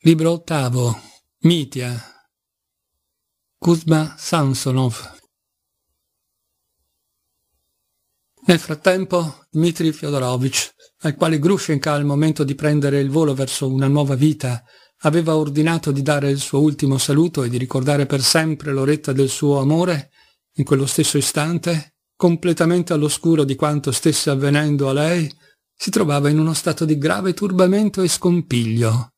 Libro ottavo. Mitia. Kuzma Samsonov. Nel frattempo, Dmitri Fyodorovich, al quale Grushenka al momento di prendere il volo verso una nuova vita, aveva ordinato di dare il suo ultimo saluto e di ricordare per sempre l'oretta del suo amore, in quello stesso istante, completamente all'oscuro di quanto stesse avvenendo a lei, si trovava in uno stato di grave turbamento e scompiglio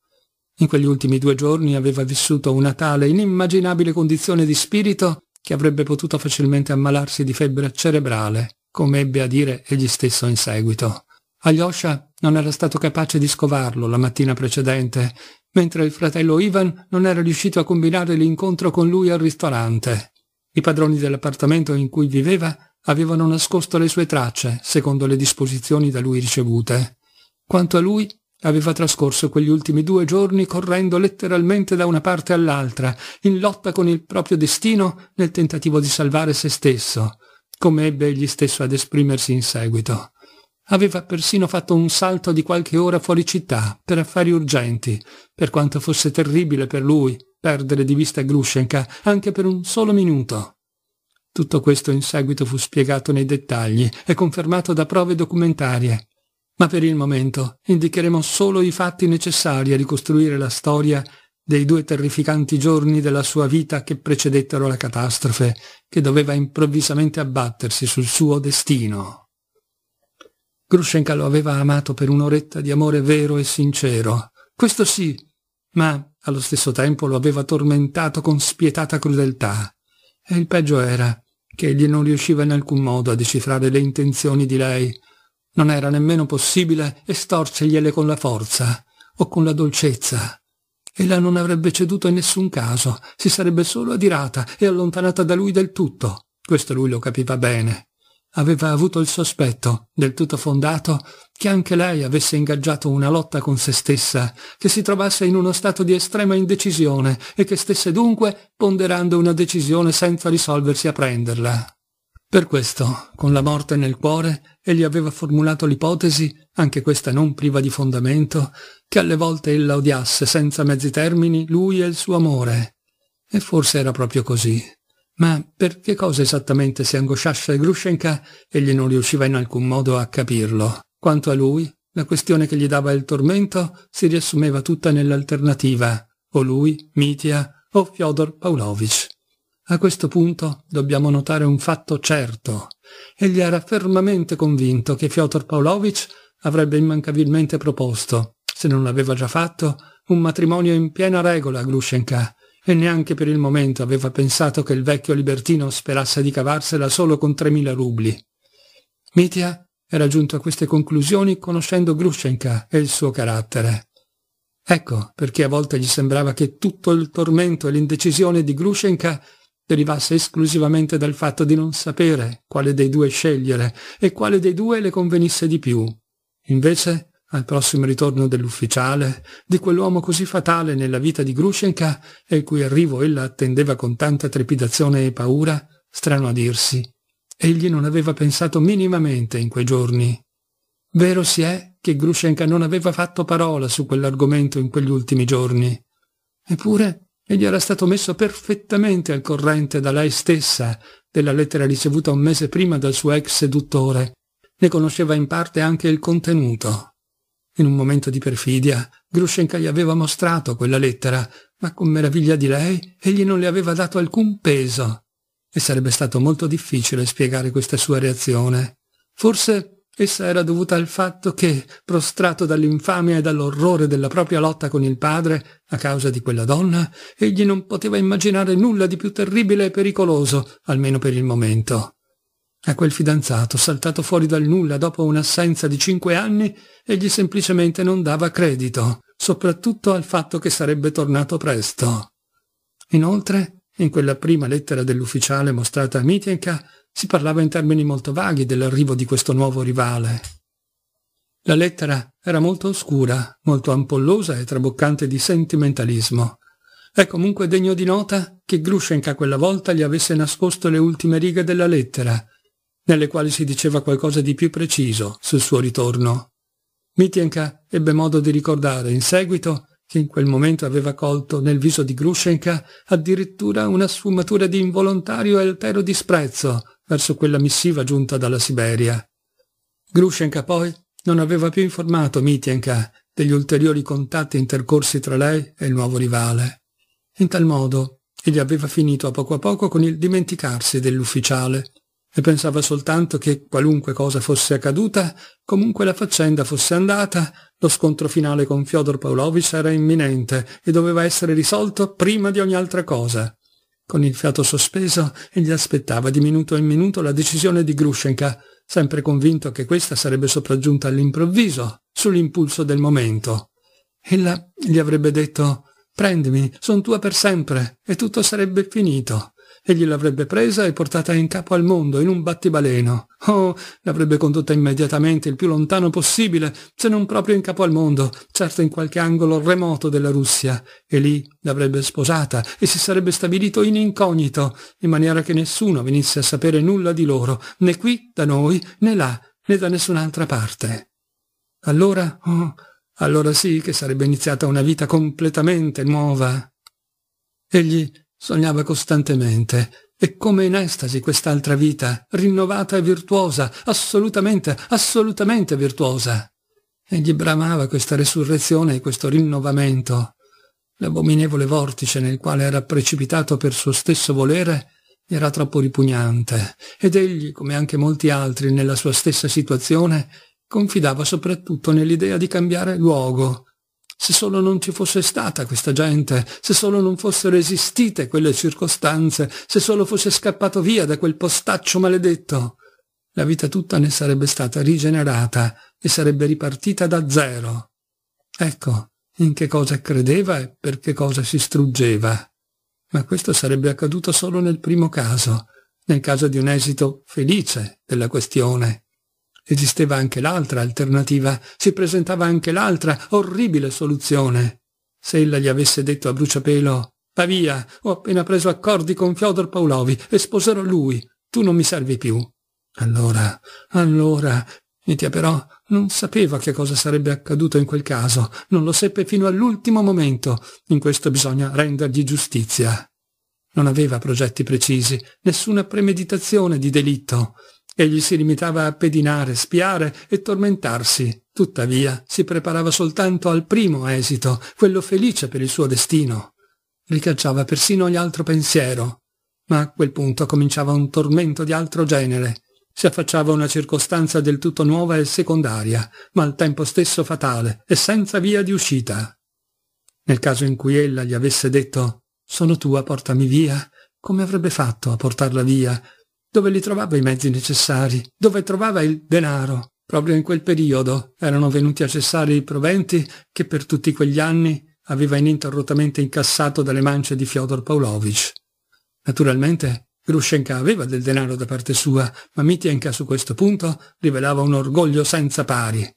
in quegli ultimi due giorni aveva vissuto una tale inimmaginabile condizione di spirito che avrebbe potuto facilmente ammalarsi di febbre cerebrale, come ebbe a dire egli stesso in seguito. Alyosha non era stato capace di scovarlo la mattina precedente, mentre il fratello Ivan non era riuscito a combinare l'incontro con lui al ristorante. I padroni dell'appartamento in cui viveva avevano nascosto le sue tracce, secondo le disposizioni da lui ricevute. Quanto a lui, Aveva trascorso quegli ultimi due giorni correndo letteralmente da una parte all'altra, in lotta con il proprio destino nel tentativo di salvare se stesso, come ebbe egli stesso ad esprimersi in seguito. Aveva persino fatto un salto di qualche ora fuori città, per affari urgenti, per quanto fosse terribile per lui perdere di vista Grushenka anche per un solo minuto. Tutto questo in seguito fu spiegato nei dettagli e confermato da prove documentarie, ma per il momento indicheremo solo i fatti necessari a ricostruire la storia dei due terrificanti giorni della sua vita che precedettero la catastrofe che doveva improvvisamente abbattersi sul suo destino. Grushenka lo aveva amato per un'oretta di amore vero e sincero, questo sì, ma allo stesso tempo lo aveva tormentato con spietata crudeltà. E il peggio era che egli non riusciva in alcun modo a decifrare le intenzioni di lei, non era nemmeno possibile estorcergliele con la forza o con la dolcezza. Ella non avrebbe ceduto in nessun caso, si sarebbe solo adirata e allontanata da lui del tutto. Questo lui lo capiva bene. Aveva avuto il sospetto, del tutto fondato, che anche lei avesse ingaggiato una lotta con se stessa, che si trovasse in uno stato di estrema indecisione e che stesse dunque ponderando una decisione senza risolversi a prenderla. Per questo, con la morte nel cuore, egli aveva formulato l'ipotesi, anche questa non priva di fondamento, che alle volte ella odiasse senza mezzi termini lui e il suo amore. E forse era proprio così. Ma per che cosa esattamente si angosciasse Grushenka, egli non riusciva in alcun modo a capirlo. Quanto a lui, la questione che gli dava il tormento si riassumeva tutta nell'alternativa, o lui, Mitia, o Fyodor Pavlovich. A questo punto dobbiamo notare un fatto certo. Egli era fermamente convinto che Fyodor Pavlovich avrebbe immancabilmente proposto, se non l'aveva già fatto, un matrimonio in piena regola a Grushenka e neanche per il momento aveva pensato che il vecchio libertino sperasse di cavarsela solo con 3.000 rubli. Mitia era giunto a queste conclusioni conoscendo Grushenka e il suo carattere. Ecco perché a volte gli sembrava che tutto il tormento e l'indecisione di Grushenka derivasse esclusivamente dal fatto di non sapere quale dei due scegliere e quale dei due le convenisse di più. Invece, al prossimo ritorno dell'ufficiale, di quell'uomo così fatale nella vita di Grushenka e il cui arrivo ella attendeva con tanta trepidazione e paura, strano a dirsi, egli non aveva pensato minimamente in quei giorni. Vero si è che Grushenka non aveva fatto parola su quell'argomento in quegli ultimi giorni. Eppure e gli era stato messo perfettamente al corrente da lei stessa della lettera ricevuta un mese prima dal suo ex seduttore. Ne conosceva in parte anche il contenuto. In un momento di perfidia, Grushenka gli aveva mostrato quella lettera, ma con meraviglia di lei egli non le aveva dato alcun peso. E sarebbe stato molto difficile spiegare questa sua reazione. Forse Essa era dovuta al fatto che, prostrato dall'infamia e dall'orrore della propria lotta con il padre, a causa di quella donna, egli non poteva immaginare nulla di più terribile e pericoloso, almeno per il momento. A quel fidanzato, saltato fuori dal nulla dopo un'assenza di cinque anni, egli semplicemente non dava credito, soprattutto al fatto che sarebbe tornato presto. Inoltre, in quella prima lettera dell'ufficiale mostrata a Mitienka, si parlava in termini molto vaghi dell'arrivo di questo nuovo rivale. La lettera era molto oscura, molto ampollosa e traboccante di sentimentalismo. È comunque degno di nota che Grushenka quella volta gli avesse nascosto le ultime righe della lettera, nelle quali si diceva qualcosa di più preciso sul suo ritorno. Mitienka ebbe modo di ricordare in seguito che in quel momento aveva colto nel viso di Grushenka addirittura una sfumatura di involontario e altero disprezzo verso quella missiva giunta dalla Siberia. Grushenka poi non aveva più informato Mitienka degli ulteriori contatti intercorsi tra lei e il nuovo rivale. In tal modo egli aveva finito a poco a poco con il dimenticarsi dell'ufficiale e pensava soltanto che qualunque cosa fosse accaduta, comunque la faccenda fosse andata, lo scontro finale con Fyodor Pavlovich era imminente e doveva essere risolto prima di ogni altra cosa. Con il fiato sospeso, egli aspettava di minuto in minuto la decisione di Grushenka, sempre convinto che questa sarebbe sopraggiunta all'improvviso, sull'impulso del momento. Ella gli avrebbe detto «Prendimi, son tua per sempre» e tutto sarebbe finito. Egli l'avrebbe presa e portata in capo al mondo, in un battibaleno. Oh, l'avrebbe condotta immediatamente, il più lontano possibile, se non proprio in capo al mondo, certo in qualche angolo remoto della Russia. E lì l'avrebbe sposata e si sarebbe stabilito in incognito, in maniera che nessuno venisse a sapere nulla di loro, né qui da noi, né là, né da nessun'altra parte. Allora, oh, allora sì che sarebbe iniziata una vita completamente nuova. Egli Sognava costantemente, e come in estasi quest'altra vita, rinnovata e virtuosa, assolutamente, assolutamente virtuosa. Egli bramava questa resurrezione e questo rinnovamento. L'abominevole vortice nel quale era precipitato per suo stesso volere era troppo ripugnante, ed egli, come anche molti altri nella sua stessa situazione, confidava soprattutto nell'idea di cambiare luogo, se solo non ci fosse stata questa gente, se solo non fossero esistite quelle circostanze, se solo fosse scappato via da quel postaccio maledetto, la vita tutta ne sarebbe stata rigenerata e sarebbe ripartita da zero. Ecco in che cosa credeva e per che cosa si struggeva. Ma questo sarebbe accaduto solo nel primo caso, nel caso di un esito felice della questione. Esisteva anche l'altra alternativa, si presentava anche l'altra orribile soluzione. Se ella gli avesse detto a bruciapelo «Va via, ho appena preso accordi con Fyodor Paulovi e sposerò lui, tu non mi servi più». Allora, allora, Nitia però non sapeva che cosa sarebbe accaduto in quel caso, non lo seppe fino all'ultimo momento, in questo bisogna rendergli giustizia. Non aveva progetti precisi, nessuna premeditazione di delitto, Egli si limitava a pedinare, spiare e tormentarsi. Tuttavia, si preparava soltanto al primo esito, quello felice per il suo destino. Ricacciava persino ogni altro pensiero. Ma a quel punto cominciava un tormento di altro genere. Si affacciava una circostanza del tutto nuova e secondaria, ma al tempo stesso fatale e senza via di uscita. Nel caso in cui ella gli avesse detto «Sono tua, portami via», come avrebbe fatto a portarla via dove li trovava i mezzi necessari, dove trovava il denaro. Proprio in quel periodo erano venuti a cessare i proventi che per tutti quegli anni aveva ininterrottamente incassato dalle mance di Fyodor Pavlovich. Naturalmente Grushenka aveva del denaro da parte sua, ma Mitienka su questo punto rivelava un orgoglio senza pari.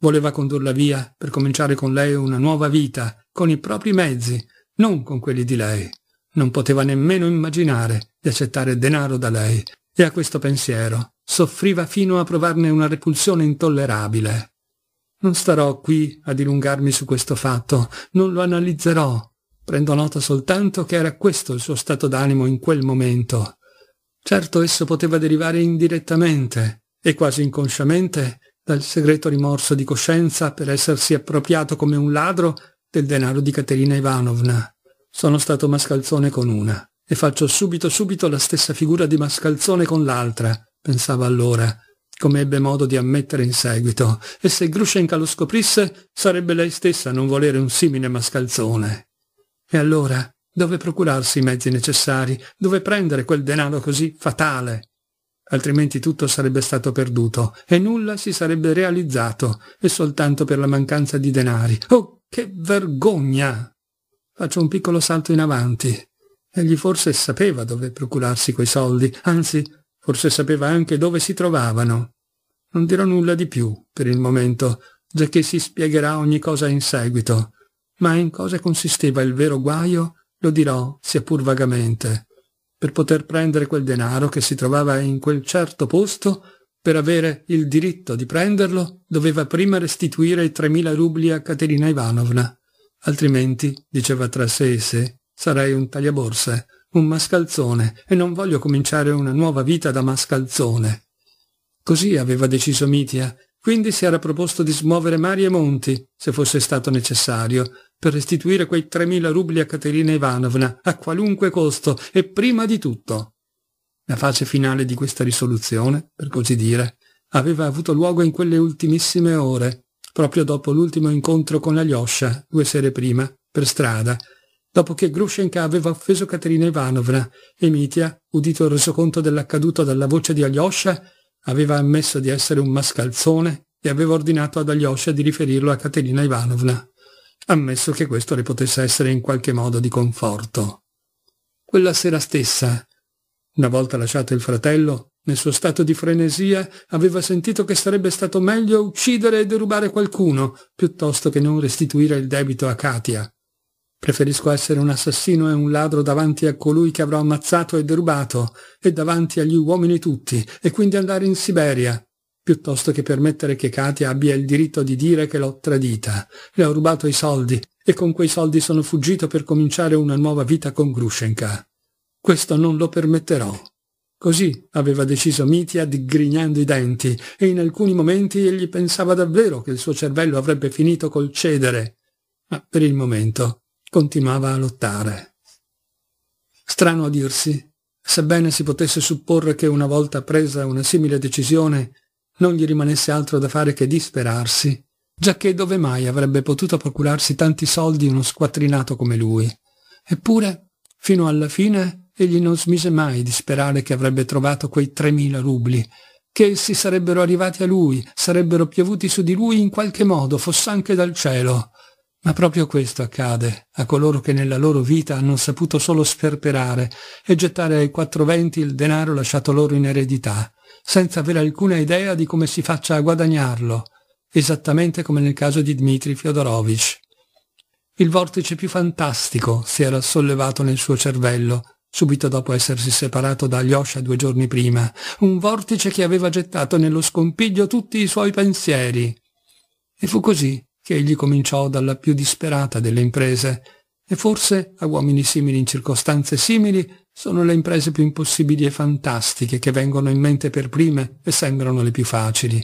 Voleva condurla via per cominciare con lei una nuova vita, con i propri mezzi, non con quelli di lei. Non poteva nemmeno immaginare di accettare denaro da lei e a questo pensiero soffriva fino a provarne una repulsione intollerabile. Non starò qui a dilungarmi su questo fatto, non lo analizzerò. Prendo nota soltanto che era questo il suo stato d'animo in quel momento. Certo esso poteva derivare indirettamente e quasi inconsciamente dal segreto rimorso di coscienza per essersi appropriato come un ladro del denaro di Caterina Ivanovna sono stato mascalzone con una e faccio subito subito la stessa figura di mascalzone con l'altra, pensava allora, come ebbe modo di ammettere in seguito, e se Grushenka lo scoprisse sarebbe lei stessa a non volere un simile mascalzone. E allora dove procurarsi i mezzi necessari, dove prendere quel denaro così fatale. Altrimenti tutto sarebbe stato perduto e nulla si sarebbe realizzato, e soltanto per la mancanza di denari. Oh, che vergogna! Faccio un piccolo salto in avanti. Egli forse sapeva dove procurarsi quei soldi, anzi, forse sapeva anche dove si trovavano. Non dirò nulla di più, per il momento, giacché si spiegherà ogni cosa in seguito, ma in cosa consisteva il vero guaio lo dirò, sia pur vagamente. Per poter prendere quel denaro che si trovava in quel certo posto, per avere il diritto di prenderlo, doveva prima restituire i 3.000 rubli a Caterina Ivanovna. Altrimenti, diceva tra sé e sé, sarei un tagliaborse, un mascalzone, e non voglio cominciare una nuova vita da mascalzone. Così aveva deciso Mitia, quindi si era proposto di smuovere mari e monti, se fosse stato necessario, per restituire quei 3.000 rubli a Caterina Ivanovna, a qualunque costo e prima di tutto. La fase finale di questa risoluzione, per così dire, aveva avuto luogo in quelle ultimissime ore, proprio dopo l'ultimo incontro con Alyosha, due sere prima, per strada, dopo che Grushenka aveva offeso Caterina Ivanovna e Mitya, udito il resoconto dell'accaduto dalla voce di Alyosha, aveva ammesso di essere un mascalzone e aveva ordinato ad Alyosha di riferirlo a Caterina Ivanovna, ammesso che questo le potesse essere in qualche modo di conforto. Quella sera stessa, una volta lasciato il fratello, nel suo stato di frenesia aveva sentito che sarebbe stato meglio uccidere e derubare qualcuno, piuttosto che non restituire il debito a Katia. Preferisco essere un assassino e un ladro davanti a colui che avrò ammazzato e derubato, e davanti agli uomini tutti, e quindi andare in Siberia, piuttosto che permettere che Katia abbia il diritto di dire che l'ho tradita. Le ho rubato i soldi e con quei soldi sono fuggito per cominciare una nuova vita con Grushenka. Questo non lo permetterò. Così aveva deciso Mitia digrignando i denti e in alcuni momenti egli pensava davvero che il suo cervello avrebbe finito col cedere, ma per il momento continuava a lottare. Strano a dirsi, sebbene si potesse supporre che una volta presa una simile decisione non gli rimanesse altro da fare che disperarsi, giacché dove mai avrebbe potuto procurarsi tanti soldi uno squattrinato come lui. Eppure, fino alla fine, egli non smise mai di sperare che avrebbe trovato quei 3.000 rubli, che essi sarebbero arrivati a lui, sarebbero piovuti su di lui in qualche modo, foss'anche dal cielo. Ma proprio questo accade a coloro che nella loro vita hanno saputo solo sperperare e gettare ai quattro venti il denaro lasciato loro in eredità, senza avere alcuna idea di come si faccia a guadagnarlo, esattamente come nel caso di Dmitri Fyodorovich. Il vortice più fantastico si era sollevato nel suo cervello subito dopo essersi separato da Alyosha due giorni prima, un vortice che aveva gettato nello scompiglio tutti i suoi pensieri. E fu così che egli cominciò dalla più disperata delle imprese, e forse a uomini simili in circostanze simili sono le imprese più impossibili e fantastiche che vengono in mente per prime e sembrano le più facili.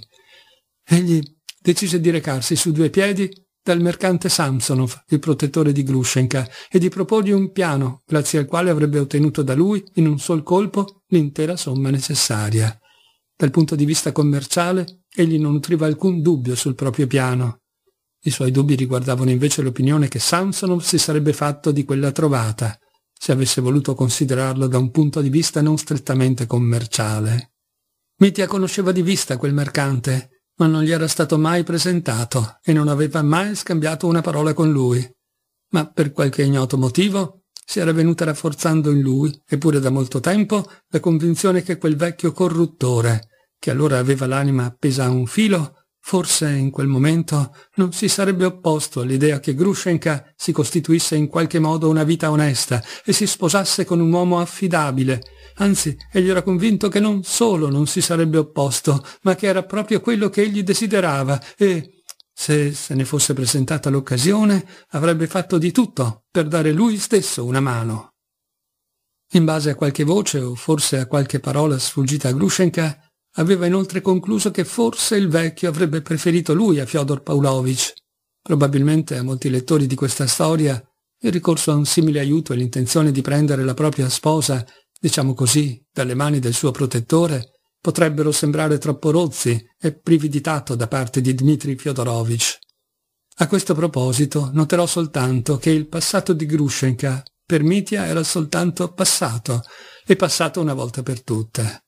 Egli decise di recarsi su due piedi dal mercante Samsonov, il protettore di Glushenka, e gli proporgli un piano grazie al quale avrebbe ottenuto da lui, in un sol colpo, l'intera somma necessaria. Dal punto di vista commerciale, egli non nutriva alcun dubbio sul proprio piano. I suoi dubbi riguardavano invece l'opinione che Samsonov si sarebbe fatto di quella trovata, se avesse voluto considerarlo da un punto di vista non strettamente commerciale. Mitia conosceva di vista quel mercante ma non gli era stato mai presentato e non aveva mai scambiato una parola con lui. Ma per qualche ignoto motivo si era venuta rafforzando in lui, eppure da molto tempo, la convinzione che quel vecchio corruttore, che allora aveva l'anima appesa a un filo, forse in quel momento non si sarebbe opposto all'idea che Grushenka si costituisse in qualche modo una vita onesta e si sposasse con un uomo affidabile Anzi, egli era convinto che non solo non si sarebbe opposto, ma che era proprio quello che egli desiderava e, se se ne fosse presentata l'occasione, avrebbe fatto di tutto per dare lui stesso una mano. In base a qualche voce o forse a qualche parola sfuggita a Grushenka, aveva inoltre concluso che forse il vecchio avrebbe preferito lui a Fyodor Pavlovich. Probabilmente a molti lettori di questa storia il ricorso a un simile aiuto e l'intenzione di prendere la propria sposa diciamo così, dalle mani del suo protettore, potrebbero sembrare troppo rozzi e privi di tatto da parte di Dmitri Fyodorovich. A questo proposito noterò soltanto che il passato di Grushenka per Mitya era soltanto passato, e passato una volta per tutte.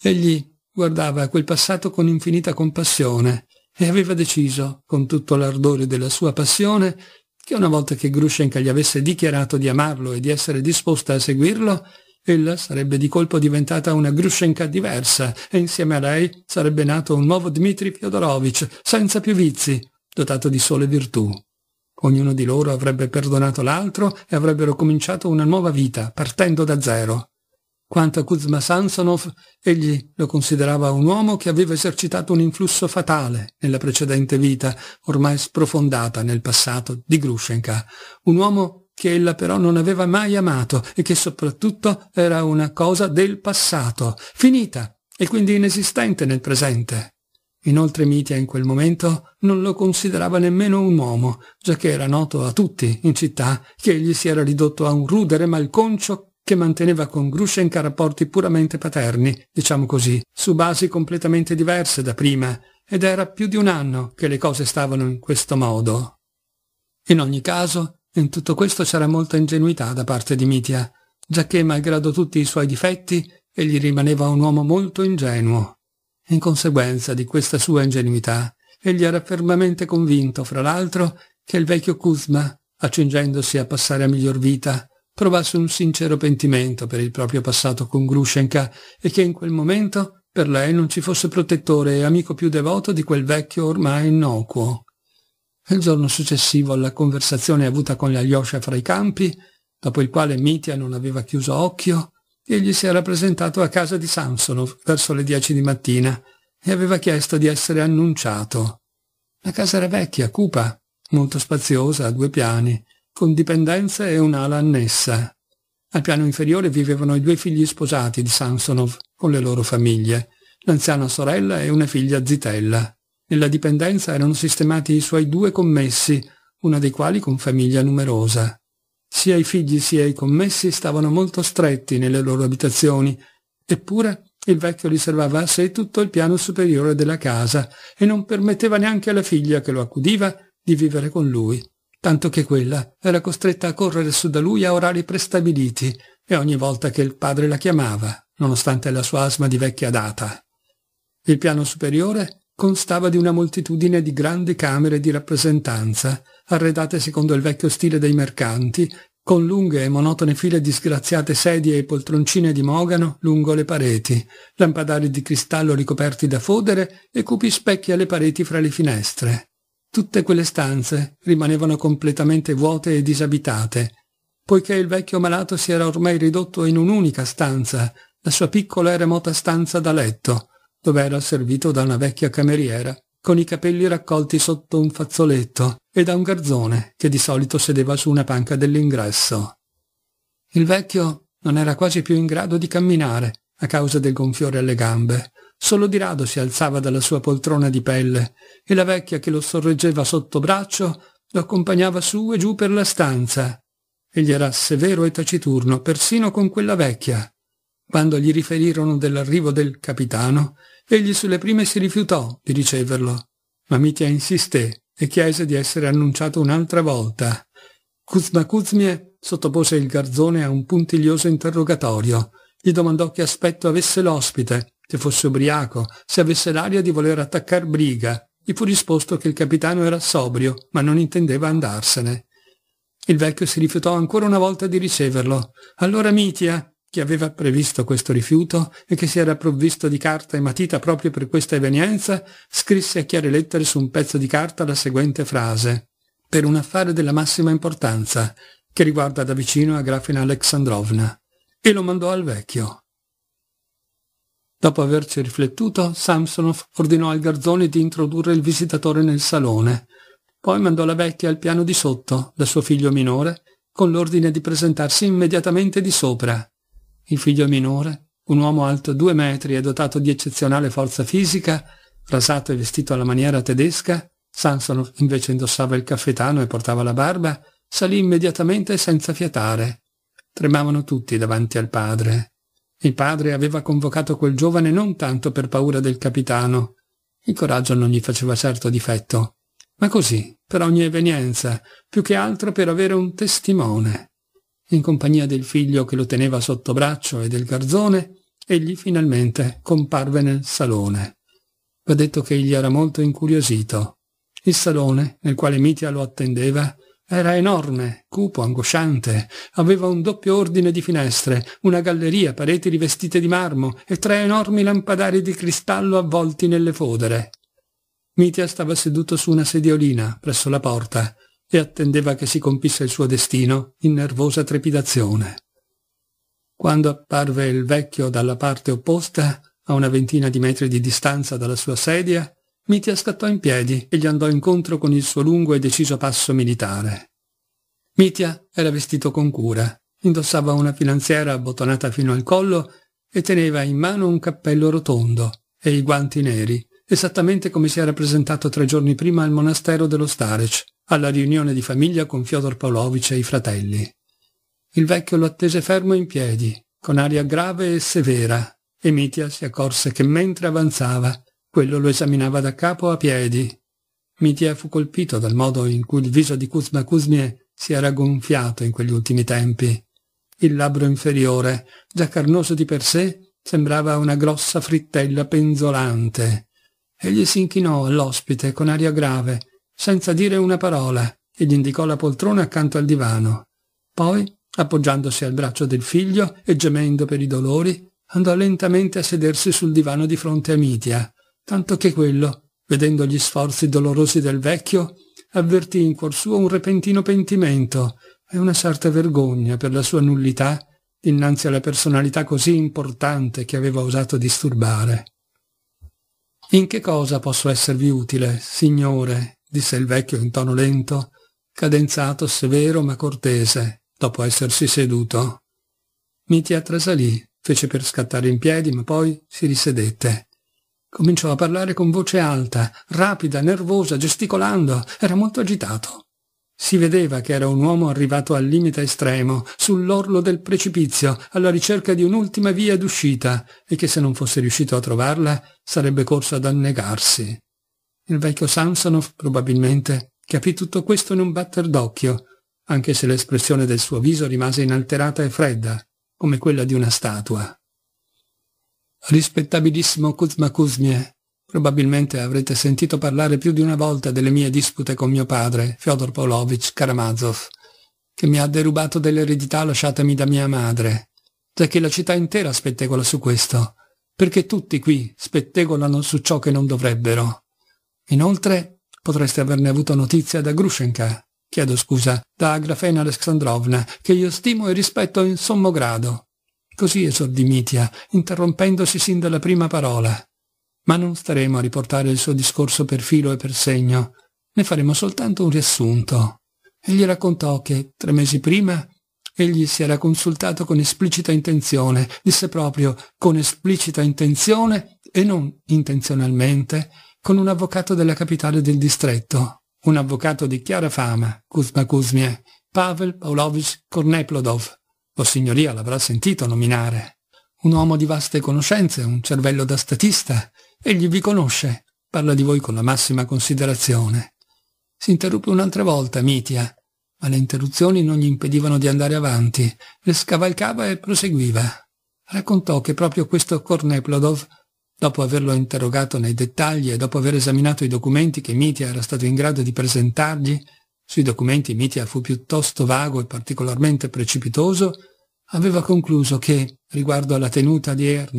Egli guardava quel passato con infinita compassione e aveva deciso, con tutto l'ardore della sua passione, che una volta che Grushenka gli avesse dichiarato di amarlo e di essere disposta a seguirlo, Ella sarebbe di colpo diventata una Grushenka diversa e insieme a lei sarebbe nato un nuovo Dmitri Fyodorovich, senza più vizi, dotato di sole virtù. Ognuno di loro avrebbe perdonato l'altro e avrebbero cominciato una nuova vita, partendo da zero. Quanto a Kuzma Sansonov, egli lo considerava un uomo che aveva esercitato un influsso fatale nella precedente vita, ormai sprofondata nel passato di Grushenka, un uomo che ella però non aveva mai amato e che soprattutto era una cosa del passato, finita e quindi inesistente nel presente. Inoltre Mitia in quel momento non lo considerava nemmeno un uomo, giacché era noto a tutti in città che egli si era ridotto a un rudere malconcio che manteneva con Grushenka rapporti puramente paterni, diciamo così, su basi completamente diverse da prima, ed era più di un anno che le cose stavano in questo modo. In ogni caso, in tutto questo c'era molta ingenuità da parte di Mitia, giacché malgrado tutti i suoi difetti, egli rimaneva un uomo molto ingenuo. In conseguenza di questa sua ingenuità, egli era fermamente convinto, fra l'altro, che il vecchio Kuzma, accingendosi a passare a miglior vita, provasse un sincero pentimento per il proprio passato con Grushenka e che in quel momento per lei non ci fosse protettore e amico più devoto di quel vecchio ormai innocuo. Il giorno successivo alla conversazione avuta con Alyosha fra i campi, dopo il quale Mitya non aveva chiuso occhio, egli si era presentato a casa di Samsonov verso le 10 di mattina e aveva chiesto di essere annunciato. La casa era vecchia, cupa, molto spaziosa, a due piani, con dipendenze e un'ala annessa. Al piano inferiore vivevano i due figli sposati di Samsonov con le loro famiglie, l'anziana sorella e una figlia zitella. Nella dipendenza erano sistemati i suoi due commessi, una dei quali con famiglia numerosa. Sia i figli sia i commessi stavano molto stretti nelle loro abitazioni, eppure il vecchio riservava a sé tutto il piano superiore della casa e non permetteva neanche alla figlia che lo accudiva di vivere con lui, tanto che quella era costretta a correre su da lui a orari prestabiliti e ogni volta che il padre la chiamava, nonostante la sua asma di vecchia data. Il piano superiore constava di una moltitudine di grandi camere di rappresentanza, arredate secondo il vecchio stile dei mercanti, con lunghe e monotone file di sgraziate sedie e poltroncine di mogano lungo le pareti, lampadari di cristallo ricoperti da fodere e cupi specchi alle pareti fra le finestre. Tutte quelle stanze rimanevano completamente vuote e disabitate, poiché il vecchio malato si era ormai ridotto in un'unica stanza, la sua piccola e remota stanza da letto, dove era servito da una vecchia cameriera, con i capelli raccolti sotto un fazzoletto e da un garzone che di solito sedeva su una panca dell'ingresso. Il vecchio non era quasi più in grado di camminare a causa del gonfiore alle gambe. Solo di rado si alzava dalla sua poltrona di pelle e la vecchia che lo sorreggeva sotto braccio lo accompagnava su e giù per la stanza. Egli era severo e taciturno, persino con quella vecchia. Quando gli riferirono dell'arrivo del capitano, Egli sulle prime si rifiutò di riceverlo, ma Mitia insisté e chiese di essere annunciato un'altra volta. Kuzma Kuzmie sottopose il garzone a un puntiglioso interrogatorio. Gli domandò che aspetto avesse l'ospite, se fosse ubriaco, se avesse l'aria di voler attaccar briga. Gli fu risposto che il capitano era sobrio, ma non intendeva andarsene. Il vecchio si rifiutò ancora una volta di riceverlo. Allora Mitia, chi aveva previsto questo rifiuto e che si era provvisto di carta e matita proprio per questa evenienza, scrisse a chiare lettere su un pezzo di carta la seguente frase «Per un affare della massima importanza, che riguarda da vicino a Grafina Alexandrovna», e lo mandò al vecchio. Dopo averci riflettuto, Samsonov ordinò al garzone di introdurre il visitatore nel salone. Poi mandò la vecchia al piano di sotto, da suo figlio minore, con l'ordine di presentarsi immediatamente di sopra il figlio minore, un uomo alto due metri e dotato di eccezionale forza fisica, rasato e vestito alla maniera tedesca, Sanson invece indossava il caffetano e portava la barba, salì immediatamente senza fiatare. Tremavano tutti davanti al padre. Il padre aveva convocato quel giovane non tanto per paura del capitano. Il coraggio non gli faceva certo difetto, ma così, per ogni evenienza, più che altro per avere un testimone in compagnia del figlio che lo teneva sotto braccio e del garzone, egli finalmente comparve nel salone. Va detto che egli era molto incuriosito. Il salone, nel quale Mitia lo attendeva, era enorme, cupo, angosciante. Aveva un doppio ordine di finestre, una galleria, pareti rivestite di marmo e tre enormi lampadari di cristallo avvolti nelle fodere. Mitia stava seduto su una sediolina presso la porta e attendeva che si compisse il suo destino in nervosa trepidazione. Quando apparve il vecchio dalla parte opposta, a una ventina di metri di distanza dalla sua sedia, Mitia scattò in piedi e gli andò incontro con il suo lungo e deciso passo militare. Mitia era vestito con cura, indossava una finanziera abbottonata fino al collo e teneva in mano un cappello rotondo e i guanti neri, esattamente come si era presentato tre giorni prima al monastero dello Starec, alla riunione di famiglia con Fyodor Pavlovich e i fratelli. Il vecchio lo attese fermo in piedi, con aria grave e severa, e Mitia si accorse che mentre avanzava, quello lo esaminava da capo a piedi. Mitia fu colpito dal modo in cui il viso di Kuzma Kuzmie si era gonfiato in quegli ultimi tempi. Il labbro inferiore, già carnoso di per sé, sembrava una grossa frittella penzolante Egli si inchinò all'ospite con aria grave, senza dire una parola, e gli indicò la poltrona accanto al divano. Poi, appoggiandosi al braccio del figlio e gemendo per i dolori, andò lentamente a sedersi sul divano di fronte a Mitia, tanto che quello, vedendo gli sforzi dolorosi del vecchio, avvertì in cuor suo un repentino pentimento e una certa vergogna per la sua nullità dinanzi alla personalità così importante che aveva osato disturbare. In che cosa posso esservi utile, signore? disse il vecchio in tono lento, cadenzato, severo ma cortese, dopo essersi seduto. Mitia trasalì, fece per scattare in piedi, ma poi si risedette. Cominciò a parlare con voce alta, rapida, nervosa, gesticolando. Era molto agitato. Si vedeva che era un uomo arrivato al limite estremo, sull'orlo del precipizio, alla ricerca di un'ultima via d'uscita, e che se non fosse riuscito a trovarla, sarebbe corso ad annegarsi. Il vecchio Samsonov probabilmente capì tutto questo in un batter d'occhio, anche se l'espressione del suo viso rimase inalterata e fredda, come quella di una statua. Rispettabilissimo Kuzma Kuzmie, probabilmente avrete sentito parlare più di una volta delle mie dispute con mio padre, Fyodor Polovich Karamazov, che mi ha derubato dell'eredità lasciatemi da mia madre, già che la città intera spettegola su questo perché tutti qui spettegolano su ciò che non dovrebbero. Inoltre, potreste averne avuto notizia da Grushenka, chiedo scusa, da Agrafena Alexandrovna, che io stimo e rispetto in sommo grado. Così esordì Mitia, interrompendosi sin dalla prima parola. Ma non staremo a riportare il suo discorso per filo e per segno, ne faremo soltanto un riassunto. E gli raccontò che, tre mesi prima, Egli si era consultato con esplicita intenzione, disse proprio con esplicita intenzione e non intenzionalmente, con un avvocato della capitale del distretto, un avvocato di chiara fama, Kuzma Kuzmie, Pavel Pavlovich Korneplodov. Vossignoria l'avrà sentito nominare. Un uomo di vaste conoscenze, un cervello da statista. Egli vi conosce, parla di voi con la massima considerazione. Si interruppe un'altra volta, Mitia, ma le interruzioni non gli impedivano di andare avanti. Le scavalcava e proseguiva. Raccontò che proprio questo Korneplodov, dopo averlo interrogato nei dettagli e dopo aver esaminato i documenti che Mitia era stato in grado di presentargli, sui documenti Mitia fu piuttosto vago e particolarmente precipitoso, aveva concluso che, riguardo alla tenuta di Er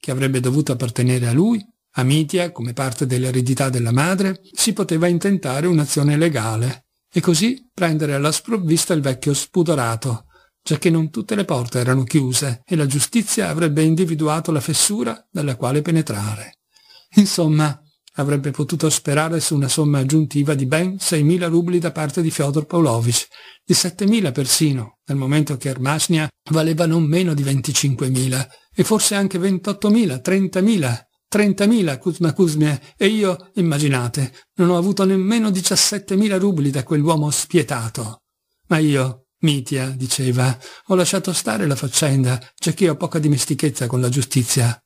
che avrebbe dovuto appartenere a lui, a Mitia, come parte dell'eredità della madre, si poteva intentare un'azione legale e così prendere alla sprovvista il vecchio spudorato, giacché non tutte le porte erano chiuse e la giustizia avrebbe individuato la fessura dalla quale penetrare. Insomma, avrebbe potuto sperare su una somma aggiuntiva di ben 6.000 rubli da parte di Fyodor Pavlovich, di 7.000 persino, nel momento che Ermasnia valeva non meno di 25.000 e forse anche 28.000, 30.000 30.000 Kuzma Kuzmia eh, e io, immaginate, non ho avuto nemmeno 17.000 rubli da quell'uomo spietato. Ma io, Mitia, diceva, ho lasciato stare la faccenda, c'è che ho poca dimestichezza con la giustizia.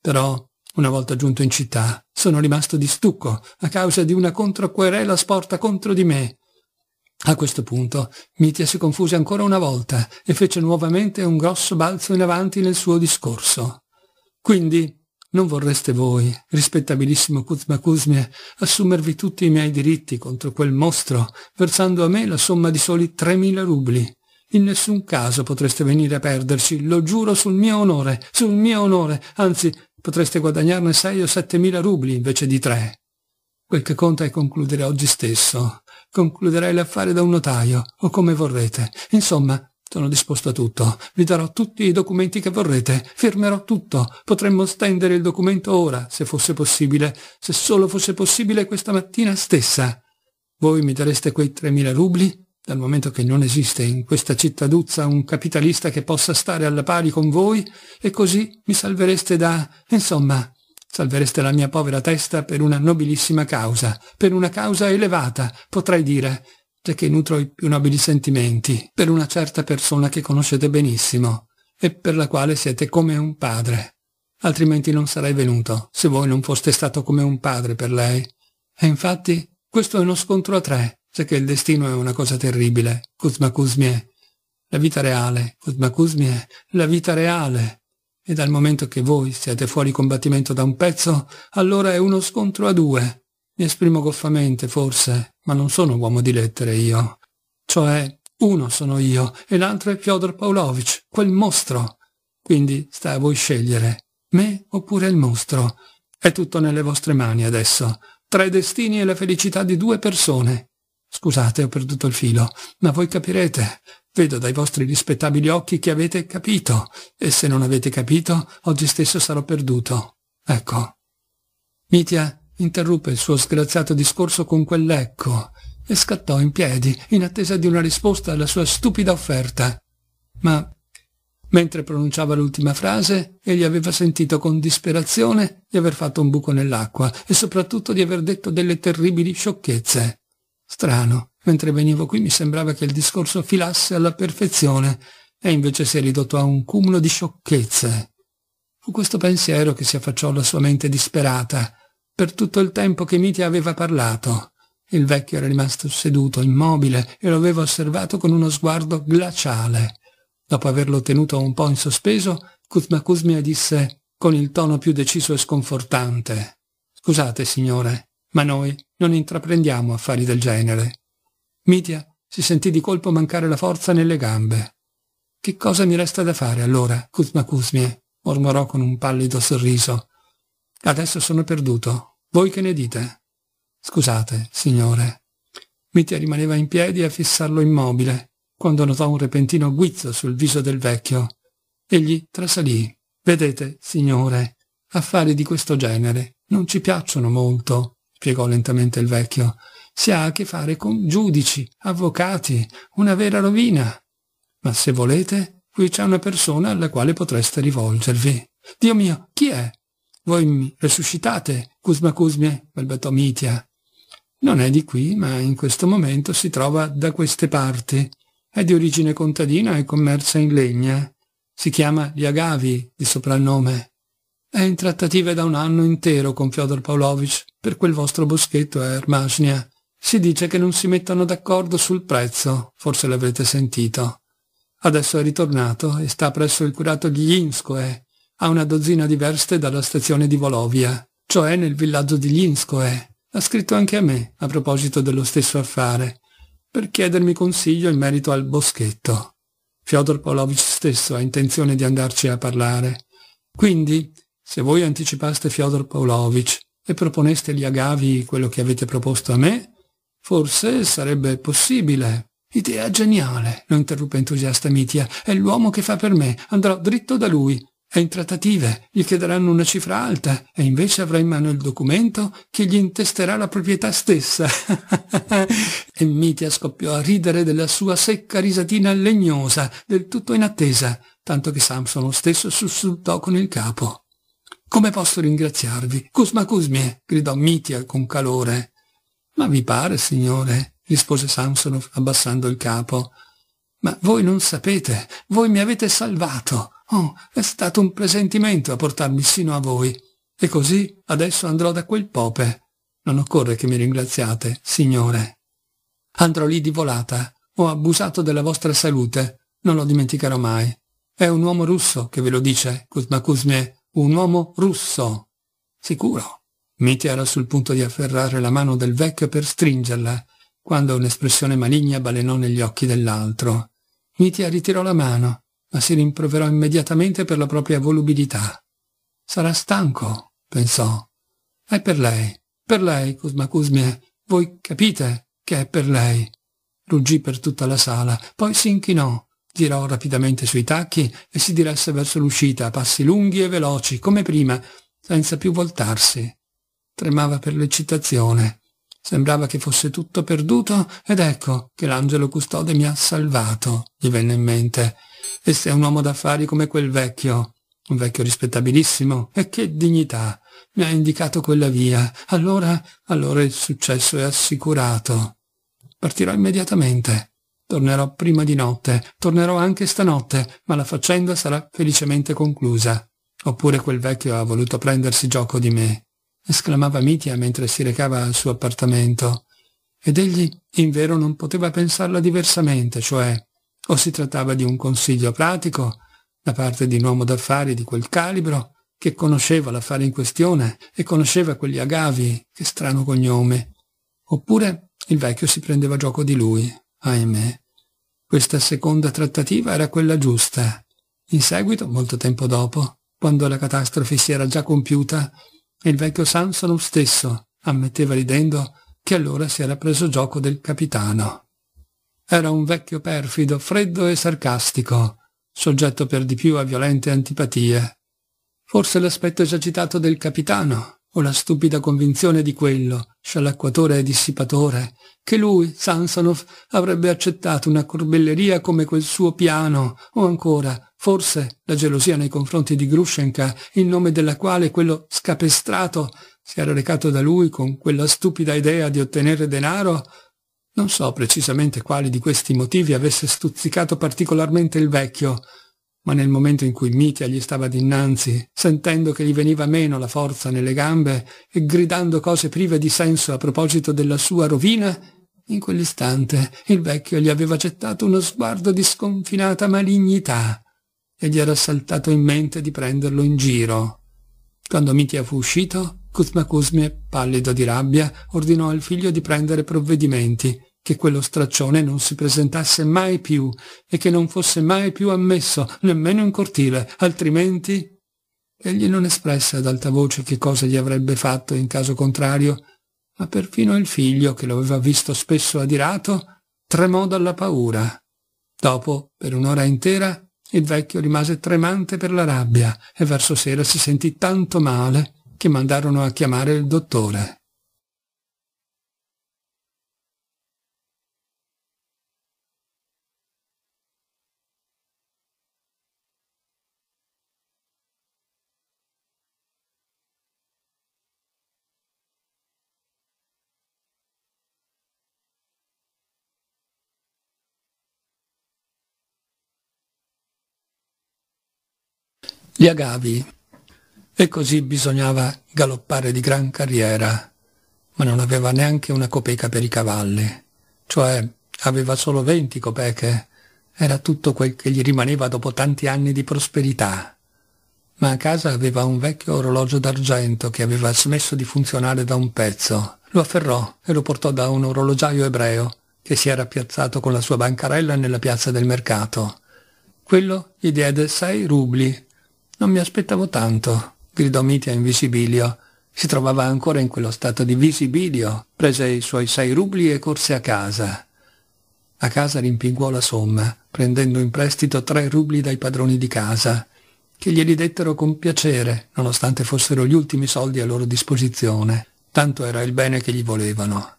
Però, una volta giunto in città, sono rimasto di stucco a causa di una controquerela sporta contro di me. A questo punto Mitia si confuse ancora una volta e fece nuovamente un grosso balzo in avanti nel suo discorso. Quindi, non vorreste voi, rispettabilissimo Kuzma Kuzmie, assumervi tutti i miei diritti contro quel mostro, versando a me la somma di soli 3.000 rubli. In nessun caso potreste venire a perderci, lo giuro sul mio onore, sul mio onore, anzi potreste guadagnarne 6 o 7.000 rubli invece di 3. Quel che conta è concludere oggi stesso. Concluderei l'affare da un notaio, o come vorrete. Insomma, sono disposto a tutto. Vi darò tutti i documenti che vorrete. Firmerò tutto. Potremmo stendere il documento ora, se fosse possibile. Se solo fosse possibile questa mattina stessa. Voi mi dareste quei 3.000 rubli? Dal momento che non esiste in questa cittaduzza un capitalista che possa stare alla pari con voi, e così mi salvereste da... insomma, salvereste la mia povera testa per una nobilissima causa, per una causa elevata, potrei dire, che nutro i più nobili sentimenti per una certa persona che conoscete benissimo e per la quale siete come un padre. Altrimenti non sarei venuto se voi non foste stato come un padre per lei. E infatti questo è uno scontro a tre, che il destino è una cosa terribile, Kuzma Kuzmie. La vita reale, Kuzma Kuzmie, la vita reale. E dal momento che voi siete fuori combattimento da un pezzo, allora è uno scontro a due, mi esprimo goffamente, forse, ma non sono uomo di lettere io. Cioè, uno sono io e l'altro è Fyodor Pavlovich, quel mostro. Quindi sta a voi scegliere, me oppure il mostro. È tutto nelle vostre mani adesso. Tra i destini e la felicità di due persone. Scusate, ho perduto il filo, ma voi capirete. Vedo dai vostri rispettabili occhi che avete capito, e se non avete capito, oggi stesso sarò perduto. Ecco. Mitia Interruppe il suo sgraziato discorso con quell'ecco e scattò in piedi in attesa di una risposta alla sua stupida offerta. Ma Mentre pronunciava l'ultima frase, egli aveva sentito con disperazione di aver fatto un buco nell'acqua e soprattutto di aver detto delle terribili sciocchezze. Strano, mentre venivo qui mi sembrava che il discorso filasse alla perfezione e invece si è ridotto a un cumulo di sciocchezze. Fu questo pensiero che si affacciò alla sua mente disperata per tutto il tempo che Mitia aveva parlato, il vecchio era rimasto seduto, immobile, e lo aveva osservato con uno sguardo glaciale. Dopo averlo tenuto un po' in sospeso, Kuzma Kuzmia disse con il tono più deciso e sconfortante. Scusate, signore, ma noi non intraprendiamo affari del genere. Mitia si sentì di colpo mancare la forza nelle gambe. Che cosa mi resta da fare allora, Kuzma Kuzmia?» mormorò con un pallido sorriso. Adesso sono perduto. Voi che ne dite? Scusate, signore. Mitya rimaneva in piedi a fissarlo immobile, quando notò un repentino guizzo sul viso del vecchio. Egli trasalì. Vedete, signore, affari di questo genere non ci piacciono molto, spiegò lentamente il vecchio. Si ha a che fare con giudici, avvocati, una vera rovina. Ma se volete, qui c'è una persona alla quale potreste rivolgervi. Dio mio, chi è? voi mi resuscitate, Cusma Cusmie, Balbatomitia. Non è di qui, ma in questo momento si trova da queste parti. È di origine contadina e commercia in legna. Si chiama gli Agavi, di soprannome. È in trattative da un anno intero con Fyodor Pavlovich per quel vostro boschetto a Ermasnia. Si dice che non si mettono d'accordo sul prezzo, forse l'avrete sentito. Adesso è ritornato e sta presso il curato Glinskoe, eh a una dozzina di verste dalla stazione di Volovia, cioè nel villaggio di Glinskoe. Eh, ha scritto anche a me, a proposito dello stesso affare, per chiedermi consiglio in merito al boschetto. Fyodor Polovic stesso ha intenzione di andarci a parlare. Quindi, se voi anticipaste Fyodor Pavlovich e proponeste agli agavi quello che avete proposto a me, forse sarebbe possibile. Idea geniale, lo interruppe entusiasta Mitia. È l'uomo che fa per me. Andrò dritto da lui è in trattative, gli chiederanno una cifra alta e invece avrà in mano il documento che gli intesterà la proprietà stessa. e Mitia scoppiò a ridere della sua secca risatina legnosa, del tutto inattesa, tanto che Samson stesso sussultò con il capo. «Come posso ringraziarvi? Cusma Cusmie!» gridò Mitia con calore. «Ma vi pare, signore?» rispose Samsonov abbassando il capo. «Ma voi non sapete, voi mi avete salvato!» Oh, è stato un presentimento a portarmi sino a voi. E così adesso andrò da quel Pope. Non occorre che mi ringraziate, signore. Andrò lì di volata. Ho abusato della vostra salute. Non lo dimenticherò mai. È un uomo russo che ve lo dice, Kuzma Kuzme. Un uomo russo. Sicuro. Mitya era sul punto di afferrare la mano del vecchio per stringerla, quando un'espressione maligna balenò negli occhi dell'altro. Mitya ritirò la mano ma si rimproverò immediatamente per la propria volubilità. Sarà stanco, pensò. È per lei, per lei, Cosma Cusmie. Voi capite che è per lei. Ruggì per tutta la sala, poi si inchinò, girò rapidamente sui tacchi e si diresse verso l'uscita, a passi lunghi e veloci, come prima, senza più voltarsi. Tremava per l'eccitazione. Sembrava che fosse tutto perduto ed ecco che l'angelo custode mi ha salvato, gli venne in mente. E se è un uomo d'affari come quel vecchio, un vecchio rispettabilissimo, e che dignità, mi ha indicato quella via, allora, allora il successo è assicurato. Partirò immediatamente. Tornerò prima di notte, tornerò anche stanotte, ma la faccenda sarà felicemente conclusa. Oppure quel vecchio ha voluto prendersi gioco di me, esclamava Mitia mentre si recava al suo appartamento. Ed egli, in vero, non poteva pensarla diversamente, cioè o si trattava di un consiglio pratico da parte di un uomo d'affari di quel calibro che conosceva l'affare in questione e conosceva quegli agavi, che strano cognome. Oppure il vecchio si prendeva gioco di lui, ahimè. Questa seconda trattativa era quella giusta. In seguito, molto tempo dopo, quando la catastrofe si era già compiuta, il vecchio Samson stesso ammetteva ridendo che allora si era preso gioco del capitano. Era un vecchio perfido, freddo e sarcastico, soggetto per di più a violente antipatie. Forse l'aspetto esagitato del capitano, o la stupida convinzione di quello, scialacquatore e dissipatore, che lui, Sansonov, avrebbe accettato una corbelleria come quel suo piano, o ancora, forse, la gelosia nei confronti di Grushenka, in nome della quale quello scapestrato si era recato da lui con quella stupida idea di ottenere denaro, non so precisamente quali di questi motivi avesse stuzzicato particolarmente il vecchio, ma nel momento in cui Mitia gli stava dinanzi, sentendo che gli veniva meno la forza nelle gambe e gridando cose prive di senso a proposito della sua rovina, in quell'istante il vecchio gli aveva gettato uno sguardo di sconfinata malignità e gli era saltato in mente di prenderlo in giro. Quando Mitia fu uscito, Kuzma Kuzme, pallido di rabbia, ordinò al figlio di prendere provvedimenti che quello straccione non si presentasse mai più e che non fosse mai più ammesso, nemmeno in cortile, altrimenti... Egli non espresse ad alta voce che cosa gli avrebbe fatto in caso contrario, ma perfino il figlio, che lo aveva visto spesso adirato, tremò dalla paura. Dopo, per un'ora intera, il vecchio rimase tremante per la rabbia e verso sera si sentì tanto male che mandarono a chiamare il dottore. gli agavi. E così bisognava galoppare di gran carriera, ma non aveva neanche una copeca per i cavalli, cioè aveva solo venti copeche, era tutto quel che gli rimaneva dopo tanti anni di prosperità. Ma a casa aveva un vecchio orologio d'argento che aveva smesso di funzionare da un pezzo. Lo afferrò e lo portò da un orologiaio ebreo che si era piazzato con la sua bancarella nella piazza del mercato. Quello gli diede sei rubli non mi aspettavo tanto, gridò Mitia in visibilio. Si trovava ancora in quello stato di visibilio. Prese i suoi sei rubli e corse a casa. A casa rimpinguò la somma, prendendo in prestito tre rubli dai padroni di casa, che glieli dettero con piacere, nonostante fossero gli ultimi soldi a loro disposizione. Tanto era il bene che gli volevano.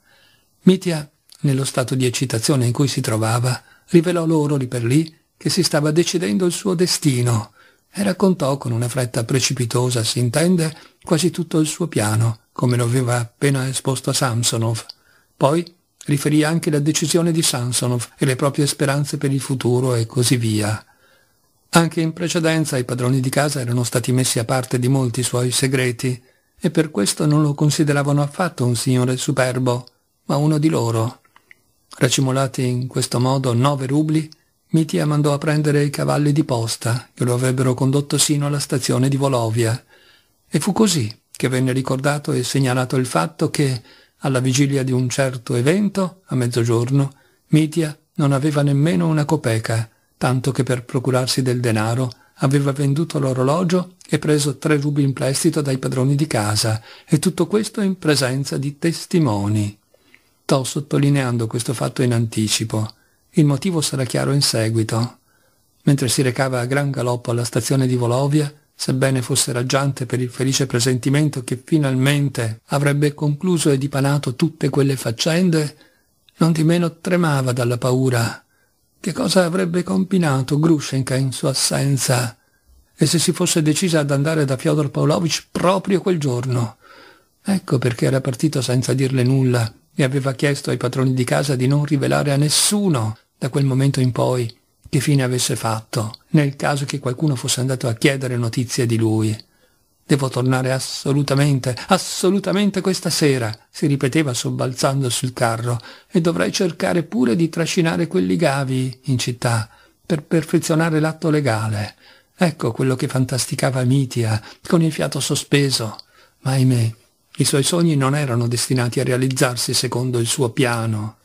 Mitia, nello stato di eccitazione in cui si trovava, rivelò loro lì per lì che si stava decidendo il suo destino, e raccontò con una fretta precipitosa, si intende, quasi tutto il suo piano, come lo aveva appena esposto a Samsonov. Poi riferì anche la decisione di Samsonov e le proprie speranze per il futuro e così via. Anche in precedenza i padroni di casa erano stati messi a parte di molti suoi segreti e per questo non lo consideravano affatto un signore superbo, ma uno di loro. Racimolati in questo modo nove rubli Mitia mandò a prendere i cavalli di posta che lo avrebbero condotto sino alla stazione di Volovia. E fu così che venne ricordato e segnalato il fatto che, alla vigilia di un certo evento, a mezzogiorno, Mitia non aveva nemmeno una copeca, tanto che per procurarsi del denaro aveva venduto l'orologio e preso tre rubi in prestito dai padroni di casa, e tutto questo in presenza di testimoni. Sto sottolineando questo fatto in anticipo, il motivo sarà chiaro in seguito. Mentre si recava a gran galoppo alla stazione di Volovia, sebbene fosse raggiante per il felice presentimento che finalmente avrebbe concluso e dipanato tutte quelle faccende, non di meno tremava dalla paura. Che cosa avrebbe combinato Grushenka in sua assenza? E se si fosse decisa ad andare da Fyodor Pavlovich proprio quel giorno? Ecco perché era partito senza dirle nulla e aveva chiesto ai padroni di casa di non rivelare a nessuno da quel momento in poi, che fine avesse fatto, nel caso che qualcuno fosse andato a chiedere notizie di lui. Devo tornare assolutamente, assolutamente questa sera, si ripeteva sobbalzando sul carro, e dovrei cercare pure di trascinare quelli gavi in città, per perfezionare l'atto legale. Ecco quello che fantasticava Mitia, con il fiato sospeso. Ma ahimè, i suoi sogni non erano destinati a realizzarsi secondo il suo piano.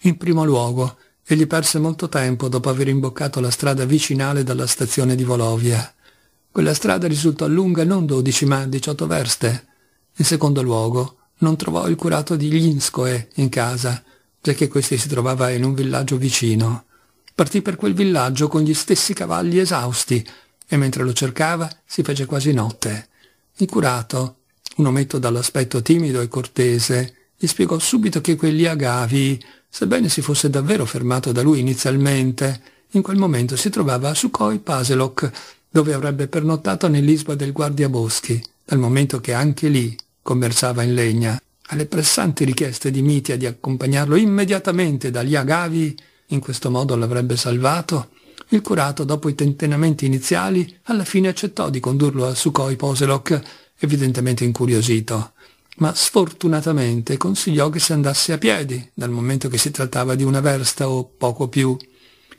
In primo luogo, e gli perse molto tempo dopo aver imboccato la strada vicinale dalla stazione di Volovia. Quella strada risultò lunga non 12 ma 18 verste. In secondo luogo, non trovò il curato di Glinskoe in casa, giacché questi si trovava in un villaggio vicino. Partì per quel villaggio con gli stessi cavalli esausti e mentre lo cercava si fece quasi notte. Il curato, un ometto dall'aspetto timido e cortese, gli spiegò subito che quegli agavi Sebbene si fosse davvero fermato da lui inizialmente, in quel momento si trovava a Sukhoi Paselok, dove avrebbe pernottato nell'isba del guardiaboschi, dal momento che anche lì conversava in legna. Alle pressanti richieste di Mitia di accompagnarlo immediatamente dagli agavi, in questo modo l'avrebbe salvato, il curato, dopo i tentenamenti iniziali, alla fine accettò di condurlo a Sukhoi Poselok, evidentemente incuriosito ma sfortunatamente consigliò che si andasse a piedi, dal momento che si trattava di una versta o poco più.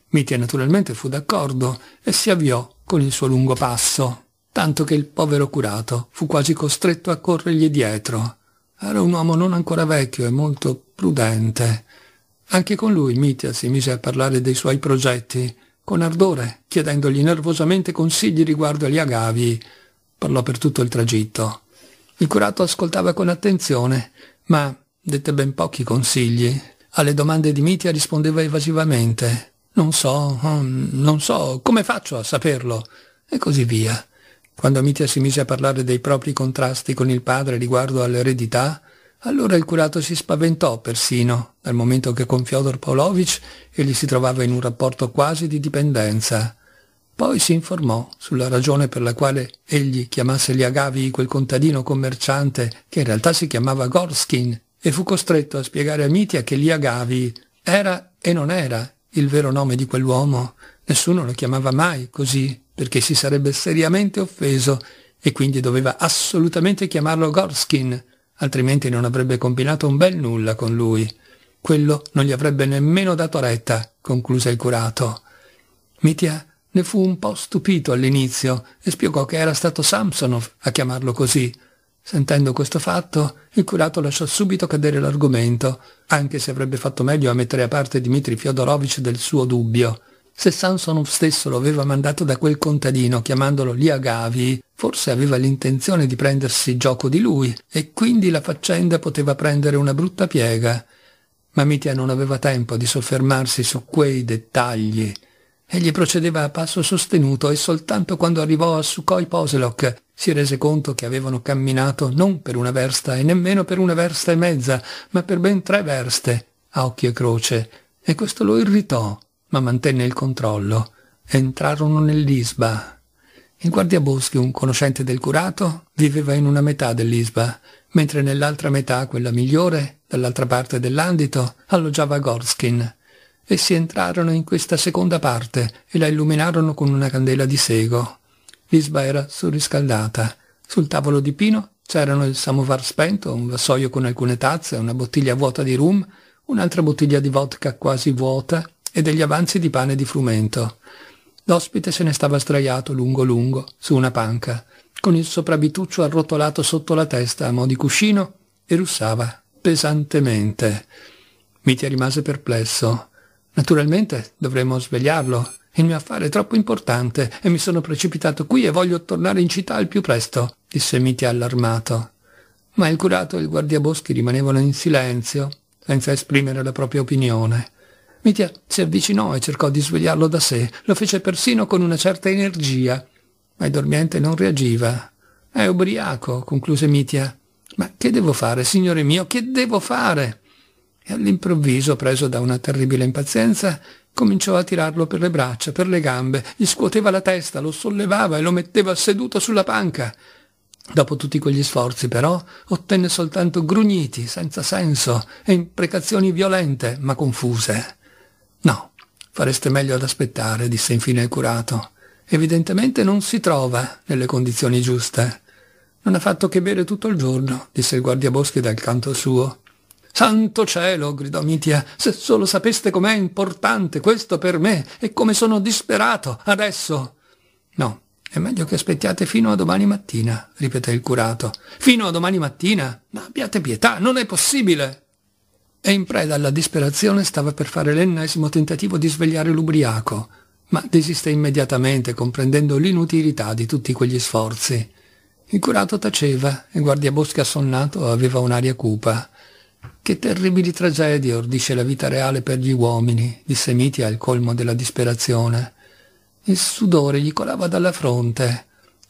Mitia naturalmente fu d'accordo e si avviò con il suo lungo passo, tanto che il povero curato fu quasi costretto a corrergli dietro. Era un uomo non ancora vecchio e molto prudente. Anche con lui Mitia si mise a parlare dei suoi progetti, con ardore, chiedendogli nervosamente consigli riguardo agli agavi. Parlò per tutto il tragitto il curato ascoltava con attenzione, ma dette ben pochi consigli. Alle domande di Mitia rispondeva evasivamente. Non so, mm, non so, come faccio a saperlo? E così via. Quando Mitia si mise a parlare dei propri contrasti con il padre riguardo all'eredità, allora il curato si spaventò persino, dal momento che con Fyodor Pavlovich egli si trovava in un rapporto quasi di dipendenza. Poi si informò sulla ragione per la quale egli chiamasse gli agavi quel contadino commerciante che in realtà si chiamava Gorskin e fu costretto a spiegare a Mitia che gli agavi era e non era il vero nome di quell'uomo. Nessuno lo chiamava mai così perché si sarebbe seriamente offeso e quindi doveva assolutamente chiamarlo Gorskin, altrimenti non avrebbe combinato un bel nulla con lui. Quello non gli avrebbe nemmeno dato retta, concluse il curato. Mitia ne fu un po' stupito all'inizio e spiegò che era stato Samsonov a chiamarlo così. Sentendo questo fatto, il curato lasciò subito cadere l'argomento, anche se avrebbe fatto meglio a mettere a parte Dmitri Fiodorovich del suo dubbio. Se Samsonov stesso lo aveva mandato da quel contadino chiamandolo Liagavi, forse aveva l'intenzione di prendersi gioco di lui e quindi la faccenda poteva prendere una brutta piega. Ma Mitia non aveva tempo di soffermarsi su quei dettagli. Egli procedeva a passo sostenuto e soltanto quando arrivò a Sukhoi Poselok si rese conto che avevano camminato non per una versta e nemmeno per una versta e mezza, ma per ben tre verste, a occhio e croce, e questo lo irritò, ma mantenne il controllo. Entrarono nell'isba. Il guardiaboschi, un conoscente del curato, viveva in una metà dell'isba, mentre nell'altra metà, quella migliore, dall'altra parte dell'andito, alloggiava Gorskin. Essi entrarono in questa seconda parte e la illuminarono con una candela di sego. L'isba era surriscaldata. Sul tavolo di pino c'erano il samovar spento, un vassoio con alcune tazze, una bottiglia vuota di rum, un'altra bottiglia di vodka quasi vuota e degli avanzi di pane di frumento. L'ospite se ne stava sdraiato lungo lungo su una panca, con il soprabituccio arrotolato sotto la testa a mo' di cuscino e russava pesantemente. Mitia rimase perplesso. Naturalmente dovremmo svegliarlo. Il mio affare è troppo importante e mi sono precipitato qui e voglio tornare in città al più presto, disse Miti allarmato. Ma il curato e il guardiaboschi rimanevano in silenzio, senza esprimere la propria opinione. Mitia si avvicinò e cercò di svegliarlo da sé, lo fece persino con una certa energia, ma il dormiente non reagiva. È ubriaco, concluse Mitia. Ma che devo fare, signore mio, che devo fare? e all'improvviso, preso da una terribile impazienza, cominciò a tirarlo per le braccia, per le gambe, gli scuoteva la testa, lo sollevava e lo metteva seduto sulla panca. Dopo tutti quegli sforzi, però, ottenne soltanto grugniti, senza senso, e imprecazioni violente, ma confuse. No, fareste meglio ad aspettare, disse infine il curato. Evidentemente non si trova nelle condizioni giuste. Non ha fatto che bere tutto il giorno, disse il guardiaboschi dal canto suo. Santo cielo, gridò Mitia, se solo sapeste com'è importante questo per me e come sono disperato adesso. No, è meglio che aspettiate fino a domani mattina, ripeté il curato. Fino a domani mattina? Ma abbiate pietà, non è possibile. E in preda alla disperazione stava per fare l'ennesimo tentativo di svegliare l'ubriaco, ma desiste immediatamente, comprendendo l'inutilità di tutti quegli sforzi. Il curato taceva e guardia Guardiabosca assonnato aveva un'aria cupa. Che terribili tragedie ordisce la vita reale per gli uomini, disse Mitia al colmo della disperazione. Il sudore gli colava dalla fronte.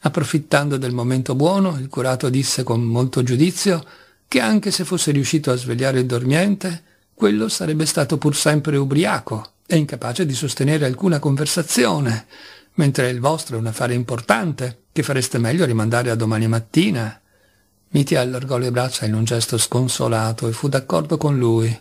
Approfittando del momento buono, il curato disse con molto giudizio che anche se fosse riuscito a svegliare il dormiente, quello sarebbe stato pur sempre ubriaco e incapace di sostenere alcuna conversazione, mentre il vostro è un affare importante che fareste meglio rimandare a domani mattina. Mitia allargò le braccia in un gesto sconsolato e fu d'accordo con lui.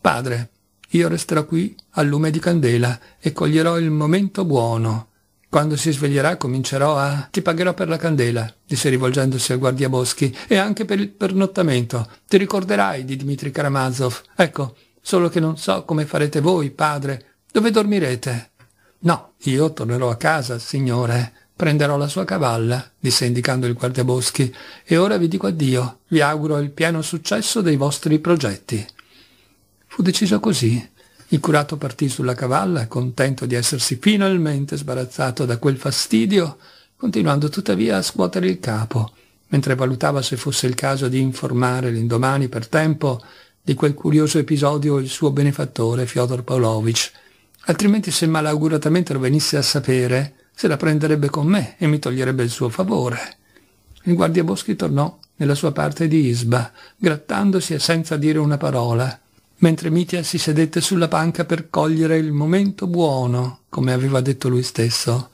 «Padre, io resterò qui al lume di candela e coglierò il momento buono. Quando si sveglierà comincerò a... Ti pagherò per la candela», disse rivolgendosi al guardiaboschi, «e anche per il pernottamento. Ti ricorderai di Dmitri Karamazov. Ecco, solo che non so come farete voi, padre. Dove dormirete?» «No, io tornerò a casa, signore», Prenderò la sua cavalla, disse indicando il guardiaboschi, e ora vi dico addio, vi auguro il pieno successo dei vostri progetti. Fu deciso così. Il curato partì sulla cavalla, contento di essersi finalmente sbarazzato da quel fastidio, continuando tuttavia a scuotere il capo, mentre valutava se fosse il caso di informare l'indomani per tempo di quel curioso episodio il suo benefattore Fyodor Pavlovich, altrimenti se malauguratamente lo venisse a sapere, se la prenderebbe con me e mi toglierebbe il suo favore. Il guardiaboschi tornò nella sua parte di Isba, grattandosi e senza dire una parola, mentre Mitia si sedette sulla panca per cogliere il momento buono, come aveva detto lui stesso.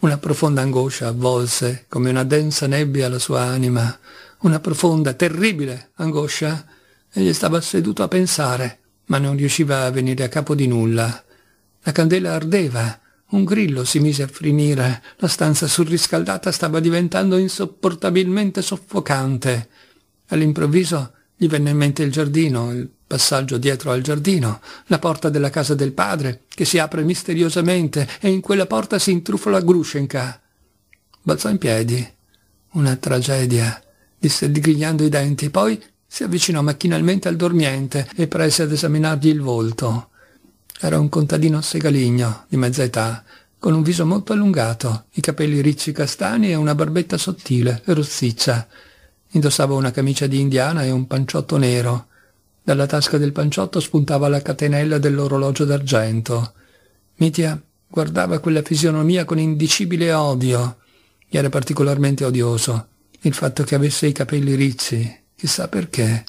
Una profonda angoscia avvolse, come una densa nebbia, la sua anima, una profonda, terribile angoscia, egli stava seduto a pensare, ma non riusciva a venire a capo di nulla. La candela ardeva, un grillo si mise a frinire, la stanza surriscaldata stava diventando insopportabilmente soffocante. All'improvviso gli venne in mente il giardino, il passaggio dietro al giardino, la porta della casa del padre, che si apre misteriosamente e in quella porta si intrufola Grushenka. Balzò in piedi. Una tragedia, disse digrignando i denti, poi si avvicinò macchinalmente al dormiente e prese ad esaminargli il volto. Era un contadino segaligno, di mezza età, con un viso molto allungato, i capelli ricci castani e una barbetta sottile, rossiccia. Indossava una camicia di indiana e un panciotto nero. Dalla tasca del panciotto spuntava la catenella dell'orologio d'argento. Mitia guardava quella fisionomia con indicibile odio. Gli era particolarmente odioso il fatto che avesse i capelli ricci, chissà perché.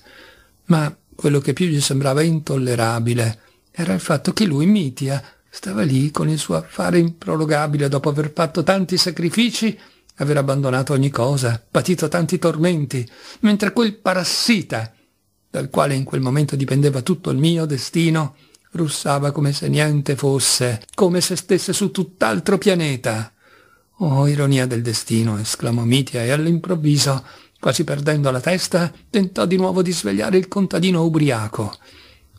Ma quello che più gli sembrava intollerabile era il fatto che lui, Mitia, stava lì con il suo affare improrogabile dopo aver fatto tanti sacrifici, aver abbandonato ogni cosa, patito tanti tormenti, mentre quel parassita, dal quale in quel momento dipendeva tutto il mio destino, russava come se niente fosse, come se stesse su tutt'altro pianeta. Oh, ironia del destino, esclamò Mitia e all'improvviso, quasi perdendo la testa, tentò di nuovo di svegliare il contadino ubriaco.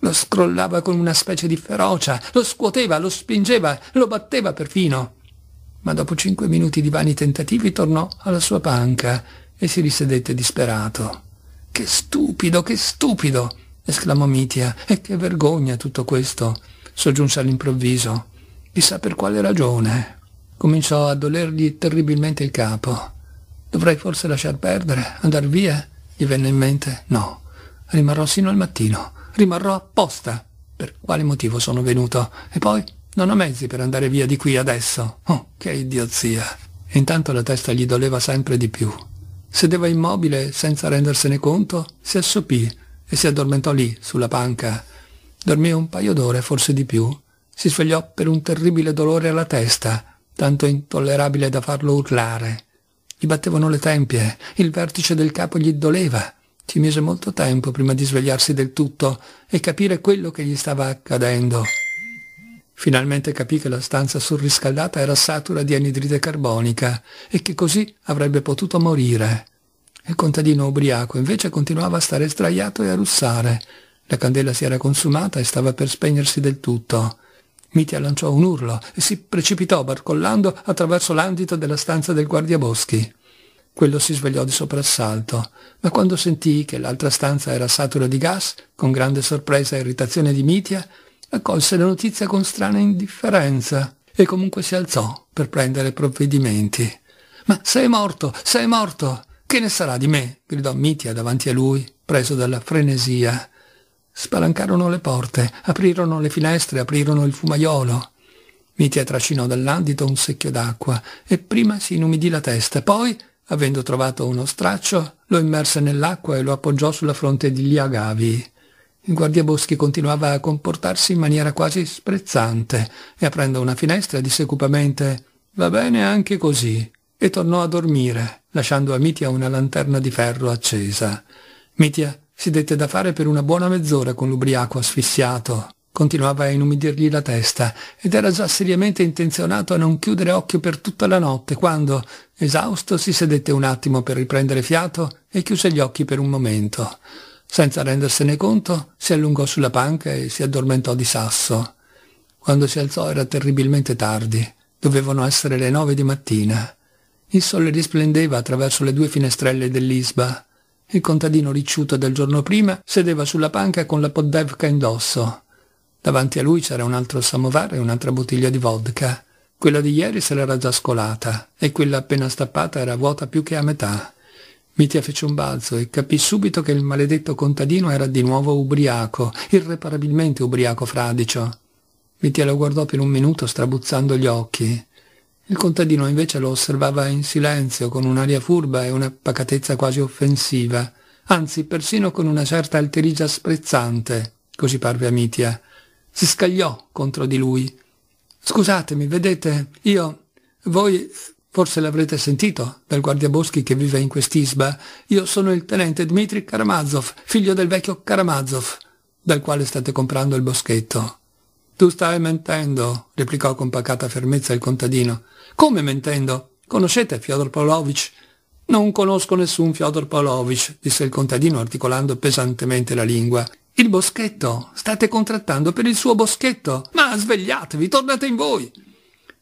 Lo scrollava con una specie di ferocia, lo scuoteva, lo spingeva, lo batteva perfino. Ma dopo cinque minuti di vani tentativi tornò alla sua panca e si risedette disperato. Che stupido, che stupido! esclamò Mitia. E che vergogna tutto questo! soggiunse all'improvviso. Chissà per quale ragione. Cominciò a dolergli terribilmente il capo. Dovrei forse lasciar perdere, andar via? gli venne in mente. No, rimarrò sino al mattino rimarrò apposta per quale motivo sono venuto e poi non ho mezzi per andare via di qui adesso. Oh, che idiozia. Intanto la testa gli doleva sempre di più. Sedeva immobile senza rendersene conto, si assopì e si addormentò lì, sulla panca. Dormì un paio d'ore, forse di più. Si svegliò per un terribile dolore alla testa, tanto intollerabile da farlo urlare. Gli battevano le tempie, il vertice del capo gli doleva. Ci mise molto tempo prima di svegliarsi del tutto e capire quello che gli stava accadendo. Finalmente capì che la stanza surriscaldata era satura di anidride carbonica e che così avrebbe potuto morire. Il contadino ubriaco invece continuava a stare sdraiato e a russare. La candela si era consumata e stava per spegnersi del tutto. Mitia lanciò un urlo e si precipitò barcollando attraverso l'andito della stanza del guardiaboschi. Quello si svegliò di soprassalto, ma quando sentì che l'altra stanza era satura di gas, con grande sorpresa e irritazione di Mitia, accolse la notizia con strana indifferenza e comunque si alzò per prendere provvedimenti. Ma sei morto, sei morto! Che ne sarà di me? gridò Mitia davanti a lui, preso dalla frenesia. Spalancarono le porte, aprirono le finestre, aprirono il fumaiolo. Mitia trascinò dall'andito un secchio d'acqua e prima si inumidì la testa, poi Avendo trovato uno straccio, lo immerse nell'acqua e lo appoggiò sulla fronte di Liagavi. Il guardiaboschi continuava a comportarsi in maniera quasi sprezzante e aprendo una finestra disse cupamente «Va bene anche così» e tornò a dormire, lasciando a Mitia una lanterna di ferro accesa. Mitia si dette da fare per una buona mezz'ora con l'ubriaco asfissiato. Continuava a inumidirgli la testa ed era già seriamente intenzionato a non chiudere occhio per tutta la notte quando, esausto, si sedette un attimo per riprendere fiato e chiuse gli occhi per un momento. Senza rendersene conto, si allungò sulla panca e si addormentò di sasso. Quando si alzò era terribilmente tardi. Dovevano essere le nove di mattina. Il sole risplendeva attraverso le due finestrelle dell'isba. Il contadino ricciuto del giorno prima sedeva sulla panca con la poddevka indosso. Davanti a lui c'era un altro samovar e un'altra bottiglia di vodka. Quella di ieri se l'era già scolata e quella appena stappata era vuota più che a metà. Mitia fece un balzo e capì subito che il maledetto contadino era di nuovo ubriaco, irreparabilmente ubriaco fradicio. Mitia lo guardò per un minuto strabuzzando gli occhi. Il contadino invece lo osservava in silenzio, con un'aria furba e una pacatezza quasi offensiva, anzi persino con una certa alterigia sprezzante, così parve a Mitia si scagliò contro di lui. Scusatemi, vedete, io, voi eh, forse l'avrete sentito dal guardiaboschi che vive in quest'isba, io sono il tenente Dmitri Karamazov, figlio del vecchio Karamazov, dal quale state comprando il boschetto. Tu stai mentendo, replicò con pacata fermezza il contadino. Come mentendo? Conoscete Fyodor Pavlovich? Non conosco nessun Fyodor Pavlovich, disse il contadino articolando pesantemente la lingua. Il boschetto. State contrattando per il suo boschetto. Ma svegliatevi, tornate in voi.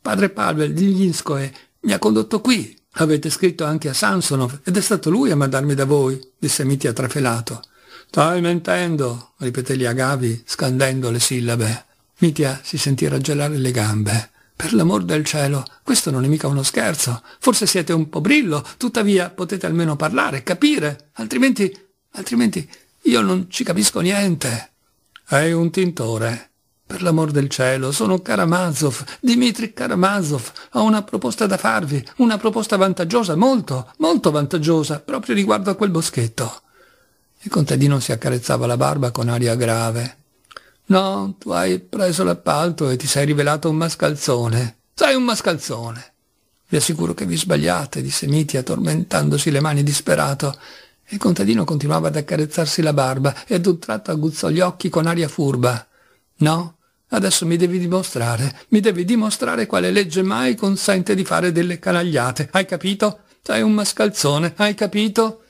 Padre Pavel di Linscoe mi ha condotto qui. Avete scritto anche a Samsonov ed è stato lui a mandarmi da voi, disse Mitya trafelato. Stai mentendo, ripeté agavi, scandendo le sillabe. Mitya si sentì raggelare le gambe. Per l'amor del cielo, questo non è mica uno scherzo. Forse siete un po' brillo, tuttavia potete almeno parlare, capire, altrimenti... altrimenti... Io non ci capisco niente. È un tintore. Per l'amor del cielo, sono Karamazov, Dimitri Karamazov. Ho una proposta da farvi, una proposta vantaggiosa, molto, molto vantaggiosa, proprio riguardo a quel boschetto. Il contadino si accarezzava la barba con aria grave. No, tu hai preso l'appalto e ti sei rivelato un mascalzone. Sei un mascalzone. Vi assicuro che vi sbagliate, disse Mitia, tormentandosi le mani disperato. Il contadino continuava ad accarezzarsi la barba e ad un tratto aguzzò gli occhi con aria furba. No, adesso mi devi dimostrare, mi devi dimostrare quale legge mai consente di fare delle canagliate, hai capito? Sei un mascalzone, hai capito?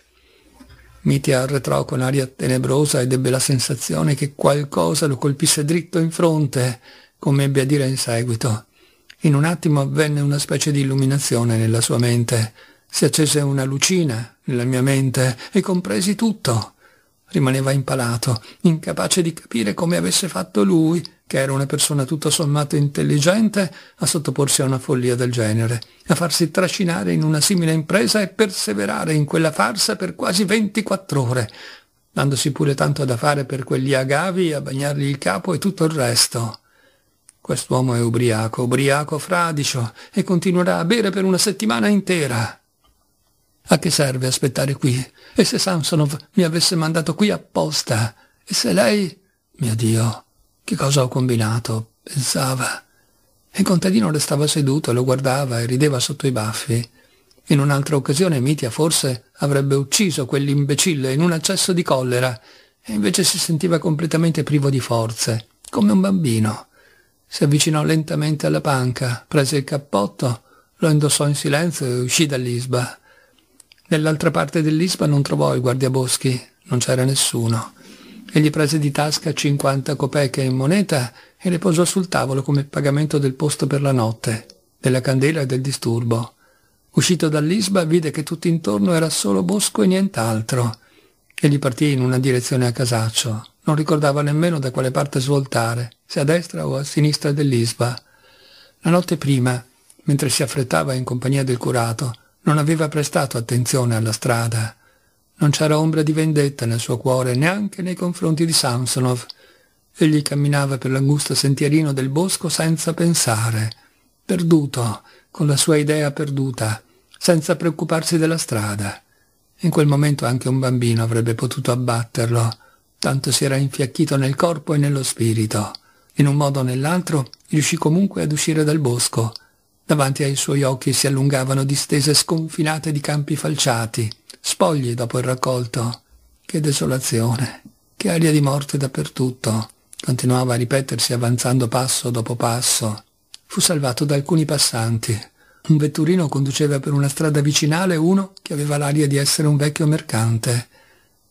Miti arretrò con aria tenebrosa ed ebbe la sensazione che qualcosa lo colpisse dritto in fronte, come ebbe a dire in seguito. In un attimo avvenne una specie di illuminazione nella sua mente. Si accese una lucina, nella mia mente e compresi tutto. Rimaneva impalato, incapace di capire come avesse fatto lui, che era una persona tutto sommato intelligente, a sottoporsi a una follia del genere, a farsi trascinare in una simile impresa e perseverare in quella farsa per quasi 24 ore, dandosi pure tanto da fare per quegli agavi, a bagnargli il capo e tutto il resto. Quest'uomo è ubriaco, ubriaco fradicio, e continuerà a bere per una settimana intera. A che serve aspettare qui? E se Samsonov mi avesse mandato qui apposta? E se lei... Mio Dio, che cosa ho combinato? Pensava. Il contadino restava seduto, lo guardava e rideva sotto i baffi. In un'altra occasione Mitia forse avrebbe ucciso quell'imbecille in un accesso di collera, e invece si sentiva completamente privo di forze, come un bambino. Si avvicinò lentamente alla panca, prese il cappotto, lo indossò in silenzio e uscì dall'isba. Nell'altra parte dell'ispa non trovò i guardiaboschi, non c'era nessuno. Egli prese di tasca 50 copeche in moneta e le posò sul tavolo come pagamento del posto per la notte, della candela e del disturbo. Uscito dall'isba vide che tutto intorno era solo bosco e nient'altro. Egli partì in una direzione a casaccio. Non ricordava nemmeno da quale parte svoltare, se a destra o a sinistra dell'isba. La notte prima, mentre si affrettava in compagnia del curato, non aveva prestato attenzione alla strada. Non c'era ombra di vendetta nel suo cuore, neanche nei confronti di Samsonov. Egli camminava per l'angusto sentierino del bosco senza pensare, perduto, con la sua idea perduta, senza preoccuparsi della strada. In quel momento anche un bambino avrebbe potuto abbatterlo, tanto si era infiacchito nel corpo e nello spirito. In un modo o nell'altro riuscì comunque ad uscire dal bosco, Davanti ai suoi occhi si allungavano distese sconfinate di campi falciati, spogli dopo il raccolto. Che desolazione, che aria di morte dappertutto. Continuava a ripetersi avanzando passo dopo passo. Fu salvato da alcuni passanti. Un vetturino conduceva per una strada vicinale uno che aveva l'aria di essere un vecchio mercante.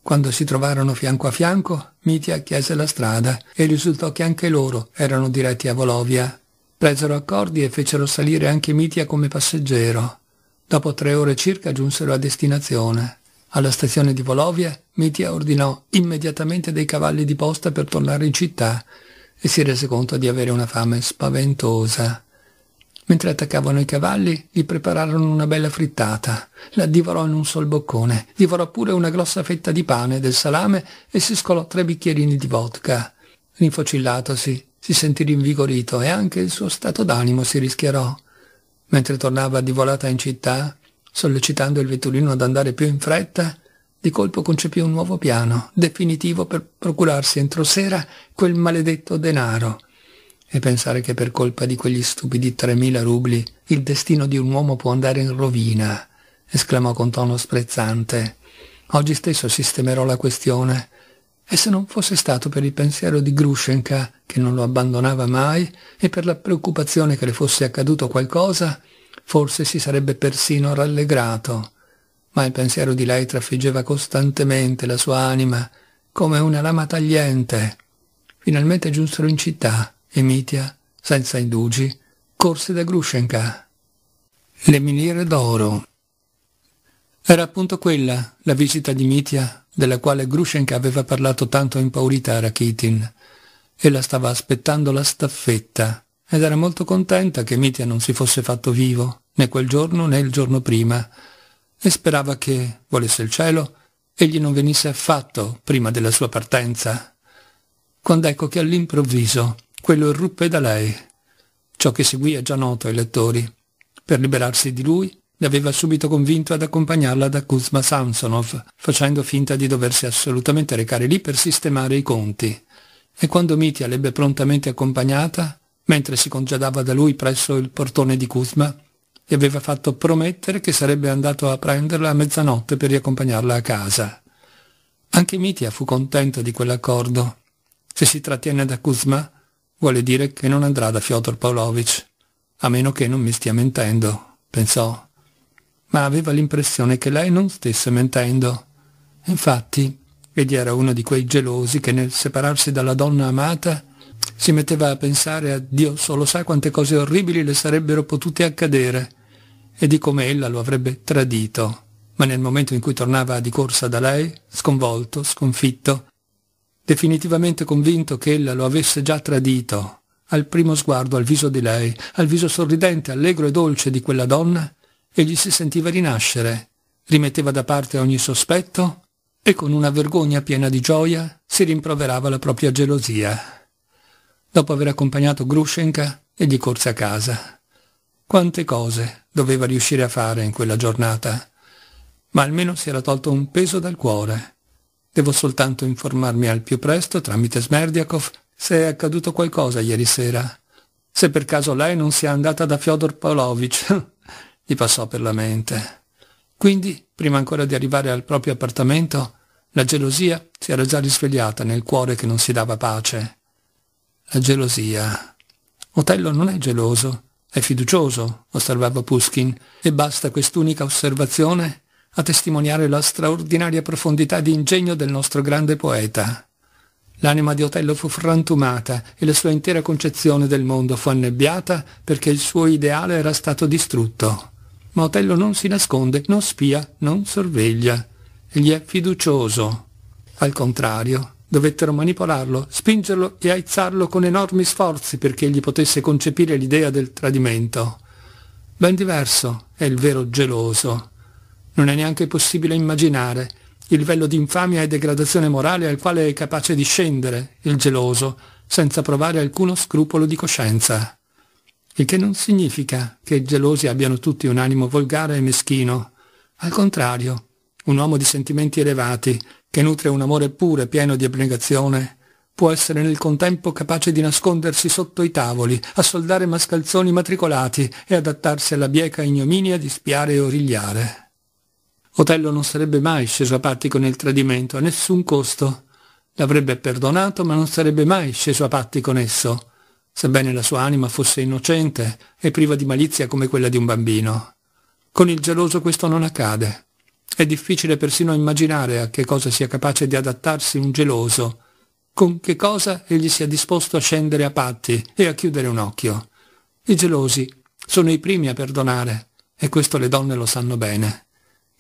Quando si trovarono fianco a fianco, Mitia chiese la strada e risultò che anche loro erano diretti a Volovia. Presero accordi e fecero salire anche Mitia come passeggero. Dopo tre ore circa giunsero a destinazione. Alla stazione di Volovia, Mitia ordinò immediatamente dei cavalli di posta per tornare in città e si rese conto di avere una fame spaventosa. Mentre attaccavano i cavalli, gli prepararono una bella frittata. La divorò in un sol boccone, divorò pure una grossa fetta di pane e del salame e si scolò tre bicchierini di vodka. Rinfocillatosi, si sentì rinvigorito e anche il suo stato d'animo si rischiarò. Mentre tornava di volata in città, sollecitando il vetturino ad andare più in fretta, di colpo concepì un nuovo piano, definitivo per procurarsi entro sera quel maledetto denaro. E pensare che per colpa di quegli stupidi 3.000 rubli il destino di un uomo può andare in rovina, esclamò con tono sprezzante. Oggi stesso sistemerò la questione. E se non fosse stato per il pensiero di Grushenka, che non lo abbandonava mai, e per la preoccupazione che le fosse accaduto qualcosa, forse si sarebbe persino rallegrato. Ma il pensiero di lei trafiggeva costantemente la sua anima, come una lama tagliente. Finalmente giunsero in città, e Mitia, senza indugi, corse da Grushenka. Le miniere d'oro. Era appunto quella, la visita di Mitia della quale Grushenka aveva parlato tanto impaurita a Rakitin. Ella stava aspettando la staffetta ed era molto contenta che Mitya non si fosse fatto vivo, né quel giorno né il giorno prima, e sperava che, volesse il cielo, egli non venisse affatto prima della sua partenza. Quando ecco che all'improvviso quello irruppe da lei. Ciò che seguì è già noto ai lettori. Per liberarsi di lui, l'aveva subito convinto ad accompagnarla da Kuzma Samsonov, facendo finta di doversi assolutamente recare lì per sistemare i conti. E quando Mitya l'ebbe prontamente accompagnata, mentre si congedava da lui presso il portone di Kuzma, gli aveva fatto promettere che sarebbe andato a prenderla a mezzanotte per riaccompagnarla a casa. Anche Mitya fu contento di quell'accordo. Se si trattiene da Kuzma, vuole dire che non andrà da Fyodor Pavlovich, a meno che non mi stia mentendo, pensò ma aveva l'impressione che lei non stesse mentendo. Infatti, egli era uno di quei gelosi che nel separarsi dalla donna amata si metteva a pensare a Dio solo sa quante cose orribili le sarebbero potute accadere e di come ella lo avrebbe tradito. Ma nel momento in cui tornava di corsa da lei, sconvolto, sconfitto, definitivamente convinto che ella lo avesse già tradito, al primo sguardo al viso di lei, al viso sorridente, allegro e dolce di quella donna, Egli si sentiva rinascere, rimetteva da parte ogni sospetto e con una vergogna piena di gioia si rimproverava la propria gelosia. Dopo aver accompagnato Grushenka, egli corse a casa. Quante cose doveva riuscire a fare in quella giornata, ma almeno si era tolto un peso dal cuore. Devo soltanto informarmi al più presto, tramite Smerdiakov, se è accaduto qualcosa ieri sera. Se per caso lei non sia andata da Fyodor Pavlovich gli passò per la mente. Quindi, prima ancora di arrivare al proprio appartamento, la gelosia si era già risvegliata nel cuore che non si dava pace. La gelosia. Otello non è geloso, è fiducioso, osservava Puskin, e basta quest'unica osservazione a testimoniare la straordinaria profondità di ingegno del nostro grande poeta. L'anima di Otello fu frantumata e la sua intera concezione del mondo fu annebbiata perché il suo ideale era stato distrutto ma Otello non si nasconde, non spia, non sorveglia. Egli è fiducioso. Al contrario, dovettero manipolarlo, spingerlo e aizzarlo con enormi sforzi perché egli potesse concepire l'idea del tradimento. Ben diverso è il vero geloso. Non è neanche possibile immaginare il livello di infamia e degradazione morale al quale è capace di scendere il geloso, senza provare alcuno scrupolo di coscienza il che non significa che i gelosi abbiano tutti un animo volgare e meschino. Al contrario, un uomo di sentimenti elevati, che nutre un amore puro e pieno di abnegazione, può essere nel contempo capace di nascondersi sotto i tavoli, a soldare mascalzoni matricolati e adattarsi alla bieca ignominia di spiare e origliare. Otello non sarebbe mai sceso a patti con il tradimento, a nessun costo. L'avrebbe perdonato, ma non sarebbe mai sceso a patti con esso sebbene la sua anima fosse innocente e priva di malizia come quella di un bambino. Con il geloso questo non accade. È difficile persino immaginare a che cosa sia capace di adattarsi un geloso, con che cosa egli sia disposto a scendere a patti e a chiudere un occhio. I gelosi sono i primi a perdonare, e questo le donne lo sanno bene.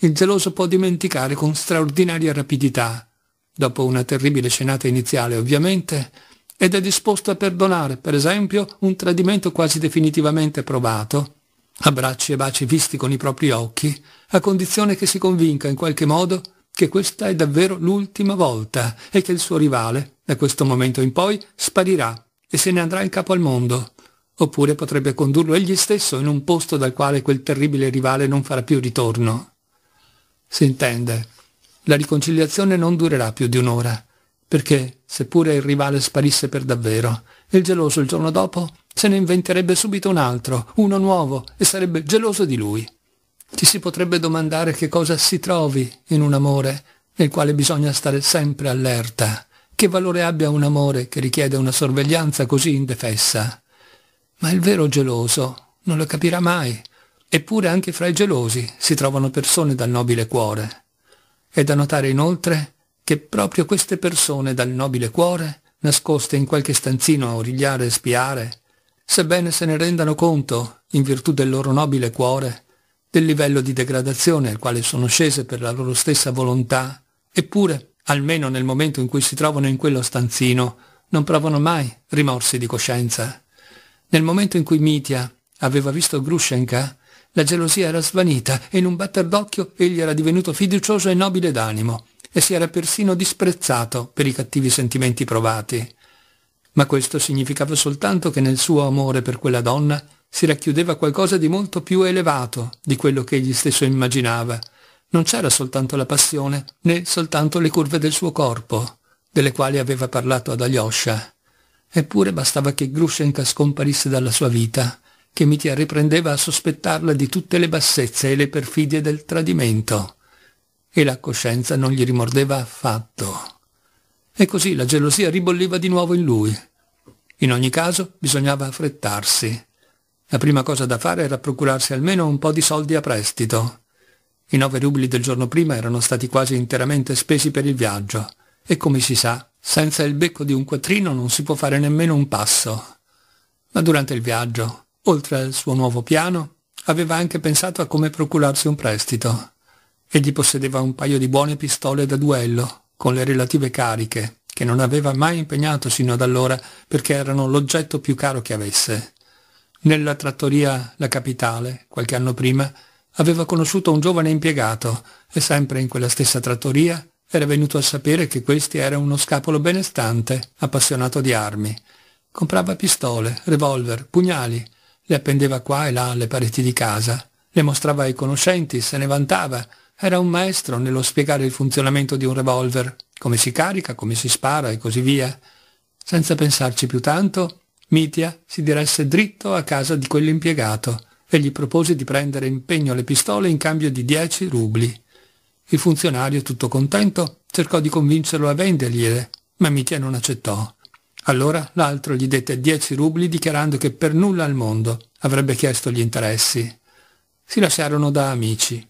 Il geloso può dimenticare con straordinaria rapidità, dopo una terribile scenata iniziale ovviamente, ed è disposto a perdonare, per esempio, un tradimento quasi definitivamente provato, abbracci e baci visti con i propri occhi, a condizione che si convinca in qualche modo che questa è davvero l'ultima volta e che il suo rivale, da questo momento in poi, sparirà e se ne andrà in capo al mondo. Oppure potrebbe condurlo egli stesso in un posto dal quale quel terribile rivale non farà più ritorno. Si intende, la riconciliazione non durerà più di un'ora perché, seppure il rivale sparisse per davvero, il geloso il giorno dopo se ne inventerebbe subito un altro, uno nuovo, e sarebbe geloso di lui. Ci si potrebbe domandare che cosa si trovi in un amore nel quale bisogna stare sempre allerta, che valore abbia un amore che richiede una sorveglianza così indefessa. Ma il vero geloso non lo capirà mai, eppure anche fra i gelosi si trovano persone dal nobile cuore. È da notare inoltre che proprio queste persone dal nobile cuore, nascoste in qualche stanzino a origliare e spiare, sebbene se ne rendano conto, in virtù del loro nobile cuore, del livello di degradazione al quale sono scese per la loro stessa volontà, eppure, almeno nel momento in cui si trovano in quello stanzino, non provano mai rimorsi di coscienza. Nel momento in cui Mitya aveva visto Grushenka, la gelosia era svanita e in un batter d'occhio egli era divenuto fiducioso e nobile d'animo e si era persino disprezzato per i cattivi sentimenti provati. Ma questo significava soltanto che nel suo amore per quella donna si racchiudeva qualcosa di molto più elevato di quello che egli stesso immaginava. Non c'era soltanto la passione, né soltanto le curve del suo corpo, delle quali aveva parlato ad Alyosha. Eppure bastava che Grushenka scomparisse dalla sua vita, che Mitia riprendeva a sospettarla di tutte le bassezze e le perfidie del tradimento e la coscienza non gli rimordeva affatto. E così la gelosia ribolliva di nuovo in lui. In ogni caso bisognava affrettarsi. La prima cosa da fare era procurarsi almeno un po' di soldi a prestito. I nove rubli del giorno prima erano stati quasi interamente spesi per il viaggio e come si sa, senza il becco di un quattrino non si può fare nemmeno un passo. Ma durante il viaggio, oltre al suo nuovo piano, aveva anche pensato a come procurarsi un prestito. Egli possedeva un paio di buone pistole da duello, con le relative cariche, che non aveva mai impegnato sino ad allora perché erano l'oggetto più caro che avesse. Nella trattoria La Capitale, qualche anno prima, aveva conosciuto un giovane impiegato e sempre in quella stessa trattoria era venuto a sapere che questi era uno scapolo benestante, appassionato di armi. Comprava pistole, revolver, pugnali, le appendeva qua e là alle pareti di casa, le mostrava ai conoscenti, se ne vantava, era un maestro nello spiegare il funzionamento di un revolver, come si carica, come si spara e così via. Senza pensarci più tanto, Mitia si diresse dritto a casa di quell'impiegato e gli propose di prendere in pegno le pistole in cambio di 10 rubli. Il funzionario, tutto contento, cercò di convincerlo a vendergliele, ma Mitia non accettò. Allora l'altro gli dette 10 rubli dichiarando che per nulla al mondo avrebbe chiesto gli interessi. Si lasciarono da amici.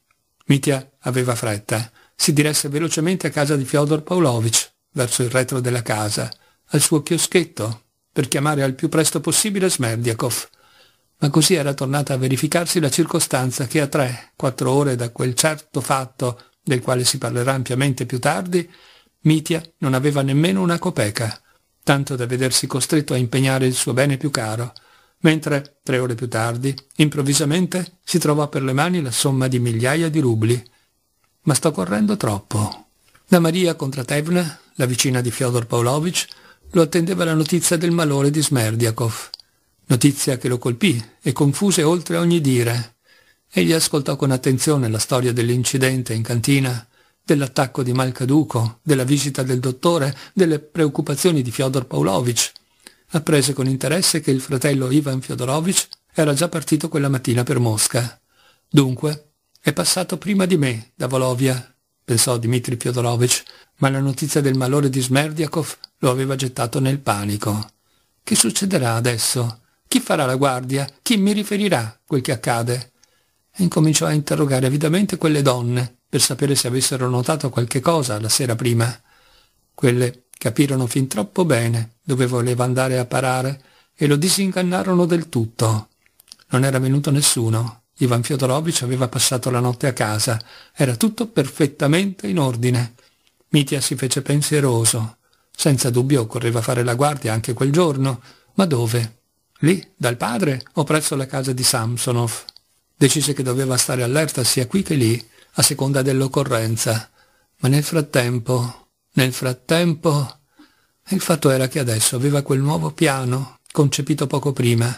Mitya aveva fretta. Si diresse velocemente a casa di Fyodor Pavlovich, verso il retro della casa, al suo chioschetto, per chiamare al più presto possibile Smerdiakov. Ma così era tornata a verificarsi la circostanza che a tre, quattro ore da quel certo fatto, del quale si parlerà ampiamente più tardi, Mitya non aveva nemmeno una copeca, tanto da vedersi costretto a impegnare il suo bene più caro – mentre, tre ore più tardi, improvvisamente si trovò per le mani la somma di migliaia di rubli. Ma sto correndo troppo. Da Maria Kontratevna, la vicina di Fyodor Pavlovich, lo attendeva la notizia del malore di Smerdiakov, notizia che lo colpì e confuse oltre ogni dire. Egli ascoltò con attenzione la storia dell'incidente in cantina, dell'attacco di Malcaduco, della visita del dottore, delle preoccupazioni di Fyodor Pavlovich, apprese con interesse che il fratello Ivan Fyodorovich era già partito quella mattina per Mosca. Dunque, è passato prima di me, da Volovia, pensò Dmitri Fyodorovich, ma la notizia del malore di Smerdiakov lo aveva gettato nel panico. Che succederà adesso? Chi farà la guardia? Chi mi riferirà quel che accade? E incominciò a interrogare avidamente quelle donne, per sapere se avessero notato qualche cosa la sera prima. Quelle Capirono fin troppo bene dove voleva andare a parare e lo disingannarono del tutto. Non era venuto nessuno. Ivan Fiodorovich aveva passato la notte a casa. Era tutto perfettamente in ordine. Mitia si fece pensieroso. Senza dubbio occorreva fare la guardia anche quel giorno. Ma dove? Lì, dal padre o presso la casa di Samsonov? Decise che doveva stare allerta sia qui che lì, a seconda dell'occorrenza. Ma nel frattempo nel frattempo... Il fatto era che adesso aveva quel nuovo piano, concepito poco prima,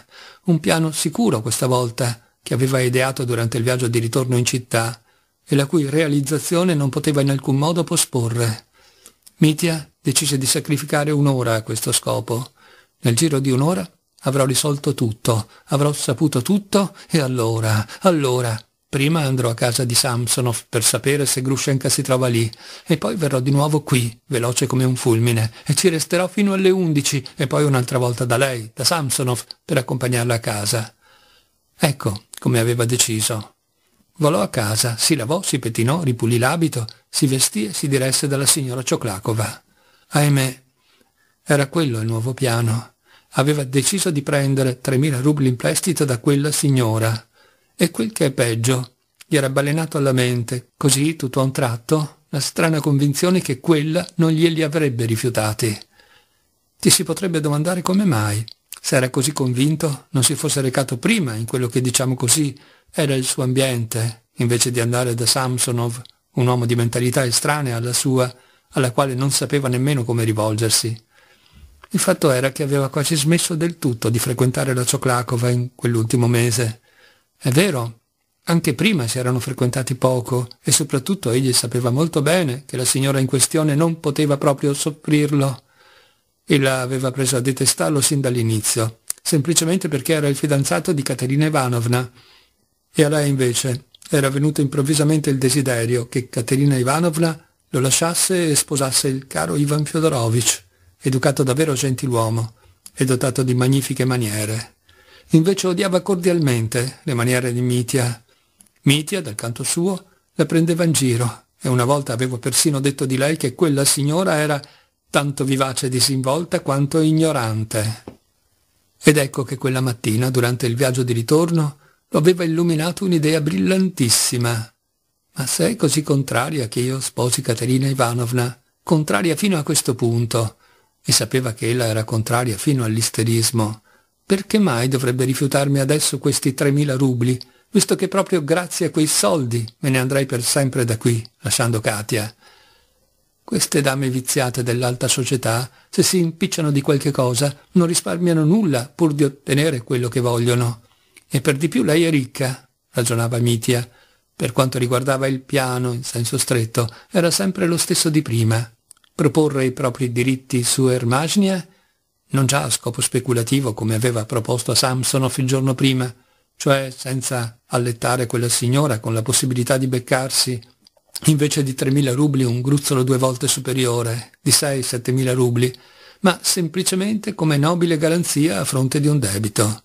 un piano sicuro questa volta, che aveva ideato durante il viaggio di ritorno in città, e la cui realizzazione non poteva in alcun modo posporre. Mitia decise di sacrificare un'ora a questo scopo. Nel giro di un'ora avrò risolto tutto, avrò saputo tutto e allora, allora Prima andrò a casa di Samsonov per sapere se Grushenka si trova lì e poi verrò di nuovo qui, veloce come un fulmine, e ci resterò fino alle undici, e poi un'altra volta da lei, da Samsonov, per accompagnarla a casa. Ecco come aveva deciso. Volò a casa, si lavò, si pettinò, ripulì l'abito, si vestì e si diresse dalla signora Cioclacova. Ahimè, era quello il nuovo piano. Aveva deciso di prendere 3.000 rubli in prestito da quella signora, e quel che è peggio, gli era balenato alla mente, così tutto a un tratto, la strana convinzione che quella non glieli avrebbe rifiutati. Ti si potrebbe domandare come mai, se era così convinto, non si fosse recato prima in quello che diciamo così era il suo ambiente, invece di andare da Samsonov, un uomo di mentalità estranea alla sua, alla quale non sapeva nemmeno come rivolgersi. Il fatto era che aveva quasi smesso del tutto di frequentare la Cioclacova in quell'ultimo mese è vero, anche prima si erano frequentati poco e soprattutto egli sapeva molto bene che la signora in questione non poteva proprio soffrirlo. Ella aveva preso a detestarlo sin dall'inizio, semplicemente perché era il fidanzato di Caterina Ivanovna. E a lei invece era venuto improvvisamente il desiderio che Caterina Ivanovna lo lasciasse e sposasse il caro Ivan Fyodorovich, educato davvero gentiluomo e dotato di magnifiche maniere. Invece odiava cordialmente le maniere di Mitia. Mitia, dal canto suo, la prendeva in giro e una volta avevo persino detto di lei che quella signora era tanto vivace e disinvolta quanto ignorante. Ed ecco che quella mattina, durante il viaggio di ritorno, lo aveva illuminato un'idea brillantissima. Ma sei così contraria che io sposi Caterina Ivanovna, contraria fino a questo punto, e sapeva che ella era contraria fino all'isterismo, perché mai dovrebbe rifiutarmi adesso questi 3.000 rubli, visto che proprio grazie a quei soldi me ne andrei per sempre da qui, lasciando Katia? Queste dame viziate dell'alta società, se si impicciano di qualche cosa, non risparmiano nulla pur di ottenere quello che vogliono. E per di più lei è ricca, ragionava Mitia. Per quanto riguardava il piano, in senso stretto, era sempre lo stesso di prima. Proporre i propri diritti su Ermagnia non già a scopo speculativo come aveva proposto a Samsonov il giorno prima, cioè senza allettare quella signora con la possibilità di beccarsi invece di 3.000 rubli un gruzzolo due volte superiore, di 6-7.000 rubli, ma semplicemente come nobile garanzia a fronte di un debito.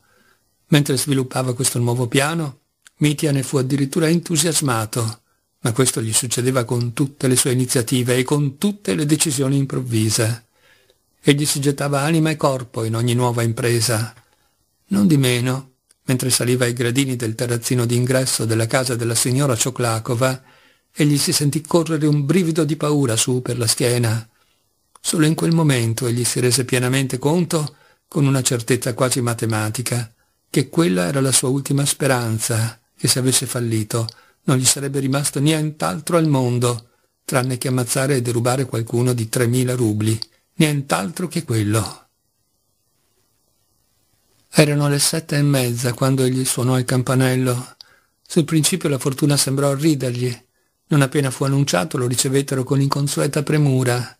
Mentre sviluppava questo nuovo piano, Mitia ne fu addirittura entusiasmato, ma questo gli succedeva con tutte le sue iniziative e con tutte le decisioni improvvise. Egli si gettava anima e corpo in ogni nuova impresa. Non di meno, mentre saliva ai gradini del terrazzino d'ingresso della casa della signora Cioklakova, egli si sentì correre un brivido di paura su per la schiena. Solo in quel momento egli si rese pienamente conto, con una certezza quasi matematica, che quella era la sua ultima speranza, che se avesse fallito non gli sarebbe rimasto nient'altro al mondo, tranne che ammazzare e derubare qualcuno di 3.000 rubli nient'altro che quello. Erano le sette e mezza quando egli suonò il campanello. Sul principio la fortuna sembrò ridergli. Non appena fu annunciato lo ricevettero con inconsueta premura,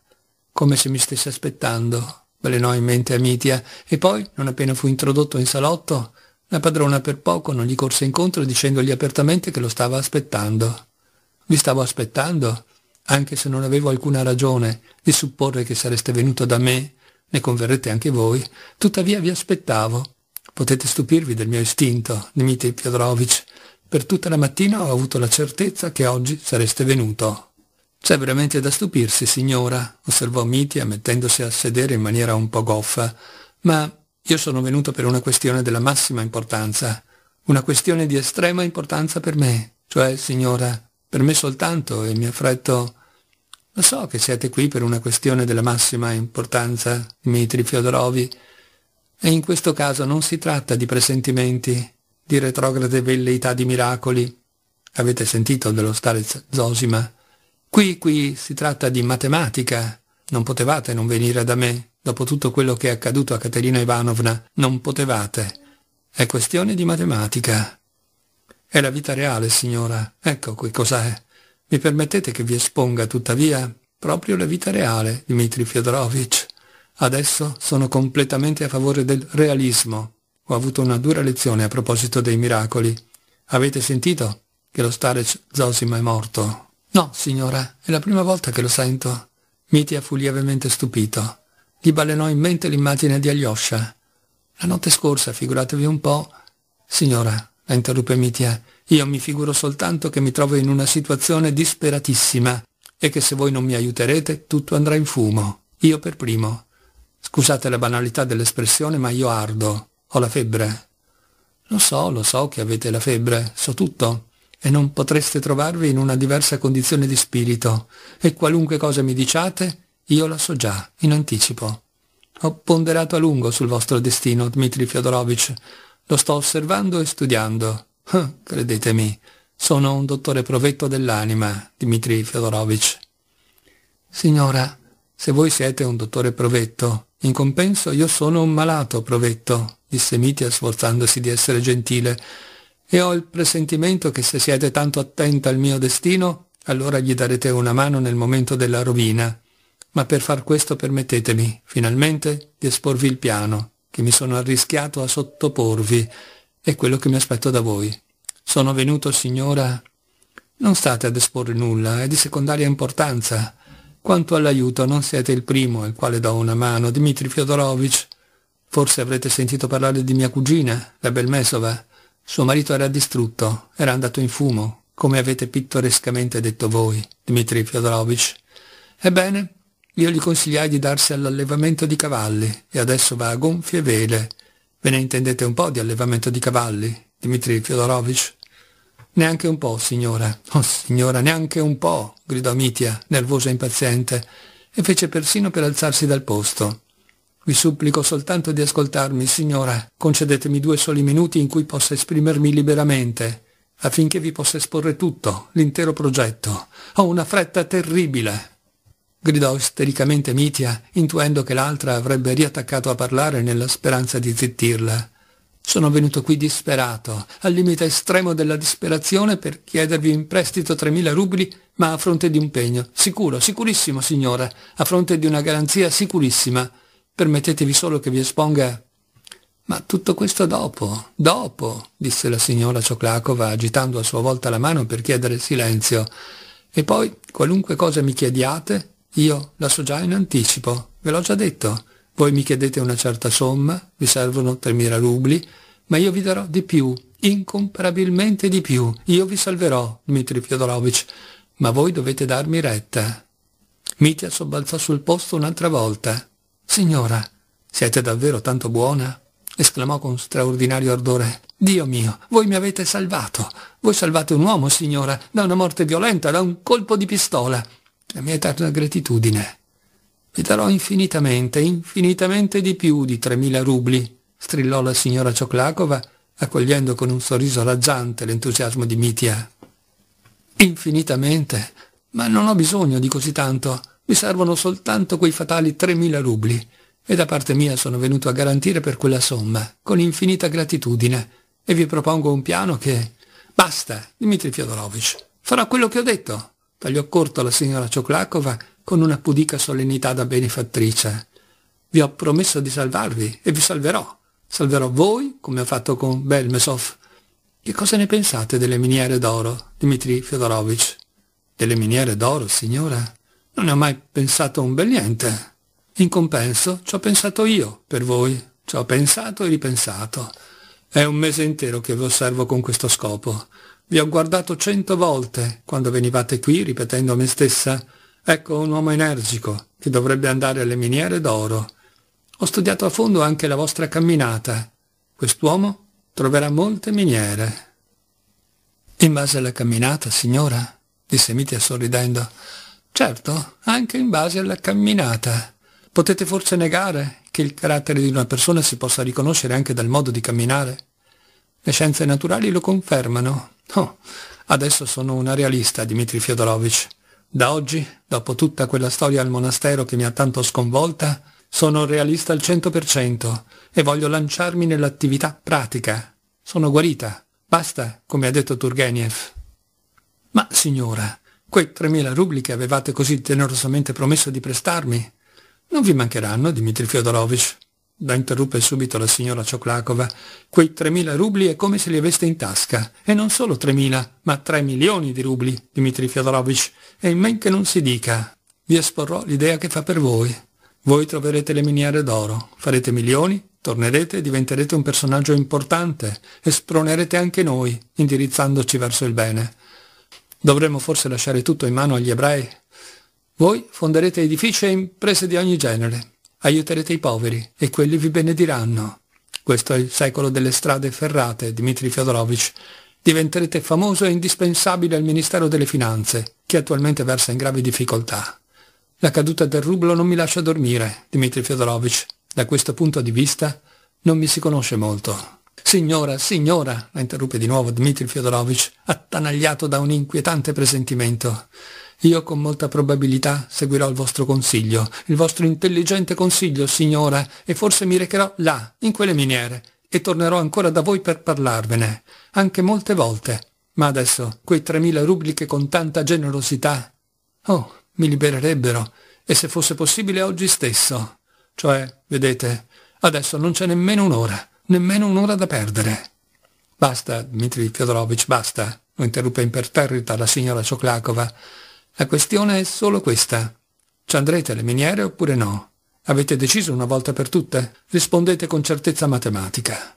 come se mi stesse aspettando, balenò in mente Amitia, e poi, non appena fu introdotto in salotto, la padrona per poco non gli corse incontro dicendogli apertamente che lo stava aspettando. Vi stavo aspettando? anche se non avevo alcuna ragione di supporre che sareste venuto da me, ne converrete anche voi, tuttavia vi aspettavo. Potete stupirvi del mio istinto, Dmitri Fiodorovich. Per tutta la mattina ho avuto la certezza che oggi sareste venuto. C'è veramente da stupirsi, signora, osservò Mitia mettendosi a sedere in maniera un po' goffa, ma io sono venuto per una questione della massima importanza, una questione di estrema importanza per me, cioè, signora, per me soltanto e mi affretto. Lo so che siete qui per una questione della massima importanza, Dmitri Fiodorovi, e in questo caso non si tratta di presentimenti, di retrograde velleità di miracoli. Avete sentito dello starez Zosima. Qui, qui si tratta di matematica. Non potevate non venire da me. Dopo tutto quello che è accaduto a Caterina Ivanovna, non potevate. È questione di matematica. È la vita reale, signora, ecco qui cos'è. Mi permettete che vi esponga, tuttavia, proprio la vita reale, Dmitri Fyodorovich. Adesso sono completamente a favore del realismo. Ho avuto una dura lezione a proposito dei miracoli. Avete sentito che lo Starec Zosima è morto? No, signora, è la prima volta che lo sento. Mitia fu lievemente stupito. Gli balenò in mente l'immagine di Alyosha. La notte scorsa, figuratevi un po'... Signora, la interruppe Mitia. Io mi figuro soltanto che mi trovo in una situazione disperatissima e che se voi non mi aiuterete tutto andrà in fumo, io per primo. Scusate la banalità dell'espressione, ma io ardo, ho la febbre. Lo so, lo so che avete la febbre, so tutto, e non potreste trovarvi in una diversa condizione di spirito, e qualunque cosa mi diciate, io la so già, in anticipo. Ho ponderato a lungo sul vostro destino, Dmitri Fyodorovich, lo sto osservando e studiando. Credetemi, sono un dottore provetto dell'anima, Dmitri Fyodorovich. Signora, se voi siete un dottore provetto, in compenso io sono un malato provetto, disse Mitya sforzandosi di essere gentile, e ho il presentimento che se siete tanto attenta al mio destino, allora gli darete una mano nel momento della rovina. Ma per far questo permettetemi, finalmente, di esporvi il piano che mi sono arrischiato a sottoporvi è quello che mi aspetto da voi. Sono venuto, signora... Non state ad esporre nulla, è di secondaria importanza. Quanto all'aiuto, non siete il primo al quale do una mano, Dmitri Fyodorovich. Forse avrete sentito parlare di mia cugina, la Belmesova. Suo marito era distrutto, era andato in fumo, come avete pittorescamente detto voi, Dmitri Fyodorovich. Ebbene, io gli consigliai di darsi all'allevamento di cavalli e adesso va a gonfie vele. Ve ne intendete un po' di allevamento di cavalli, Dmitri Fyodorovich? Neanche un po', signora. Oh, signora, neanche un po', gridò Mitia, nervosa e impaziente, e fece persino per alzarsi dal posto. Vi supplico soltanto di ascoltarmi, signora. Concedetemi due soli minuti in cui possa esprimermi liberamente, affinché vi possa esporre tutto, l'intero progetto. Ho una fretta terribile gridò istericamente Mitia, intuendo che l'altra avrebbe riattaccato a parlare nella speranza di zittirla. Sono venuto qui disperato, al limite estremo della disperazione, per chiedervi in prestito 3.000 rubli, ma a fronte di un pegno, sicuro, sicurissimo, signora, a fronte di una garanzia sicurissima. Permettetevi solo che vi esponga... Ma tutto questo dopo, dopo, disse la signora Cioclacova, agitando a sua volta la mano per chiedere silenzio. E poi, qualunque cosa mi chiediate, io la so già in anticipo, ve l'ho già detto. Voi mi chiedete una certa somma, vi servono 3.000 rubli, ma io vi darò di più, incomparabilmente di più. Io vi salverò, Dmitri Fyodorovich, ma voi dovete darmi retta. Mitya sobbalzò sul posto un'altra volta. Signora, siete davvero tanto buona? esclamò con straordinario ardore. Dio mio, voi mi avete salvato. Voi salvate un uomo, signora, da una morte violenta, da un colpo di pistola la mia eterna gratitudine. Vi darò infinitamente, infinitamente di più di 3.000 rubli, strillò la signora Cioclacova, accogliendo con un sorriso raggiante l'entusiasmo di Mitia. Infinitamente, ma non ho bisogno di così tanto, mi servono soltanto quei fatali 3.000 rubli, e da parte mia sono venuto a garantire per quella somma, con infinita gratitudine, e vi propongo un piano che... Basta, Dmitri Fyodorovich, farò quello che ho detto, tagliò corto la signora Cioklakova con una pudica solennità da benefattrice. Vi ho promesso di salvarvi e vi salverò. Salverò voi, come ho fatto con Belmesov. Che cosa ne pensate delle miniere d'oro, Dmitri Fyodorovich? Delle miniere d'oro, signora? Non ne ho mai pensato un bel niente. In compenso ci ho pensato io, per voi. Ci ho pensato e ripensato. È un mese intero che vi osservo con questo scopo. Vi ho guardato cento volte quando venivate qui ripetendo a me stessa «Ecco un uomo energico che dovrebbe andare alle miniere d'oro». Ho studiato a fondo anche la vostra camminata. Quest'uomo troverà molte miniere. In base alla camminata, signora? disse Mitia sorridendo. Certo, anche in base alla camminata. Potete forse negare che il carattere di una persona si possa riconoscere anche dal modo di camminare? Le scienze naturali lo confermano, Oh, adesso sono una realista, Dmitri Fyodorovich. Da oggi, dopo tutta quella storia al monastero che mi ha tanto sconvolta, sono realista al 100% e voglio lanciarmi nell'attività pratica. Sono guarita. Basta, come ha detto Turgenev. Ma signora, quei 3.000 rubli che avevate così generosamente promesso di prestarmi, non vi mancheranno, Dmitri Fyodorovich la interruppe subito la signora Cioklakova, quei 3.000 rubli è come se li aveste in tasca, e non solo 3.000, ma 3 milioni di rubli, Dmitri Fyodorovich, e in men che non si dica. Vi esporrò l'idea che fa per voi. Voi troverete le miniere d'oro, farete milioni, tornerete e diventerete un personaggio importante, e spronerete anche noi, indirizzandoci verso il bene. Dovremmo forse lasciare tutto in mano agli ebrei. Voi fonderete edifici e imprese di ogni genere, aiuterete i poveri e quelli vi benediranno. Questo è il secolo delle strade ferrate, Dmitri Fyodorovich. Diventerete famoso e indispensabile al Ministero delle Finanze, che attualmente versa in gravi difficoltà. La caduta del rublo non mi lascia dormire, Dmitri Fyodorovich. Da questo punto di vista non mi si conosce molto. Signora, signora, la interruppe di nuovo Dmitri Fyodorovich, attanagliato da un inquietante presentimento. Io con molta probabilità seguirò il vostro consiglio, il vostro intelligente consiglio, signora, e forse mi recherò là, in quelle miniere, e tornerò ancora da voi per parlarvene, anche molte volte. Ma adesso, quei 3.000 rubli che con tanta generosità... Oh, mi libererebbero, e se fosse possibile oggi stesso. Cioè, vedete, adesso non c'è nemmeno un'ora, nemmeno un'ora da perdere. Basta, Dmitri Fyodorovich, basta, lo interruppe imperterrita la signora Cioclacova. La questione è solo questa. Ci andrete alle miniere oppure no? Avete deciso una volta per tutte? Rispondete con certezza matematica.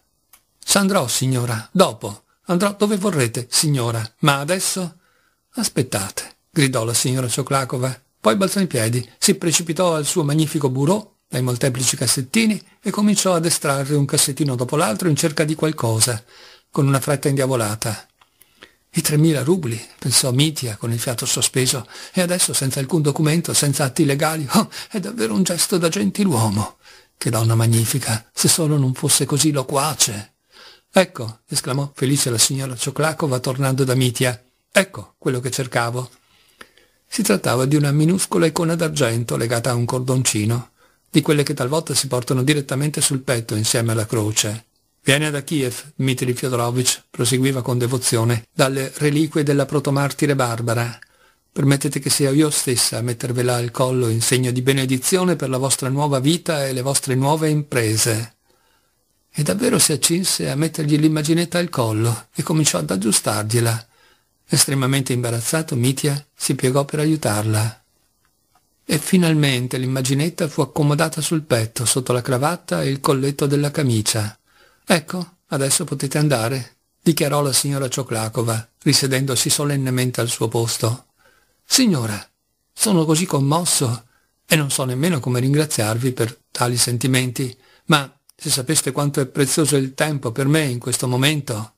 S'andrò, signora, dopo. Andrò dove vorrete, signora, ma adesso... Aspettate, gridò la signora Soclacova. Poi balzò in piedi, si precipitò al suo magnifico bureau, dai molteplici cassettini, e cominciò ad estrarre un cassettino dopo l'altro in cerca di qualcosa, con una fretta indiavolata. I 3.000 rubli, pensò Mitia con il fiato sospeso, e adesso senza alcun documento, senza atti legali, oh, è davvero un gesto da gentiluomo. Che donna magnifica, se solo non fosse così loquace. Ecco, esclamò felice la signora Cioclacova tornando da Mitia, ecco quello che cercavo. Si trattava di una minuscola icona d'argento legata a un cordoncino, di quelle che talvolta si portano direttamente sul petto insieme alla croce. Viene da Kiev, Dmitri Fyodorovich proseguiva con devozione, dalle reliquie della protomartire Barbara. Permettete che sia io stessa a mettervela al collo in segno di benedizione per la vostra nuova vita e le vostre nuove imprese. E davvero si accinse a mettergli l'immaginetta al collo e cominciò ad aggiustargliela. Estremamente imbarazzato, Mitya si piegò per aiutarla. E finalmente l'immaginetta fu accomodata sul petto, sotto la cravatta e il colletto della camicia. Ecco, adesso potete andare, dichiarò la signora Cioclacova, risedendosi solennemente al suo posto. Signora, sono così commosso e non so nemmeno come ringraziarvi per tali sentimenti, ma se sapeste quanto è prezioso il tempo per me in questo momento,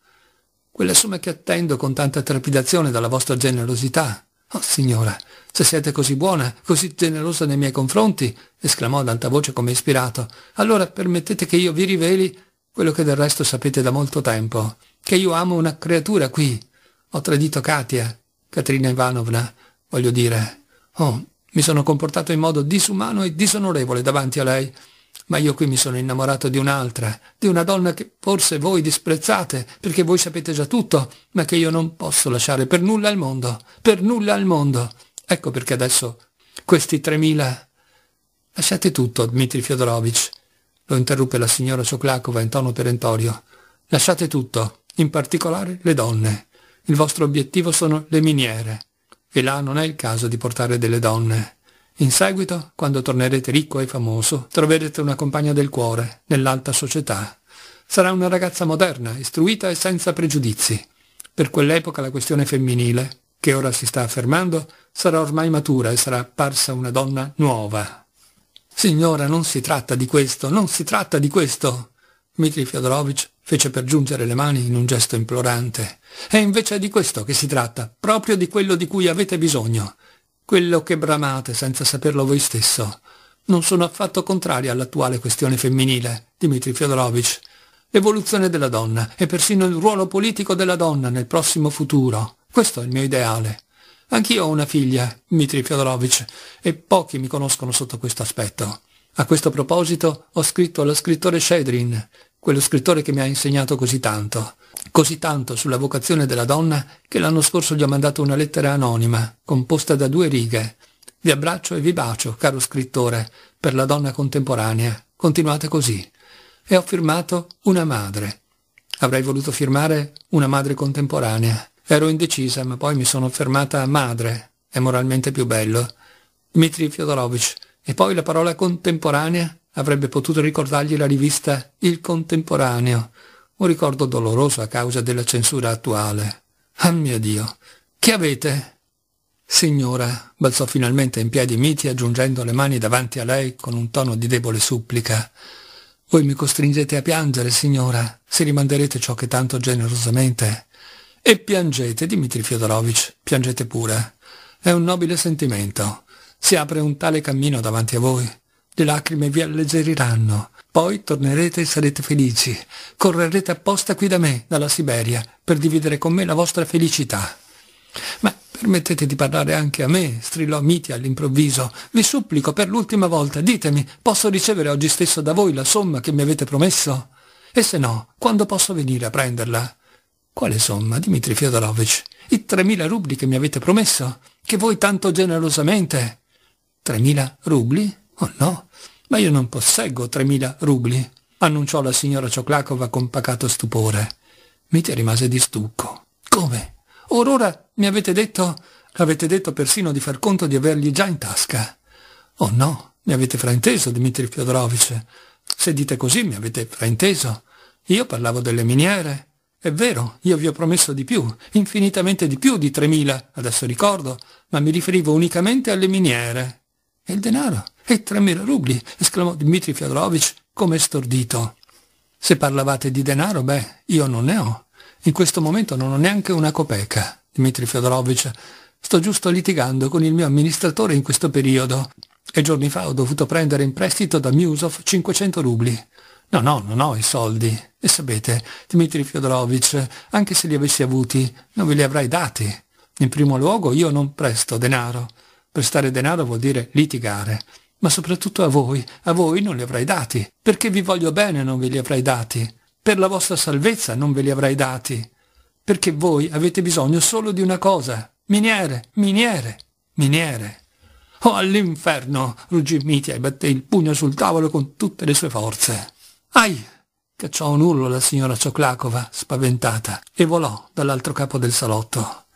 quella somma che attendo con tanta trepidazione dalla vostra generosità. Oh signora, se siete così buona, così generosa nei miei confronti, esclamò ad alta voce come ispirato, allora permettete che io vi riveli quello che del resto sapete da molto tempo, che io amo una creatura qui. Ho tradito Katia, Katrina Ivanovna, voglio dire. Oh, mi sono comportato in modo disumano e disonorevole davanti a lei. Ma io qui mi sono innamorato di un'altra, di una donna che forse voi disprezzate, perché voi sapete già tutto, ma che io non posso lasciare per nulla al mondo, per nulla al mondo. Ecco perché adesso questi 3.000... Lasciate tutto, Dmitri Fyodorovich lo interruppe la signora Soclacova in tono perentorio. Lasciate tutto, in particolare le donne. Il vostro obiettivo sono le miniere. E là non è il caso di portare delle donne. In seguito, quando tornerete ricco e famoso, troverete una compagna del cuore, nell'alta società. Sarà una ragazza moderna, istruita e senza pregiudizi. Per quell'epoca la questione femminile, che ora si sta affermando, sarà ormai matura e sarà apparsa una donna nuova, Signora, non si tratta di questo, non si tratta di questo. Dmitri Fyodorovich fece per giungere le mani in un gesto implorante. È invece di questo che si tratta, proprio di quello di cui avete bisogno. Quello che bramate senza saperlo voi stesso. Non sono affatto contrario all'attuale questione femminile, Dmitri Fyodorovich. L'evoluzione della donna e persino il ruolo politico della donna nel prossimo futuro. Questo è il mio ideale. Anch'io ho una figlia, Mitri Fyodorovich, e pochi mi conoscono sotto questo aspetto. A questo proposito ho scritto allo scrittore Shedrin, quello scrittore che mi ha insegnato così tanto, così tanto sulla vocazione della donna che l'anno scorso gli ho mandato una lettera anonima, composta da due righe. Vi abbraccio e vi bacio, caro scrittore, per la donna contemporanea. Continuate così. E ho firmato una madre. Avrei voluto firmare una madre contemporanea Ero indecisa, ma poi mi sono fermata madre, è moralmente più bello. Dmitri Fyodorovich, e poi la parola contemporanea avrebbe potuto ricordargli la rivista Il Contemporaneo, un ricordo doloroso a causa della censura attuale. Ah mio Dio, che avete? Signora, balzò finalmente in piedi Miti aggiungendo le mani davanti a lei con un tono di debole supplica. Voi mi costringete a piangere, signora, se rimanderete ciò che tanto generosamente e piangete, Dimitri Fiodorovich, piangete pure. È un nobile sentimento. Si apre un tale cammino davanti a voi. Le lacrime vi alleggeriranno. Poi tornerete e sarete felici. Correrete apposta qui da me, dalla Siberia, per dividere con me la vostra felicità. Ma permettete di parlare anche a me, strillò Miti all'improvviso. Vi supplico per l'ultima volta, ditemi, posso ricevere oggi stesso da voi la somma che mi avete promesso? E se no, quando posso venire a prenderla? Quale somma, Dmitri Fiodorovich? I 3.000 rubli che mi avete promesso? Che voi tanto generosamente? 3.000 rubli? Oh no, ma io non posseggo 3.000 rubli, annunciò la signora Cioclacova con pacato stupore. Mitya rimase di stucco. Come? Or ora mi avete detto... Avete detto persino di far conto di averli già in tasca. Oh no, mi avete frainteso, Dmitri Fiodorovich. Se dite così mi avete frainteso. Io parlavo delle miniere. È vero, io vi ho promesso di più, infinitamente di più di 3.000, adesso ricordo, ma mi riferivo unicamente alle miniere. E il denaro? E 3.000 rubli? esclamò Dmitri Fyodorovich come stordito. Se parlavate di denaro, beh, io non ne ho. In questo momento non ho neanche una copeca, Dmitri Fyodorovich. Sto giusto litigando con il mio amministratore in questo periodo e giorni fa ho dovuto prendere in prestito da Miusov 500 rubli. No, no, non ho i soldi. E sapete, Dmitri Fyodorovich, anche se li avessi avuti, non ve li avrei dati. In primo luogo io non presto denaro. Prestare denaro vuol dire litigare. Ma soprattutto a voi, a voi non li avrei dati. Perché vi voglio bene non ve li avrei dati. Per la vostra salvezza non ve li avrei dati. Perché voi avete bisogno solo di una cosa. Miniere, miniere, miniere. Oh, all'inferno! ruggì Mitia e batté il pugno sul tavolo con tutte le sue forze. Ai! cacciò un urlo la signora Cioclacova, spaventata, e volò dall'altro capo del salotto.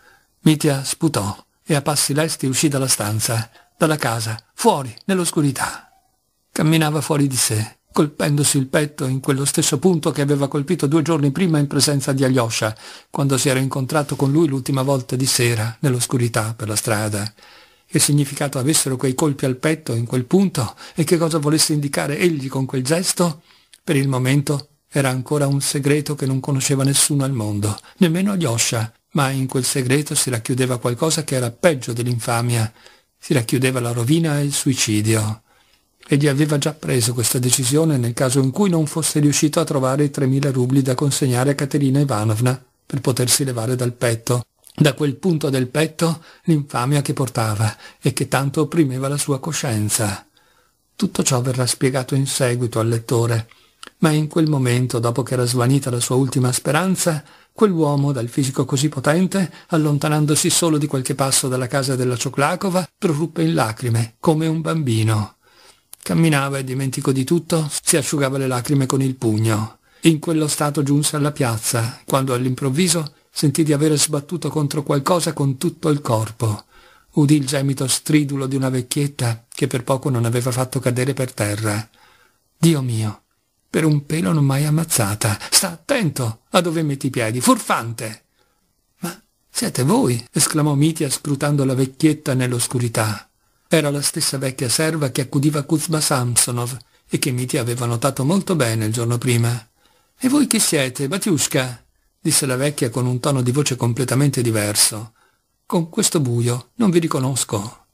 Mitia sputò e a passi lesti uscì dalla stanza, dalla casa, fuori, nell'oscurità. Camminava fuori di sé, colpendosi il petto in quello stesso punto che aveva colpito due giorni prima in presenza di Alyosha, quando si era incontrato con lui l'ultima volta di sera, nell'oscurità, per la strada. Che significato avessero quei colpi al petto in quel punto e che cosa volesse indicare egli con quel gesto? Per il momento era ancora un segreto che non conosceva nessuno al mondo, nemmeno Alyosha, ma in quel segreto si racchiudeva qualcosa che era peggio dell'infamia, si racchiudeva la rovina e il suicidio. Egli aveva già preso questa decisione nel caso in cui non fosse riuscito a trovare i 3.000 rubli da consegnare a Caterina Ivanovna per potersi levare dal petto, da quel punto del petto l'infamia che portava e che tanto opprimeva la sua coscienza. Tutto ciò verrà spiegato in seguito al lettore ma in quel momento, dopo che era svanita la sua ultima speranza, quell'uomo, dal fisico così potente, allontanandosi solo di qualche passo dalla casa della Cioclacova, proruppe in lacrime, come un bambino. Camminava e dimentico di tutto, si asciugava le lacrime con il pugno. In quello stato giunse alla piazza, quando all'improvviso sentì di aver sbattuto contro qualcosa con tutto il corpo. Udì il gemito stridulo di una vecchietta che per poco non aveva fatto cadere per terra. Dio mio, per un pelo non mai ammazzata. Sta attento a dove metti i piedi, furfante! Ma siete voi! esclamò Mitia scrutando la vecchietta nell'oscurità. Era la stessa vecchia serva che accudiva Kuzma Samsonov e che Mitia aveva notato molto bene il giorno prima. «E voi chi siete, Batiushka?» disse la vecchia con un tono di voce completamente diverso. «Con questo buio non vi riconosco.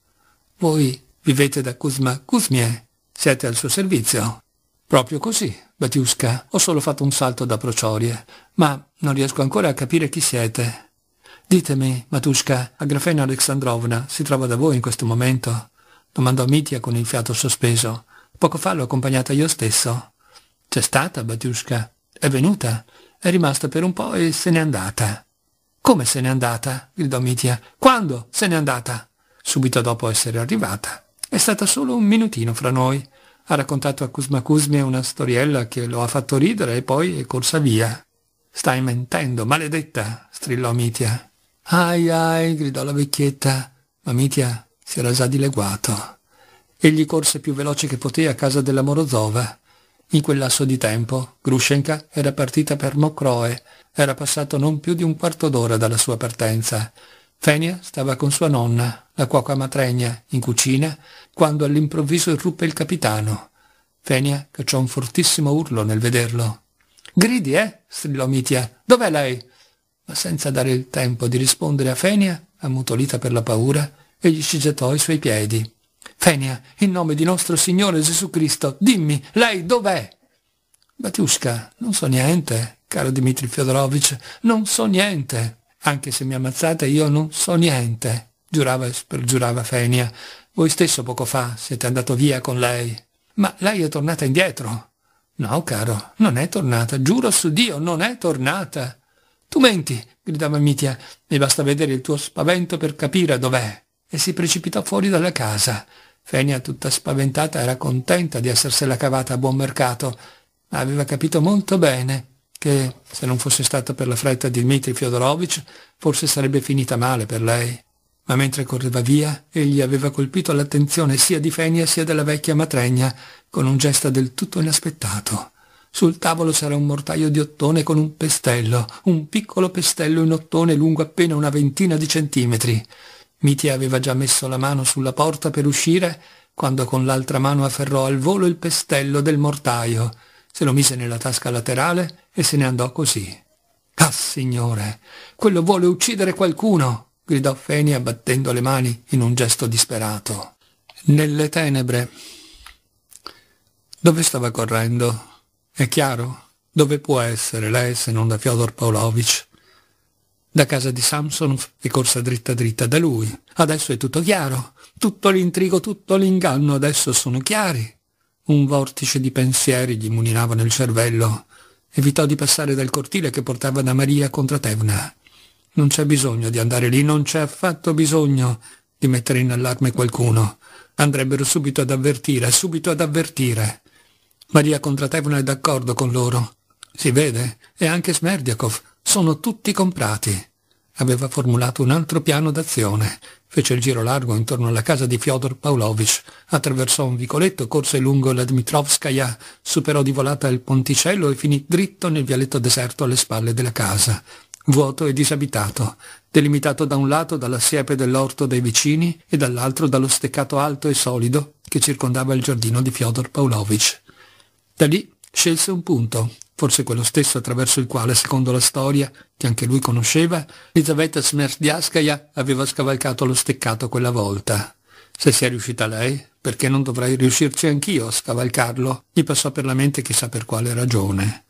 Voi vivete da Kuzma Kuzmie, siete al suo servizio». Proprio così, Batiusca, ho solo fatto un salto da Prociorie, ma non riesco ancora a capire chi siete. Ditemi, Matushka, Agrafena Alexandrovna si trova da voi in questo momento? Domandò Mitia con il fiato sospeso. Poco fa l'ho accompagnata io stesso. C'è stata, Batiusca. È venuta. È rimasta per un po' e se n'è andata. Come se n'è andata? gridò Mitia. Quando se n'è andata? Subito dopo essere arrivata. È stata solo un minutino fra noi ha raccontato a Cusma Cusmie una storiella che lo ha fatto ridere e poi è corsa via. Stai mentendo, maledetta! strillò Mitia. Ai ai! gridò la vecchietta, ma Mitia si era già dileguato. Egli corse più veloce che poté a casa della Morozova. In quel lasso di tempo, Grushenka era partita per Mokroe. Era passato non più di un quarto d'ora dalla sua partenza. Fenia stava con sua nonna, la cuoca matregna, in cucina quando all'improvviso irruppe il capitano. Fenia cacciò un fortissimo urlo nel vederlo. «Gridi, eh?» strillò Mitia. «Dov'è lei?» Ma senza dare il tempo di rispondere a Fenia, ammutolita per la paura, egli si gettò ai suoi piedi. «Fenia, in nome di nostro Signore Gesù Cristo, dimmi, lei dov'è?» «Batiushka, non so niente, caro Dmitri Fiodorovich, non so niente. Anche se mi ammazzate io non so niente», giurava e spergiurava Fenia, voi stesso poco fa siete andato via con lei. Ma lei è tornata indietro. No, caro, non è tornata. Giuro su Dio, non è tornata. Tu menti, gridava Mitia. Mi basta vedere il tuo spavento per capire dov'è. E si precipitò fuori dalla casa. Fenia, tutta spaventata, era contenta di essersela cavata a buon mercato, ma aveva capito molto bene che, se non fosse stato per la fretta di Dmitri Fyodorovich, forse sarebbe finita male per lei ma mentre correva via egli aveva colpito l'attenzione sia di Fenia sia della vecchia matregna con un gesto del tutto inaspettato. Sul tavolo c'era un mortaio di ottone con un pestello, un piccolo pestello in ottone lungo appena una ventina di centimetri. Mitia aveva già messo la mano sulla porta per uscire quando con l'altra mano afferrò al volo il pestello del mortaio, se lo mise nella tasca laterale e se ne andò così. Ah, signore, quello vuole uccidere qualcuno! gridò Fenia battendo le mani in un gesto disperato. Nelle tenebre. Dove stava correndo? È chiaro? Dove può essere lei se non da Fyodor Pavlovich? Da casa di Samsonov è corsa dritta dritta da lui. Adesso è tutto chiaro. Tutto l'intrigo, tutto l'inganno adesso sono chiari. Un vortice di pensieri gli mulinava nel cervello. Evitò di passare dal cortile che portava da Maria contro Tevna. Non c'è bisogno di andare lì, non c'è affatto bisogno di mettere in allarme qualcuno. Andrebbero subito ad avvertire, subito ad avvertire. Maria Contratevna è d'accordo con loro. Si vede, e anche Smerdiakov. Sono tutti comprati. Aveva formulato un altro piano d'azione. Fece il giro largo intorno alla casa di Fyodor Pavlovich, attraversò un vicoletto, corse lungo la Dmitrovskaya, superò di volata il ponticello e finì dritto nel vialetto deserto alle spalle della casa vuoto e disabitato, delimitato da un lato dalla siepe dell'orto dei vicini e dall'altro dallo steccato alto e solido che circondava il giardino di Fyodor Pavlovich. Da lì scelse un punto, forse quello stesso attraverso il quale, secondo la storia, che anche lui conosceva, Elisabetta Smerdiaskaya aveva scavalcato lo steccato quella volta. Se sia riuscita lei, perché non dovrei riuscirci anch'io a scavalcarlo? Gli passò per la mente chissà per quale ragione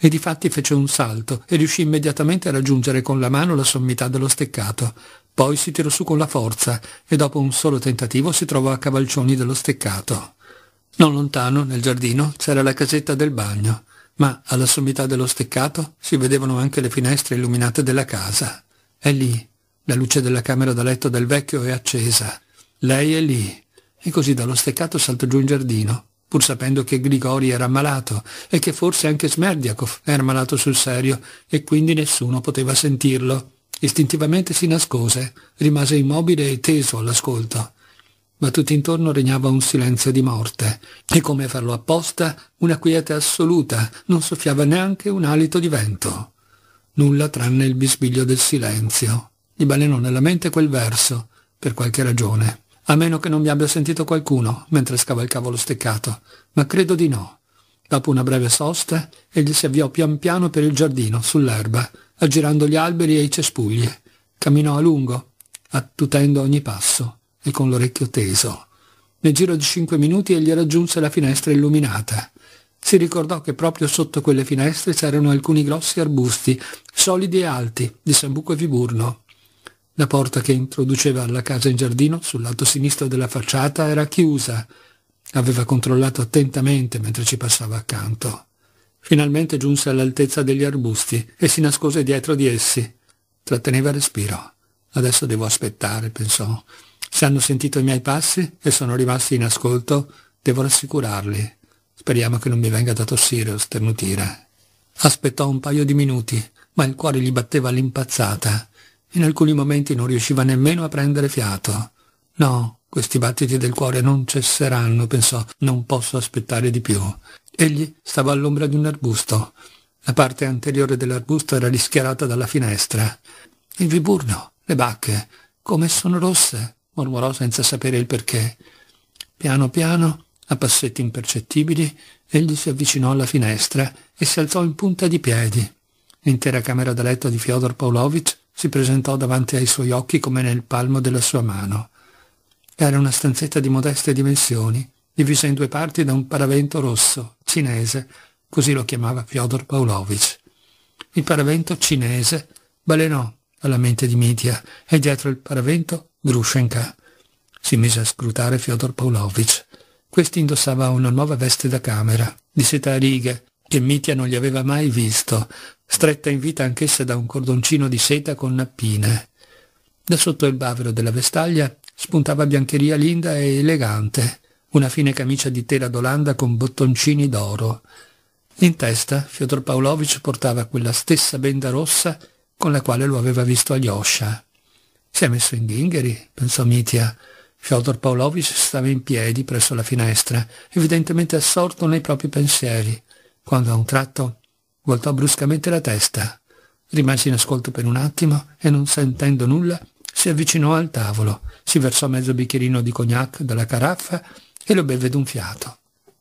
e di fatti fece un salto e riuscì immediatamente a raggiungere con la mano la sommità dello steccato. Poi si tirò su con la forza e dopo un solo tentativo si trovò a cavalcioni dello steccato. Non lontano, nel giardino, c'era la casetta del bagno, ma alla sommità dello steccato si vedevano anche le finestre illuminate della casa. È lì. La luce della camera da letto del vecchio è accesa. Lei è lì. E così dallo steccato saltò giù in giardino, pur sapendo che Grigori era malato e che forse anche Smerdiakov era malato sul serio e quindi nessuno poteva sentirlo. Istintivamente si nascose, rimase immobile e teso all'ascolto. Ma tutt'intorno regnava un silenzio di morte e, come farlo apposta, una quiete assoluta, non soffiava neanche un alito di vento. Nulla tranne il bisbiglio del silenzio. Gli balenò nella mente quel verso, per qualche ragione a meno che non mi abbia sentito qualcuno mentre scavalcavo lo steccato, ma credo di no. Dopo una breve sosta, egli si avviò pian piano per il giardino, sull'erba, aggirando gli alberi e i cespugli. Camminò a lungo, attutendo ogni passo e con l'orecchio teso. Nel giro di cinque minuti egli raggiunse la finestra illuminata. Si ricordò che proprio sotto quelle finestre c'erano alcuni grossi arbusti, solidi e alti, di sambuco e viburno. La porta che introduceva alla casa in giardino, sul lato sinistro della facciata, era chiusa. Aveva controllato attentamente mentre ci passava accanto. Finalmente giunse all'altezza degli arbusti e si nascose dietro di essi. Tratteneva respiro. Adesso devo aspettare, pensò. Se hanno sentito i miei passi e sono rimasti in ascolto, devo rassicurarli. Speriamo che non mi venga da tossire o sternutire. Aspettò un paio di minuti, ma il cuore gli batteva all'impazzata. In alcuni momenti non riusciva nemmeno a prendere fiato. No, questi battiti del cuore non cesseranno, pensò, non posso aspettare di più. Egli stava all'ombra di un arbusto. La parte anteriore dell'arbusto era rischiarata dalla finestra. Il viburno, le bacche, come sono rosse, mormorò senza sapere il perché. Piano piano, a passetti impercettibili, egli si avvicinò alla finestra e si alzò in punta di piedi. L'intera camera da letto di Fyodor Pavlovich si presentò davanti ai suoi occhi come nel palmo della sua mano. Era una stanzetta di modeste dimensioni, divisa in due parti da un paravento rosso, cinese, così lo chiamava Fyodor Pavlovich. Il paravento cinese balenò alla mente di Mitia e dietro il paravento Grushenka. Si mise a scrutare Fyodor Pavlovich. Questi indossava una nuova veste da camera, di seta a righe, che Mitia non gli aveva mai visto, stretta in vita anch'essa da un cordoncino di seta con nappine. Da sotto il bavero della vestaglia spuntava biancheria linda e elegante, una fine camicia di tela d'Olanda con bottoncini d'oro. In testa Fyodor Pavlovich portava quella stessa benda rossa con la quale lo aveva visto agli Alyosha. Si è messo in ghingheri, pensò Mitia. Fyodor Pavlovich stava in piedi presso la finestra, evidentemente assorto nei propri pensieri quando a un tratto voltò bruscamente la testa, rimase in ascolto per un attimo e non sentendo nulla si avvicinò al tavolo, si versò mezzo bicchierino di cognac dalla caraffa e lo bevve d'un fiato.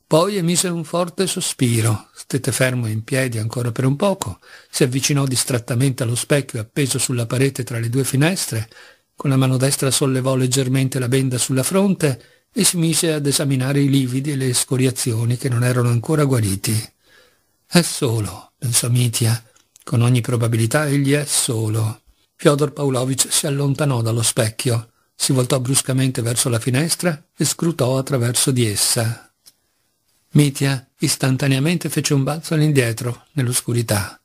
Poi emise un forte sospiro, stette fermo in piedi ancora per un poco, si avvicinò distrattamente allo specchio appeso sulla parete tra le due finestre, con la mano destra sollevò leggermente la benda sulla fronte e si mise ad esaminare i lividi e le scoriazioni che non erano ancora guariti. È solo, pensò Mitia. Con ogni probabilità egli è solo. Fyodor Pavlovich si allontanò dallo specchio, si voltò bruscamente verso la finestra e scrutò attraverso di essa. Mitia istantaneamente fece un balzo all'indietro, nell'oscurità.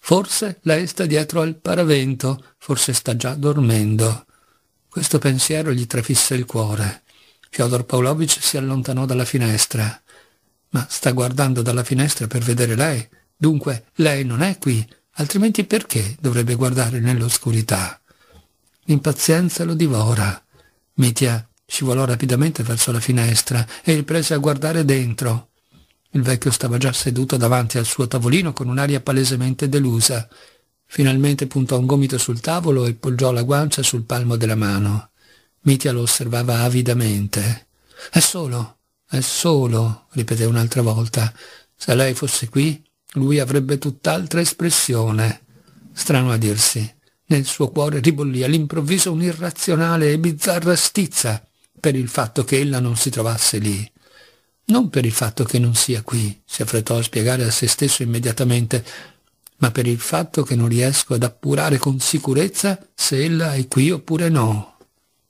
Forse lei sta dietro al paravento, forse sta già dormendo. Questo pensiero gli trafisse il cuore. Fyodor Pavlovich si allontanò dalla finestra ma sta guardando dalla finestra per vedere lei. Dunque lei non è qui, altrimenti perché dovrebbe guardare nell'oscurità? L'impazienza lo divora. Mitia scivolò rapidamente verso la finestra e riprese a guardare dentro. Il vecchio stava già seduto davanti al suo tavolino con un'aria palesemente delusa. Finalmente puntò un gomito sul tavolo e poggiò la guancia sul palmo della mano. Mitia lo osservava avidamente. È solo, è solo, ripeté un'altra volta. Se lei fosse qui, lui avrebbe tutt'altra espressione. Strano a dirsi. Nel suo cuore ribollì all'improvviso un'irrazionale e bizzarra stizza per il fatto che ella non si trovasse lì. Non per il fatto che non sia qui, si affrettò a spiegare a se stesso immediatamente, ma per il fatto che non riesco ad appurare con sicurezza se ella è qui oppure no.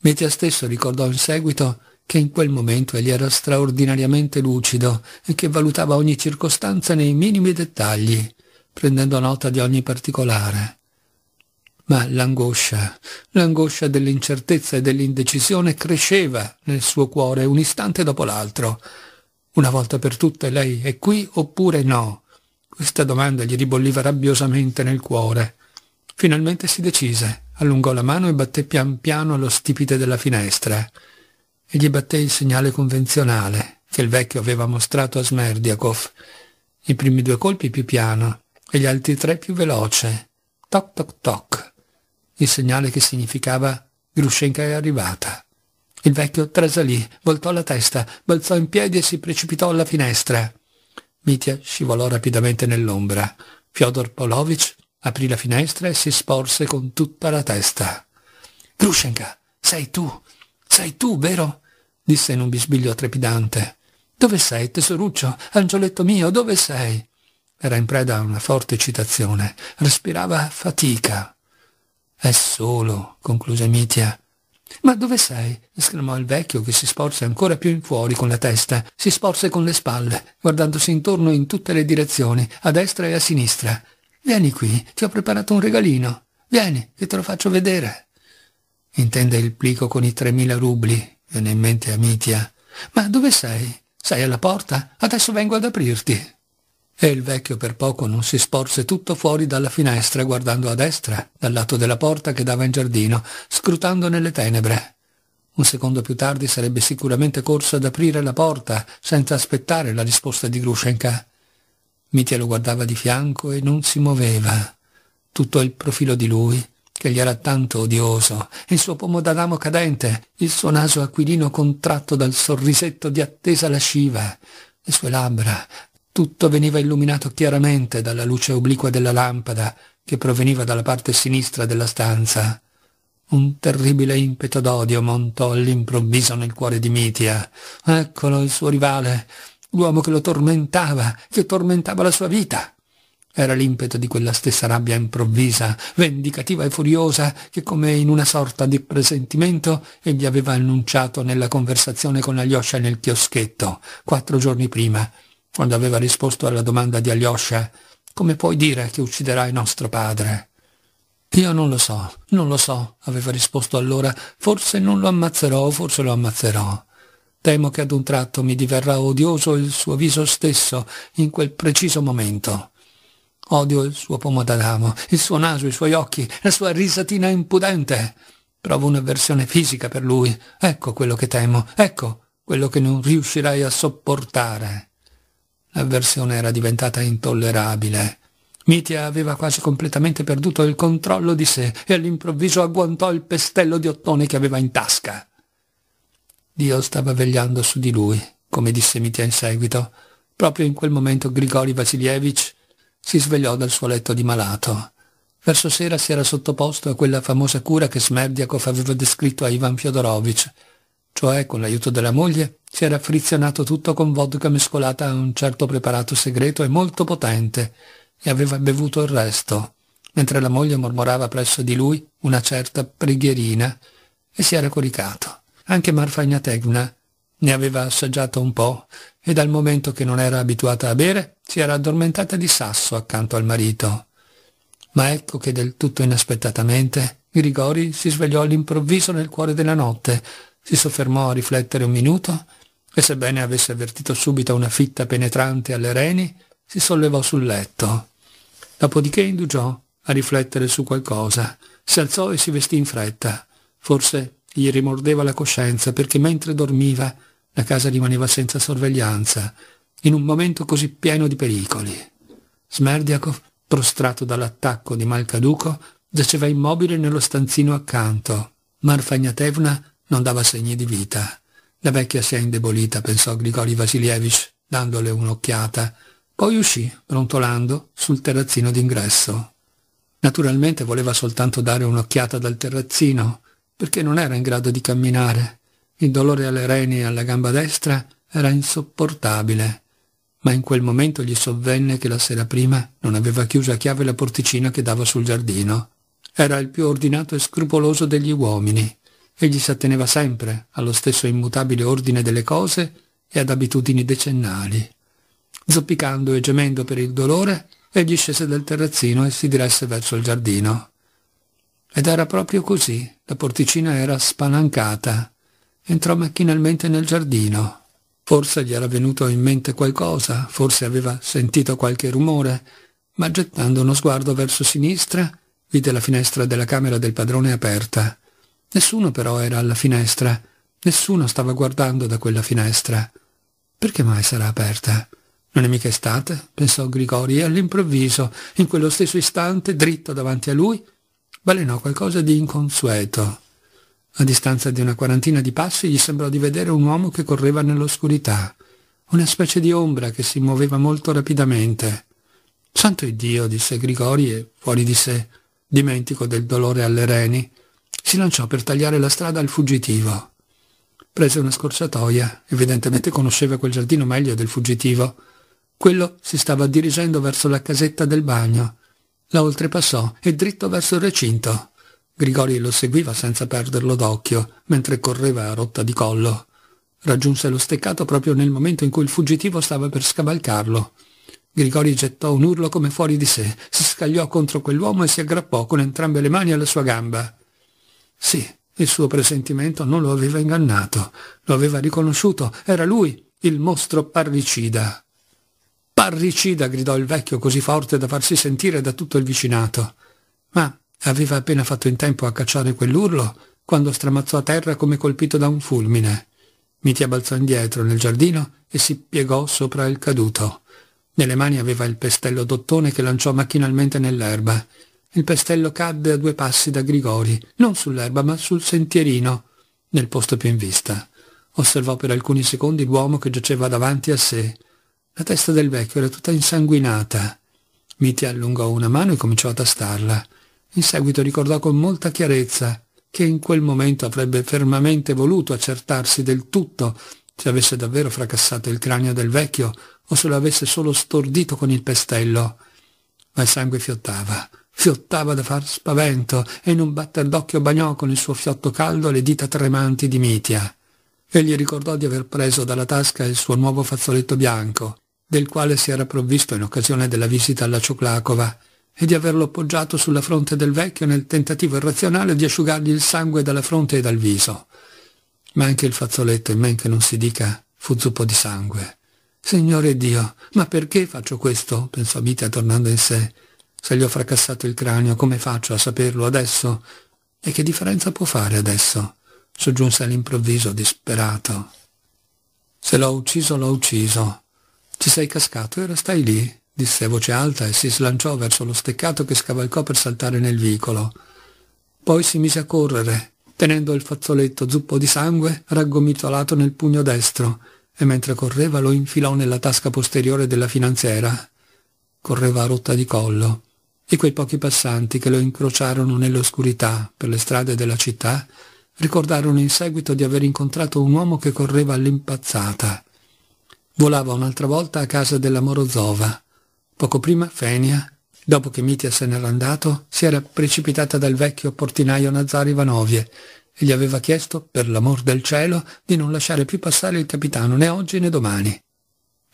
Metia stesso ricordò in seguito che in quel momento egli era straordinariamente lucido e che valutava ogni circostanza nei minimi dettagli, prendendo nota di ogni particolare. Ma l'angoscia, l'angoscia dell'incertezza e dell'indecisione cresceva nel suo cuore un istante dopo l'altro. Una volta per tutte lei è qui oppure no? Questa domanda gli ribolliva rabbiosamente nel cuore. Finalmente si decise, allungò la mano e batté pian piano lo stipite della finestra e gli batté il segnale convenzionale che il vecchio aveva mostrato a Smerdiakov, i primi due colpi più piano e gli altri tre più veloce. Toc toc toc, il segnale che significava Grushenka è arrivata. Il vecchio trasalì, voltò la testa, balzò in piedi e si precipitò alla finestra. Mitya scivolò rapidamente nell'ombra. Fyodor Polovic aprì la finestra e si sporse con tutta la testa. «Grushenka, sei tu! Sei tu, vero?» disse in un bisbiglio trepidante. Dove sei, tesoruccio? Angioletto mio, dove sei? Era in preda a una forte eccitazione. Respirava fatica. È solo, concluse Mitia. Ma dove sei? esclamò il vecchio che si sporse ancora più in fuori con la testa, si sporse con le spalle, guardandosi intorno in tutte le direzioni, a destra e a sinistra. Vieni qui, ti ho preparato un regalino. Vieni, che te lo faccio vedere. Intende il plico con i tremila rubli, venne in mente a Mitia. Ma dove sei? Sei alla porta? Adesso vengo ad aprirti. E il vecchio per poco non si sporse tutto fuori dalla finestra, guardando a destra, dal lato della porta che dava in giardino, scrutando nelle tenebre. Un secondo più tardi sarebbe sicuramente corso ad aprire la porta, senza aspettare la risposta di Grushenka. Mitia lo guardava di fianco e non si muoveva. Tutto il profilo di lui, che gli era tanto odioso, il suo pomo d'adamo cadente, il suo naso aquilino contratto dal sorrisetto di attesa lasciva, le sue labbra, tutto veniva illuminato chiaramente dalla luce obliqua della lampada che proveniva dalla parte sinistra della stanza. Un terribile impeto d'odio montò all'improvviso nel cuore di Mitia. Eccolo il suo rivale, l'uomo che lo tormentava, che tormentava la sua vita. Era l'impeto di quella stessa rabbia improvvisa, vendicativa e furiosa, che come in una sorta di presentimento egli aveva annunciato nella conversazione con Alyosha nel chioschetto, quattro giorni prima, quando aveva risposto alla domanda di Alyosha «Come puoi dire che ucciderai nostro padre?» «Io non lo so, non lo so», aveva risposto allora, «forse non lo ammazzerò, forse lo ammazzerò». Temo che ad un tratto mi diverrà odioso il suo viso stesso in quel preciso momento. Odio il suo pomodadamo, il suo naso, i suoi occhi, la sua risatina impudente. Provo un'avversione fisica per lui. Ecco quello che temo, ecco quello che non riuscirei a sopportare. L'avversione era diventata intollerabile. Mitia aveva quasi completamente perduto il controllo di sé e all'improvviso agguantò il pestello di ottone che aveva in tasca. Dio stava vegliando su di lui, come disse Mitia in seguito. Proprio in quel momento Grigori Vasilievich si svegliò dal suo letto di malato. Verso sera si era sottoposto a quella famosa cura che Smerdiakov aveva descritto a Ivan Fyodorovich, cioè con l'aiuto della moglie si era frizionato tutto con vodka mescolata a un certo preparato segreto e molto potente, e aveva bevuto il resto, mentre la moglie mormorava presso di lui una certa preghierina e si era coricato. Anche Marfa Ignategna ne aveva assaggiato un po' e dal momento che non era abituata a bere si era addormentata di sasso accanto al marito. Ma ecco che del tutto inaspettatamente Grigori si svegliò all'improvviso nel cuore della notte, si soffermò a riflettere un minuto e sebbene avesse avvertito subito una fitta penetrante alle reni, si sollevò sul letto. Dopodiché indugiò a riflettere su qualcosa, si alzò e si vestì in fretta. Forse gli rimordeva la coscienza perché mentre dormiva la casa rimaneva senza sorveglianza, in un momento così pieno di pericoli. Smerdiakov, prostrato dall'attacco di Malcaduco, giaceva immobile nello stanzino accanto. Marfa Ignatevna non dava segni di vita. La vecchia si è indebolita, pensò Grigori Vasilievich, dandole un'occhiata. Poi uscì, brontolando, sul terrazzino d'ingresso. Naturalmente voleva soltanto dare un'occhiata dal terrazzino, perché non era in grado di camminare. Il dolore alle reni e alla gamba destra era insopportabile, ma in quel momento gli sovvenne che la sera prima non aveva chiuso a chiave la porticina che dava sul giardino. Era il più ordinato e scrupoloso degli uomini. Egli si atteneva sempre allo stesso immutabile ordine delle cose e ad abitudini decennali. Zoppicando e gemendo per il dolore, egli scese dal terrazzino e si diresse verso il giardino. Ed era proprio così, la porticina era spalancata, entrò macchinalmente nel giardino. Forse gli era venuto in mente qualcosa, forse aveva sentito qualche rumore, ma gettando uno sguardo verso sinistra vide la finestra della camera del padrone aperta. Nessuno però era alla finestra, nessuno stava guardando da quella finestra. Perché mai sarà aperta? Non è mica estate, pensò Grigori, e all'improvviso, in quello stesso istante, dritto davanti a lui, balenò qualcosa di inconsueto. A distanza di una quarantina di passi gli sembrò di vedere un uomo che correva nell'oscurità, una specie di ombra che si muoveva molto rapidamente. Santo Iddio, disse Grigori e, fuori di sé, dimentico del dolore alle reni, si lanciò per tagliare la strada al fuggitivo. Prese una scorciatoia, evidentemente conosceva quel giardino meglio del fuggitivo. Quello si stava dirigendo verso la casetta del bagno. La oltrepassò e dritto verso il recinto. Grigori lo seguiva senza perderlo d'occhio, mentre correva a rotta di collo. Raggiunse lo steccato proprio nel momento in cui il fuggitivo stava per scavalcarlo. Grigori gettò un urlo come fuori di sé, si scagliò contro quell'uomo e si aggrappò con entrambe le mani alla sua gamba. Sì, il suo presentimento non lo aveva ingannato, lo aveva riconosciuto, era lui, il mostro parricida. Parricida, gridò il vecchio così forte da farsi sentire da tutto il vicinato. Ma Aveva appena fatto in tempo a cacciare quell'urlo quando stramazzò a terra come colpito da un fulmine. Mitia balzò indietro nel giardino e si piegò sopra il caduto. Nelle mani aveva il pestello d'ottone che lanciò macchinalmente nell'erba. Il pestello cadde a due passi da Grigori, non sull'erba ma sul sentierino, nel posto più in vista. Osservò per alcuni secondi l'uomo che giaceva davanti a sé. La testa del vecchio era tutta insanguinata. Mitia allungò una mano e cominciò a tastarla. In seguito ricordò con molta chiarezza che in quel momento avrebbe fermamente voluto accertarsi del tutto se avesse davvero fracassato il cranio del vecchio o se lo avesse solo stordito con il pestello. Ma il sangue fiottava, fiottava da far spavento e in un batter d'occhio bagnò con il suo fiotto caldo le dita tremanti di Mitia. Egli ricordò di aver preso dalla tasca il suo nuovo fazzoletto bianco, del quale si era provvisto in occasione della visita alla Ciuclacova, e di averlo poggiato sulla fronte del vecchio nel tentativo irrazionale di asciugargli il sangue dalla fronte e dal viso. Ma anche il fazzoletto, in men che non si dica, fu zuppo di sangue. Signore Dio, ma perché faccio questo? pensò Bita tornando in sé. Se gli ho fracassato il cranio, come faccio a saperlo adesso? E che differenza può fare adesso? soggiunse all'improvviso, disperato. Se l'ho ucciso, l'ho ucciso. Ci sei cascato e restai lì, disse a voce alta e si slanciò verso lo steccato che scavalcò per saltare nel vicolo. Poi si mise a correre, tenendo il fazzoletto zuppo di sangue raggomitolato nel pugno destro, e mentre correva lo infilò nella tasca posteriore della finanziera. Correva a rotta di collo, e quei pochi passanti che lo incrociarono nell'oscurità per le strade della città ricordarono in seguito di aver incontrato un uomo che correva all'impazzata. Volava un'altra volta a casa della Morozova, Poco prima Fenia, dopo che Mitya se n'era andato, si era precipitata dal vecchio portinaio Nazar Ivanovie e gli aveva chiesto, per l'amor del cielo, di non lasciare più passare il capitano né oggi né domani.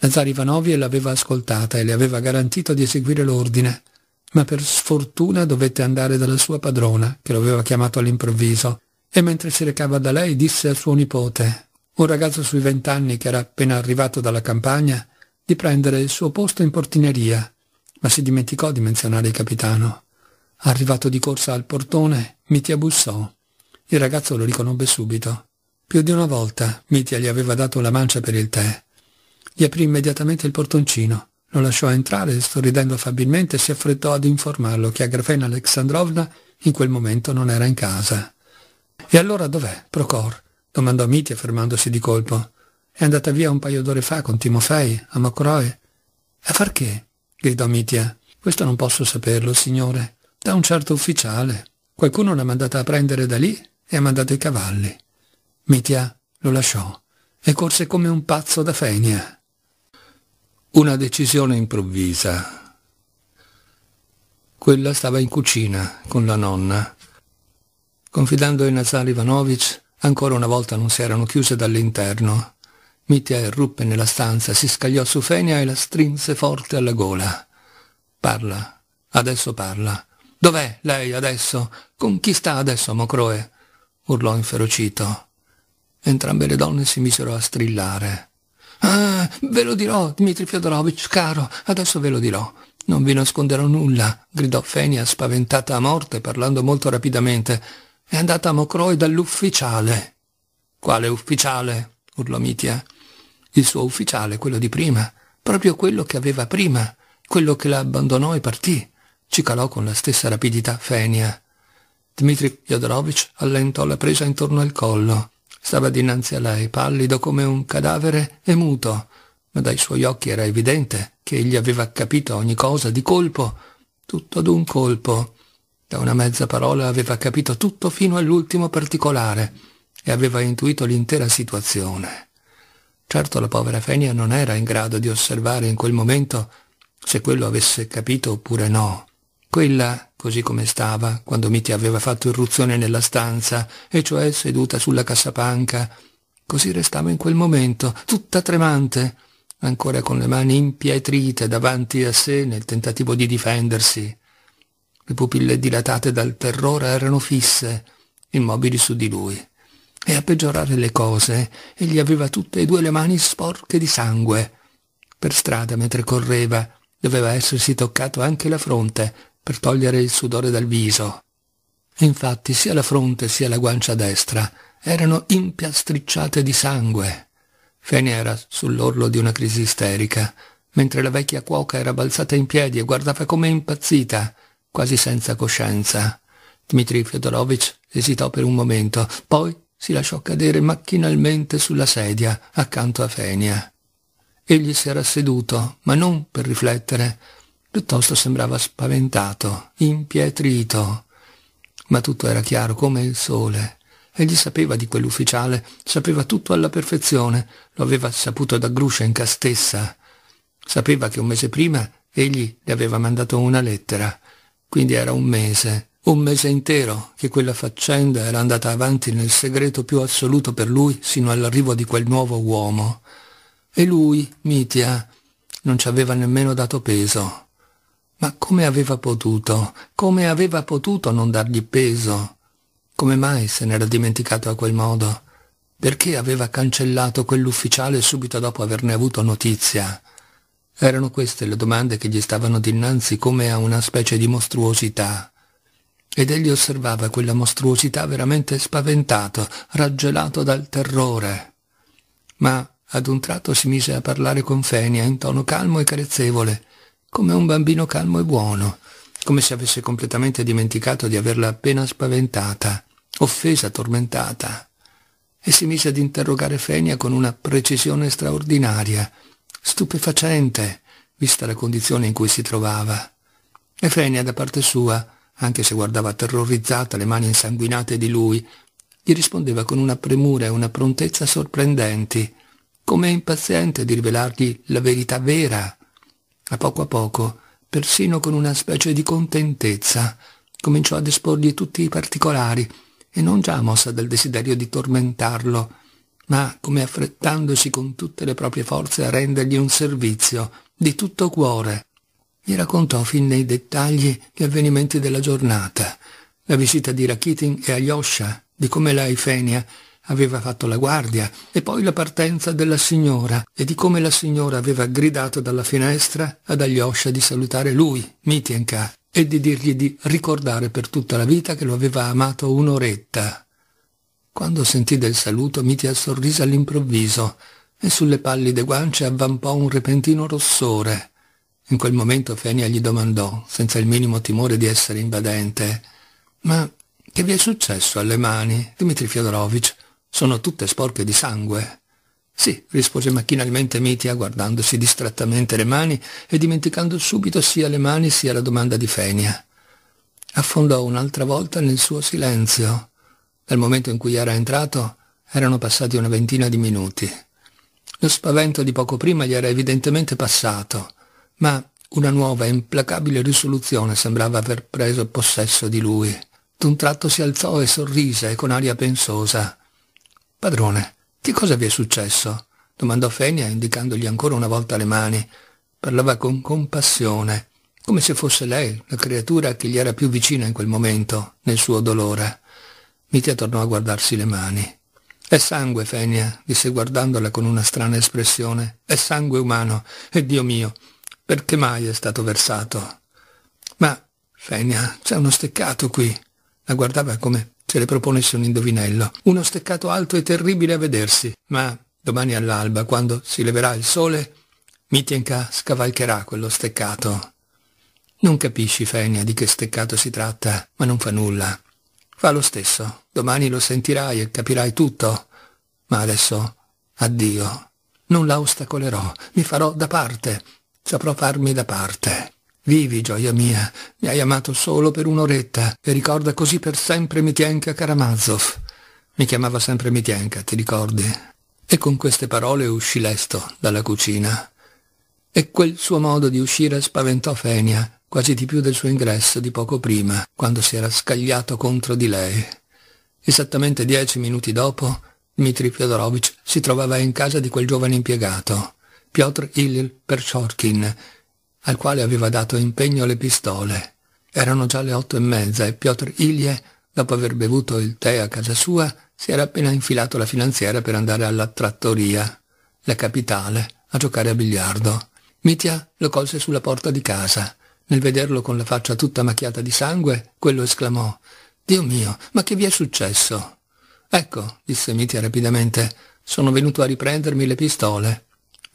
Nazar Ivanovie l'aveva ascoltata e le aveva garantito di eseguire l'ordine, ma per sfortuna dovette andare dalla sua padrona, che lo aveva chiamato all'improvviso, e mentre si recava da lei disse a suo nipote, un ragazzo sui vent'anni che era appena arrivato dalla campagna, di prendere il suo posto in portineria, ma si dimenticò di menzionare il capitano. Arrivato di corsa al portone, Mitia bussò. Il ragazzo lo riconobbe subito. Più di una volta Mitia gli aveva dato la mancia per il tè. Gli aprì immediatamente il portoncino, lo lasciò entrare e sorridendo affabilmente si affrettò ad informarlo che Agrafena Alexandrovna in quel momento non era in casa. E allora dov'è, Procor? domandò Mitia fermandosi di colpo. È andata via un paio d'ore fa con Timofei, a Macroe. A far che? gridò Mitia. Questo non posso saperlo, signore. Da un certo ufficiale. Qualcuno l'ha mandata a prendere da lì e ha mandato i cavalli. Mitia lo lasciò e corse come un pazzo da Fenia. Una decisione improvvisa. Quella stava in cucina con la nonna. Confidando in Azar Ivanovic, ancora una volta non si erano chiuse dall'interno. Mitea irruppe nella stanza, si scagliò su Fenia e la strinse forte alla gola. Parla, adesso parla. Dov'è lei adesso? Con chi sta adesso Mocroe? urlò inferocito. Entrambe le donne si misero a strillare. Ah, ve lo dirò, Dmitri Fyodorovich, caro, adesso ve lo dirò. Non vi nasconderò nulla, gridò Fenia spaventata a morte, parlando molto rapidamente. È andata a Mocroe dall'ufficiale. Quale ufficiale? urlò Mitia il suo ufficiale, quello di prima, proprio quello che aveva prima, quello che la abbandonò e partì, ci calò con la stessa rapidità Fenia. Dmitri Fyodorovich allentò la presa intorno al collo. Stava dinanzi a lei, pallido come un cadavere e muto, ma dai suoi occhi era evidente che egli aveva capito ogni cosa di colpo, tutto d'un colpo. Da una mezza parola aveva capito tutto fino all'ultimo particolare e aveva intuito l'intera situazione. Certo la povera Fenia non era in grado di osservare in quel momento se quello avesse capito oppure no. Quella, così come stava, quando Miti aveva fatto irruzione nella stanza, e cioè seduta sulla cassapanca, così restava in quel momento, tutta tremante, ancora con le mani impietrite davanti a sé nel tentativo di difendersi. Le pupille dilatate dal terrore erano fisse, immobili su di lui e a peggiorare le cose egli aveva tutte e due le mani sporche di sangue. Per strada, mentre correva, doveva essersi toccato anche la fronte per togliere il sudore dal viso. Infatti sia la fronte sia la guancia destra erano impiastricciate di sangue. Feni era sull'orlo di una crisi isterica, mentre la vecchia cuoca era balzata in piedi e guardava come impazzita, quasi senza coscienza. Dmitri Fyodorovich esitò per un momento, poi si lasciò cadere macchinalmente sulla sedia accanto a Fenia. Egli si era seduto, ma non per riflettere, piuttosto sembrava spaventato, impietrito. Ma tutto era chiaro come il sole. Egli sapeva di quell'ufficiale, sapeva tutto alla perfezione, lo aveva saputo da Grushenka stessa. Sapeva che un mese prima egli le aveva mandato una lettera, quindi era un mese un mese intero che quella faccenda era andata avanti nel segreto più assoluto per lui sino all'arrivo di quel nuovo uomo. E lui, Mitia, non ci aveva nemmeno dato peso. Ma come aveva potuto, come aveva potuto non dargli peso? Come mai se n'era dimenticato a quel modo? Perché aveva cancellato quell'ufficiale subito dopo averne avuto notizia? Erano queste le domande che gli stavano dinanzi come a una specie di mostruosità ed egli osservava quella mostruosità veramente spaventato, raggelato dal terrore. Ma ad un tratto si mise a parlare con Fenia in tono calmo e carezzevole, come un bambino calmo e buono, come se avesse completamente dimenticato di averla appena spaventata, offesa, tormentata. E si mise ad interrogare Fenia con una precisione straordinaria, stupefacente, vista la condizione in cui si trovava. E Fenia, da parte sua, anche se guardava terrorizzata le mani insanguinate di lui, gli rispondeva con una premura e una prontezza sorprendenti, come impaziente di rivelargli la verità vera. A poco a poco, persino con una specie di contentezza, cominciò ad esporgli tutti i particolari, e non già mossa dal desiderio di tormentarlo, ma come affrettandosi con tutte le proprie forze a rendergli un servizio, di tutto cuore, gli raccontò fin nei dettagli gli avvenimenti della giornata, la visita di Rakitin e Alyosha, di come la Ifenia aveva fatto la guardia e poi la partenza della signora e di come la signora aveva gridato dalla finestra ad Alyosha di salutare lui, Mitienka, e di dirgli di ricordare per tutta la vita che lo aveva amato un'oretta. Quando sentì del saluto, Mitia sorrise all'improvviso e sulle pallide guance avvampò un repentino rossore. In quel momento Fenia gli domandò, senza il minimo timore di essere invadente, «Ma che vi è successo alle mani, Dmitri Fiodorovich? Sono tutte sporche di sangue». «Sì», rispose macchinalmente Mitia, guardandosi distrattamente le mani e dimenticando subito sia le mani sia la domanda di Fenia. Affondò un'altra volta nel suo silenzio. Dal momento in cui era entrato erano passati una ventina di minuti. Lo spavento di poco prima gli era evidentemente passato ma una nuova e implacabile risoluzione sembrava aver preso possesso di lui. D'un tratto si alzò e sorrise con aria pensosa. «Padrone, che cosa vi è successo?» domandò Fenia indicandogli ancora una volta le mani. Parlava con compassione, come se fosse lei la creatura che gli era più vicina in quel momento, nel suo dolore. Mitia tornò a guardarsi le mani. «È sangue, Fenia», disse guardandola con una strana espressione. «È sangue umano, e Dio mio, perché mai è stato versato? Ma, Fenia, c'è uno steccato qui. La guardava come se le proponesse un indovinello. Uno steccato alto e terribile a vedersi. Ma domani all'alba, quando si leverà il sole, Mitienka scavalcherà quello steccato. Non capisci, Fenia, di che steccato si tratta, ma non fa nulla. Fa lo stesso. Domani lo sentirai e capirai tutto. Ma adesso, addio. Non la ostacolerò. Mi farò da parte saprò farmi da parte. Vivi, gioia mia, mi hai amato solo per un'oretta e ricorda così per sempre Mitienka Karamazov. Mi chiamava sempre Mitienka, ti ricordi? E con queste parole uscì lesto dalla cucina. E quel suo modo di uscire spaventò Fenia, quasi di più del suo ingresso di poco prima, quando si era scagliato contro di lei. Esattamente dieci minuti dopo, Dmitri Fyodorovich si trovava in casa di quel giovane impiegato. Piotr Ilil Perciorkin, al quale aveva dato impegno le pistole. Erano già le otto e mezza e Piotr Ilie, dopo aver bevuto il tè a casa sua, si era appena infilato la finanziera per andare alla trattoria, la capitale, a giocare a biliardo. Mitya lo colse sulla porta di casa. Nel vederlo con la faccia tutta macchiata di sangue, quello esclamò «Dio mio, ma che vi è successo?» «Ecco», disse Mitya rapidamente, «sono venuto a riprendermi le pistole»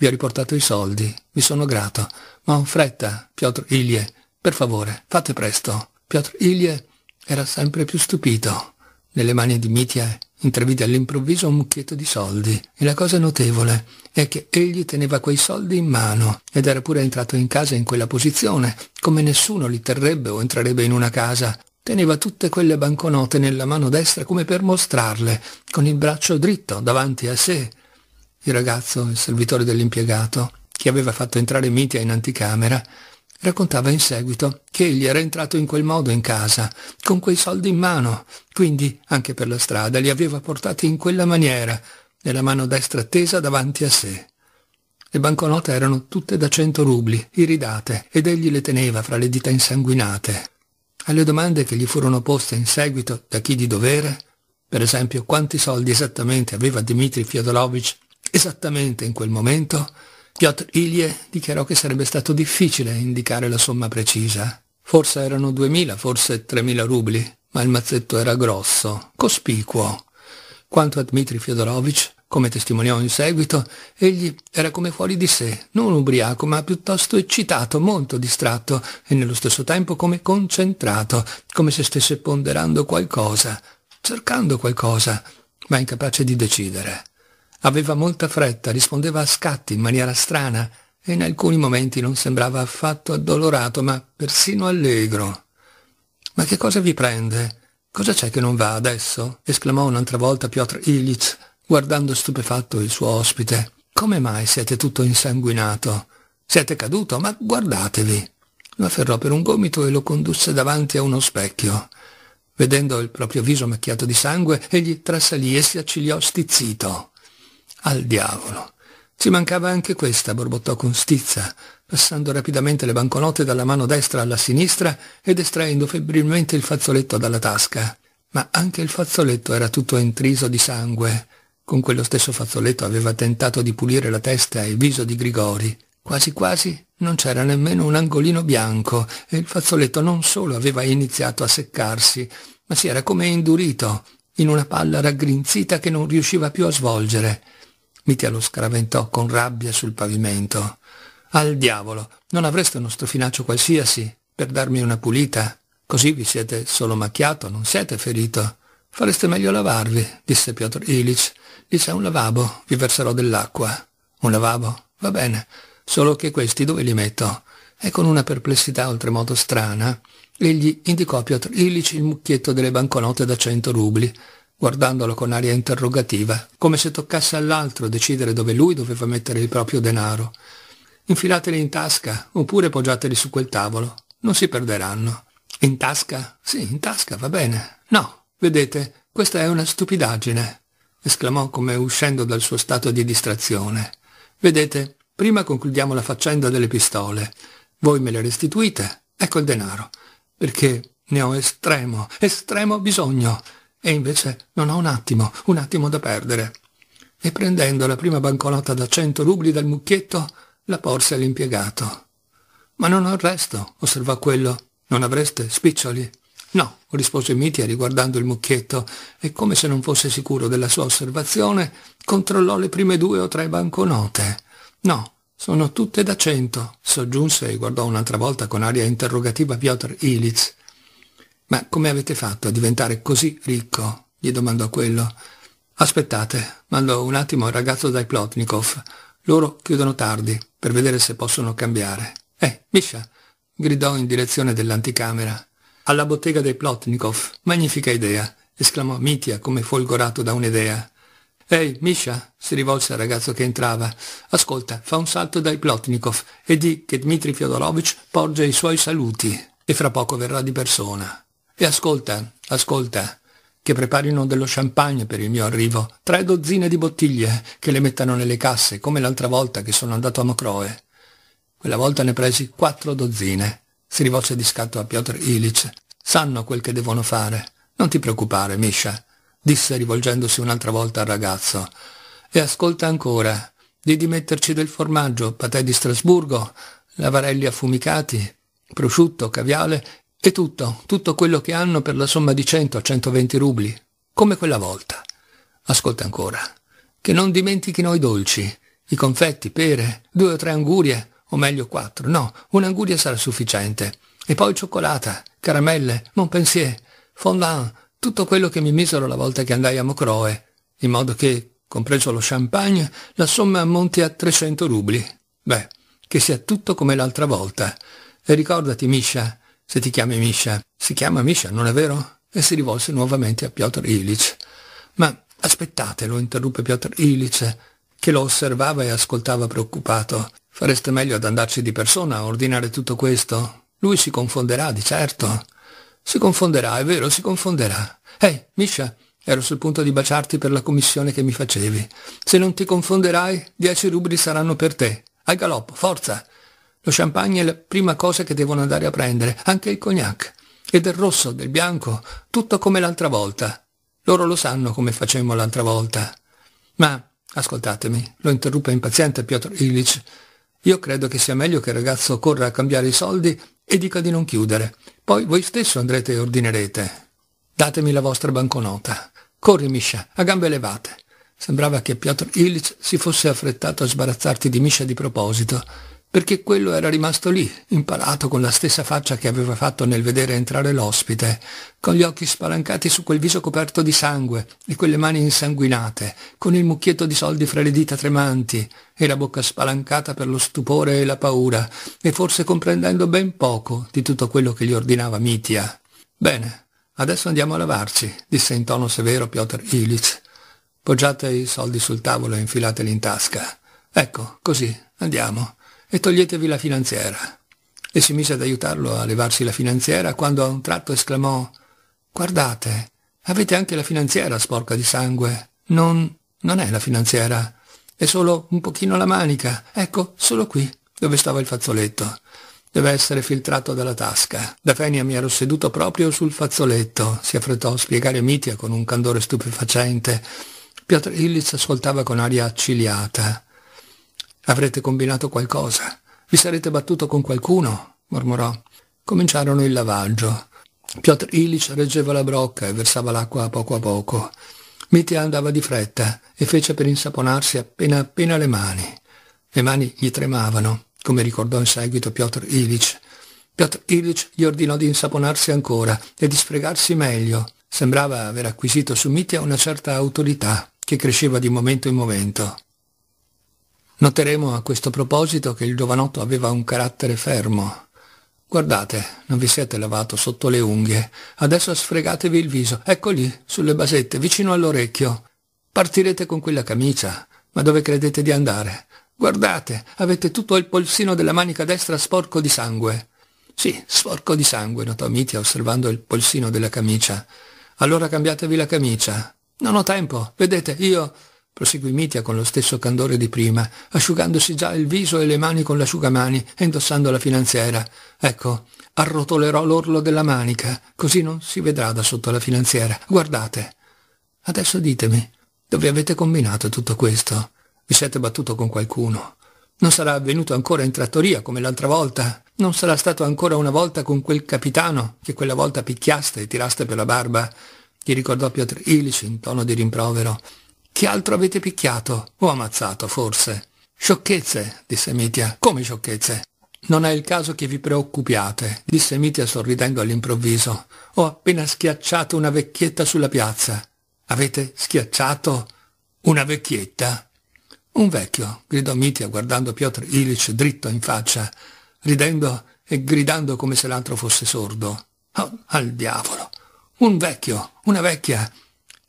vi ho riportato i soldi, vi sono grato, ma ho fretta, Piotr Ilie, per favore, fate presto. Piotr Ilie era sempre più stupito. Nelle mani di Mitia intravide all'improvviso un mucchietto di soldi e la cosa notevole è che egli teneva quei soldi in mano ed era pure entrato in casa in quella posizione, come nessuno li terrebbe o entrerebbe in una casa. Teneva tutte quelle banconote nella mano destra come per mostrarle, con il braccio dritto davanti a sé il ragazzo, il servitore dell'impiegato, che aveva fatto entrare Mitia in anticamera, raccontava in seguito che egli era entrato in quel modo in casa, con quei soldi in mano, quindi anche per la strada li aveva portati in quella maniera, nella mano destra tesa davanti a sé. Le banconote erano tutte da cento rubli, iridate, ed egli le teneva fra le dita insanguinate. Alle domande che gli furono poste in seguito da chi di dovere, per esempio quanti soldi esattamente aveva Dmitri Fiodorovich Esattamente in quel momento, Piotr Ilie dichiarò che sarebbe stato difficile indicare la somma precisa. Forse erano 2000, forse 3000 rubli, ma il mazzetto era grosso, cospicuo. Quanto a Dmitri Fyodorovich, come testimoniò in seguito, egli era come fuori di sé, non ubriaco, ma piuttosto eccitato, molto distratto e nello stesso tempo come concentrato, come se stesse ponderando qualcosa, cercando qualcosa, ma incapace di decidere. Aveva molta fretta, rispondeva a scatti in maniera strana e in alcuni momenti non sembrava affatto addolorato, ma persino allegro. «Ma che cosa vi prende? Cosa c'è che non va adesso?» esclamò un'altra volta Piotr Ilitz, guardando stupefatto il suo ospite. «Come mai siete tutto insanguinato? Siete caduto? Ma guardatevi!» Lo afferrò per un gomito e lo condusse davanti a uno specchio. Vedendo il proprio viso macchiato di sangue, egli trasalì e si accigliò stizzito. Al diavolo. Ci mancava anche questa, borbottò con stizza, passando rapidamente le banconote dalla mano destra alla sinistra ed estraendo febbrilmente il fazzoletto dalla tasca. Ma anche il fazzoletto era tutto intriso di sangue. Con quello stesso fazzoletto aveva tentato di pulire la testa e il viso di Grigori. Quasi quasi non c'era nemmeno un angolino bianco e il fazzoletto non solo aveva iniziato a seccarsi, ma si era come indurito, in una palla raggrinzita che non riusciva più a svolgere. Mitya lo scaraventò con rabbia sul pavimento. Al diavolo, non avreste uno strofinaccio qualsiasi per darmi una pulita? Così vi siete solo macchiato, non siete ferito. Fareste meglio lavarvi, disse Piotr Illich. Lì c'è un lavabo, vi verserò dell'acqua. Un lavabo? Va bene, solo che questi dove li metto? E con una perplessità oltremodo strana, egli indicò a Piotr Illich il mucchietto delle banconote da cento rubli guardandolo con aria interrogativa, come se toccasse all'altro decidere dove lui doveva mettere il proprio denaro. Infilateli in tasca, oppure poggiateli su quel tavolo. Non si perderanno. In tasca? Sì, in tasca, va bene. No, vedete, questa è una stupidaggine, esclamò come uscendo dal suo stato di distrazione. Vedete, prima concludiamo la faccenda delle pistole. Voi me le restituite, ecco il denaro, perché ne ho estremo, estremo bisogno. E invece non ho un attimo, un attimo da perdere. E prendendo la prima banconota da cento rubli dal mucchietto, la porse all'impiegato. Ma non ho il resto, osservò quello. Non avreste spiccioli? No, rispose Mitia riguardando il mucchietto e come se non fosse sicuro della sua osservazione, controllò le prime due o tre banconote. No, sono tutte da cento, soggiunse e guardò un'altra volta con aria interrogativa Piotr Ilitz. Ma come avete fatto a diventare così ricco? gli domandò quello. Aspettate, mandò un attimo il ragazzo dai Plotnikov. Loro chiudono tardi, per vedere se possono cambiare. Eh, Misha! gridò in direzione dell'anticamera. Alla bottega dei Plotnikov, magnifica idea! esclamò Mitia come folgorato da un'idea. Ehi, Misha, si rivolse al ragazzo che entrava. Ascolta, fa un salto dai Plotnikov e di che Dmitri Fyodorovich porge i suoi saluti e fra poco verrà di persona. E ascolta, ascolta, che preparino dello champagne per il mio arrivo, tre dozzine di bottiglie, che le mettano nelle casse, come l'altra volta che sono andato a Mocroe. Quella volta ne presi quattro dozzine. Si rivolse di scatto a Piotr Illich. Sanno quel che devono fare. Non ti preoccupare, Misha, disse rivolgendosi un'altra volta al ragazzo. E ascolta ancora. Di dimetterci del formaggio, patè di Strasburgo, lavarelli affumicati, prosciutto, caviale e tutto, tutto quello che hanno per la somma di 100-120 a rubli, come quella volta. Ascolta ancora. Che non dimentichino i dolci, i confetti, pere, due o tre angurie, o meglio quattro. No, un'anguria sarà sufficiente. E poi cioccolata, caramelle, Montpensier, fondant, tutto quello che mi misero la volta che andai a Mocroe, in modo che, compreso lo champagne, la somma ammonti a 300 rubli. Beh, che sia tutto come l'altra volta. E ricordati, Misha, se ti chiami Misha. Si chiama Misha, non è vero? E si rivolse nuovamente a Piotr Ilich. Ma aspettate, lo interruppe Piotr Ilich, che lo osservava e ascoltava preoccupato. Fareste meglio ad andarci di persona a ordinare tutto questo? Lui si confonderà, di certo. Si confonderà, è vero, si confonderà. Ehi, hey, Misha, ero sul punto di baciarti per la commissione che mi facevi. Se non ti confonderai, dieci rubri saranno per te. Al galoppo, forza! Lo champagne è la prima cosa che devono andare a prendere, anche il cognac. E del rosso, del bianco, tutto come l'altra volta. Loro lo sanno come facemmo l'altra volta. Ma, ascoltatemi, lo interruppe impaziente Piotr Illich, io credo che sia meglio che il ragazzo corra a cambiare i soldi e dica di non chiudere. Poi voi stesso andrete e ordinerete. Datemi la vostra banconota. Corri, Misha, a gambe levate. Sembrava che Piotr Illich si fosse affrettato a sbarazzarti di Misha di proposito perché quello era rimasto lì, impalato con la stessa faccia che aveva fatto nel vedere entrare l'ospite, con gli occhi spalancati su quel viso coperto di sangue e quelle mani insanguinate, con il mucchietto di soldi fra le dita tremanti e la bocca spalancata per lo stupore e la paura, e forse comprendendo ben poco di tutto quello che gli ordinava Mitia. «Bene, adesso andiamo a lavarci», disse in tono severo Piotr Ilitz. «Poggiate i soldi sul tavolo e infilateli in tasca. Ecco, così, andiamo» e toglietevi la finanziera. E si mise ad aiutarlo a levarsi la finanziera quando a un tratto esclamò «Guardate, avete anche la finanziera sporca di sangue. Non... non è la finanziera, è solo un pochino la manica. Ecco, solo qui, dove stava il fazzoletto. Deve essere filtrato dalla tasca. Da Fenia mi ero seduto proprio sul fazzoletto, si affrettò a spiegare Mitia con un candore stupefacente. Piotr Illich ascoltava con aria accigliata. Avrete combinato qualcosa. Vi sarete battuto con qualcuno, mormorò. Cominciarono il lavaggio. Piotr Ilich reggeva la brocca e versava l'acqua a poco a poco. Mitya andava di fretta e fece per insaponarsi appena appena le mani. Le mani gli tremavano, come ricordò in seguito Piotr Ilich. Piotr Ilic gli ordinò di insaponarsi ancora e di sfregarsi meglio. Sembrava aver acquisito su Mitya una certa autorità che cresceva di momento in momento. Noteremo a questo proposito che il giovanotto aveva un carattere fermo. Guardate, non vi siete lavato sotto le unghie. Adesso sfregatevi il viso. Ecco lì, sulle basette, vicino all'orecchio. Partirete con quella camicia. Ma dove credete di andare? Guardate, avete tutto il polsino della manica destra sporco di sangue. Sì, sporco di sangue, notò Mitia osservando il polsino della camicia. Allora cambiatevi la camicia. Non ho tempo, vedete, io proseguì Mitia con lo stesso candore di prima, asciugandosi già il viso e le mani con l'asciugamani e indossando la finanziera. Ecco, arrotolerò l'orlo della manica, così non si vedrà da sotto la finanziera. Guardate. Adesso ditemi, dove avete combinato tutto questo? Vi siete battuto con qualcuno? Non sarà avvenuto ancora in trattoria come l'altra volta? Non sarà stato ancora una volta con quel capitano che quella volta picchiaste e tiraste per la barba? Gli ricordò Piotr Ilic in tono di rimprovero. Chi altro avete picchiato? O ammazzato, forse? Sciocchezze, disse Mitia. Come sciocchezze? Non è il caso che vi preoccupiate, disse Mitia sorridendo all'improvviso. Ho appena schiacciato una vecchietta sulla piazza. Avete schiacciato una vecchietta? Un vecchio, gridò Mitia guardando Piotr Ilich dritto in faccia, ridendo e gridando come se l'altro fosse sordo. Oh, al diavolo! Un vecchio, una vecchia!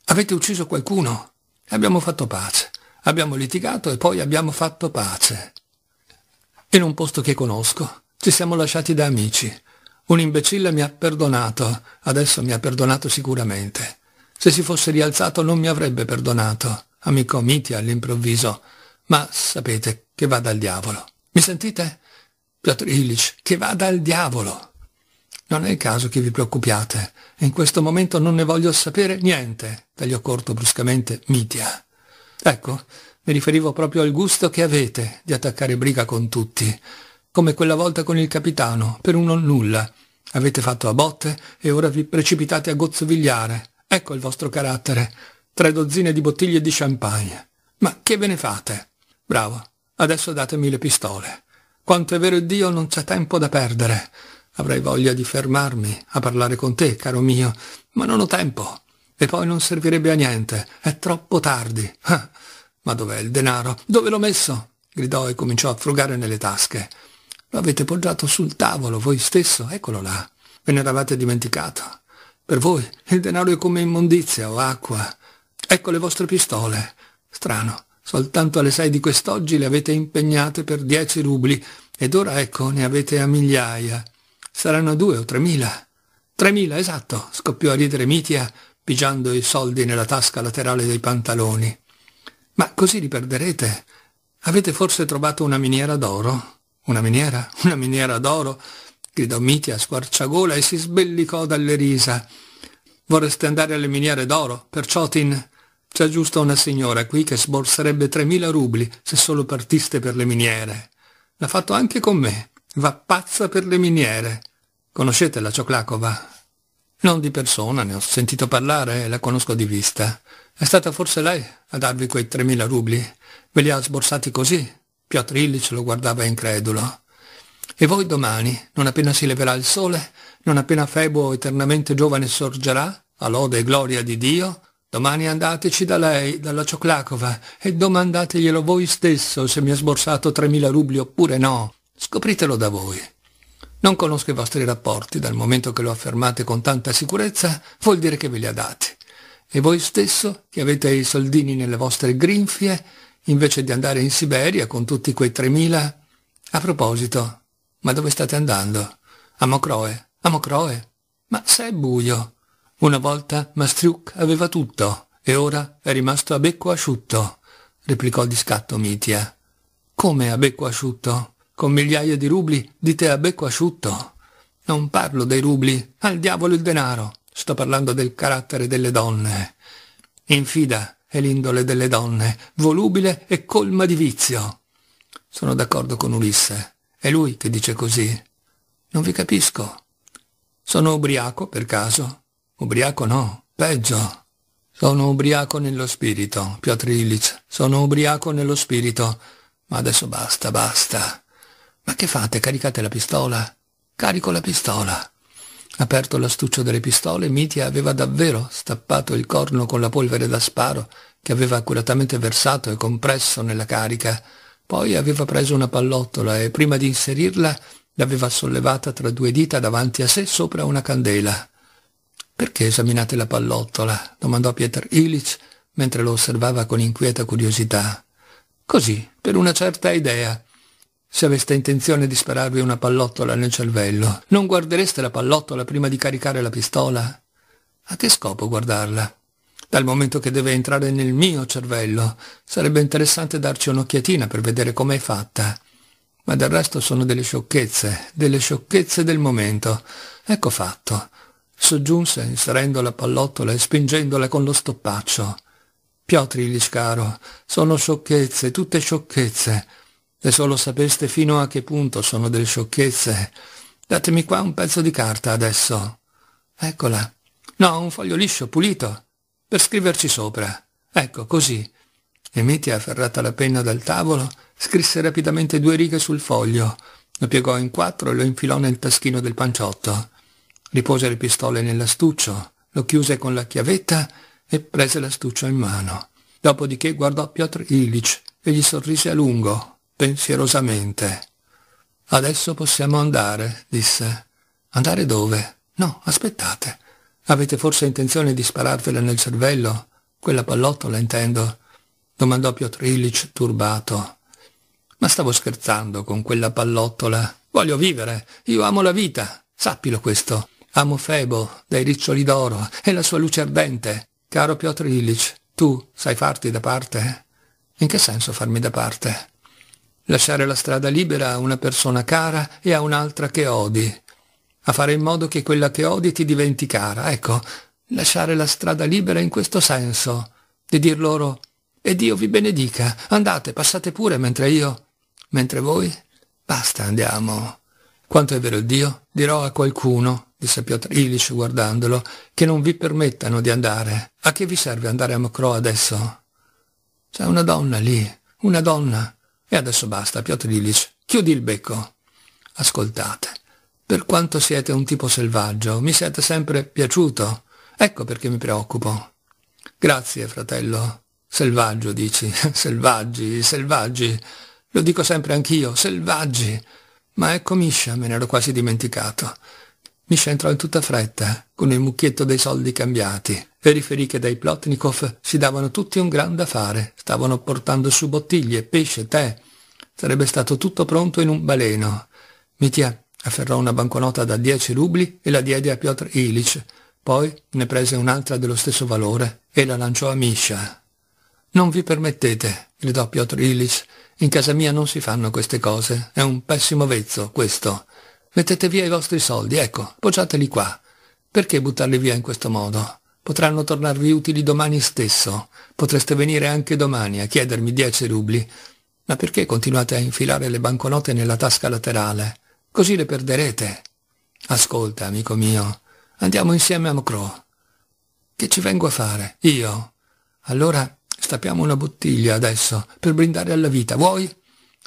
Avete ucciso qualcuno? Abbiamo fatto pace. Abbiamo litigato e poi abbiamo fatto pace. In un posto che conosco, ci siamo lasciati da amici. Un imbecille mi ha perdonato, adesso mi ha perdonato sicuramente. Se si fosse rialzato non mi avrebbe perdonato, amico Mitia all'improvviso. Ma sapete che vada al diavolo. Mi sentite? Piotr Illich, che vada al diavolo. Non è il caso che vi preoccupiate. In questo momento non ne voglio sapere niente, tagliò corto bruscamente Mitia. Ecco, mi riferivo proprio al gusto che avete di attaccare briga con tutti, come quella volta con il capitano, per un non nulla. Avete fatto a botte e ora vi precipitate a gozzovigliare. Ecco il vostro carattere. Tre dozzine di bottiglie di champagne. Ma che ve ne fate? Bravo, adesso datemi le pistole. Quanto è vero Dio non c'è tempo da perdere. Avrei voglia di fermarmi a parlare con te, caro mio, ma non ho tempo. E poi non servirebbe a niente. È troppo tardi. Ah, ma dov'è il denaro? Dove l'ho messo? gridò e cominciò a frugare nelle tasche. Lo avete poggiato sul tavolo, voi stesso, eccolo là. Ve ne eravate dimenticato. Per voi il denaro è come immondizia o acqua. Ecco le vostre pistole. Strano, soltanto alle sei di quest'oggi le avete impegnate per dieci rubli ed ora ecco ne avete a migliaia. Saranno due o tremila. Tremila, esatto, scoppiò a ridere Mitia, pigiando i soldi nella tasca laterale dei pantaloni. Ma così li perderete. Avete forse trovato una miniera d'oro? Una miniera? Una miniera d'oro? gridò Mitia a squarciagola e si sbellicò dalle risa. Vorreste andare alle miniere d'oro, perciò Tin... C'è giusto una signora qui che sborserebbe 3.000 rubli se solo partiste per le miniere. L'ha fatto anche con me va pazza per le miniere. Conoscete la Cioclacova? Non di persona, ne ho sentito parlare e la conosco di vista. È stata forse lei a darvi quei 3.000 rubli? Ve li ha sborsati così? Piotr Illich lo guardava incredulo. E voi domani, non appena si leverà il sole, non appena Febo eternamente giovane sorgerà, a lode e gloria di Dio, domani andateci da lei, dalla Cioclacova, e domandateglielo voi stesso se mi ha sborsato 3.000 rubli oppure no. Scopritelo da voi. Non conosco i vostri rapporti, dal momento che lo affermate con tanta sicurezza, vuol dire che ve li ha dati. E voi stesso, che avete i soldini nelle vostre grinfie, invece di andare in Siberia con tutti quei 3.000... A proposito, ma dove state andando? A Mocroe? A Mocroe? Ma se è buio! Una volta Mastriuk aveva tutto, e ora è rimasto a becco asciutto, replicò di scatto Mitia. Come a becco asciutto? con migliaia di rubli di te a becco asciutto. Non parlo dei rubli, al diavolo il denaro, sto parlando del carattere delle donne. Infida è l'indole delle donne, volubile e colma di vizio. Sono d'accordo con Ulisse, è lui che dice così. Non vi capisco. Sono ubriaco, per caso? Ubriaco no, peggio. Sono ubriaco nello spirito, Piotr Illich, sono ubriaco nello spirito. Ma adesso basta, basta. Ma che fate? Caricate la pistola? Carico la pistola. Aperto l'astuccio delle pistole, Mitia aveva davvero stappato il corno con la polvere da sparo che aveva accuratamente versato e compresso nella carica. Poi aveva preso una pallottola e, prima di inserirla, l'aveva sollevata tra due dita davanti a sé sopra una candela. «Perché esaminate la pallottola?» domandò Pietr Illich mentre lo osservava con inquieta curiosità. «Così, per una certa idea», se aveste intenzione di spararvi una pallottola nel cervello. Non guardereste la pallottola prima di caricare la pistola? A che scopo guardarla? Dal momento che deve entrare nel mio cervello, sarebbe interessante darci un'occhiatina per vedere com'è fatta. Ma del resto sono delle sciocchezze, delle sciocchezze del momento. Ecco fatto. Soggiunse inserendo la pallottola e spingendola con lo stoppaccio. Piotr Iliscaro, sono sciocchezze, tutte sciocchezze. Se solo sapeste fino a che punto sono delle sciocchezze. Datemi qua un pezzo di carta adesso. Eccola. No, un foglio liscio, pulito, per scriverci sopra. Ecco, così. E Mitia, afferrata la penna dal tavolo, scrisse rapidamente due righe sul foglio, lo piegò in quattro e lo infilò nel taschino del panciotto. Ripose le pistole nell'astuccio, lo chiuse con la chiavetta e prese l'astuccio in mano. Dopodiché guardò Piotr Ilich e gli sorrise a lungo, pensierosamente. Adesso possiamo andare, disse. Andare dove? No, aspettate. Avete forse intenzione di spararvela nel cervello? Quella pallottola, intendo. Domandò Piotr Illich turbato. Ma stavo scherzando con quella pallottola. Voglio vivere. Io amo la vita. Sappilo questo. Amo Febo, dai riccioli d'oro, e la sua luce ardente. Caro Piotr Illich, tu sai farti da parte? In che senso farmi da parte? lasciare la strada libera a una persona cara e a un'altra che odi, a fare in modo che quella che odi ti diventi cara, ecco, lasciare la strada libera in questo senso, di dir loro «E Dio vi benedica, andate, passate pure, mentre io, mentre voi, basta, andiamo». Quanto è vero il Dio, dirò a qualcuno, disse Piotr Ilic guardandolo, che non vi permettano di andare. A che vi serve andare a Mocro adesso? C'è una donna lì, una donna, e adesso basta, Piotr Ilyich, chiudi il becco. Ascoltate, per quanto siete un tipo selvaggio, mi siete sempre piaciuto. Ecco perché mi preoccupo. Grazie, fratello. Selvaggio, dici. Selvaggi, selvaggi. Lo dico sempre anch'io, selvaggi. Ma ecco Miscia, me ne ero quasi dimenticato. Miscia entrò in tutta fretta, con il mucchietto dei soldi cambiati periferiche dai Plotnikov, si davano tutti un gran da fare, stavano portando su bottiglie, pesce, tè. Sarebbe stato tutto pronto in un baleno. Mitya afferrò una banconota da dieci rubli e la diede a Piotr Ilich, poi ne prese un'altra dello stesso valore e la lanciò a Misha. «Non vi permettete», gridò Piotr Ilich, «in casa mia non si fanno queste cose, è un pessimo vezzo questo. Mettete via i vostri soldi, ecco, poggiateli qua. Perché buttarli via in questo modo?» potranno tornarvi utili domani stesso. Potreste venire anche domani a chiedermi dieci rubli. Ma perché continuate a infilare le banconote nella tasca laterale? Così le perderete. Ascolta, amico mio, andiamo insieme a Mocro. Che ci vengo a fare? Io? Allora stappiamo una bottiglia adesso, per brindare alla vita. Vuoi?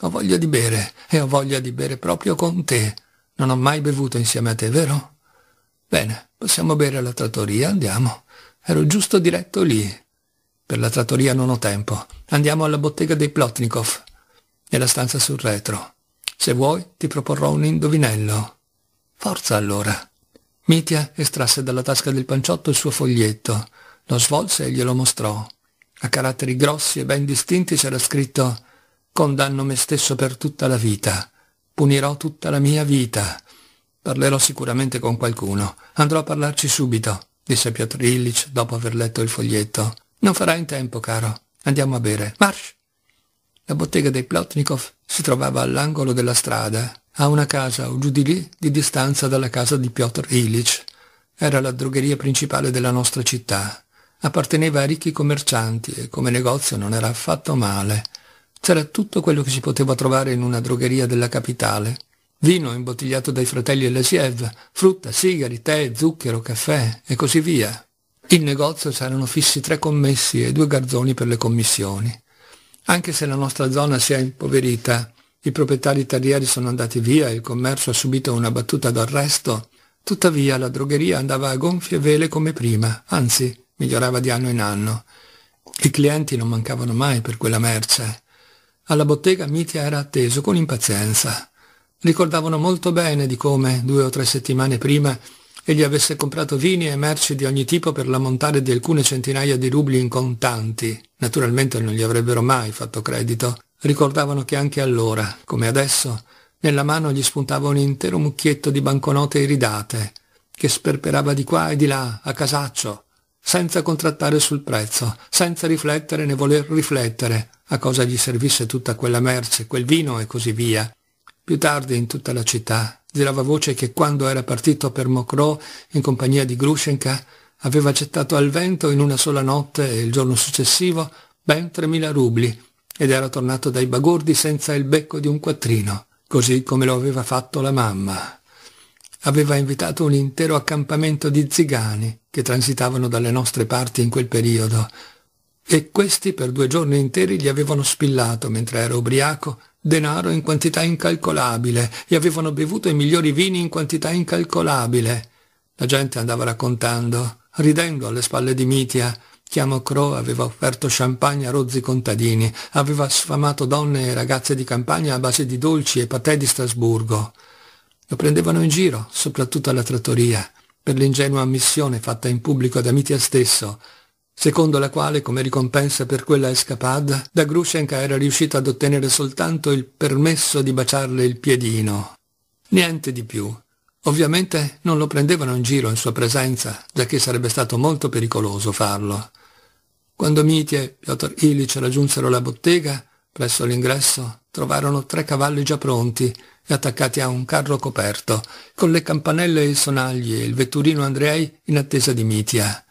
Ho voglia di bere, e ho voglia di bere proprio con te. Non ho mai bevuto insieme a te, vero? Bene, possiamo bere alla trattoria, andiamo. Ero giusto diretto lì. Per la trattoria non ho tempo. Andiamo alla bottega dei Plotnikov, nella stanza sul retro. Se vuoi ti proporrò un indovinello. Forza allora. Mitia estrasse dalla tasca del panciotto il suo foglietto, lo svolse e glielo mostrò. A caratteri grossi e ben distinti c'era scritto «Condanno me stesso per tutta la vita. Punirò tutta la mia vita. Parlerò sicuramente con qualcuno. Andrò a parlarci subito disse Piotr Illich dopo aver letto il foglietto. Non farà in tempo, caro. Andiamo a bere. Marsh! La bottega dei Plotnikov si trovava all'angolo della strada, a una casa o giù di lì di distanza dalla casa di Piotr Illich. Era la drogheria principale della nostra città. Apparteneva a ricchi commercianti e come negozio non era affatto male. C'era tutto quello che si poteva trovare in una drogheria della capitale, vino imbottigliato dai fratelli Elesiev, frutta, sigari, tè, zucchero, caffè e così via. In negozio c'erano fissi tre commessi e due garzoni per le commissioni. Anche se la nostra zona si è impoverita, i proprietari terrieri sono andati via e il commercio ha subito una battuta d'arresto, tuttavia la drogheria andava a gonfie vele come prima, anzi migliorava di anno in anno. I clienti non mancavano mai per quella merce. Alla bottega Mitia era atteso con impazienza. Ricordavano molto bene di come, due o tre settimane prima, egli avesse comprato vini e merci di ogni tipo per l'ammontare di alcune centinaia di rubli in contanti. Naturalmente non gli avrebbero mai fatto credito. Ricordavano che anche allora, come adesso, nella mano gli spuntava un intero mucchietto di banconote iridate, che sperperava di qua e di là, a casaccio, senza contrattare sul prezzo, senza riflettere né voler riflettere a cosa gli servisse tutta quella merce, quel vino e così via. Più tardi in tutta la città girava voce che quando era partito per Mokro in compagnia di Grushenka aveva gettato al vento in una sola notte e il giorno successivo ben 3.000 rubli ed era tornato dai bagordi senza il becco di un quattrino, così come lo aveva fatto la mamma. Aveva invitato un intero accampamento di zigani che transitavano dalle nostre parti in quel periodo e questi per due giorni interi gli avevano spillato mentre era ubriaco denaro in quantità incalcolabile e avevano bevuto i migliori vini in quantità incalcolabile. La gente andava raccontando, ridendo alle spalle di Mitia, Chiamo Crow aveva offerto champagne a rozzi contadini, aveva sfamato donne e ragazze di campagna a base di dolci e patè di Strasburgo. Lo prendevano in giro, soprattutto alla trattoria, per l'ingenua ammissione fatta in pubblico da Mitia stesso, secondo la quale come ricompensa per quella escapada, Grushenka era riuscito ad ottenere soltanto il permesso di baciarle il piedino. Niente di più. Ovviamente non lo prendevano in giro in sua presenza, giacché sarebbe stato molto pericoloso farlo. Quando Mitya e Piotr Illich raggiunsero la bottega, presso l'ingresso, trovarono tre cavalli già pronti e attaccati a un carro coperto, con le campanelle e i sonagli e il vetturino Andrei in attesa di Mitia.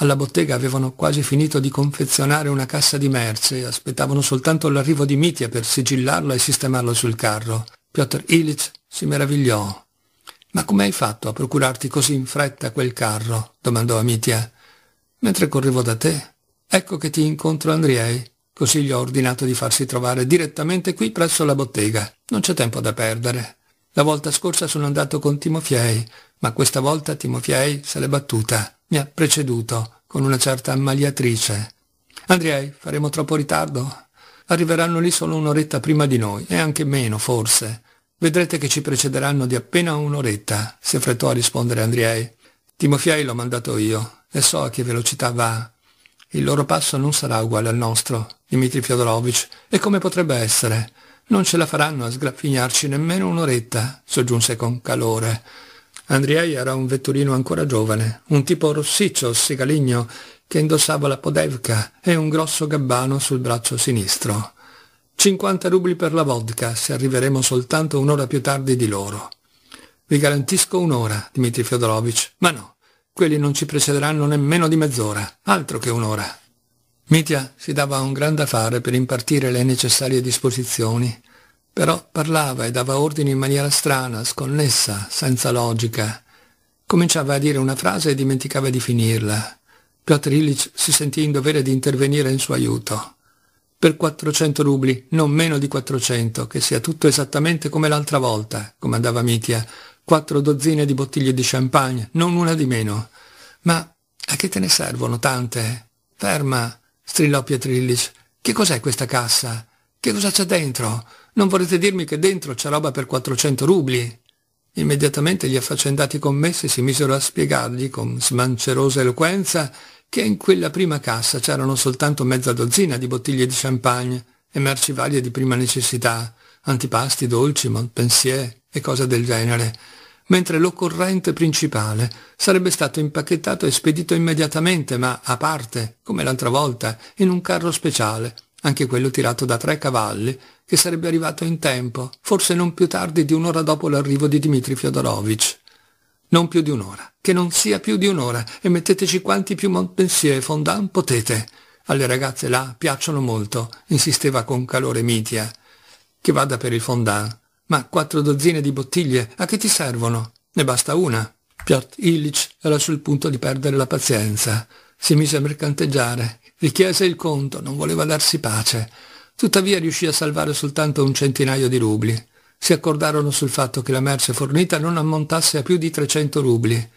Alla bottega avevano quasi finito di confezionare una cassa di merce, e aspettavano soltanto l'arrivo di Mitia per sigillarla e sistemarla sul carro. Piotr Illich si meravigliò. «Ma come hai fatto a procurarti così in fretta quel carro?» domandò a Mitia. «Mentre correvo da te. Ecco che ti incontro Andriei». Così gli ho ordinato di farsi trovare direttamente qui presso la bottega. Non c'è tempo da perdere. La volta scorsa sono andato con Timofiei, ma questa volta Timofiei se l'è battuta mi ha preceduto con una certa ammaliatrice. Andrei, faremo troppo ritardo? Arriveranno lì solo un'oretta prima di noi, e anche meno, forse. Vedrete che ci precederanno di appena un'oretta, si affrettò a rispondere Andrei. Timofiei l'ho mandato io, e so a che velocità va. Il loro passo non sarà uguale al nostro, Dimitri Fiodorovich, e come potrebbe essere? Non ce la faranno a sgraffignarci nemmeno un'oretta, soggiunse con calore. Andriei era un vetturino ancora giovane, un tipo rossiccio, sigaligno, che indossava la podevka e un grosso gabbano sul braccio sinistro. 50 rubli per la vodka, se arriveremo soltanto un'ora più tardi di loro. Vi garantisco un'ora, Dmitri Fyodorovich, ma no, quelli non ci precederanno nemmeno di mezz'ora, altro che un'ora. Mitya si dava un gran da fare per impartire le necessarie disposizioni però parlava e dava ordini in maniera strana, sconnessa, senza logica. Cominciava a dire una frase e dimenticava di finirla. Piotr Illich si sentì in dovere di intervenire in suo aiuto. Per 400 rubli, non meno di 400, che sia tutto esattamente come l'altra volta, comandava Mitia. Quattro dozzine di bottiglie di champagne, non una di meno. Ma a che te ne servono tante? Ferma, strillò Pietrillis. Che cos'è questa cassa? Che cosa c'è dentro? Non vorrete dirmi che dentro c'è roba per 400 rubli? Immediatamente gli affaccendati commessi si misero a spiegargli con smancerosa eloquenza che in quella prima cassa c'erano soltanto mezza dozzina di bottiglie di champagne e merci varie di prima necessità, antipasti, dolci, montpensier e cose del genere, mentre l'occorrente principale sarebbe stato impacchettato e spedito immediatamente, ma a parte, come l'altra volta, in un carro speciale, anche quello tirato da tre cavalli, che sarebbe arrivato in tempo, forse non più tardi di un'ora dopo l'arrivo di Dmitri Fyodorovich. Non più di un'ora, che non sia più di un'ora, e metteteci quanti più Montpensier e Fondant potete. Alle ragazze là piacciono molto, insisteva con calore Mitia. Che vada per il Fondant. Ma quattro dozzine di bottiglie, a che ti servono? Ne basta una. Piotr Illich era sul punto di perdere la pazienza. Si mise a mercanteggiare, richiese il conto, non voleva darsi pace. Tuttavia riuscì a salvare soltanto un centinaio di rubli. Si accordarono sul fatto che la merce fornita non ammontasse a più di 300 rubli.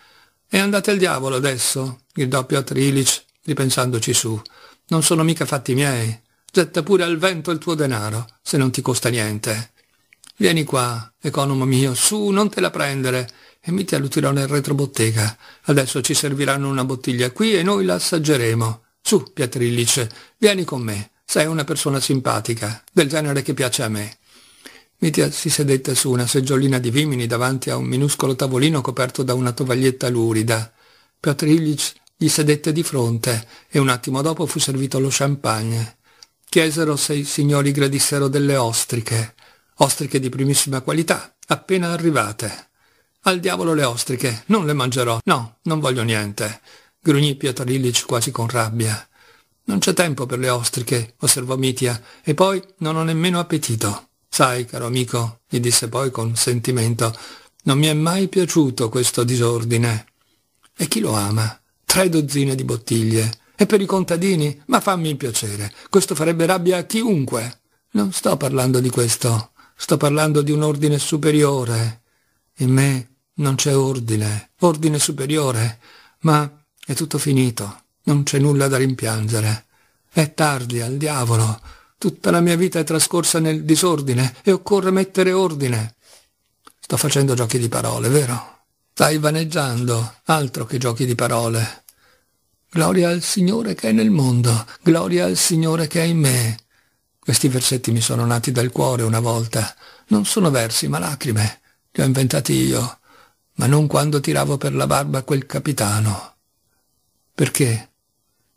«E andate al diavolo adesso», gridò Piotr Ilich, ripensandoci su. «Non sono mica fatti miei. Getta pure al vento il tuo denaro, se non ti costa niente. Vieni qua, economo mio, su, non te la prendere e mi te lo tirò nel retrobottega. Adesso ci serviranno una bottiglia qui e noi la assaggeremo. Su, Piatrillice, vieni con me. Sei una persona simpatica, del genere che piace a me. Mitia si sedette su una seggiolina di vimini davanti a un minuscolo tavolino coperto da una tovaglietta lurida. Piotr gli sedette di fronte e un attimo dopo fu servito lo champagne. Chiesero se i signori gradissero delle ostriche, ostriche di primissima qualità, appena arrivate. Al diavolo le ostriche, non le mangerò, no, non voglio niente, grugnì Piotr Illich quasi con rabbia. Non c'è tempo per le ostriche, osservò Mitia, e poi non ho nemmeno appetito. Sai, caro amico, gli disse poi con sentimento, non mi è mai piaciuto questo disordine. E chi lo ama? Tre dozzine di bottiglie. E per i contadini? Ma fammi il piacere, questo farebbe rabbia a chiunque. Non sto parlando di questo, sto parlando di un ordine superiore, in me non c'è ordine, ordine superiore, ma è tutto finito, non c'è nulla da rimpiangere. È tardi, al diavolo. Tutta la mia vita è trascorsa nel disordine e occorre mettere ordine. Sto facendo giochi di parole, vero? Stai vaneggiando, altro che giochi di parole. Gloria al Signore che è nel mondo, gloria al Signore che è in me. Questi versetti mi sono nati dal cuore una volta. Non sono versi, ma lacrime. Li ho inventati io, ma non quando tiravo per la barba quel capitano. Perché?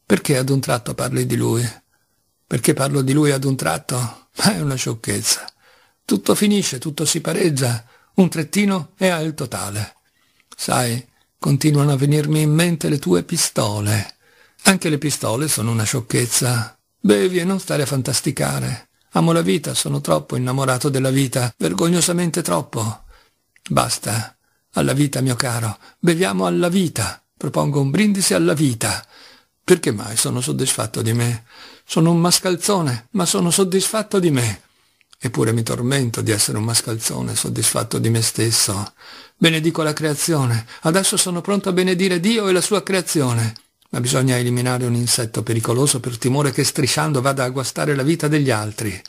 Perché ad un tratto parli di lui? Perché parlo di lui ad un tratto? Ma è una sciocchezza. Tutto finisce, tutto si pareggia, un trettino e ha il totale. Sai, continuano a venirmi in mente le tue pistole. Anche le pistole sono una sciocchezza. Bevi e non stare a fantasticare. Amo la vita, sono troppo innamorato della vita, vergognosamente troppo. Basta. Alla vita, mio caro. Beviamo alla vita. Propongo un brindisi alla vita. Perché mai sono soddisfatto di me? Sono un mascalzone, ma sono soddisfatto di me. Eppure mi tormento di essere un mascalzone, soddisfatto di me stesso. Benedico la creazione. Adesso sono pronto a benedire Dio e la sua creazione. Ma bisogna eliminare un insetto pericoloso per timore che strisciando vada a guastare la vita degli altri.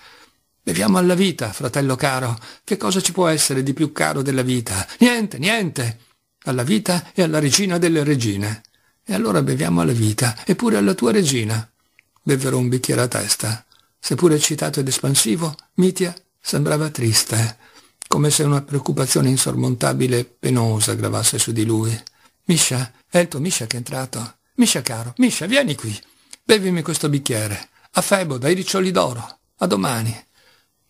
Beviamo alla vita, fratello caro. Che cosa ci può essere di più caro della vita? Niente, niente. Alla vita e alla regina delle regine. E allora beviamo alla vita, e pure alla tua regina. Bevvero un bicchiere a testa. Seppure eccitato ed espansivo, Mitia sembrava triste, come se una preoccupazione insormontabile e penosa gravasse su di lui. Miscia, è il tuo Misha che è entrato. Miscia caro, Miscia, vieni qui. Bevimi questo bicchiere. A Febo, dai riccioli d'oro. A domani.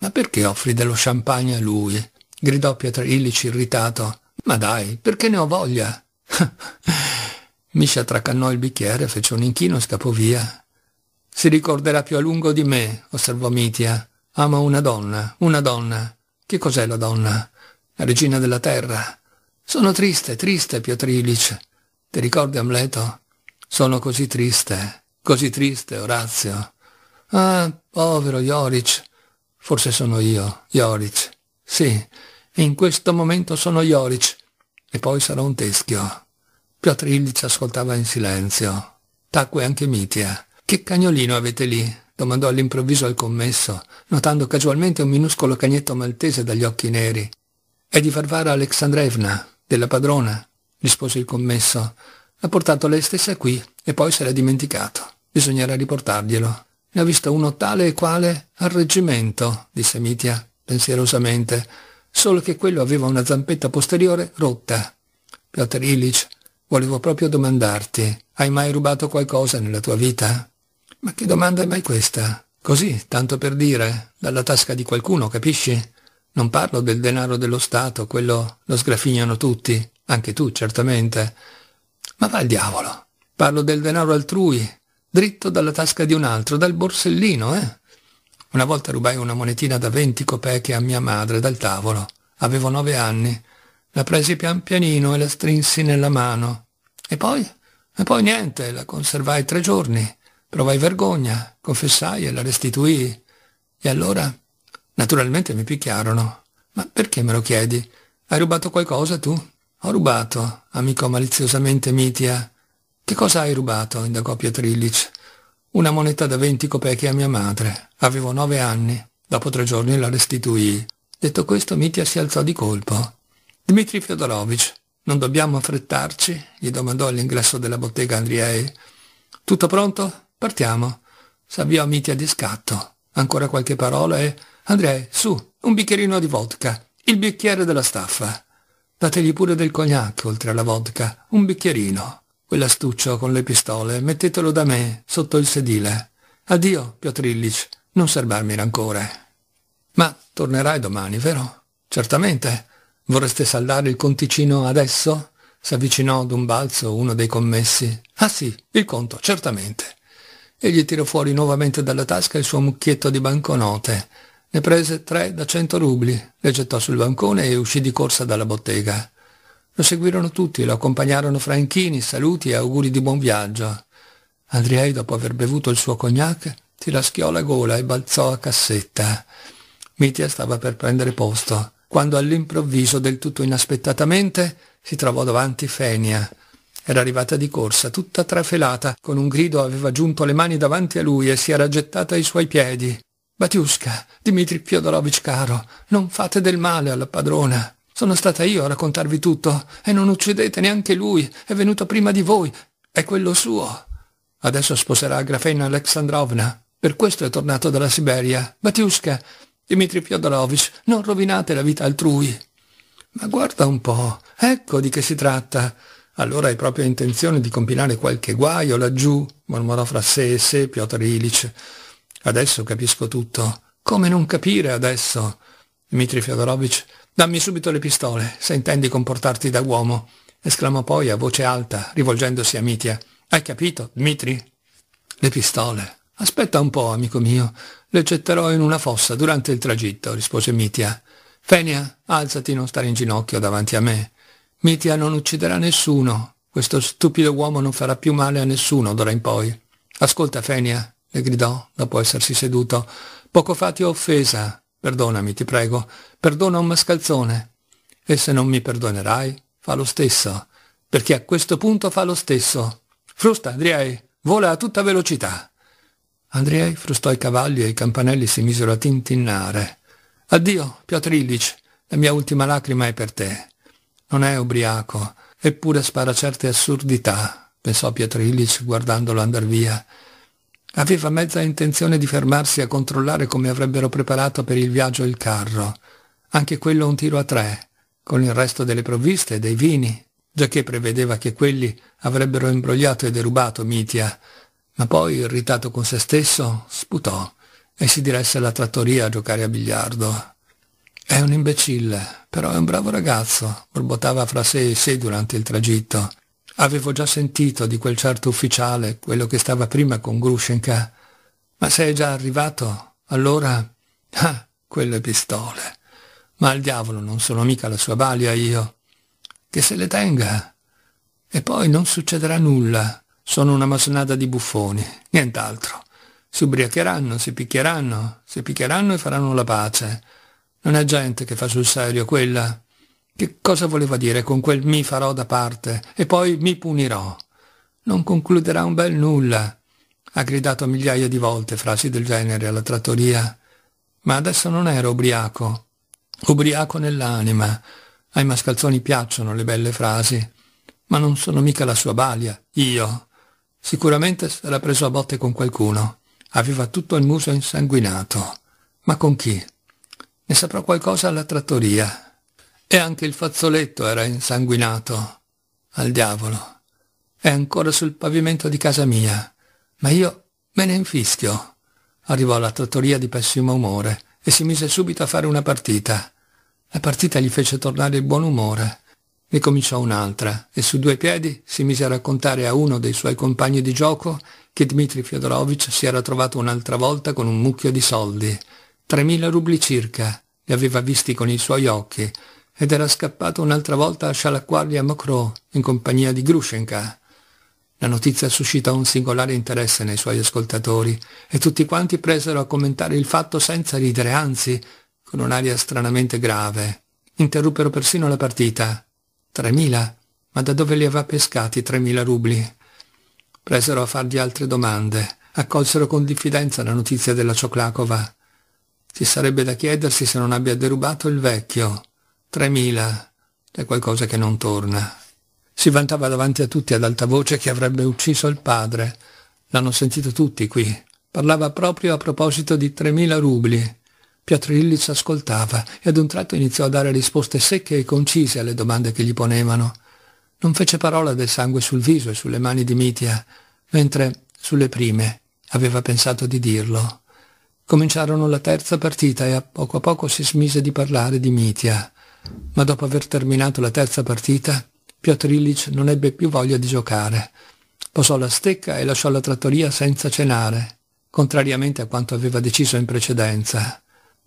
Ma perché offri dello champagne a lui? gridò Pietro Illich irritato. Ma dai, perché ne ho voglia? Miscia tracannò il bicchiere, fece un inchino e scappò via. Si ricorderà più a lungo di me, osservò Mitia. Ama una donna, una donna. Che cos'è la donna? La regina della terra. Sono triste, triste, Piotr Ti ricordi, Amleto? Sono così triste, così triste, Orazio. Ah, povero Ioric. Forse sono io, Ioric. Sì, in questo momento sono Ioric. E poi sarò un teschio. Piotr Illich ascoltava in silenzio. Tacque anche Mitia. Eh. Che cagnolino avete lì? domandò all'improvviso al commesso, notando casualmente un minuscolo cagnetto maltese dagli occhi neri. È di Varvara Alexandrevna, della padrona, rispose il commesso. L'ha portato lei stessa qui e poi se l'è dimenticato. Bisognerà riportarglielo. Ne ho visto uno tale e quale al reggimento, disse Mitia pensierosamente, solo che quello aveva una zampetta posteriore rotta. Piotr Ilich, volevo proprio domandarti, hai mai rubato qualcosa nella tua vita? Ma che domanda è mai questa? Così, tanto per dire, dalla tasca di qualcuno, capisci? Non parlo del denaro dello Stato, quello lo sgraffignano tutti, anche tu certamente. Ma va al diavolo. Parlo del denaro altrui, dritto dalla tasca di un altro, dal borsellino, eh? Una volta rubai una monetina da venti copeche a mia madre dal tavolo. Avevo nove anni. La presi pian pianino e la strinsi nella mano. E poi? E poi niente, la conservai tre giorni. Provai vergogna, confessai e la restituii. E allora? Naturalmente mi picchiarono. Ma perché me lo chiedi? Hai rubato qualcosa tu? Ho rubato, amico maliziosamente Mitia. Che cosa hai rubato? indagò Pietrillic. Una moneta da venti copechi a mia madre. Avevo nove anni. Dopo tre giorni la restituì. Detto questo, Mitya si alzò di colpo. Dmitri Fyodorovich, non dobbiamo affrettarci? gli domandò all'ingresso della bottega Andriei. Tutto pronto? Partiamo. S'avviò Mitya di scatto. Ancora qualche parola e... Andrei, su, un bicchierino di vodka. Il bicchiere della staffa. Dategli pure del cognac, oltre alla vodka. Un bicchierino quell'astuccio con le pistole, mettetelo da me, sotto il sedile. Addio, Piotrillic, non serbarmi rancore. Ma tornerai domani, vero? Certamente. Vorreste saldare il conticino adesso? S'avvicinò d'un balzo uno dei commessi. Ah sì, il conto, certamente. Egli tirò fuori nuovamente dalla tasca il suo mucchietto di banconote. Ne prese tre da cento rubli, le gettò sul bancone e uscì di corsa dalla bottega. Lo seguirono tutti, lo accompagnarono fra inchini, saluti e auguri di buon viaggio. Andriei, dopo aver bevuto il suo cognac, si raschiò la gola e balzò a cassetta. Mitia stava per prendere posto, quando all'improvviso, del tutto inaspettatamente, si trovò davanti Fenia. Era arrivata di corsa, tutta trafelata, con un grido aveva giunto le mani davanti a lui e si era gettata ai suoi piedi. Batiusca, Dimitri Fiodorovich caro, non fate del male alla padrona. Sono stata io a raccontarvi tutto, e non uccidete neanche lui, è venuto prima di voi, è quello suo. Adesso sposerà Grafena Alexandrovna, per questo è tornato dalla Siberia. Batiushka, Dmitri Fyodorovich, non rovinate la vita altrui. Ma guarda un po', ecco di che si tratta. Allora hai proprio intenzione di combinare qualche guaio laggiù, mormorò fra sé e sé Piotr Ilich. Adesso capisco tutto. Come non capire adesso? Dmitri Fyodorovich Dammi subito le pistole, se intendi comportarti da uomo, esclamò poi a voce alta, rivolgendosi a Mitia. Hai capito, Dmitri? Le pistole. Aspetta un po', amico mio. Le getterò in una fossa durante il tragitto, rispose Mitia. Fenia, alzati, non stare in ginocchio davanti a me. Mitia non ucciderà nessuno. Questo stupido uomo non farà più male a nessuno d'ora in poi. Ascolta, Fenia, le gridò, dopo essersi seduto. Poco fa ti ho offesa. Perdonami, ti prego, perdona un mascalzone. E se non mi perdonerai, fa lo stesso, perché a questo punto fa lo stesso. Frusta, Andrei, vola a tutta velocità. Andrei frustò i cavalli e i campanelli si misero a tintinnare. Addio, Piotr Illich, la mia ultima lacrima è per te. Non è ubriaco, eppure spara certe assurdità, pensò Piotr Illich guardandolo andar via. Aveva mezza intenzione di fermarsi a controllare come avrebbero preparato per il viaggio il carro. Anche quello un tiro a tre, con il resto delle provviste e dei vini, giacché prevedeva che quelli avrebbero imbrogliato e derubato Mitia. Ma poi, irritato con se stesso, sputò e si diresse alla trattoria a giocare a biliardo. È un imbecille, però è un bravo ragazzo, borbottava fra sé e sé durante il tragitto. Avevo già sentito di quel certo ufficiale, quello che stava prima con Grushenka, ma se è già arrivato, allora... Ah, quelle pistole. Ma al diavolo non sono mica la sua balia io. Che se le tenga. E poi non succederà nulla. Sono una masonada di buffoni, nient'altro. Si ubriacheranno, si picchieranno, si picchieranno e faranno la pace. Non è gente che fa sul serio quella. Che cosa voleva dire con quel mi farò da parte e poi mi punirò? Non concluderà un bel nulla. Ha gridato migliaia di volte frasi del genere alla trattoria. Ma adesso non era ubriaco. Ubriaco nell'anima. Ai mascalzoni piacciono le belle frasi. Ma non sono mica la sua balia, io. Sicuramente sarà preso a botte con qualcuno. Aveva tutto il muso insanguinato. Ma con chi? Ne saprò qualcosa alla trattoria. E anche il fazzoletto era insanguinato. Al diavolo. È ancora sul pavimento di casa mia. Ma io me ne infischio. Arrivò alla trattoria di pessimo umore e si mise subito a fare una partita. La partita gli fece tornare il buon umore. Ne cominciò un'altra e su due piedi si mise a raccontare a uno dei suoi compagni di gioco che Dmitri Fyodorovich si era trovato un'altra volta con un mucchio di soldi. 3.000 rubli circa, li aveva visti con i suoi occhi ed era scappato un'altra volta a scialacquarli a Mokro in compagnia di Grushenka. La notizia suscitò un singolare interesse nei suoi ascoltatori e tutti quanti presero a commentare il fatto senza ridere, anzi, con un'aria stranamente grave. Interruppero persino la partita. Tremila? Ma da dove li aveva pescati tremila rubli? Presero a fargli altre domande. Accolsero con diffidenza la notizia della Cioclacova. Ci sarebbe da chiedersi se non abbia derubato il vecchio. 3.000, c'è qualcosa che non torna. Si vantava davanti a tutti ad alta voce che avrebbe ucciso il padre. L'hanno sentito tutti qui. Parlava proprio a proposito di 3.000 rubli. Piotr Illich ascoltava e ad un tratto iniziò a dare risposte secche e concise alle domande che gli ponevano. Non fece parola del sangue sul viso e sulle mani di Mitia, mentre sulle prime aveva pensato di dirlo. Cominciarono la terza partita e a poco a poco si smise di parlare di Mitia ma dopo aver terminato la terza partita, Piotr Illich non ebbe più voglia di giocare. Posò la stecca e lasciò la trattoria senza cenare, contrariamente a quanto aveva deciso in precedenza.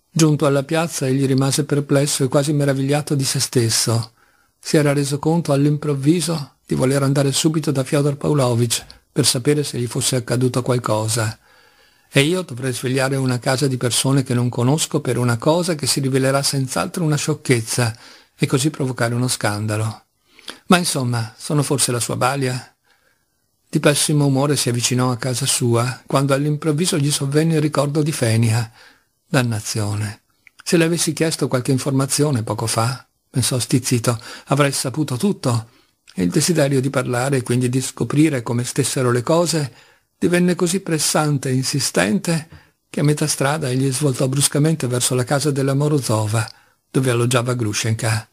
Giunto alla piazza, egli rimase perplesso e quasi meravigliato di se stesso. Si era reso conto all'improvviso di voler andare subito da Fyodor Pavlovich per sapere se gli fosse accaduto qualcosa. E io dovrei svegliare una casa di persone che non conosco per una cosa che si rivelerà senz'altro una sciocchezza e così provocare uno scandalo. Ma insomma, sono forse la sua balia? Di pessimo umore si avvicinò a casa sua, quando all'improvviso gli sovvenne il ricordo di Fenia. Dannazione. Se le avessi chiesto qualche informazione poco fa, pensò stizzito, avrei saputo tutto. E il desiderio di parlare e quindi di scoprire come stessero le cose divenne così pressante e insistente che a metà strada egli svoltò bruscamente verso la casa della Morozova, dove alloggiava Grushenka.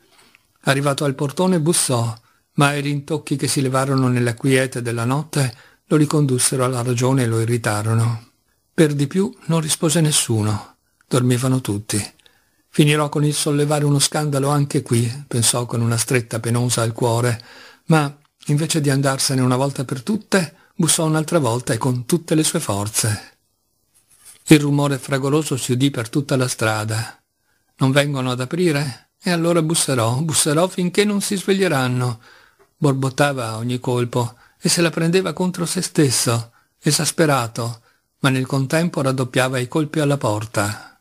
Arrivato al portone bussò, ma i rintocchi che si levarono nella quiete della notte lo ricondussero alla ragione e lo irritarono. Per di più non rispose nessuno. Dormivano tutti. Finirò con il sollevare uno scandalo anche qui, pensò con una stretta penosa al cuore, ma invece di andarsene una volta per tutte, bussò un'altra volta e con tutte le sue forze. Il rumore fragoloso si udì per tutta la strada. Non vengono ad aprire? E allora busserò, busserò finché non si sveglieranno. Borbottava a ogni colpo e se la prendeva contro se stesso, esasperato, ma nel contempo raddoppiava i colpi alla porta.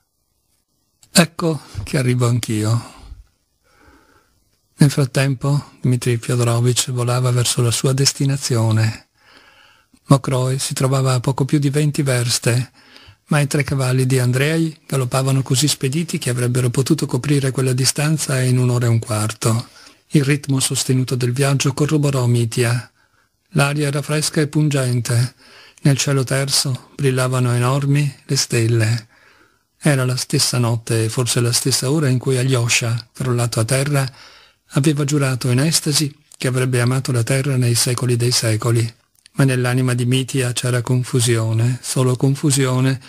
Ecco che arrivo anch'io. Nel frattempo Dmitri Fyodorovich volava verso la sua destinazione. Mocroi si trovava a poco più di 20 verste, ma i tre cavalli di Andrei galoppavano così spediti che avrebbero potuto coprire quella distanza in un'ora e un quarto. Il ritmo sostenuto del viaggio corroborò Mitia. L'aria era fresca e pungente. Nel cielo terzo brillavano enormi le stelle. Era la stessa notte e forse la stessa ora in cui Alyosha, crollato a terra, aveva giurato in estasi che avrebbe amato la terra nei secoli dei secoli ma nell'anima di Mitia c'era confusione, solo confusione,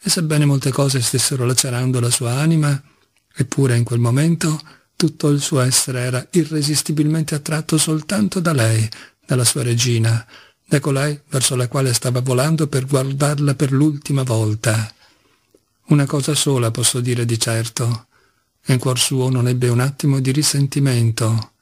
e sebbene molte cose stessero lacerando la sua anima, eppure in quel momento tutto il suo essere era irresistibilmente attratto soltanto da lei, dalla sua regina, da colei verso la quale stava volando per guardarla per l'ultima volta. Una cosa sola posso dire di certo, e in cuor suo non ebbe un attimo di risentimento.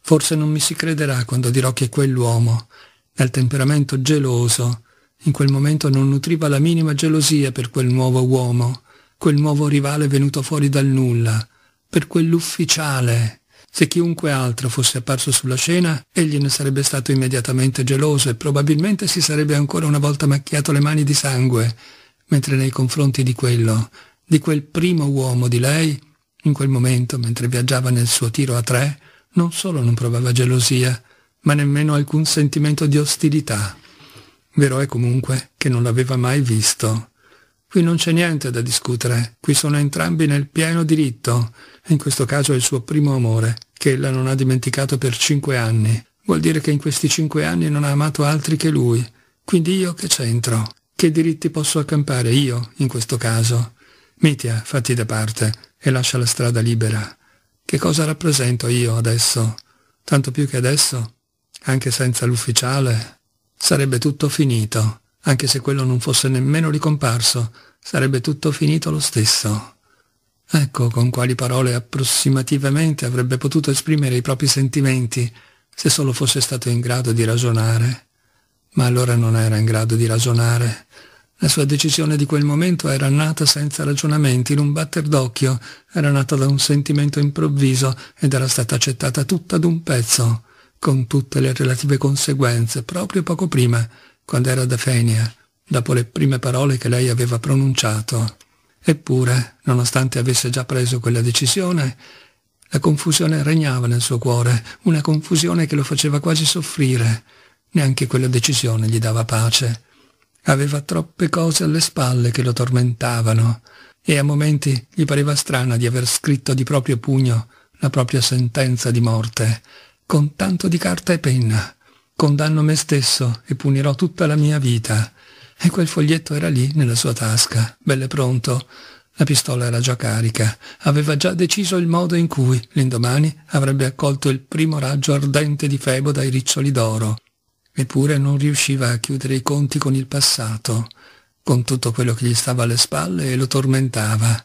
Forse non mi si crederà quando dirò che quell'uomo, dal temperamento geloso, in quel momento non nutriva la minima gelosia per quel nuovo uomo, quel nuovo rivale venuto fuori dal nulla, per quell'ufficiale. Se chiunque altro fosse apparso sulla scena, egli ne sarebbe stato immediatamente geloso e probabilmente si sarebbe ancora una volta macchiato le mani di sangue, mentre nei confronti di quello, di quel primo uomo di lei, in quel momento, mentre viaggiava nel suo tiro a tre, non solo non provava gelosia, ma nemmeno alcun sentimento di ostilità. Vero è comunque che non l'aveva mai visto. Qui non c'è niente da discutere, qui sono entrambi nel pieno diritto, in questo caso è il suo primo amore, che ella non ha dimenticato per cinque anni. Vuol dire che in questi cinque anni non ha amato altri che lui. Quindi io che c'entro? Che diritti posso accampare io, in questo caso? Mitia, fatti da parte e lascia la strada libera. Che cosa rappresento io adesso? Tanto più che adesso anche senza l'ufficiale, sarebbe tutto finito, anche se quello non fosse nemmeno ricomparso, sarebbe tutto finito lo stesso. Ecco con quali parole approssimativamente avrebbe potuto esprimere i propri sentimenti, se solo fosse stato in grado di ragionare. Ma allora non era in grado di ragionare. La sua decisione di quel momento era nata senza ragionamenti, in un batter d'occhio, era nata da un sentimento improvviso ed era stata accettata tutta d'un pezzo con tutte le relative conseguenze, proprio poco prima, quando era da Fenia, dopo le prime parole che lei aveva pronunciato. Eppure, nonostante avesse già preso quella decisione, la confusione regnava nel suo cuore, una confusione che lo faceva quasi soffrire. Neanche quella decisione gli dava pace. Aveva troppe cose alle spalle che lo tormentavano e a momenti gli pareva strana di aver scritto di proprio pugno la propria sentenza di morte con tanto di carta e penna. Condanno me stesso e punirò tutta la mia vita. E quel foglietto era lì, nella sua tasca, belle pronto. La pistola era già carica. Aveva già deciso il modo in cui, l'indomani, avrebbe accolto il primo raggio ardente di Febo dai riccioli d'oro. Eppure non riusciva a chiudere i conti con il passato, con tutto quello che gli stava alle spalle e lo tormentava.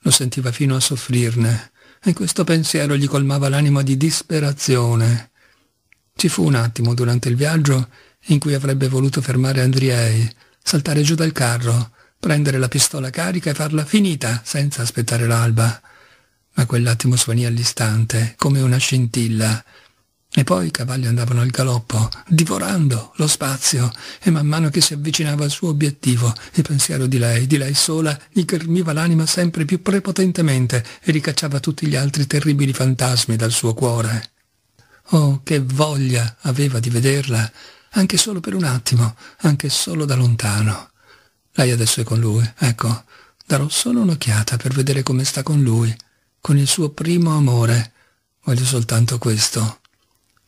Lo sentiva fino a soffrirne e questo pensiero gli colmava l'anima di disperazione. Ci fu un attimo durante il viaggio in cui avrebbe voluto fermare Andriei, saltare giù dal carro, prendere la pistola carica e farla finita senza aspettare l'alba. Ma quell'attimo svanì all'istante, come una scintilla, e poi i cavalli andavano al galoppo, divorando lo spazio, e man mano che si avvicinava al suo obiettivo, il pensiero di lei, di lei sola, gli ghermiva l'anima sempre più prepotentemente e ricacciava tutti gli altri terribili fantasmi dal suo cuore. Oh, che voglia aveva di vederla, anche solo per un attimo, anche solo da lontano. Lei adesso è con lui, ecco, darò solo un'occhiata per vedere come sta con lui, con il suo primo amore. Voglio soltanto questo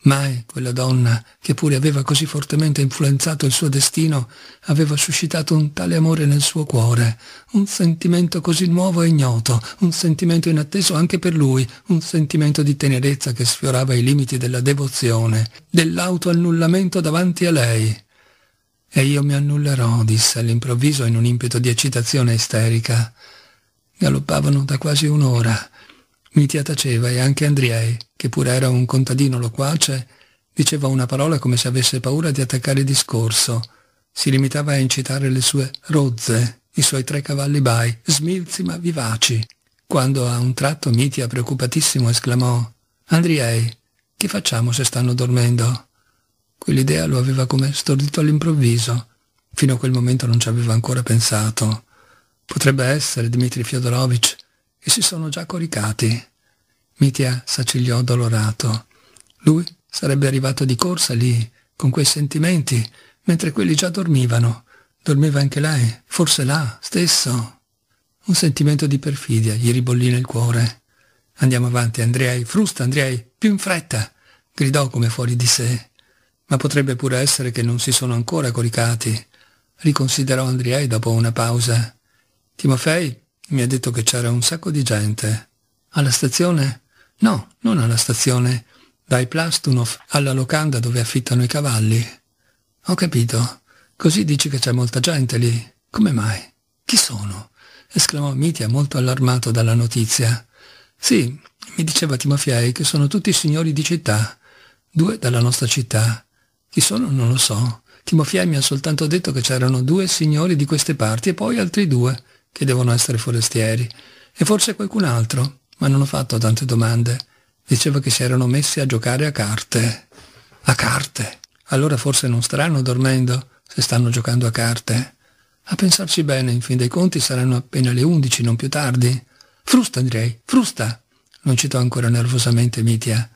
Mai quella donna, che pure aveva così fortemente influenzato il suo destino, aveva suscitato un tale amore nel suo cuore, un sentimento così nuovo e ignoto, un sentimento inatteso anche per lui, un sentimento di tenerezza che sfiorava i limiti della devozione, dell'autoannullamento davanti a lei. E io mi annullerò, disse all'improvviso in un impeto di eccitazione isterica. Galoppavano da quasi un'ora Mitia taceva e anche Andriei, che pure era un contadino loquace, diceva una parola come se avesse paura di attaccare il discorso. Si limitava a incitare le sue rozze, i suoi tre cavalli bai, smilzi ma vivaci, quando a un tratto Mitia, preoccupatissimo, esclamò «Andriei, che facciamo se stanno dormendo?» Quell'idea lo aveva come stordito all'improvviso. Fino a quel momento non ci aveva ancora pensato. Potrebbe essere, Dmitri Fyodorovich, e si sono già coricati. Mitia s'accigliò dolorato. Lui sarebbe arrivato di corsa lì, con quei sentimenti, mentre quelli già dormivano. Dormiva anche lei, forse là, stesso. Un sentimento di perfidia gli ribollì nel cuore. Andiamo avanti, Andrei, frusta, Andrei, più in fretta, gridò come fuori di sé. Ma potrebbe pure essere che non si sono ancora coricati, riconsiderò Andrei dopo una pausa. Timofei mi ha detto che c'era un sacco di gente. Alla stazione? No, non alla stazione. Dai Plastunov alla locanda dove affittano i cavalli. Ho capito. Così dici che c'è molta gente lì. Come mai? Chi sono? esclamò Mitia molto allarmato dalla notizia. Sì, mi diceva Timofiei che sono tutti signori di città, due dalla nostra città. Chi sono non lo so. Timofiei mi ha soltanto detto che c'erano due signori di queste parti e poi altri due che devono essere forestieri, e forse qualcun altro, ma non ho fatto tante domande. Diceva che si erano messi a giocare a carte. A carte. Allora forse non staranno dormendo, se stanno giocando a carte. A pensarci bene, in fin dei conti saranno appena le undici, non più tardi. Frusta, direi, frusta! Non citò ancora nervosamente Mitia.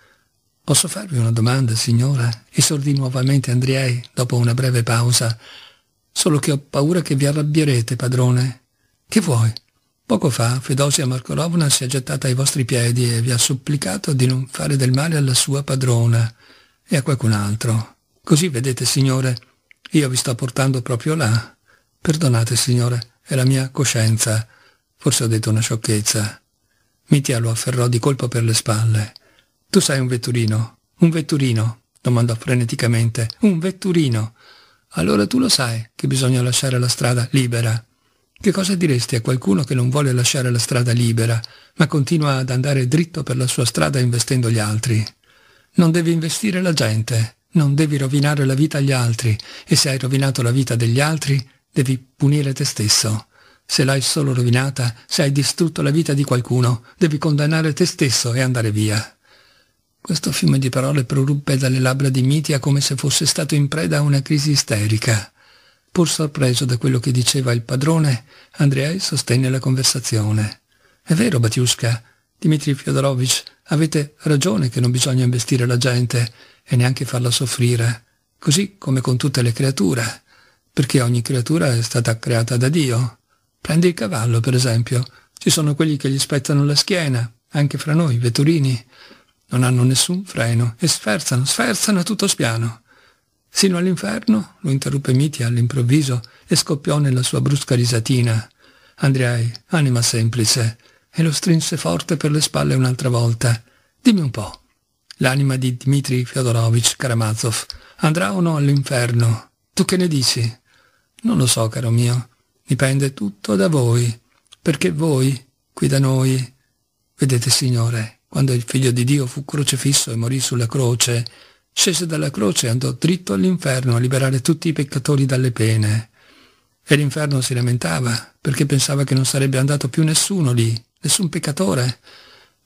Posso farvi una domanda, signora? Esordì nuovamente Andriei, dopo una breve pausa. Solo che ho paura che vi arrabbierete, padrone. Che vuoi? Poco fa Fedosia Markolovna si è gettata ai vostri piedi e vi ha supplicato di non fare del male alla sua padrona e a qualcun altro. Così vedete, signore, io vi sto portando proprio là. Perdonate, signore, è la mia coscienza. Forse ho detto una sciocchezza. Mitia lo afferrò di colpo per le spalle. Tu sei un vetturino. Un vetturino, domandò freneticamente. Un vetturino. Allora tu lo sai che bisogna lasciare la strada libera. Che cosa diresti a qualcuno che non vuole lasciare la strada libera, ma continua ad andare dritto per la sua strada investendo gli altri? Non devi investire la gente, non devi rovinare la vita agli altri, e se hai rovinato la vita degli altri, devi punire te stesso. Se l'hai solo rovinata, se hai distrutto la vita di qualcuno, devi condannare te stesso e andare via. Questo fiume di parole proruppe dalle labbra di Mitia come se fosse stato in preda a una crisi isterica. Pur sorpreso da quello che diceva il padrone, Andrei sostenne la conversazione. «È vero, Batiushka, Dmitri Fyodorovich, avete ragione che non bisogna investire la gente e neanche farla soffrire, così come con tutte le creature, perché ogni creatura è stata creata da Dio. Prendi il cavallo, per esempio. Ci sono quelli che gli spettano la schiena, anche fra noi, vetturini. Non hanno nessun freno e sferzano, sferzano a tutto spiano. Sino all'inferno? lo interruppe Mitia all'improvviso e scoppiò nella sua brusca risatina. Andrei, anima semplice, e lo strinse forte per le spalle un'altra volta. Dimmi un po'. L'anima di Dmitri Fyodorovich Karamazov andrà o no all'inferno? Tu che ne dici? Non lo so, caro mio. Dipende tutto da voi. Perché voi, qui da noi... Vedete, Signore, quando il figlio di Dio fu crocifisso e morì sulla croce, scese dalla croce e andò dritto all'inferno a liberare tutti i peccatori dalle pene. E l'inferno si lamentava, perché pensava che non sarebbe andato più nessuno lì, nessun peccatore.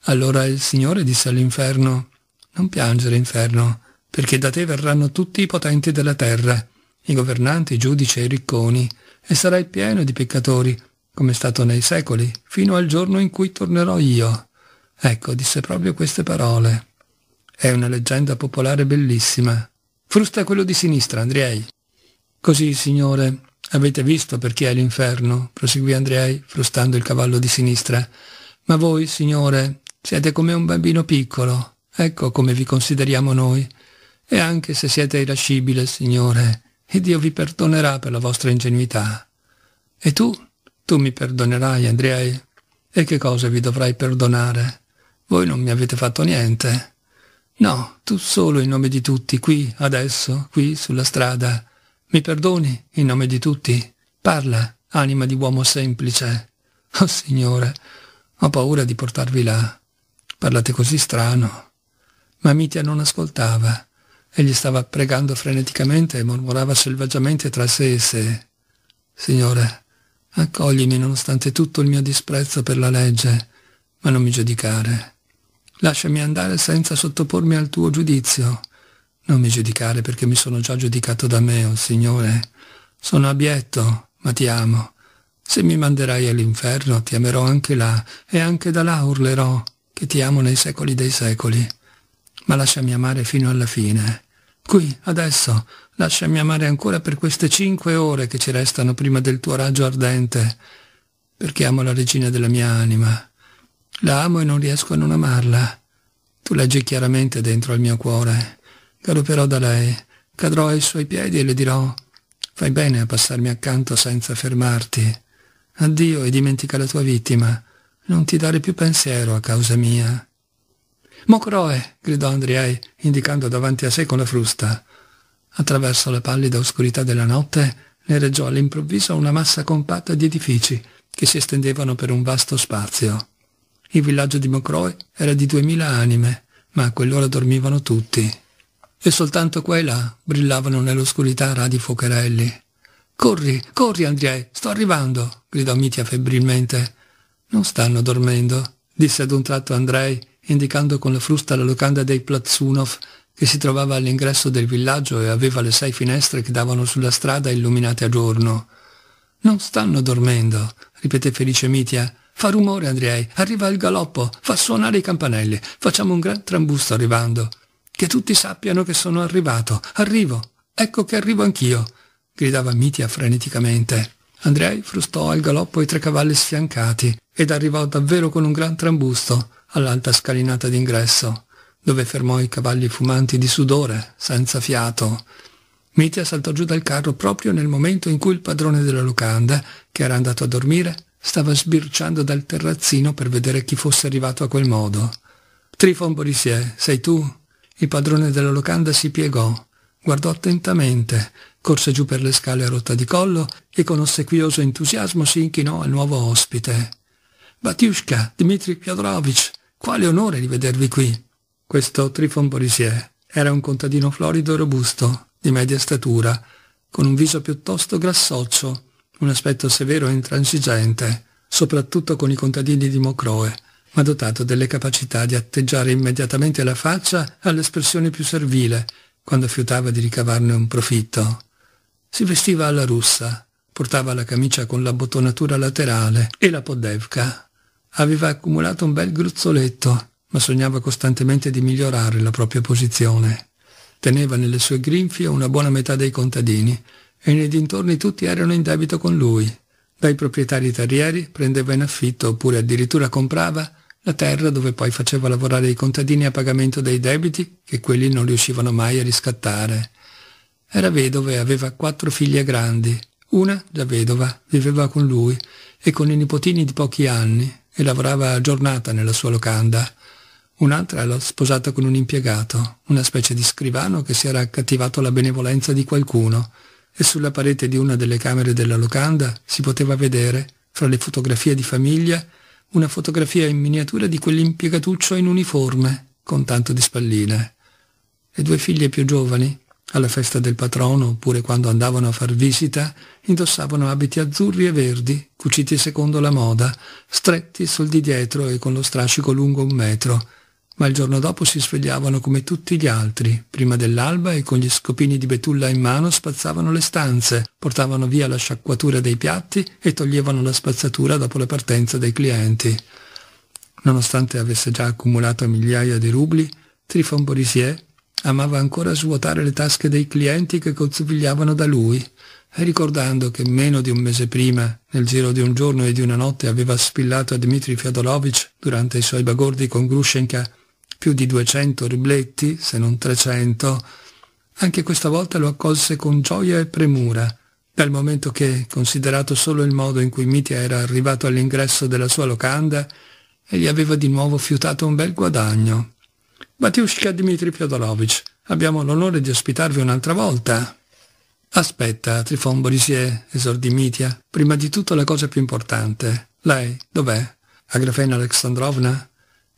Allora il Signore disse all'inferno, non piangere inferno, perché da te verranno tutti i potenti della terra, i governanti, i giudici e i ricconi, e sarai pieno di peccatori, come è stato nei secoli, fino al giorno in cui tornerò io. Ecco, disse proprio queste parole. È una leggenda popolare bellissima. Frusta quello di sinistra, Andrei. Così, signore, avete visto per chi è l'inferno, proseguì Andrei, frustando il cavallo di sinistra. Ma voi, signore, siete come un bambino piccolo. Ecco come vi consideriamo noi. E anche se siete irascibile, signore, e Dio vi perdonerà per la vostra ingenuità. E tu? Tu mi perdonerai, Andrei. E che cosa vi dovrai perdonare? Voi non mi avete fatto niente. No, tu solo in nome di tutti, qui, adesso, qui, sulla strada. Mi perdoni in nome di tutti? Parla, anima di uomo semplice. Oh Signore, ho paura di portarvi là. Parlate così strano. Ma Mitia non ascoltava. Egli stava pregando freneticamente e mormorava selvaggiamente tra sé e sé. Signore, accoglimi nonostante tutto il mio disprezzo per la legge, ma non mi giudicare. Lasciami andare senza sottopormi al tuo giudizio. Non mi giudicare perché mi sono già giudicato da me, o oh Signore. Sono abietto, ma ti amo. Se mi manderai all'inferno, ti amerò anche là, e anche da là urlerò che ti amo nei secoli dei secoli. Ma lasciami amare fino alla fine. Qui, adesso, lasciami amare ancora per queste cinque ore che ci restano prima del tuo raggio ardente, perché amo la regina della mia anima la amo e non riesco a non amarla. Tu leggi chiaramente dentro al mio cuore. Galopperò da lei, cadrò ai suoi piedi e le dirò «Fai bene a passarmi accanto senza fermarti. Addio e dimentica la tua vittima. Non ti dare più pensiero a causa mia». «Mocroe!» gridò Andriei, indicando davanti a sé con la frusta. Attraverso la pallida oscurità della notte ne reggiò all'improvviso una massa compatta di edifici che si estendevano per un vasto spazio. Il villaggio di Mocroy era di duemila anime, ma a quell'ora dormivano tutti. E soltanto qua e là brillavano nell'oscurità radi fuocherelli. «Corri, corri, Andrei, sto arrivando!» gridò Mitia febbrilmente. «Non stanno dormendo», disse ad un tratto Andrei, indicando con la frusta la locanda dei Platsunov che si trovava all'ingresso del villaggio e aveva le sei finestre che davano sulla strada illuminate a giorno. «Non stanno dormendo», ripeté felice Mitia, Fa rumore Andrei, arriva al galoppo, fa suonare i campanelli, facciamo un gran trambusto arrivando. Che tutti sappiano che sono arrivato, arrivo, ecco che arrivo anch'io, gridava Mitia freneticamente. Andrei frustò al galoppo i tre cavalli sfiancati ed arrivò davvero con un gran trambusto all'alta scalinata d'ingresso, dove fermò i cavalli fumanti di sudore, senza fiato. Mitia saltò giù dal carro proprio nel momento in cui il padrone della locanda, che era andato a dormire, Stava sbirciando dal terrazzino per vedere chi fosse arrivato a quel modo. Trifon Borisier, sei tu? Il padrone della locanda si piegò, guardò attentamente, corse giù per le scale a rotta di collo e con ossequioso entusiasmo si inchinò al nuovo ospite. Batiushka, Dmitri Piotrovic, quale onore di vedervi qui. Questo Trifon Borisier era un contadino florido e robusto, di media statura, con un viso piuttosto grassoccio, un aspetto severo e intransigente, soprattutto con i contadini di Mocroe, ma dotato delle capacità di atteggiare immediatamente la faccia all'espressione più servile, quando fiutava di ricavarne un profitto. Si vestiva alla russa, portava la camicia con la bottonatura laterale e la poddevka. Aveva accumulato un bel gruzzoletto, ma sognava costantemente di migliorare la propria posizione. Teneva nelle sue grinfie una buona metà dei contadini, e nei dintorni tutti erano in debito con lui. Dai proprietari terrieri prendeva in affitto oppure addirittura comprava la terra dove poi faceva lavorare i contadini a pagamento dei debiti che quelli non riuscivano mai a riscattare. Era vedova e aveva quattro figlie grandi. Una, già vedova, viveva con lui e con i nipotini di pochi anni e lavorava a giornata nella sua locanda. Un'altra era sposata con un impiegato, una specie di scrivano che si era accattivato alla benevolenza di qualcuno e sulla parete di una delle camere della locanda si poteva vedere, fra le fotografie di famiglia, una fotografia in miniatura di quell'impiegatuccio in uniforme, con tanto di spalline. Le due figlie più giovani, alla festa del patrono oppure quando andavano a far visita, indossavano abiti azzurri e verdi, cuciti secondo la moda, stretti sul di dietro e con lo strascico lungo un metro, ma il giorno dopo si svegliavano come tutti gli altri, prima dell'alba e con gli scopini di betulla in mano spazzavano le stanze, portavano via la sciacquatura dei piatti e toglievano la spazzatura dopo la partenza dei clienti. Nonostante avesse già accumulato migliaia di rubli, Trifon Borisier amava ancora svuotare le tasche dei clienti che cozzovigliavano da lui, e ricordando che meno di un mese prima, nel giro di un giorno e di una notte, aveva spillato a Dmitri Fyodorovich durante i suoi bagordi con Grushenka più di 200 ribletti, se non 300. Anche questa volta lo accolse con gioia e premura, dal momento che, considerato solo il modo in cui Mitia era arrivato all'ingresso della sua locanda, egli aveva di nuovo fiutato un bel guadagno. Batiushka Dmitri Fyodorovich, abbiamo l'onore di ospitarvi un'altra volta. Aspetta, Trifon Borisier, esordì Mitia. Prima di tutto la cosa più importante. Lei, dov'è? Agrafena Alexandrovna?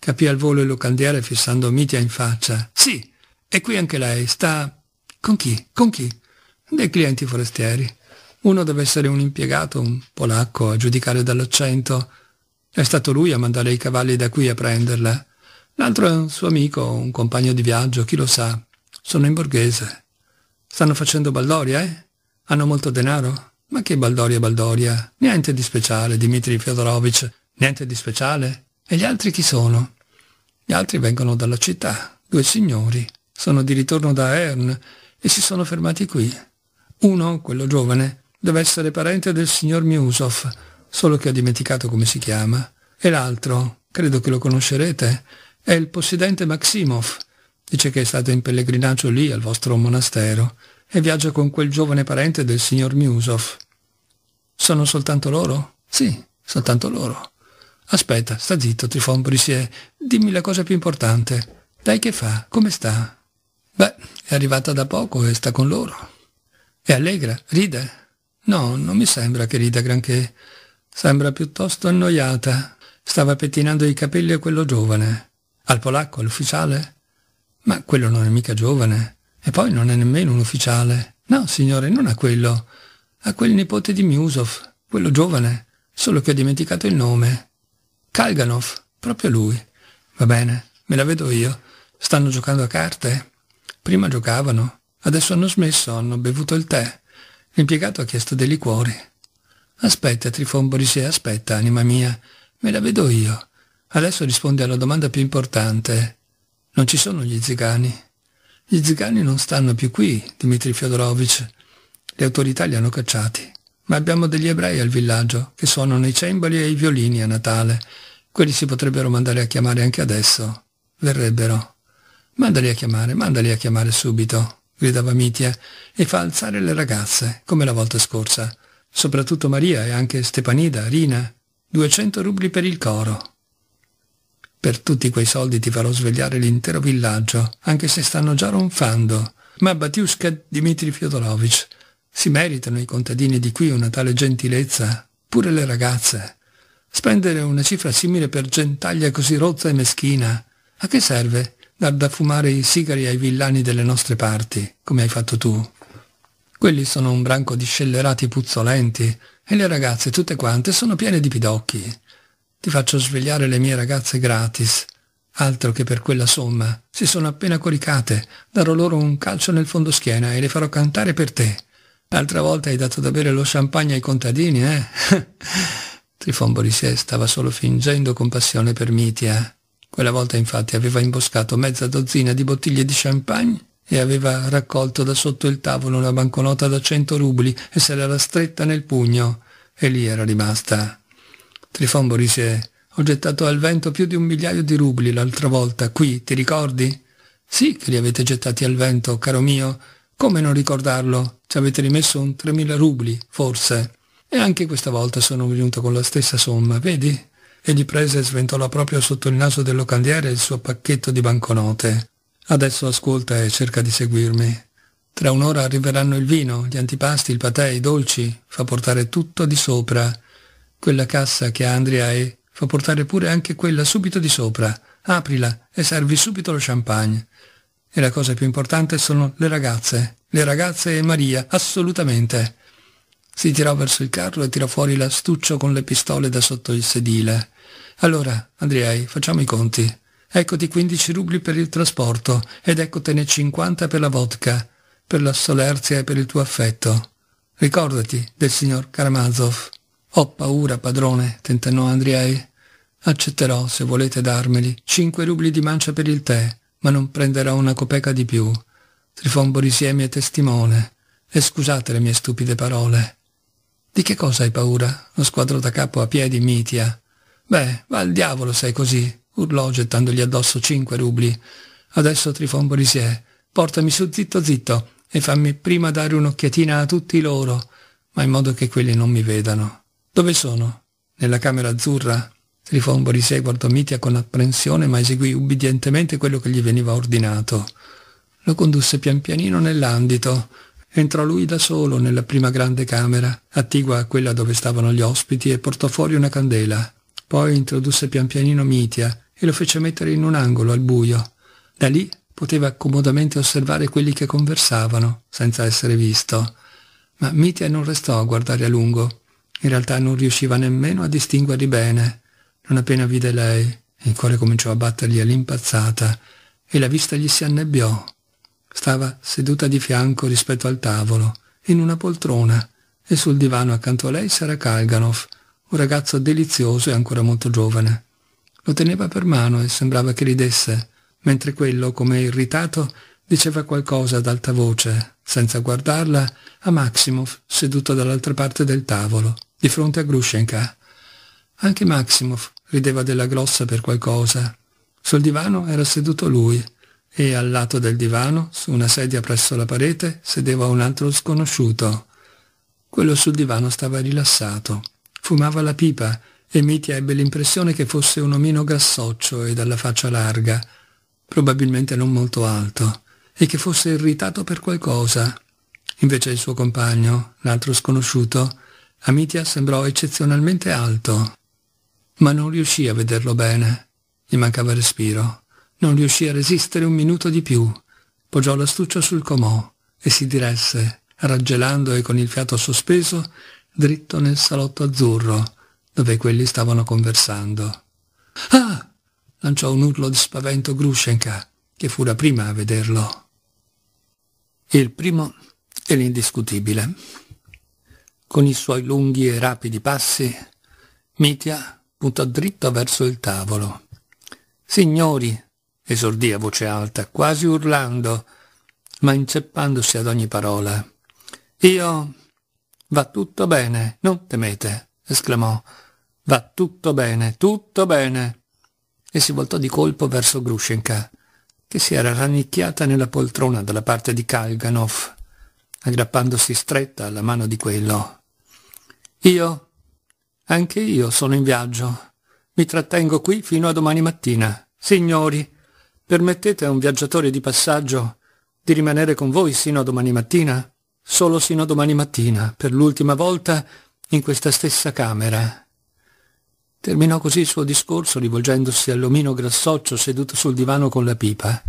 capì al volo il locandiere fissando Mitia in faccia. Sì, è qui anche lei, sta... Con chi? Con chi? Dei clienti forestieri. Uno deve essere un impiegato, un polacco, a giudicare dall'accento. È stato lui a mandare i cavalli da qui a prenderla. L'altro è un suo amico, un compagno di viaggio, chi lo sa. Sono in borghese. Stanno facendo baldoria, eh? Hanno molto denaro? Ma che baldoria, baldoria? Niente di speciale, Dmitri Fyodorovich. Niente di speciale? E gli altri chi sono? Gli altri vengono dalla città, due signori, sono di ritorno da Ern e si sono fermati qui. Uno, quello giovane, deve essere parente del signor Miusov, solo che ho dimenticato come si chiama, e l'altro, credo che lo conoscerete, è il possidente Maximov. Dice che è stato in pellegrinaggio lì al vostro monastero e viaggia con quel giovane parente del signor Miusov. Sono soltanto loro? Sì, soltanto loro. Aspetta, sta zitto, Trifon Brissier, dimmi la cosa più importante. Dai che fa? Come sta? Beh, è arrivata da poco e sta con loro. È allegra? Ride? No, non mi sembra che rida granché. Sembra piuttosto annoiata. Stava pettinando i capelli a quello giovane. Al polacco, all'ufficiale? Ma quello non è mica giovane. E poi non è nemmeno un ufficiale. No, signore, non a quello. A quel nipote di Miusov, quello giovane. Solo che ho dimenticato il nome. Kalganov, proprio lui. Va bene, me la vedo io. Stanno giocando a carte? Prima giocavano, adesso hanno smesso, hanno bevuto il tè. L'impiegato ha chiesto dei liquori. Aspetta, Trifon Borisea, aspetta, anima mia. Me la vedo io. Adesso rispondi alla domanda più importante. Non ci sono gli zigani. Gli zigani non stanno più qui, Dmitri Fyodorovich. Le autorità li hanno cacciati ma abbiamo degli ebrei al villaggio che suonano i cembali e i violini a Natale. Quelli si potrebbero mandare a chiamare anche adesso. Verrebbero. Mandali a chiamare, mandali a chiamare subito, gridava Mitia, e fa alzare le ragazze, come la volta scorsa. Soprattutto Maria e anche Stepanida, Rina. 200 rubli per il coro. Per tutti quei soldi ti farò svegliare l'intero villaggio, anche se stanno già ronfando. Ma Batiuska Dmitri Fyodorovich si meritano i contadini di qui una tale gentilezza, pure le ragazze. Spendere una cifra simile per gentaglia così rozza e meschina, a che serve dar da fumare i sigari ai villani delle nostre parti, come hai fatto tu? Quelli sono un branco di scellerati puzzolenti e le ragazze tutte quante sono piene di pidocchi. Ti faccio svegliare le mie ragazze gratis, altro che per quella somma. Si sono appena coricate, darò loro un calcio nel fondo schiena e le farò cantare per te. L'altra volta hai dato da bere lo champagne ai contadini, eh? Trifon Borisè stava solo fingendo compassione per Mitia. Eh? Quella volta infatti aveva imboscato mezza dozzina di bottiglie di champagne e aveva raccolto da sotto il tavolo una banconota da cento rubli e se l'era stretta nel pugno. E lì era rimasta. Trifon Borisè, ho gettato al vento più di un migliaio di rubli l'altra volta, qui, ti ricordi? Sì che li avete gettati al vento, caro mio. Come non ricordarlo? ci avete rimesso un 3.000 rubli, forse. E anche questa volta sono venuto con la stessa somma, vedi? Egli prese e sventolò proprio sotto il naso del locandiere il suo pacchetto di banconote. Adesso ascolta e cerca di seguirmi. Tra un'ora arriveranno il vino, gli antipasti, il patè, i dolci. Fa portare tutto di sopra. Quella cassa che ha Andrea è, fa portare pure anche quella subito di sopra. Aprila e servi subito lo champagne. E la cosa più importante sono le ragazze. Le ragazze e Maria, assolutamente. Si tirò verso il carro e tirò fuori l'astuccio con le pistole da sotto il sedile. Allora, Andrei, facciamo i conti. Eccoti 15 rubli per il trasporto ed eccotene 50 per la vodka, per la solerzia e per il tuo affetto. Ricordati del signor Karamazov. Ho paura, padrone, tentennò Andrei. Accetterò, se volete darmeli, 5 rubli di mancia per il tè, ma non prenderò una copeca di più. Trifon Borisiemi è testimone. E scusate le mie stupide parole. Di che cosa hai paura? Lo squadrò da capo a piedi Mitia. Beh, va al diavolo sei così, urlò gettandogli addosso cinque rubli. Adesso Trifon Borisiè, portami su zitto zitto e fammi prima dare un'occhiatina a tutti loro, ma in modo che quelli non mi vedano. Dove sono? Nella camera azzurra? Trifon Borisei guardò Mitia con apprensione, ma eseguì ubbidientemente quello che gli veniva ordinato. Lo condusse pian pianino nell'andito. Entrò lui da solo nella prima grande camera, attigua a quella dove stavano gli ospiti, e portò fuori una candela. Poi introdusse pian pianino Mitia e lo fece mettere in un angolo al buio. Da lì poteva comodamente osservare quelli che conversavano, senza essere visto. Ma Mitia non restò a guardare a lungo. In realtà non riusciva nemmeno a distinguerli bene. Non appena vide lei, il cuore cominciò a battergli all'impazzata e la vista gli si annebbiò. Stava seduta di fianco rispetto al tavolo, in una poltrona, e sul divano accanto a lei c'era Kalganov, un ragazzo delizioso e ancora molto giovane. Lo teneva per mano e sembrava che ridesse, mentre quello, come irritato, diceva qualcosa ad alta voce, senza guardarla, a Maximov, seduto dall'altra parte del tavolo, di fronte a Grushenka. Anche Maximov rideva della grossa per qualcosa. Sul divano era seduto lui e al lato del divano, su una sedia presso la parete, sedeva un altro sconosciuto. Quello sul divano stava rilassato. Fumava la pipa e Mitia ebbe l'impressione che fosse un omino grassoccio e dalla faccia larga, probabilmente non molto alto, e che fosse irritato per qualcosa. Invece il suo compagno, l'altro sconosciuto, a Mitia sembrò eccezionalmente alto, ma non riuscì a vederlo bene. Gli mancava respiro. Non riuscì a resistere un minuto di più. Poggiò l'astuccio sul comò e si diresse, raggelando e con il fiato sospeso, dritto nel salotto azzurro, dove quelli stavano conversando. «Ah!» lanciò un urlo di spavento Grushenka, che fu la prima a vederlo. Il primo è l'indiscutibile. Con i suoi lunghi e rapidi passi, Mitya puntò dritto verso il tavolo. Signori, esordì a voce alta, quasi urlando, ma inceppandosi ad ogni parola. Io... Va tutto bene, non temete, esclamò. Va tutto bene, tutto bene. E si voltò di colpo verso Grushenka, che si era rannicchiata nella poltrona dalla parte di Kalganov, aggrappandosi stretta alla mano di quello. Io anche io sono in viaggio. Mi trattengo qui fino a domani mattina. Signori, permettete a un viaggiatore di passaggio di rimanere con voi sino a domani mattina? Solo sino a domani mattina, per l'ultima volta in questa stessa camera. Terminò così il suo discorso rivolgendosi all'omino grassoccio seduto sul divano con la pipa.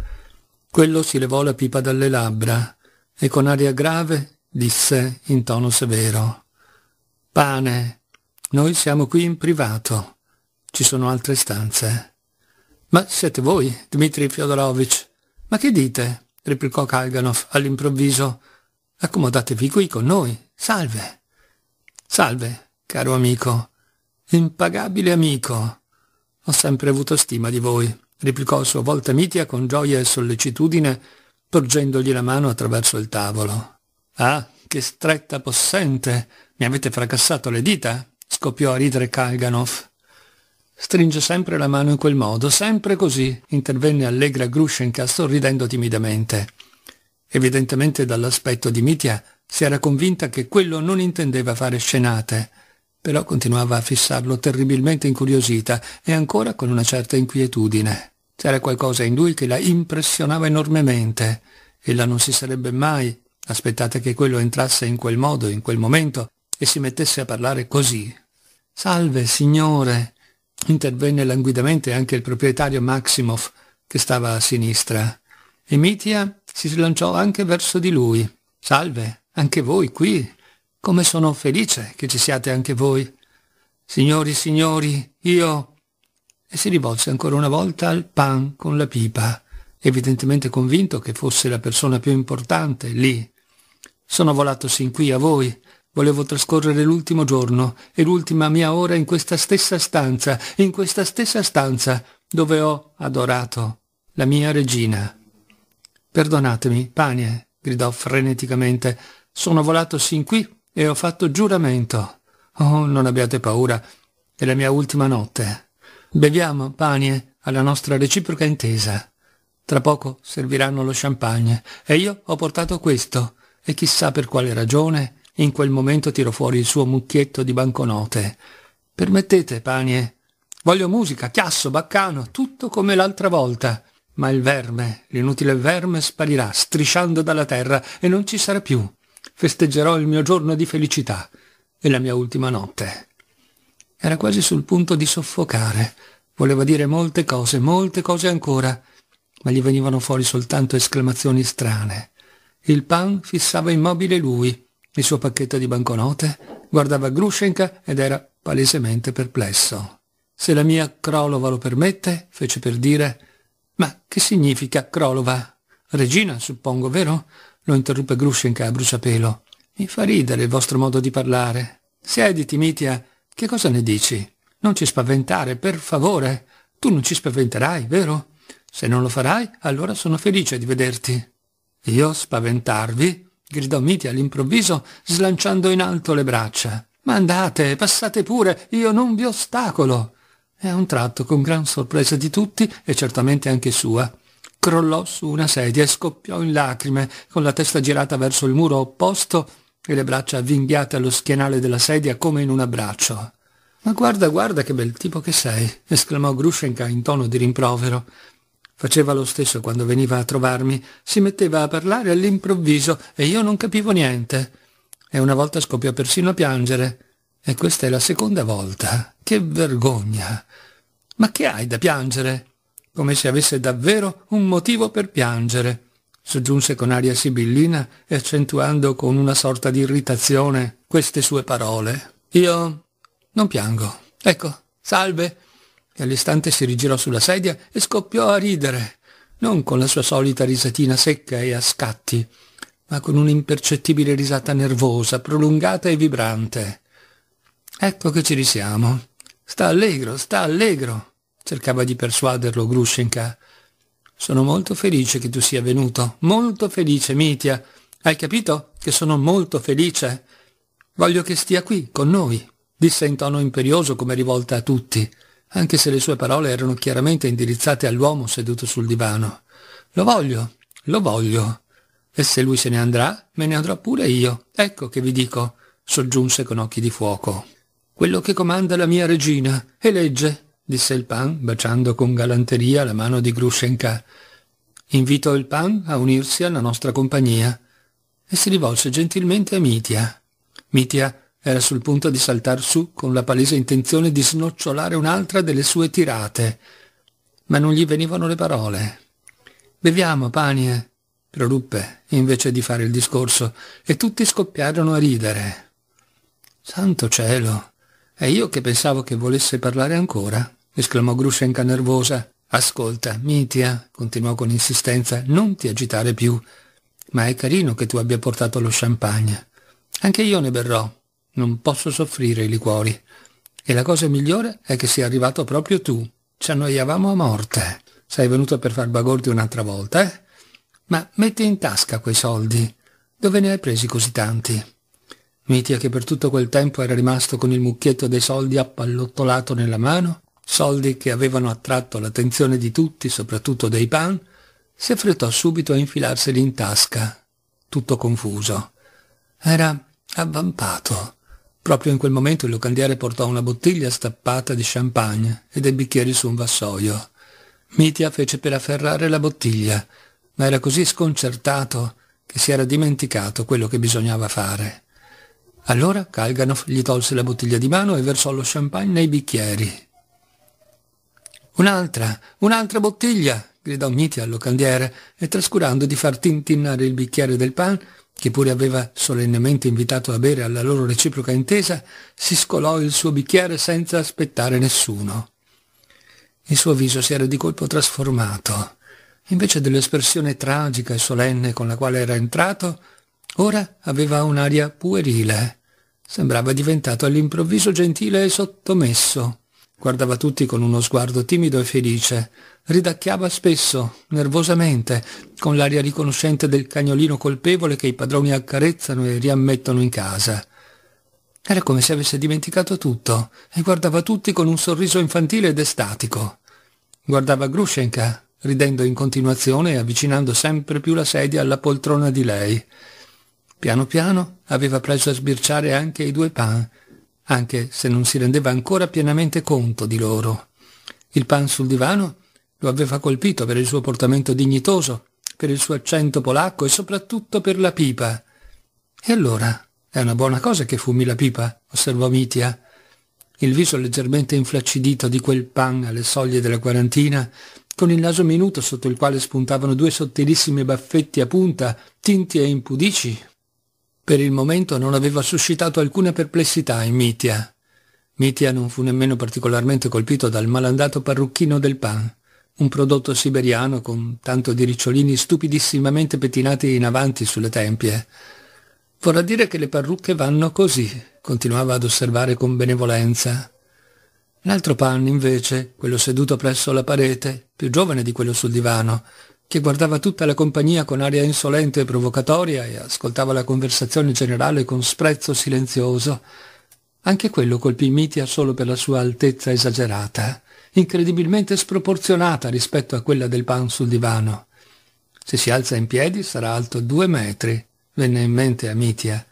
Quello si levò la pipa dalle labbra e con aria grave disse in tono severo Pane, noi siamo qui in privato. Ci sono altre stanze. Ma siete voi, Dmitri Fyodorovich? Ma che dite? replicò Kalganov all'improvviso. Accomodatevi qui con noi. Salve. Salve, caro amico. Impagabile amico. Ho sempre avuto stima di voi, replicò a sua volta Mitia con gioia e sollecitudine, porgendogli la mano attraverso il tavolo. Ah, che stretta possente! Mi avete fracassato le dita? scoppiò a ridere Kalganov. Stringe sempre la mano in quel modo, sempre così, intervenne allegra Grushenka sorridendo timidamente. Evidentemente dall'aspetto di Mitya si era convinta che quello non intendeva fare scenate, però continuava a fissarlo terribilmente incuriosita e ancora con una certa inquietudine. C'era qualcosa in lui che la impressionava enormemente. Ella non si sarebbe mai aspettata che quello entrasse in quel modo, in quel momento, e si mettesse a parlare così, Salve, signore! intervenne languidamente anche il proprietario Maximov, che stava a sinistra. E Mitia si slanciò anche verso di lui. Salve, anche voi qui! Come sono felice che ci siate anche voi! Signori, signori, io... E si rivolse ancora una volta al pan con la pipa, evidentemente convinto che fosse la persona più importante lì. Sono volato sin qui a voi, Volevo trascorrere l'ultimo giorno e l'ultima mia ora in questa stessa stanza, in questa stessa stanza, dove ho adorato la mia regina. Perdonatemi, Panie, gridò freneticamente. Sono volato sin qui e ho fatto giuramento. Oh, non abbiate paura, è la mia ultima notte. Beviamo, Panie, alla nostra reciproca intesa. Tra poco serviranno lo champagne e io ho portato questo, e chissà per quale ragione in quel momento tirò fuori il suo mucchietto di banconote. Permettete, panie. Voglio musica, chiasso, baccano, tutto come l'altra volta. Ma il verme, l'inutile verme, sparirà, strisciando dalla terra, e non ci sarà più. Festeggerò il mio giorno di felicità e la mia ultima notte. Era quasi sul punto di soffocare. Voleva dire molte cose, molte cose ancora, ma gli venivano fuori soltanto esclamazioni strane. Il pan fissava immobile lui, il suo pacchetto di banconote, guardava Grushenka ed era palesemente perplesso. Se la mia Krolova lo permette, fece per dire, ma che significa Krolova? Regina, suppongo, vero? Lo interruppe Grushenka a bruciapelo. Mi fa ridere il vostro modo di parlare. Siediti, Mitia, che cosa ne dici? Non ci spaventare, per favore. Tu non ci spaventerai, vero? Se non lo farai, allora sono felice di vederti. Io spaventarvi? gridò Miti all'improvviso, slanciando in alto le braccia. Ma andate, passate pure, io non vi ostacolo. E a un tratto, con gran sorpresa di tutti, e certamente anche sua, crollò su una sedia e scoppiò in lacrime, con la testa girata verso il muro opposto e le braccia avvinghiate allo schienale della sedia come in un abbraccio. Ma guarda, guarda che bel tipo che sei, esclamò Grushenka in tono di rimprovero. Faceva lo stesso quando veniva a trovarmi, si metteva a parlare all'improvviso e io non capivo niente. E una volta scoppiò persino a piangere. E questa è la seconda volta. Che vergogna! Ma che hai da piangere? Come se avesse davvero un motivo per piangere, soggiunse con aria sibillina e accentuando con una sorta di irritazione queste sue parole. Io non piango. Ecco, salve, e all'istante si rigirò sulla sedia e scoppiò a ridere, non con la sua solita risatina secca e a scatti, ma con un'impercettibile risata nervosa, prolungata e vibrante. Ecco che ci risiamo. Sta allegro, sta allegro, cercava di persuaderlo Grushenka. Sono molto felice che tu sia venuto, molto felice, Mitia. Hai capito che sono molto felice? Voglio che stia qui, con noi, disse in tono imperioso come rivolta a tutti anche se le sue parole erano chiaramente indirizzate all'uomo seduto sul divano. Lo voglio, lo voglio. E se lui se ne andrà, me ne andrò pure io. Ecco che vi dico, soggiunse con occhi di fuoco. Quello che comanda la mia regina, e legge, disse il pan, baciando con galanteria la mano di Grushenka. Invito il pan a unirsi alla nostra compagnia. E si rivolse gentilmente a Mitia. Mitia era sul punto di saltar su con la palese intenzione di snocciolare un'altra delle sue tirate, ma non gli venivano le parole. «Beviamo, panie!» proruppe, invece di fare il discorso, e tutti scoppiarono a ridere. «Santo cielo! È io che pensavo che volesse parlare ancora!» esclamò Grushenka nervosa. «Ascolta, Mitia», continuò con insistenza, «non ti agitare più, ma è carino che tu abbia portato lo champagne. Anche io ne berrò, non posso soffrire i liquori. E la cosa migliore è che sei arrivato proprio tu. Ci annoiavamo a morte. Sei venuto per far bagordi un'altra volta, eh? Ma metti in tasca quei soldi. Dove ne hai presi così tanti? Mitia, che per tutto quel tempo era rimasto con il mucchietto dei soldi appallottolato nella mano, soldi che avevano attratto l'attenzione di tutti, soprattutto dei pan, si affrettò subito a infilarseli in tasca, tutto confuso. Era avvampato, Proprio in quel momento il locandiere portò una bottiglia stappata di champagne e dei bicchieri su un vassoio. Mitia fece per afferrare la bottiglia, ma era così sconcertato che si era dimenticato quello che bisognava fare. Allora Kalganov gli tolse la bottiglia di mano e versò lo champagne nei bicchieri. «Un'altra! Un'altra bottiglia!» gridò Mitia al locandiere e trascurando di far tintinnare il bicchiere del pan che pure aveva solennemente invitato a bere alla loro reciproca intesa, si scolò il suo bicchiere senza aspettare nessuno. Il suo viso si era di colpo trasformato. Invece dell'espressione tragica e solenne con la quale era entrato, ora aveva un'aria puerile. Sembrava diventato all'improvviso gentile e sottomesso. Guardava tutti con uno sguardo timido e felice. Ridacchiava spesso, nervosamente, con l'aria riconoscente del cagnolino colpevole che i padroni accarezzano e riammettono in casa. Era come se avesse dimenticato tutto e guardava tutti con un sorriso infantile ed estatico. Guardava Grushenka, ridendo in continuazione e avvicinando sempre più la sedia alla poltrona di lei. Piano piano aveva preso a sbirciare anche i due pan anche se non si rendeva ancora pienamente conto di loro. Il pan sul divano lo aveva colpito per il suo portamento dignitoso, per il suo accento polacco e soprattutto per la pipa. E allora è una buona cosa che fumi la pipa, osservò Mitia. Il viso leggermente inflaccidito di quel pan alle soglie della quarantina, con il naso minuto sotto il quale spuntavano due sottilissimi baffetti a punta, tinti e impudici, per il momento non aveva suscitato alcuna perplessità in Mitia. Mitia non fu nemmeno particolarmente colpito dal malandato parrucchino del pan, un prodotto siberiano con tanto di ricciolini stupidissimamente pettinati in avanti sulle tempie. Vorrà dire che le parrucche vanno così, continuava ad osservare con benevolenza. L'altro pan, invece, quello seduto presso la parete, più giovane di quello sul divano, che guardava tutta la compagnia con aria insolente e provocatoria e ascoltava la conversazione generale con sprezzo silenzioso. Anche quello colpì Mitia solo per la sua altezza esagerata, incredibilmente sproporzionata rispetto a quella del pan sul divano. Se si alza in piedi sarà alto due metri, venne in mente a Mitia.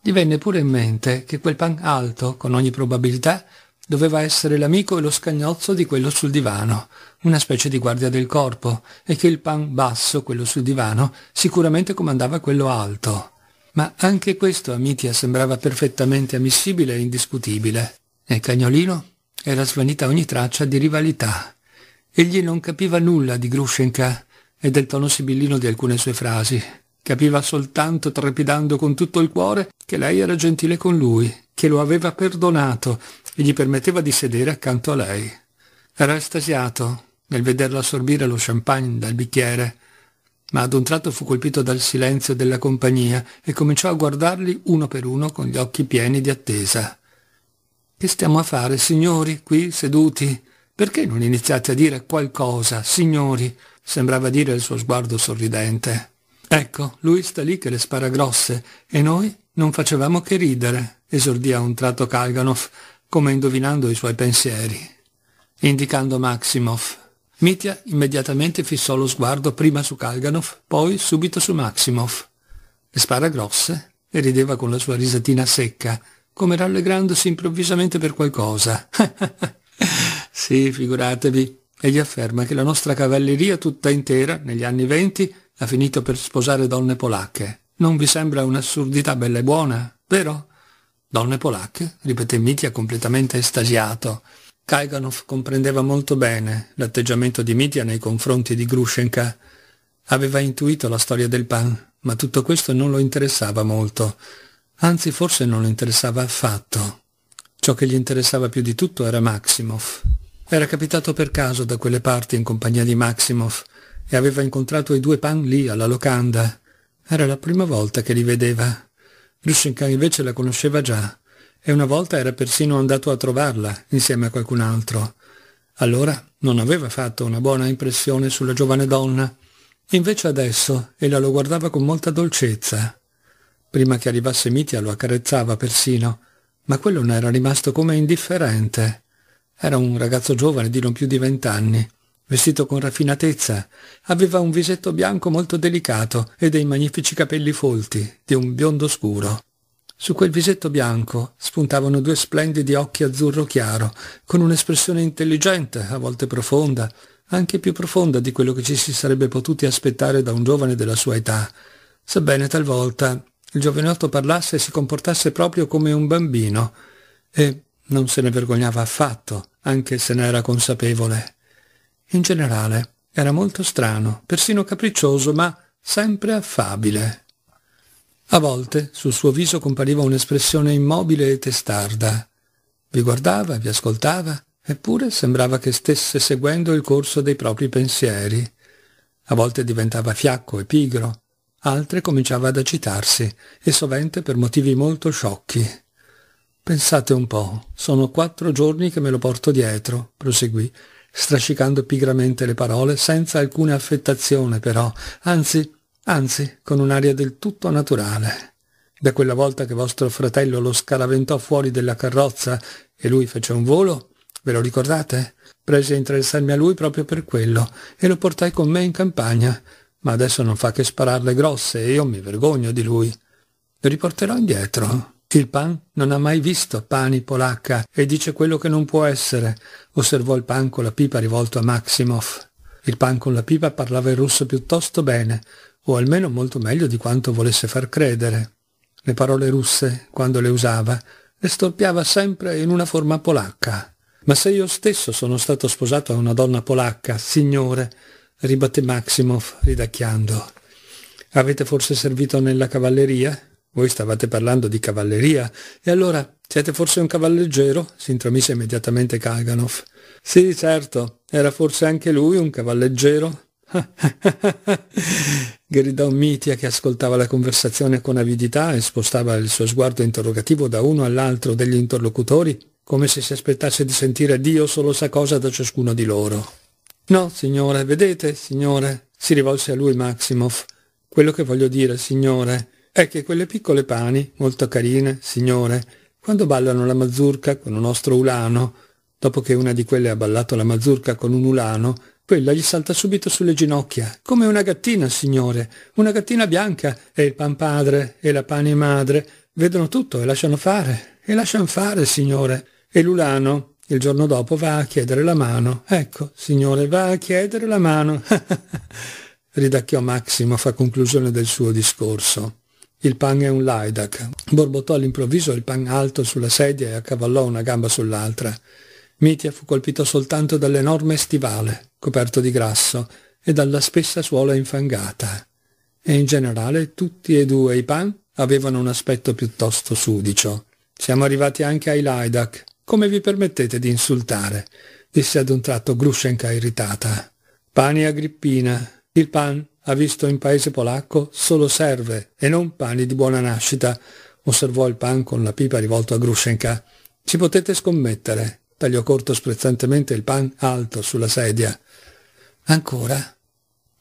Gli venne pure in mente che quel pan alto, con ogni probabilità, doveva essere l'amico e lo scagnozzo di quello sul divano, una specie di guardia del corpo, e che il pan basso, quello sul divano, sicuramente comandava quello alto. Ma anche questo a Mitia sembrava perfettamente ammissibile e indiscutibile. E Cagnolino era svanita ogni traccia di rivalità. Egli non capiva nulla di Grushenka e del tono sibillino di alcune sue frasi. Capiva soltanto, trepidando con tutto il cuore, che lei era gentile con lui, che lo aveva perdonato e gli permetteva di sedere accanto a lei. Era estasiato nel vederla assorbire lo champagne dal bicchiere, ma ad un tratto fu colpito dal silenzio della compagnia e cominciò a guardarli uno per uno con gli occhi pieni di attesa. Che stiamo a fare, signori, qui seduti? Perché non iniziate a dire qualcosa, signori? sembrava dire il suo sguardo sorridente. Ecco, lui sta lì che le spara grosse, e noi non facevamo che ridere, esordì a un tratto Kalganov, come indovinando i suoi pensieri, indicando Maximov. Mitya immediatamente fissò lo sguardo prima su Kalganov, poi subito su Maximov. Le spara grosse e rideva con la sua risatina secca, come rallegrandosi improvvisamente per qualcosa. sì, figuratevi. Egli afferma che la nostra cavalleria tutta intera, negli anni venti, ha finito per sposare donne polacche. Non vi sembra un'assurdità bella e buona, vero? Donne polacche, ripeté Mitia completamente estasiato. Kaiganov comprendeva molto bene l'atteggiamento di Mitia nei confronti di Grushenka. Aveva intuito la storia del pan, ma tutto questo non lo interessava molto. Anzi, forse non lo interessava affatto. Ciò che gli interessava più di tutto era Maximov. Era capitato per caso da quelle parti in compagnia di Maximov e aveva incontrato i due pan lì alla locanda. Era la prima volta che li vedeva. Lushenka invece la conosceva già e una volta era persino andato a trovarla insieme a qualcun altro. Allora non aveva fatto una buona impressione sulla giovane donna. Invece adesso ella lo guardava con molta dolcezza. Prima che arrivasse Mitia lo accarezzava persino, ma quello ne era rimasto come indifferente. Era un ragazzo giovane di non più di vent'anni vestito con raffinatezza. Aveva un visetto bianco molto delicato e dei magnifici capelli folti, di un biondo scuro. Su quel visetto bianco spuntavano due splendidi occhi azzurro chiaro, con un'espressione intelligente, a volte profonda, anche più profonda di quello che ci si sarebbe potuti aspettare da un giovane della sua età, sebbene talvolta il giovinotto parlasse e si comportasse proprio come un bambino, e non se ne vergognava affatto, anche se ne era consapevole. In generale, era molto strano, persino capriccioso, ma sempre affabile. A volte sul suo viso compariva un'espressione immobile e testarda. Vi guardava, vi ascoltava, eppure sembrava che stesse seguendo il corso dei propri pensieri. A volte diventava fiacco e pigro, altre cominciava ad agitarsi, e sovente per motivi molto sciocchi. Pensate un po', sono quattro giorni che me lo porto dietro, proseguì, strascicando pigramente le parole, senza alcuna affettazione però, anzi, anzi, con un'aria del tutto naturale. Da quella volta che vostro fratello lo scaraventò fuori della carrozza e lui fece un volo, ve lo ricordate? Presi a interessarmi a lui proprio per quello e lo portai con me in campagna, ma adesso non fa che spararle grosse e io mi vergogno di lui. Lo riporterò indietro, il pan non ha mai visto Pani polacca e dice quello che non può essere, osservò il Pan con la pipa rivolto a Maximov. Il Pan con la pipa parlava il russo piuttosto bene, o almeno molto meglio di quanto volesse far credere. Le parole russe, quando le usava, le storpiava sempre in una forma polacca. Ma se io stesso sono stato sposato a una donna polacca, signore, ribatté Maximov ridacchiando. Avete forse servito nella cavalleria? Voi stavate parlando di cavalleria, e allora siete forse un cavalleggero? si intromise immediatamente Kaganov. Sì, certo, era forse anche lui un cavalleggero? gridò Mitia che ascoltava la conversazione con avidità e spostava il suo sguardo interrogativo da uno all'altro degli interlocutori, come se si aspettasse di sentire Dio solo sa cosa da ciascuno di loro. No, signore, vedete, signore, si rivolse a lui Maximov. Quello che voglio dire, signore, è che quelle piccole pani, molto carine, signore, quando ballano la mazurca con un nostro ulano, dopo che una di quelle ha ballato la mazurca con un ulano, quella gli salta subito sulle ginocchia, come una gattina, signore, una gattina bianca, e il pan padre e la pane madre vedono tutto e lasciano fare, e lasciano fare, signore. E l'ulano, il giorno dopo, va a chiedere la mano. Ecco, signore, va a chiedere la mano. Ridacchiò Massimo fa conclusione del suo discorso. Il pan è un laidak. Borbottò all'improvviso il pan alto sulla sedia e accavallò una gamba sull'altra. Mitia fu colpito soltanto dall'enorme stivale, coperto di grasso, e dalla spessa suola infangata. E in generale tutti e due i Pan avevano un aspetto piuttosto sudicio. Siamo arrivati anche ai Laidak. Come vi permettete di insultare? disse ad un tratto Grushenka irritata. Pani Agrippina. Il Pan ha visto in paese polacco solo serve e non pani di buona nascita, osservò il pan con la pipa rivolto a Grushenka. Ci potete scommettere, tagliò corto sprezzantemente il pan alto sulla sedia. Ancora?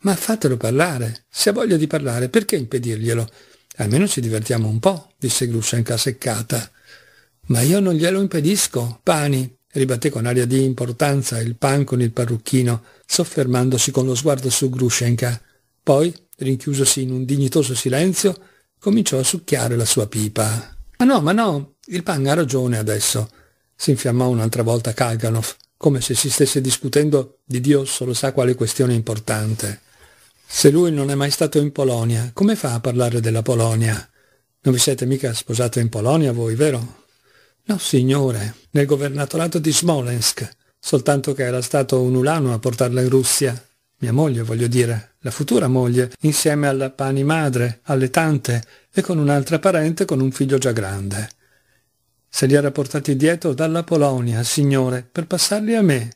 Ma fatelo parlare. Se ha voglia di parlare, perché impedirglielo? Almeno ci divertiamo un po', disse Grushenka seccata. Ma io non glielo impedisco, pani, ribatté con aria di importanza il pan con il parrucchino, soffermandosi con lo sguardo su Grushenka. Poi, rinchiusosi in un dignitoso silenzio, cominciò a succhiare la sua pipa. Ma no, ma no, il Pan ha ragione adesso, si infiammò un'altra volta Kalganov, come se si stesse discutendo di Dio solo sa quale questione importante. Se lui non è mai stato in Polonia, come fa a parlare della Polonia? Non vi siete mica sposato in Polonia voi, vero? No, signore, nel governatorato di Smolensk, soltanto che era stato un ulano a portarla in Russia. Mia moglie, voglio dire la futura moglie, insieme alla pani madre, alle tante e con un'altra parente con un figlio già grande. Se li era portati dietro dalla Polonia, signore, per passarli a me.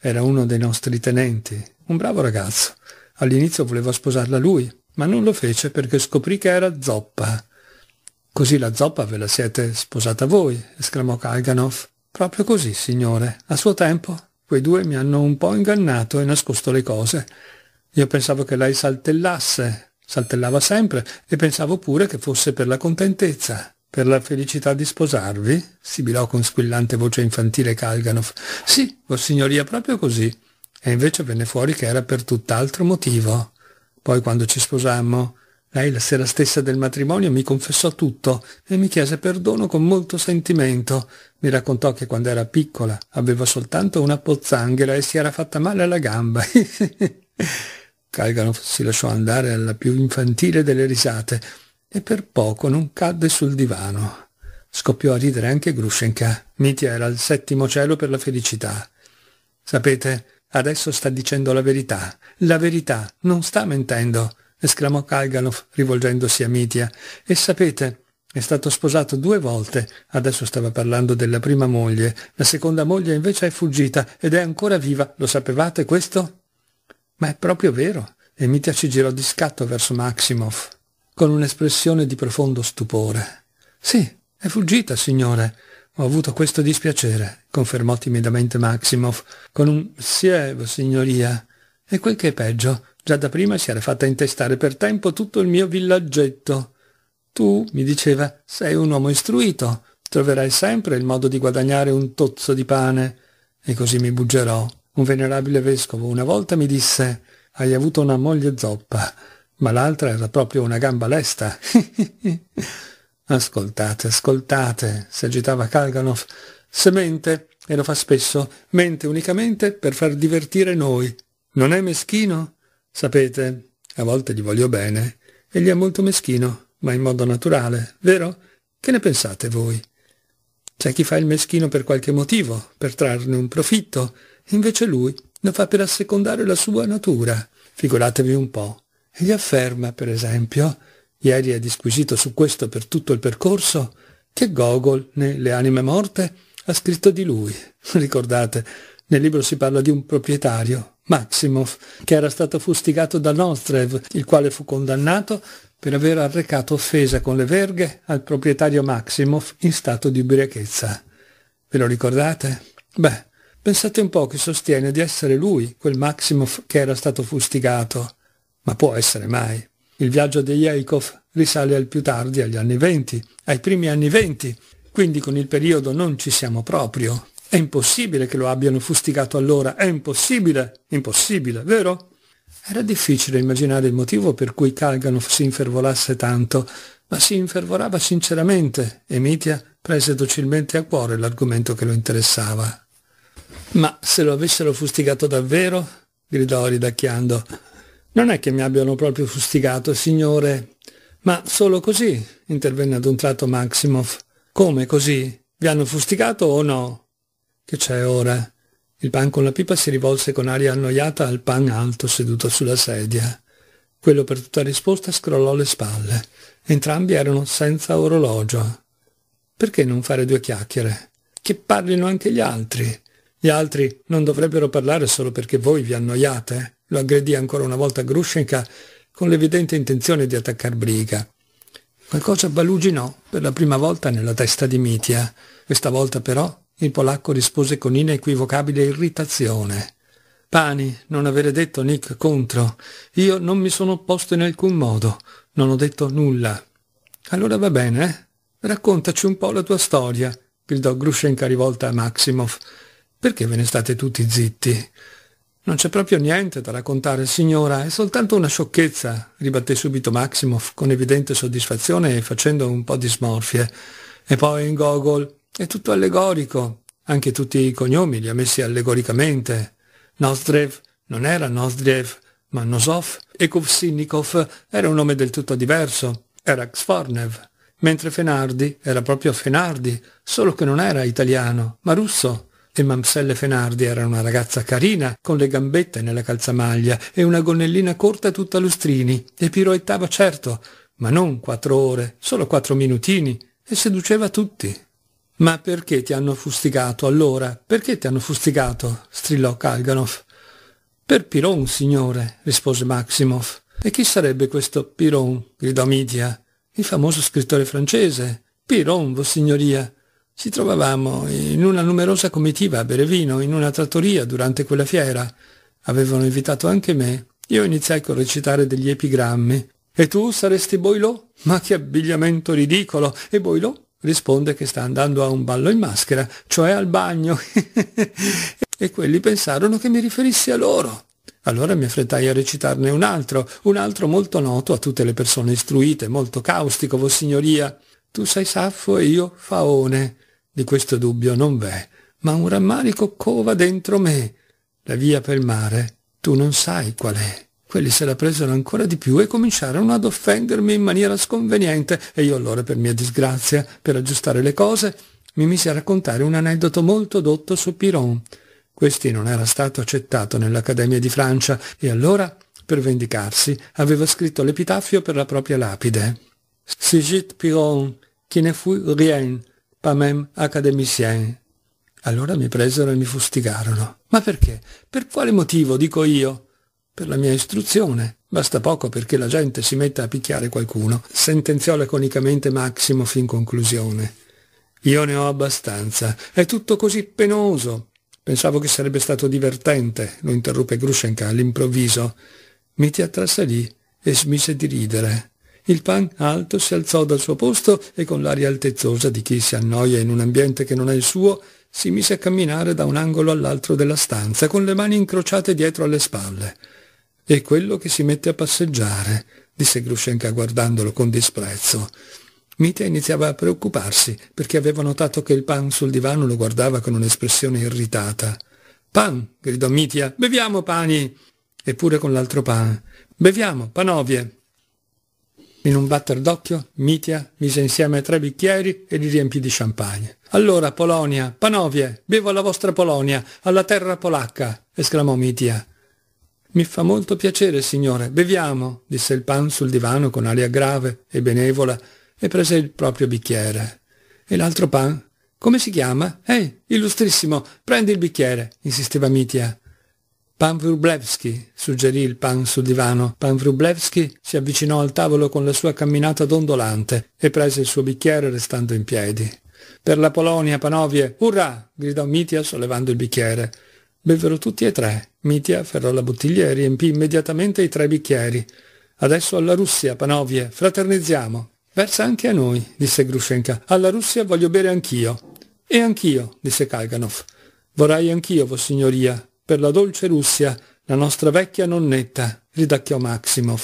Era uno dei nostri tenenti, un bravo ragazzo. All'inizio voleva sposarla lui, ma non lo fece perché scoprì che era zoppa. Così la zoppa ve la siete sposata voi, esclamò Kalganov. Proprio così, signore. A suo tempo, quei due mi hanno un po' ingannato e nascosto le cose. Io pensavo che lei saltellasse, saltellava sempre, e pensavo pure che fosse per la contentezza, per la felicità di sposarvi, sibilò con squillante voce infantile Kalganov. Sì, vossignoria, proprio così. E invece venne fuori che era per tutt'altro motivo. Poi quando ci sposammo, lei la sera stessa del matrimonio mi confessò tutto e mi chiese perdono con molto sentimento. Mi raccontò che quando era piccola aveva soltanto una pozzanghera e si era fatta male alla gamba. Kalganov si lasciò andare alla più infantile delle risate e per poco non cadde sul divano. Scoppiò a ridere anche Grushenka. Mitya era al settimo cielo per la felicità. Sapete, adesso sta dicendo la verità. La verità, non sta mentendo, esclamò Kalganov rivolgendosi a Mitya. E sapete, è stato sposato due volte, adesso stava parlando della prima moglie, la seconda moglie invece è fuggita ed è ancora viva, lo sapevate questo? Ma è proprio vero. E Mitya si girò di scatto verso Maximov, con un'espressione di profondo stupore. Sì, è fuggita, signore. Ho avuto questo dispiacere, confermò timidamente Maximov, con un sievo, signoria. E quel che è peggio, già da prima si era fatta intestare per tempo tutto il mio villaggetto. Tu, mi diceva, sei un uomo istruito, troverai sempre il modo di guadagnare un tozzo di pane. E così mi buggerò. Un venerabile vescovo una volta mi disse «Hai avuto una moglie zoppa, ma l'altra era proprio una gamba lesta». «Ascoltate, ascoltate», s'agitava Kalganov, «se mente, e lo fa spesso, mente unicamente per far divertire noi. Non è meschino? Sapete, a volte gli voglio bene, egli è molto meschino, ma in modo naturale, vero? Che ne pensate voi?» C'è chi fa il meschino per qualche motivo, per trarne un profitto, Invece lui lo fa per assecondare la sua natura, figuratevi un po'. E gli afferma, per esempio, ieri ha disquisito su questo per tutto il percorso, che Gogol, nelle anime morte, ha scritto di lui. Ricordate, nel libro si parla di un proprietario, Maximov, che era stato fustigato da Nostrev, il quale fu condannato per aver arrecato offesa con le verghe al proprietario Maximov in stato di ubriachezza. Ve lo ricordate? Beh, Pensate un po' che sostiene di essere lui, quel Maximov che era stato fustigato. Ma può essere mai. Il viaggio di Yakov risale al più tardi, agli anni venti, ai primi anni venti, quindi con il periodo non ci siamo proprio. È impossibile che lo abbiano fustigato allora, è impossibile, impossibile, vero? Era difficile immaginare il motivo per cui Kalganov si infervorasse tanto, ma si infervorava sinceramente e Mitia prese docilmente a cuore l'argomento che lo interessava. Ma se lo avessero fustigato davvero? gridò ridacchiando. Non è che mi abbiano proprio fustigato, signore. Ma solo così, intervenne ad un tratto Maximov. Come così? Vi hanno fustigato o no? Che c'è ora? Il pan con la pipa si rivolse con aria annoiata al pan alto seduto sulla sedia. Quello per tutta risposta scrollò le spalle. Entrambi erano senza orologio. Perché non fare due chiacchiere? Che parlino anche gli altri. Gli altri non dovrebbero parlare solo perché voi vi annoiate. Eh? Lo aggredì ancora una volta Grushenka con l'evidente intenzione di attaccar Briga. Qualcosa baluginò per la prima volta nella testa di Mitia. Questa volta però il polacco rispose con inequivocabile irritazione. Pani, non avere detto Nick contro. Io non mi sono opposto in alcun modo. Non ho detto nulla. Allora va bene, eh? Raccontaci un po' la tua storia, gridò Grushenka rivolta a Maximov. Perché ve ne state tutti zitti? Non c'è proprio niente da raccontare, signora, è soltanto una sciocchezza, ribatté subito Maximov con evidente soddisfazione e facendo un po' di smorfie. E poi in Gogol è tutto allegorico, anche tutti i cognomi li ha messi allegoricamente. Nozdrev non era Nozdrev, ma Nozov e Kovsinnikov era un nome del tutto diverso, era Xfornev, mentre Fenardi era proprio Fenardi, solo che non era italiano, ma russo e Mamselle Fenardi era una ragazza carina, con le gambette nella calzamaglia e una gonnellina corta tutta lustrini, e piroettava certo, ma non quattro ore, solo quattro minutini, e seduceva tutti. Ma perché ti hanno fustigato allora? Perché ti hanno fustigato? strillò Kalganov. Per Piron, signore, rispose Maximov. E chi sarebbe questo Piron? gridò Midia. Il famoso scrittore francese. Piron, vossignoria. Ci trovavamo in una numerosa comitiva a bere vino in una trattoria durante quella fiera. Avevano invitato anche me. Io iniziai con recitare degli epigrammi. E tu saresti Boilò? Ma che abbigliamento ridicolo! E Boilò risponde che sta andando a un ballo in maschera, cioè al bagno. e quelli pensarono che mi riferissi a loro. Allora mi affrettai a recitarne un altro, un altro molto noto a tutte le persone istruite, molto caustico, vossignoria. Tu sei Saffo e io Faone di questo dubbio non v'è, ma un rammarico cova dentro me. La via per mare tu non sai qual è. Quelli se la presero ancora di più e cominciarono ad offendermi in maniera sconveniente e io allora, per mia disgrazia, per aggiustare le cose, mi misi a raccontare un aneddoto molto dotto su Piron. Questi non era stato accettato nell'Accademia di Francia e allora, per vendicarsi, aveva scritto l'epitaffio per la propria lapide. «Sigit Piron, qui ne fut rien, pas même académicien. Allora mi presero e mi fustigarono. Ma perché? Per quale motivo, dico io? Per la mia istruzione. Basta poco perché la gente si metta a picchiare qualcuno, sentenziò laconicamente Maximoff fin conclusione. Io ne ho abbastanza. È tutto così penoso. Pensavo che sarebbe stato divertente, lo interruppe Grushenka all'improvviso. Mi ti attrasse lì e smise di ridere. Il pan alto si alzò dal suo posto e con l'aria altezzosa di chi si annoia in un ambiente che non è il suo, si mise a camminare da un angolo all'altro della stanza con le mani incrociate dietro alle spalle. È quello che si mette a passeggiare, disse Grushenka guardandolo con disprezzo. Mita iniziava a preoccuparsi perché aveva notato che il pan sul divano lo guardava con un'espressione irritata. Pan! gridò Mitia. Beviamo pani! Eppure con l'altro pan. Beviamo, panovie! In un batter d'occhio, Mitia mise insieme tre bicchieri e li riempì di champagne. Allora, Polonia, Panovie, bevo alla vostra Polonia, alla terra polacca, esclamò Mitia. Mi fa molto piacere, signore, beviamo, disse il pan sul divano con aria grave e benevola, e prese il proprio bicchiere. E l'altro pan? Come si chiama? Ehi, illustrissimo, prendi il bicchiere, insisteva Mitia. Pan Vrublevski, suggerì il pan sul divano. Pan Vrublevski si avvicinò al tavolo con la sua camminata dondolante e prese il suo bicchiere restando in piedi. Per la Polonia, Panovie, urrà! gridò Mitia sollevando il bicchiere. Bevvero tutti e tre. Mitia afferrò la bottiglia e riempì immediatamente i tre bicchieri. Adesso alla Russia, Panovie, fraternizziamo. Versa anche a noi, disse Grushenka. Alla Russia voglio bere anch'io. E anch'io, disse Kalganov. Vorrei anch'io, Vossignoria, per la dolce Russia, la nostra vecchia nonnetta, ridacchiò Maximov.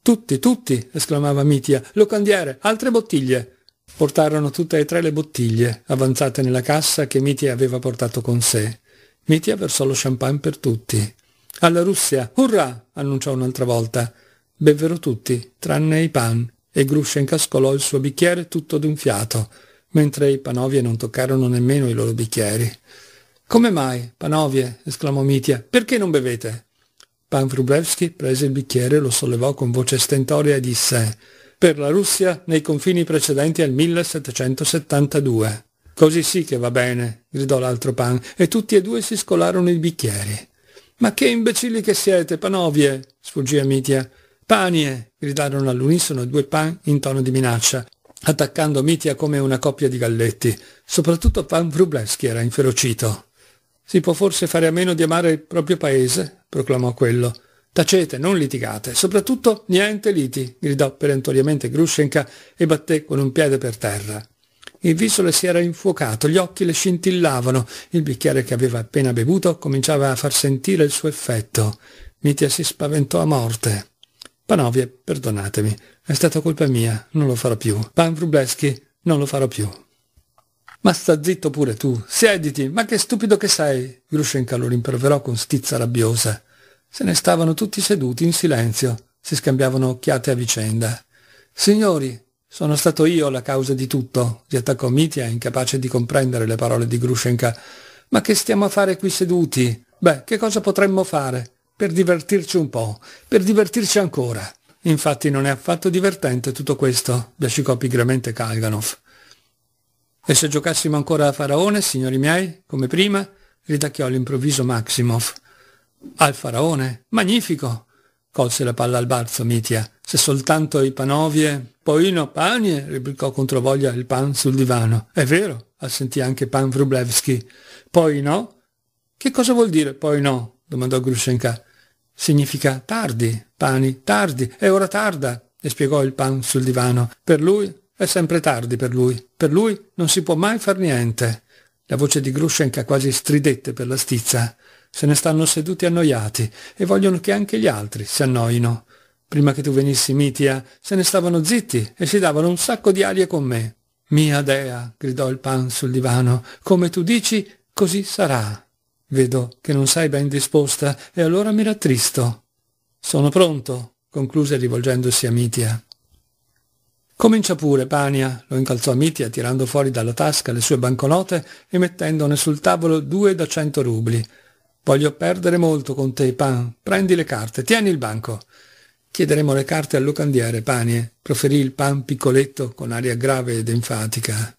Tutti, tutti, esclamava Mitia, locandiere, altre bottiglie. Portarono tutte e tre le bottiglie, avanzate nella cassa che Mitia aveva portato con sé. Mitia versò lo champagne per tutti. Alla Russia, urrà, annunciò un'altra volta. Bevvero tutti, tranne i pan, e Gruscia incascolò il suo bicchiere tutto d'un fiato, mentre i panovie non toccarono nemmeno i loro bicchieri. Come mai, Panovie? esclamò Mitia. Perché non bevete? Pan Vrublevski prese il bicchiere, lo sollevò con voce stentorea e disse «Per la Russia nei confini precedenti al 1772». «Così sì che va bene», gridò l'altro Pan, e tutti e due si scolarono i bicchieri. «Ma che imbecilli che siete, panovie!» sfuggì a Mitia. «Panie!» gridarono all'unisono due Pan in tono di minaccia, attaccando Mitia come una coppia di galletti. Soprattutto Pan Vrublevski era inferocito. Si può forse fare a meno di amare il proprio paese, proclamò quello. Tacete, non litigate, soprattutto niente liti, gridò perentoriamente Grushenka e batté con un piede per terra. Il viso le si era infuocato, gli occhi le scintillavano, il bicchiere che aveva appena bevuto cominciava a far sentire il suo effetto. Mitia si spaventò a morte. Panovie, perdonatemi, è stata colpa mia, non lo farò più. Pan Vrubleski, non lo farò più. Ma sta zitto pure tu, siediti, ma che stupido che sei! Grushenka lo rimproverò con stizza rabbiosa. Se ne stavano tutti seduti in silenzio, si scambiavano occhiate a vicenda. Signori, sono stato io la causa di tutto, si attaccò Mitia, incapace di comprendere le parole di Grushenka. Ma che stiamo a fare qui seduti? Beh, che cosa potremmo fare? Per divertirci un po', per divertirci ancora. Infatti non è affatto divertente tutto questo, biascicò pigramente Kalganov. E se giocassimo ancora a Faraone, signori miei, come prima? ridacchiò all'improvviso Maximov. Al Faraone? Magnifico! colse la palla al balzo Mitia. Se soltanto i panovie... Poi no, panie, replicò controvoglia il pan sul divano. È vero, assentì anche pan Vrublevski. Poi no? Che cosa vuol dire poi no? domandò Grushenka. Significa tardi, pani, tardi, è ora tarda, le spiegò il pan sul divano. Per lui è sempre tardi per lui. Per lui non si può mai far niente. La voce di Grushenka quasi stridette per la stizza. Se ne stanno seduti annoiati e vogliono che anche gli altri si annoino. Prima che tu venissi, Mitia, se ne stavano zitti e si davano un sacco di arie con me. Mia dea, gridò il pan sul divano, come tu dici, così sarà. Vedo che non sei ben disposta e allora mi rattristo. Sono pronto, concluse rivolgendosi a Mitia. Comincia pure, Pania, lo incalzò Mitia tirando fuori dalla tasca le sue banconote e mettendone sul tavolo due da cento rubli. Voglio perdere molto con te, Pan. Prendi le carte, tieni il banco. Chiederemo le carte al locandiere, Panie, proferì il Pan piccoletto con aria grave ed enfatica.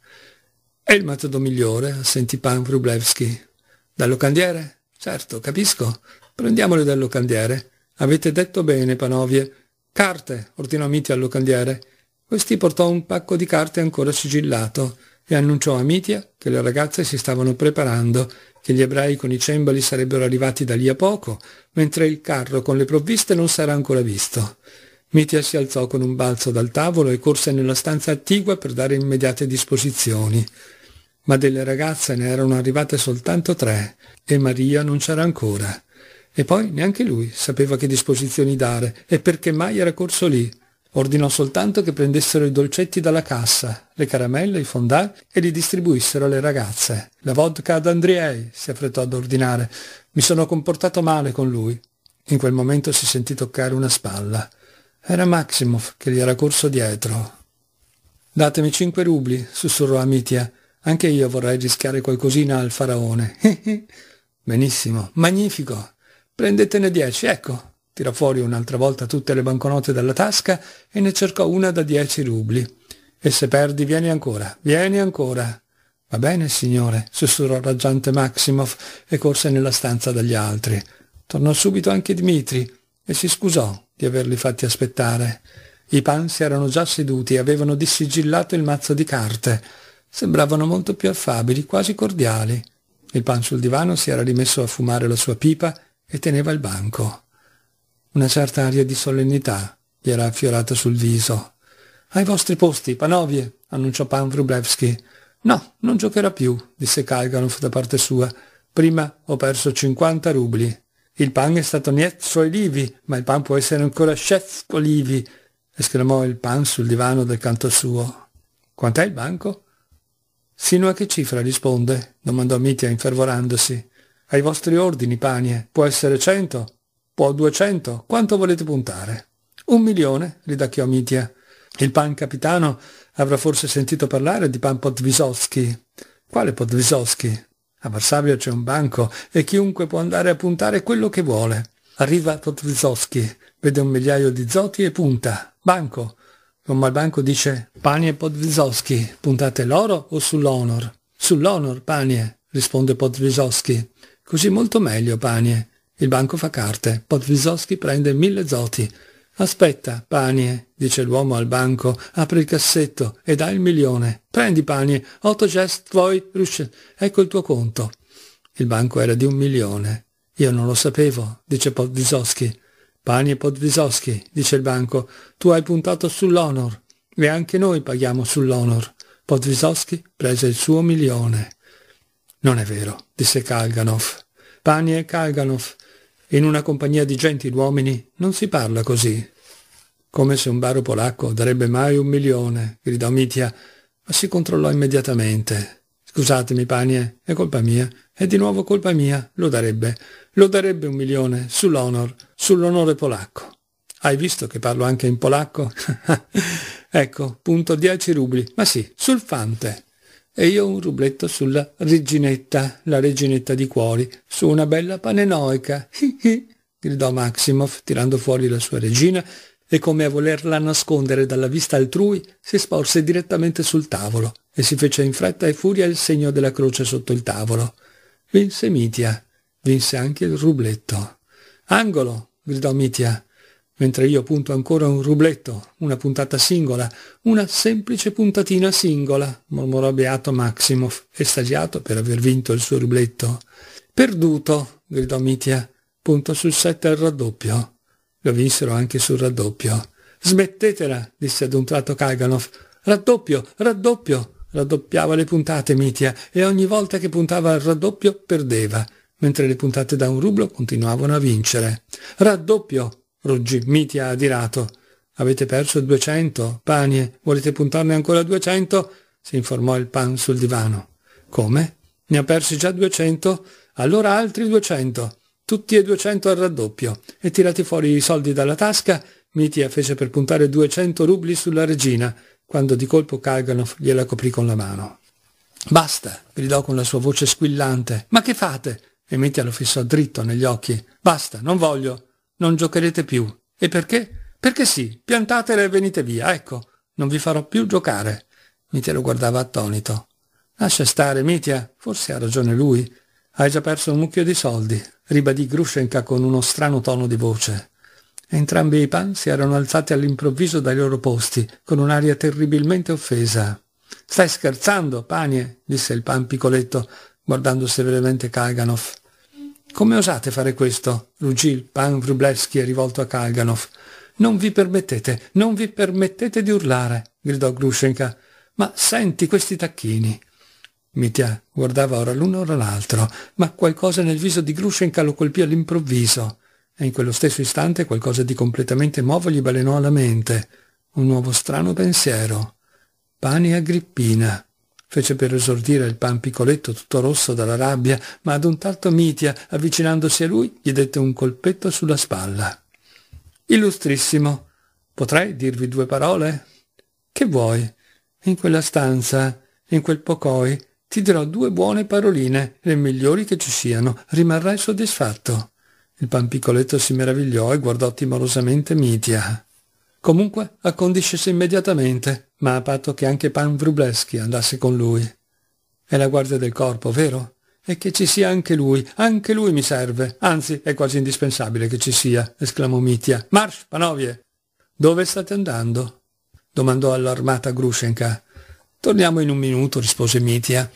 È il metodo migliore, assentì Pan Vrublevski. Dal locandiere? Certo, capisco. Prendiamole dal locandiere. Avete detto bene, Panovie. Carte, ordinò Miti al locandiere questi portò un pacco di carte ancora sigillato e annunciò a Mitia che le ragazze si stavano preparando, che gli ebrei con i cembali sarebbero arrivati da lì a poco, mentre il carro con le provviste non sarà ancora visto. Mitia si alzò con un balzo dal tavolo e corse nella stanza attigua per dare immediate disposizioni. Ma delle ragazze ne erano arrivate soltanto tre e Maria non c'era ancora. E poi neanche lui sapeva che disposizioni dare e perché mai era corso lì. Ordinò soltanto che prendessero i dolcetti dalla cassa, le caramelle, i fondà e li distribuissero alle ragazze. La vodka ad Andriei, si affrettò ad ordinare. Mi sono comportato male con lui. In quel momento si sentì toccare una spalla. Era Maximov che gli era corso dietro. Datemi cinque rubli, sussurrò Amitia. Anche io vorrei rischiare qualcosina al faraone. Benissimo, magnifico. Prendetene dieci, ecco, Tirò fuori un'altra volta tutte le banconote dalla tasca e ne cercò una da dieci rubli. E se perdi, vieni ancora, vieni ancora. Va bene, signore, sussurrò raggiante Maximov e corse nella stanza dagli altri. Tornò subito anche Dmitri e si scusò di averli fatti aspettare. I pansi erano già seduti e avevano dissigillato il mazzo di carte. Sembravano molto più affabili, quasi cordiali. Il pan sul divano si era rimesso a fumare la sua pipa e teneva il banco. Una certa aria di solennità gli era affiorata sul viso. Ai vostri posti, Panovie, annunciò Pan Vrublevski. No, non giocherà più, disse Kalganov da parte sua. Prima ho perso 50 rubli. Il pan è stato Niezzo Olivi, ma il pan può essere ancora Chef Olivi, esclamò il pan sul divano del canto suo. Quant'è il banco? Sino a che cifra risponde? domandò Mitia infervorandosi. Ai vostri ordini, Panie, può essere cento, Può 200? Quanto volete puntare? Un milione, ridacchiò Mitia. Il pan capitano avrà forse sentito parlare di pan Podvisovsky. Quale Podvisovsky? A Varsavia c'è un banco e chiunque può andare a puntare quello che vuole. Arriva Podvisovsky, vede un migliaio di zoti e punta. Banco. Con banco dice Panie Podvisovsky, puntate l'oro o sull'onor? Sull'onor, Panie, risponde Podvisovsky. Così molto meglio, Panie. Il banco fa carte. Podvisoschi prende mille zoti. Aspetta, Panie, dice l'uomo al banco, apre il cassetto e dà il milione. Prendi, Panie, otto gest, voi, rusce, ecco il tuo conto. Il banco era di un milione. Io non lo sapevo, dice Podvisoschi. Panie Podvisoschi, dice il banco, tu hai puntato sull'onor. E anche noi paghiamo sull'onor. Podvisoschi prese il suo milione. Non è vero, disse Kalganov. Panie Kalganov, in una compagnia di gentiluomini non si parla così. Come se un baro polacco darebbe mai un milione, gridò Mitia, ma si controllò immediatamente. Scusatemi, Panie, è colpa mia. È di nuovo colpa mia. Lo darebbe. Lo darebbe un milione, sull'onor, sull'onore polacco. Hai visto che parlo anche in polacco? ecco, punto 10 rubli. Ma sì, sul fante e io un rubletto sulla reginetta, la reginetta di cuori, su una bella panenoica. Hi hi, gridò Maximov, tirando fuori la sua regina e come a volerla nascondere dalla vista altrui, si sporse direttamente sul tavolo e si fece in fretta e furia il segno della croce sotto il tavolo. Vinse Mitia, vinse anche il rubletto. Angolo, gridò Mitia mentre io punto ancora un rubletto, una puntata singola, una semplice puntatina singola, mormorò beato Maximov, estasiato per aver vinto il suo rubletto. Perduto, gridò Mitia, punto sul sette al raddoppio. Lo vinsero anche sul raddoppio. Smettetela, disse ad un tratto Kaganov. Raddoppio, raddoppio. Raddoppiava le puntate Mitia e ogni volta che puntava al raddoppio perdeva, mentre le puntate da un rublo continuavano a vincere. Raddoppio, ruggì Mitia adirato. Avete perso 200 panie, volete puntarne ancora 200? si informò il pan sul divano. Come? Ne ha persi già 200? Allora altri 200. Tutti e 200 al raddoppio. E tirati fuori i soldi dalla tasca, Mitia fece per puntare 200 rubli sulla regina, quando di colpo Kalganov gliela coprì con la mano. Basta, gridò con la sua voce squillante. Ma che fate? E Mitia lo fissò dritto negli occhi. Basta, non voglio non giocherete più. E perché? Perché sì, piantatele e venite via, ecco, non vi farò più giocare. Mitia lo guardava attonito. Lascia stare, Mitia, forse ha ragione lui. Hai già perso un mucchio di soldi, ribadì Grushenka con uno strano tono di voce. Entrambi i pan si erano alzati all'improvviso dai loro posti, con un'aria terribilmente offesa. Stai scherzando, Panie, disse il pan piccoletto, guardando severamente Kaganov. Come osate fare questo? ruggì il pan Vrublevski rivolto a Kalganov. Non vi permettete, non vi permettete di urlare, gridò Grushenka. Ma senti questi tacchini. Mitya guardava ora l'uno ora l'altro, ma qualcosa nel viso di Grushenka lo colpì all'improvviso e in quello stesso istante qualcosa di completamente nuovo gli balenò alla mente, un nuovo strano pensiero. Pani Agrippina, Fece per esordire il pan piccoletto tutto rosso dalla rabbia, ma ad un tratto Mitia, avvicinandosi a lui, gli dette un colpetto sulla spalla. Illustrissimo, potrei dirvi due parole? Che vuoi? In quella stanza, in quel pocoi, ti dirò due buone paroline, le migliori che ci siano, rimarrai soddisfatto. Il pan piccoletto si meravigliò e guardò timorosamente Mitia. Comunque accondiscese immediatamente, ma a patto che anche Pan Wróblewski andasse con lui. È la guardia del corpo, vero? E che ci sia anche lui, anche lui mi serve, anzi è quasi indispensabile che ci sia, esclamò Mitia. Marsh, Panovie! Dove state andando? domandò allarmata Grushenka. Torniamo in un minuto, rispose Mitia.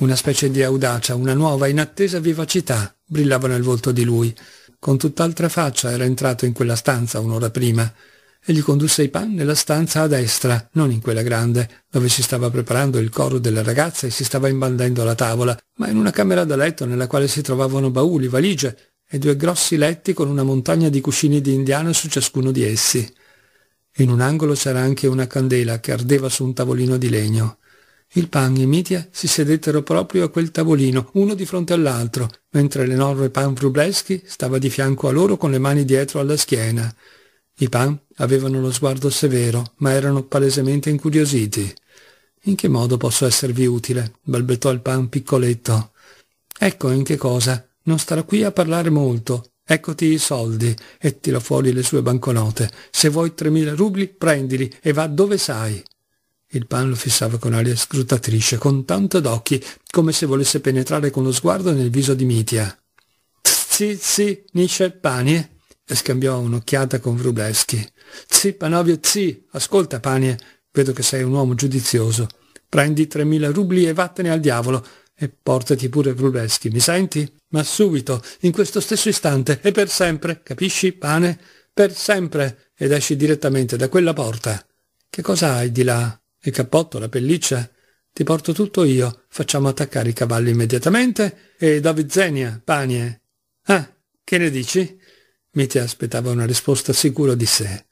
Una specie di audacia, una nuova, inattesa vivacità brillava nel volto di lui. Con tutt'altra faccia era entrato in quella stanza un'ora prima e gli condusse i pan nella stanza a destra, non in quella grande, dove si stava preparando il coro delle ragazze e si stava imbandendo la tavola, ma in una camera da letto nella quale si trovavano bauli, valigie e due grossi letti con una montagna di cuscini di indiano su ciascuno di essi. In un angolo c'era anche una candela che ardeva su un tavolino di legno. Il Pan e Mitia si sedettero proprio a quel tavolino, uno di fronte all'altro, mentre l'enorme Pan Wróblewski stava di fianco a loro con le mani dietro alla schiena. I Pan avevano lo sguardo severo, ma erano palesemente incuriositi. In che modo posso esservi utile? balbettò il Pan piccoletto. Ecco in che cosa. Non starò qui a parlare molto. Eccoti i soldi e tirò fuori le sue banconote. Se vuoi 3.000 rubli, prendili e va dove sai. Il pan lo fissava con aria scrutatrice, con tanto d'occhi, come se volesse penetrare con lo sguardo nel viso di Mitia. Tzi, tzi, nisce il panie, e scambiò un'occhiata con Wrubleski. Zi, Panovio, zi, ascolta, Panie, vedo che sei un uomo giudizioso. Prendi 3.000 rubli e vattene al diavolo e portati pure Wrubleski, mi senti? Ma subito, in questo stesso istante e per sempre, capisci, pane? Per sempre, ed esci direttamente da quella porta. Che cosa hai di là? Il cappotto, la pelliccia? Ti porto tutto io, facciamo attaccare i cavalli immediatamente e da Vizenia, Panie. Ah, che ne dici? Mitya aspettava una risposta sicura di sé.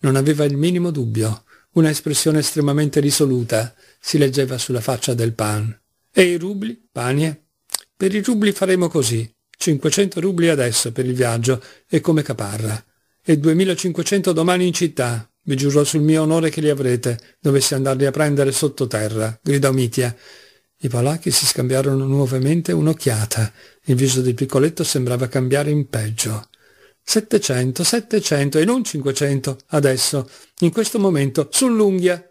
Non aveva il minimo dubbio. Una espressione estremamente risoluta si leggeva sulla faccia del pan. E i rubli, panie? Per i rubli faremo così. 500 rubli adesso per il viaggio e come caparra. E 2500 domani in città. Vi giuro sul mio onore che li avrete. Dovessi andarli a prendere sottoterra, gridò Mitia. I polacchi si scambiarono nuovamente un'occhiata. Il viso del piccoletto sembrava cambiare in peggio. 700, 700 e non 500, adesso, in questo momento, sull'unghia,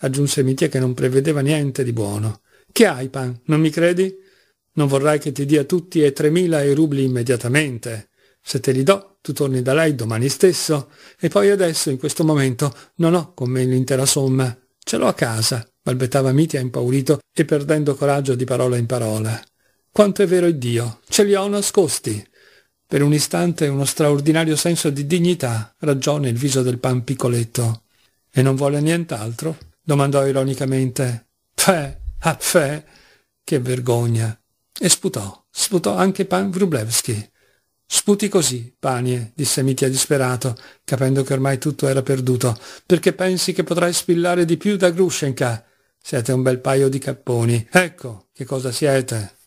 aggiunse Mitia che non prevedeva niente di buono. Che hai, Pan, non mi credi? Non vorrai che ti dia tutti e 3.000 i rubli immediatamente. Se te li do, tu torni da lei domani stesso. E poi adesso, in questo momento, non ho con me l'intera somma. Ce l'ho a casa, balbettava Mitia impaurito e perdendo coraggio di parola in parola. Quanto è vero Dio, ce li ho nascosti. Per un istante uno straordinario senso di dignità raggiò nel viso del pan piccoletto. E non vuole nient'altro? domandò ironicamente. Pfè, a ah, pfè, che vergogna. E sputò, sputò anche pan Vrublevski. Sputi così, Panie, disse Mitia disperato, capendo che ormai tutto era perduto, perché pensi che potrai spillare di più da Grushenka. Siete un bel paio di capponi. Ecco che cosa siete.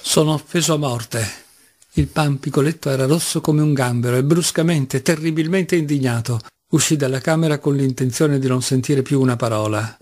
Sono offeso a morte. Il pan piccoletto era rosso come un gambero e bruscamente, terribilmente indignato, uscì dalla camera con l'intenzione di non sentire più una parola.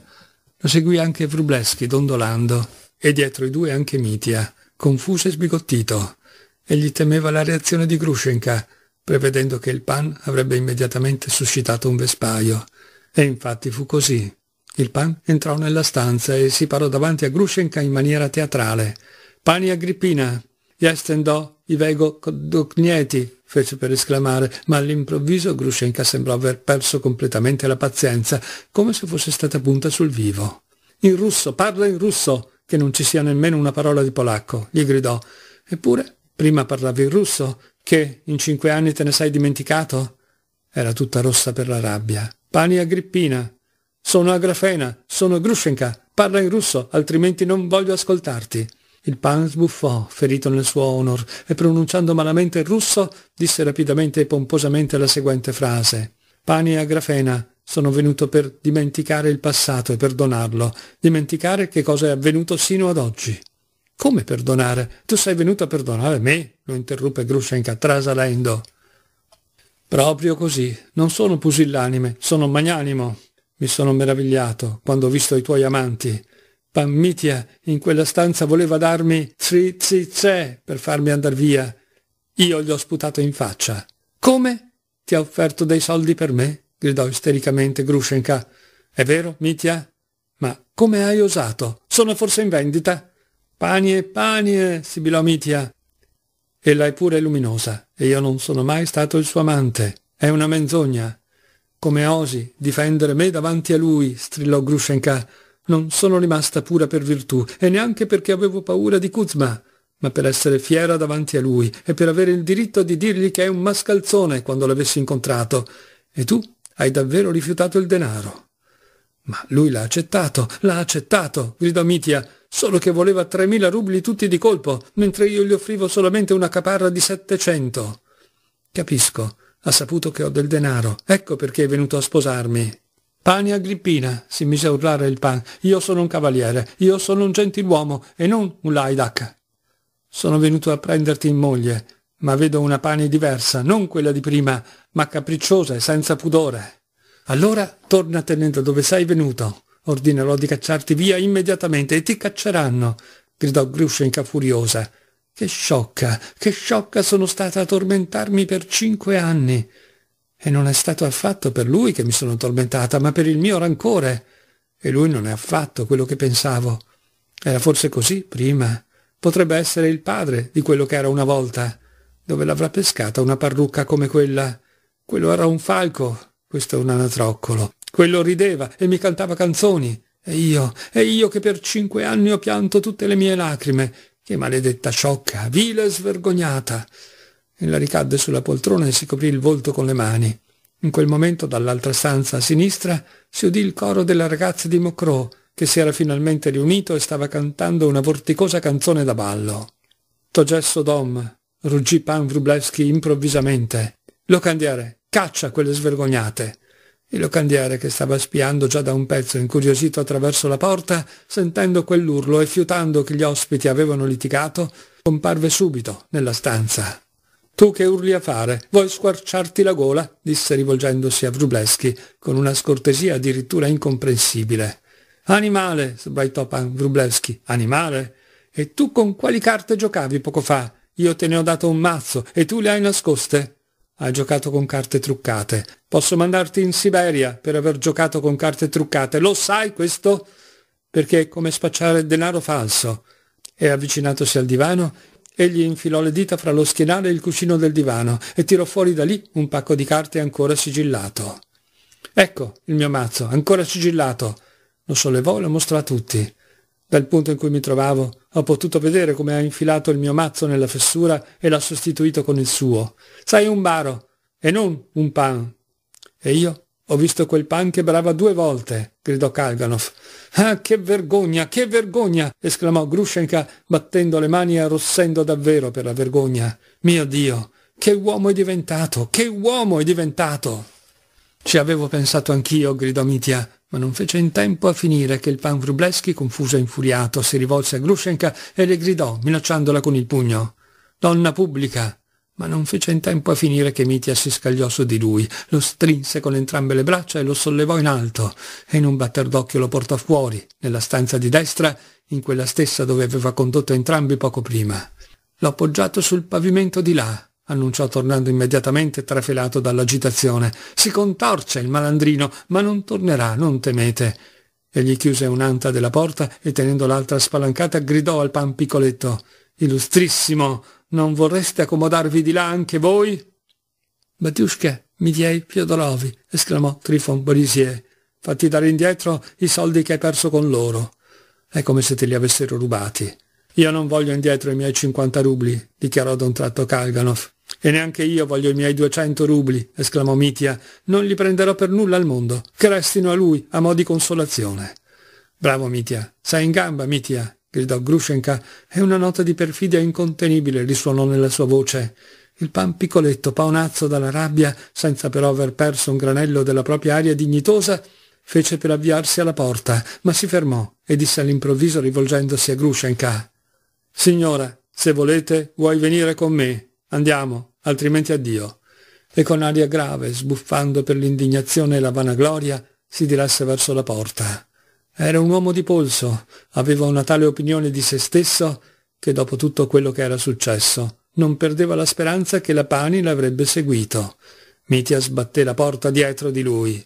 Lo seguì anche Wrubleschi, dondolando, e dietro i due anche Mitia, confuso e sbigottito. Egli temeva la reazione di Grushenka, prevedendo che il pan avrebbe immediatamente suscitato un vespaio. E infatti fu così. Il pan entrò nella stanza e si parò davanti a Grushenka in maniera teatrale. Pani Agrippina, gli stendò i vego cogneti, fece per esclamare, ma all'improvviso Grushenka sembrò aver perso completamente la pazienza, come se fosse stata punta sul vivo. In russo, parla in russo, che non ci sia nemmeno una parola di polacco, gli gridò. Eppure, prima parlavi in russo, che in cinque anni te ne sei dimenticato? Era tutta rossa per la rabbia. Pani Agrippina. Sono Agrafena, sono Grushenka, parla in russo, altrimenti non voglio ascoltarti. Il pan sbuffò, ferito nel suo honor, e pronunciando malamente il russo, disse rapidamente e pomposamente la seguente frase. Pani a Grafena, sono venuto per dimenticare il passato e perdonarlo, dimenticare che cosa è avvenuto sino ad oggi. Come perdonare? Tu sei venuto a perdonare me? lo interruppe Grushenka trasalendo. Proprio così. Non sono pusillanime, sono magnanimo. Mi sono meravigliato quando ho visto i tuoi amanti. Pammitia in quella stanza voleva darmi tri tri tre per farmi andar via. Io gli ho sputato in faccia. Come? Ti ha offerto dei soldi per me? gridò istericamente Grushenka. È vero, Mitia? Ma come hai osato? Sono forse in vendita? Panie, panie, sibilò Mitia. Ella è pure luminosa e io non sono mai stato il suo amante. È una menzogna. Come osi difendere me davanti a lui? strillò Grushenka. Non sono rimasta pura per virtù e neanche perché avevo paura di Kuzma, ma per essere fiera davanti a lui e per avere il diritto di dirgli che è un mascalzone quando l'avessi incontrato. E tu hai davvero rifiutato il denaro. Ma lui l'ha accettato, l'ha accettato, gridò Mitia, solo che voleva 3.000 rubli tutti di colpo, mentre io gli offrivo solamente una caparra di 700. Capisco, ha saputo che ho del denaro, ecco perché è venuto a sposarmi. Pani Agrippina, si mise a urlare il pan, io sono un cavaliere, io sono un gentiluomo e non un laidac. Sono venuto a prenderti in moglie, ma vedo una pani diversa, non quella di prima, ma capricciosa e senza pudore. Allora tornatene da dove sei venuto, ordinerò di cacciarti via immediatamente e ti cacceranno, gridò Grushenka furiosa. Che sciocca, che sciocca sono stata a tormentarmi per cinque anni. E non è stato affatto per lui che mi sono tormentata, ma per il mio rancore. E lui non è affatto quello che pensavo. Era forse così prima. Potrebbe essere il padre di quello che era una volta. Dove l'avrà pescata una parrucca come quella? Quello era un falco, questo è un anatroccolo. Quello rideva e mi cantava canzoni. E io, e io che per cinque anni ho pianto tutte le mie lacrime. Che maledetta sciocca, vile e svergognata. Ella ricadde sulla poltrona e si coprì il volto con le mani. In quel momento dall'altra stanza a sinistra si udì il coro della ragazza di Mocro, che si era finalmente riunito e stava cantando una vorticosa canzone da ballo. Togesso Dom, ruggì Pan Vrublevski improvvisamente. Locandiere, caccia quelle svergognate! Il locandiere, che stava spiando già da un pezzo incuriosito attraverso la porta, sentendo quell'urlo e fiutando che gli ospiti avevano litigato, comparve subito nella stanza. Tu che urli a fare, vuoi squarciarti la gola? disse rivolgendosi a Wrubleski, con una scortesia addirittura incomprensibile. Animale, sbraitò Pan Wrubleski. Animale? E tu con quali carte giocavi poco fa? Io te ne ho dato un mazzo e tu le hai nascoste? Ha giocato con carte truccate. Posso mandarti in Siberia per aver giocato con carte truccate. Lo sai questo? Perché è come spacciare denaro falso. E avvicinatosi al divano Egli infilò le dita fra lo schienale e il cuscino del divano e tirò fuori da lì un pacco di carte ancora sigillato. Ecco il mio mazzo, ancora sigillato. Lo sollevò e lo mostrò a tutti. Dal punto in cui mi trovavo ho potuto vedere come ha infilato il mio mazzo nella fessura e l'ha sostituito con il suo. Sai un baro e non un pan. E io ho visto quel pan che brava due volte, gridò Kalganov. Ah, che vergogna, che vergogna! esclamò Grushenka, battendo le mani e arrossendo davvero per la vergogna. Mio Dio, che uomo è diventato, che uomo è diventato! Ci avevo pensato anch'io, gridò Mitya, ma non fece in tempo a finire che il pan Wrublewski, confuso e infuriato, si rivolse a Grushenka e le gridò, minacciandola con il pugno. Donna pubblica, ma non fece in tempo a finire che Mitia si scagliò su di lui, lo strinse con entrambe le braccia e lo sollevò in alto, e in un batter d'occhio lo portò fuori, nella stanza di destra, in quella stessa dove aveva condotto entrambi poco prima. L'ho appoggiato sul pavimento di là, annunciò tornando immediatamente trafelato dall'agitazione. Si contorce il malandrino, ma non tornerà, non temete. Egli chiuse un'anta della porta e tenendo l'altra spalancata gridò al pan piccoletto. Illustrissimo, non vorreste accomodarvi di là anche voi? Batiushka, Midiei Fiodorovi, esclamò Trifon Borisier. Fatti dare indietro i soldi che hai perso con loro. È come se te li avessero rubati. Io non voglio indietro i miei 50 rubli, dichiarò d'un tratto Kalganov. E neanche io voglio i miei 200 rubli, esclamò Mitia. Non li prenderò per nulla al mondo. Che restino a lui, a mo' di consolazione. Bravo Mitia. Sei in gamba, Mitia gridò Grushenka e una nota di perfidia incontenibile risuonò nella sua voce. Il pan piccoletto, paonazzo dalla rabbia, senza però aver perso un granello della propria aria dignitosa, fece per avviarsi alla porta, ma si fermò e disse all'improvviso rivolgendosi a Grushenka «Signora, se volete, vuoi venire con me? Andiamo, altrimenti addio». E con aria grave, sbuffando per l'indignazione e la vanagloria, si diresse verso la porta. Era un uomo di polso, aveva una tale opinione di se stesso che dopo tutto quello che era successo non perdeva la speranza che la Pani l'avrebbe seguito. Mitia sbatté la porta dietro di lui.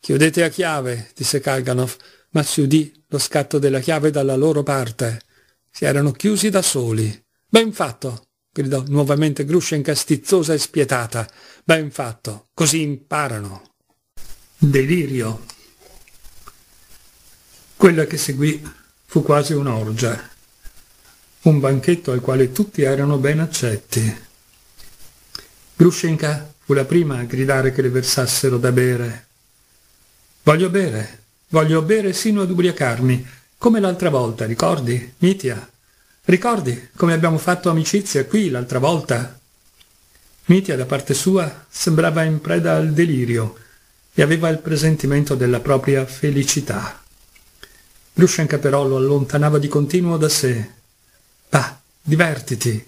«Chiudete a chiave», disse Kalganov, ma si udì lo scatto della chiave dalla loro parte. Si erano chiusi da soli. «Ben fatto!» gridò nuovamente Grushenka stizzosa e spietata. «Ben fatto! Così imparano!» Delirio quella che seguì fu quasi un'orgia, un banchetto al quale tutti erano ben accetti. Grushenka fu la prima a gridare che le versassero da bere. Voglio bere, voglio bere sino ad ubriacarmi, come l'altra volta, ricordi, Mitia? Ricordi come abbiamo fatto amicizia qui l'altra volta? Mitia, da parte sua, sembrava in preda al delirio e aveva il presentimento della propria felicità. Lucian però lo allontanava di continuo da sé. Va, divertiti.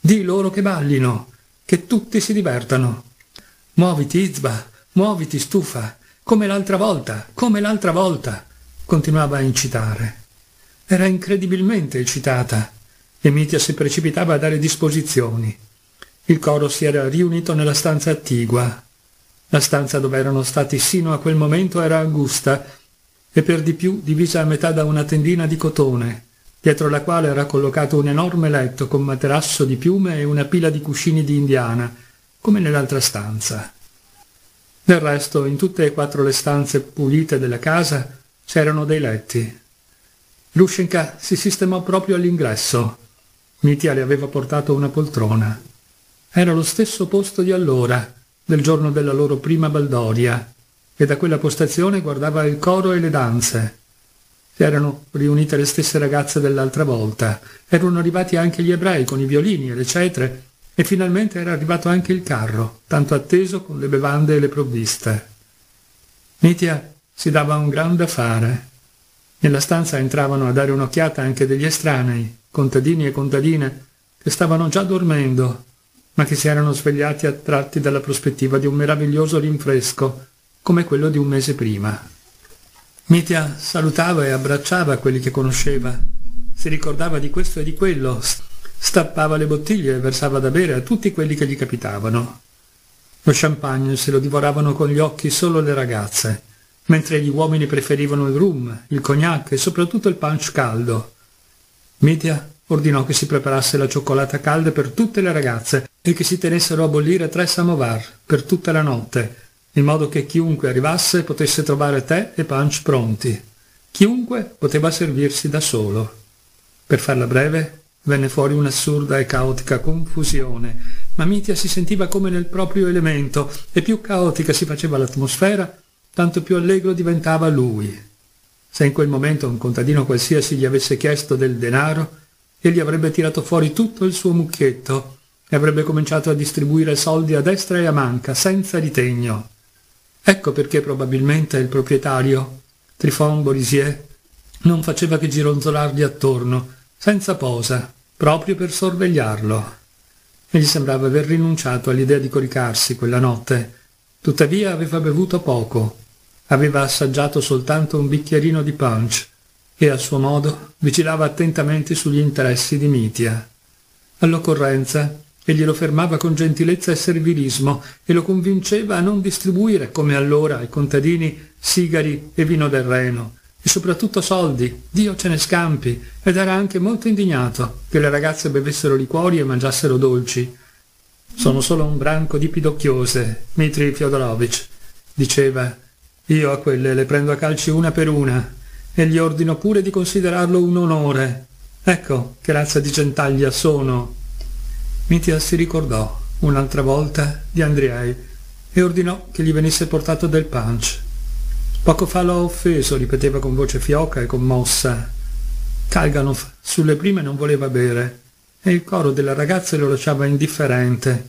Di loro che ballino, che tutti si divertano. Muoviti, Izba, muoviti, stufa, come l'altra volta, come l'altra volta, continuava a incitare. Era incredibilmente eccitata. e Mitia si precipitava a dare disposizioni. Il coro si era riunito nella stanza attigua. La stanza dove erano stati sino a quel momento era angusta e per di più divisa a metà da una tendina di cotone, dietro la quale era collocato un enorme letto con materasso di piume e una pila di cuscini di indiana, come nell'altra stanza. Del resto, in tutte e quattro le stanze pulite della casa c'erano dei letti. Lushenka si sistemò proprio all'ingresso. Mitia le aveva portato una poltrona. Era lo stesso posto di allora, del giorno della loro prima baldoria, e da quella postazione guardava il coro e le danze. Si erano riunite le stesse ragazze dell'altra volta, erano arrivati anche gli ebrei con i violini e le cetre e finalmente era arrivato anche il carro, tanto atteso con le bevande e le provviste. Mitia si dava un gran da fare. Nella stanza entravano a dare un'occhiata anche degli estranei, contadini e contadine, che stavano già dormendo, ma che si erano svegliati attratti dalla prospettiva di un meraviglioso rinfresco come quello di un mese prima. Mitya salutava e abbracciava quelli che conosceva, si ricordava di questo e di quello, stappava le bottiglie e versava da bere a tutti quelli che gli capitavano. Lo champagne se lo divoravano con gli occhi solo le ragazze, mentre gli uomini preferivano il rum, il cognac e soprattutto il punch caldo. Mitya ordinò che si preparasse la cioccolata calda per tutte le ragazze e che si tenessero a bollire tre samovar per tutta la notte, in modo che chiunque arrivasse potesse trovare tè e Punch pronti. Chiunque poteva servirsi da solo. Per farla breve, venne fuori un'assurda e caotica confusione, ma Mitia si sentiva come nel proprio elemento e più caotica si faceva l'atmosfera, tanto più allegro diventava lui. Se in quel momento un contadino qualsiasi gli avesse chiesto del denaro, egli avrebbe tirato fuori tutto il suo mucchietto e avrebbe cominciato a distribuire soldi a destra e a manca, senza ritegno. Ecco perché probabilmente il proprietario, Trifon Borisier, non faceva che gironzolargli attorno, senza posa, proprio per sorvegliarlo. E gli sembrava aver rinunciato all'idea di coricarsi quella notte, tuttavia aveva bevuto poco, aveva assaggiato soltanto un bicchierino di punch e a suo modo vigilava attentamente sugli interessi di Mitia. All'occorrenza e glielo fermava con gentilezza e servilismo e lo convinceva a non distribuire, come allora, ai contadini sigari e vino del Reno, e soprattutto soldi, Dio ce ne scampi, ed era anche molto indignato che le ragazze bevessero liquori e mangiassero dolci. Sono solo un branco di pidocchiose, Mitri Fyodorovich, diceva. Io a quelle le prendo a calci una per una e gli ordino pure di considerarlo un onore. Ecco che razza di gentaglia sono Mitya si ricordò, un'altra volta, di Andriei e ordinò che gli venisse portato del punch. Poco fa l'ho offeso, ripeteva con voce fioca e commossa. Kalganov sulle prime non voleva bere e il coro della ragazza lo lasciava indifferente,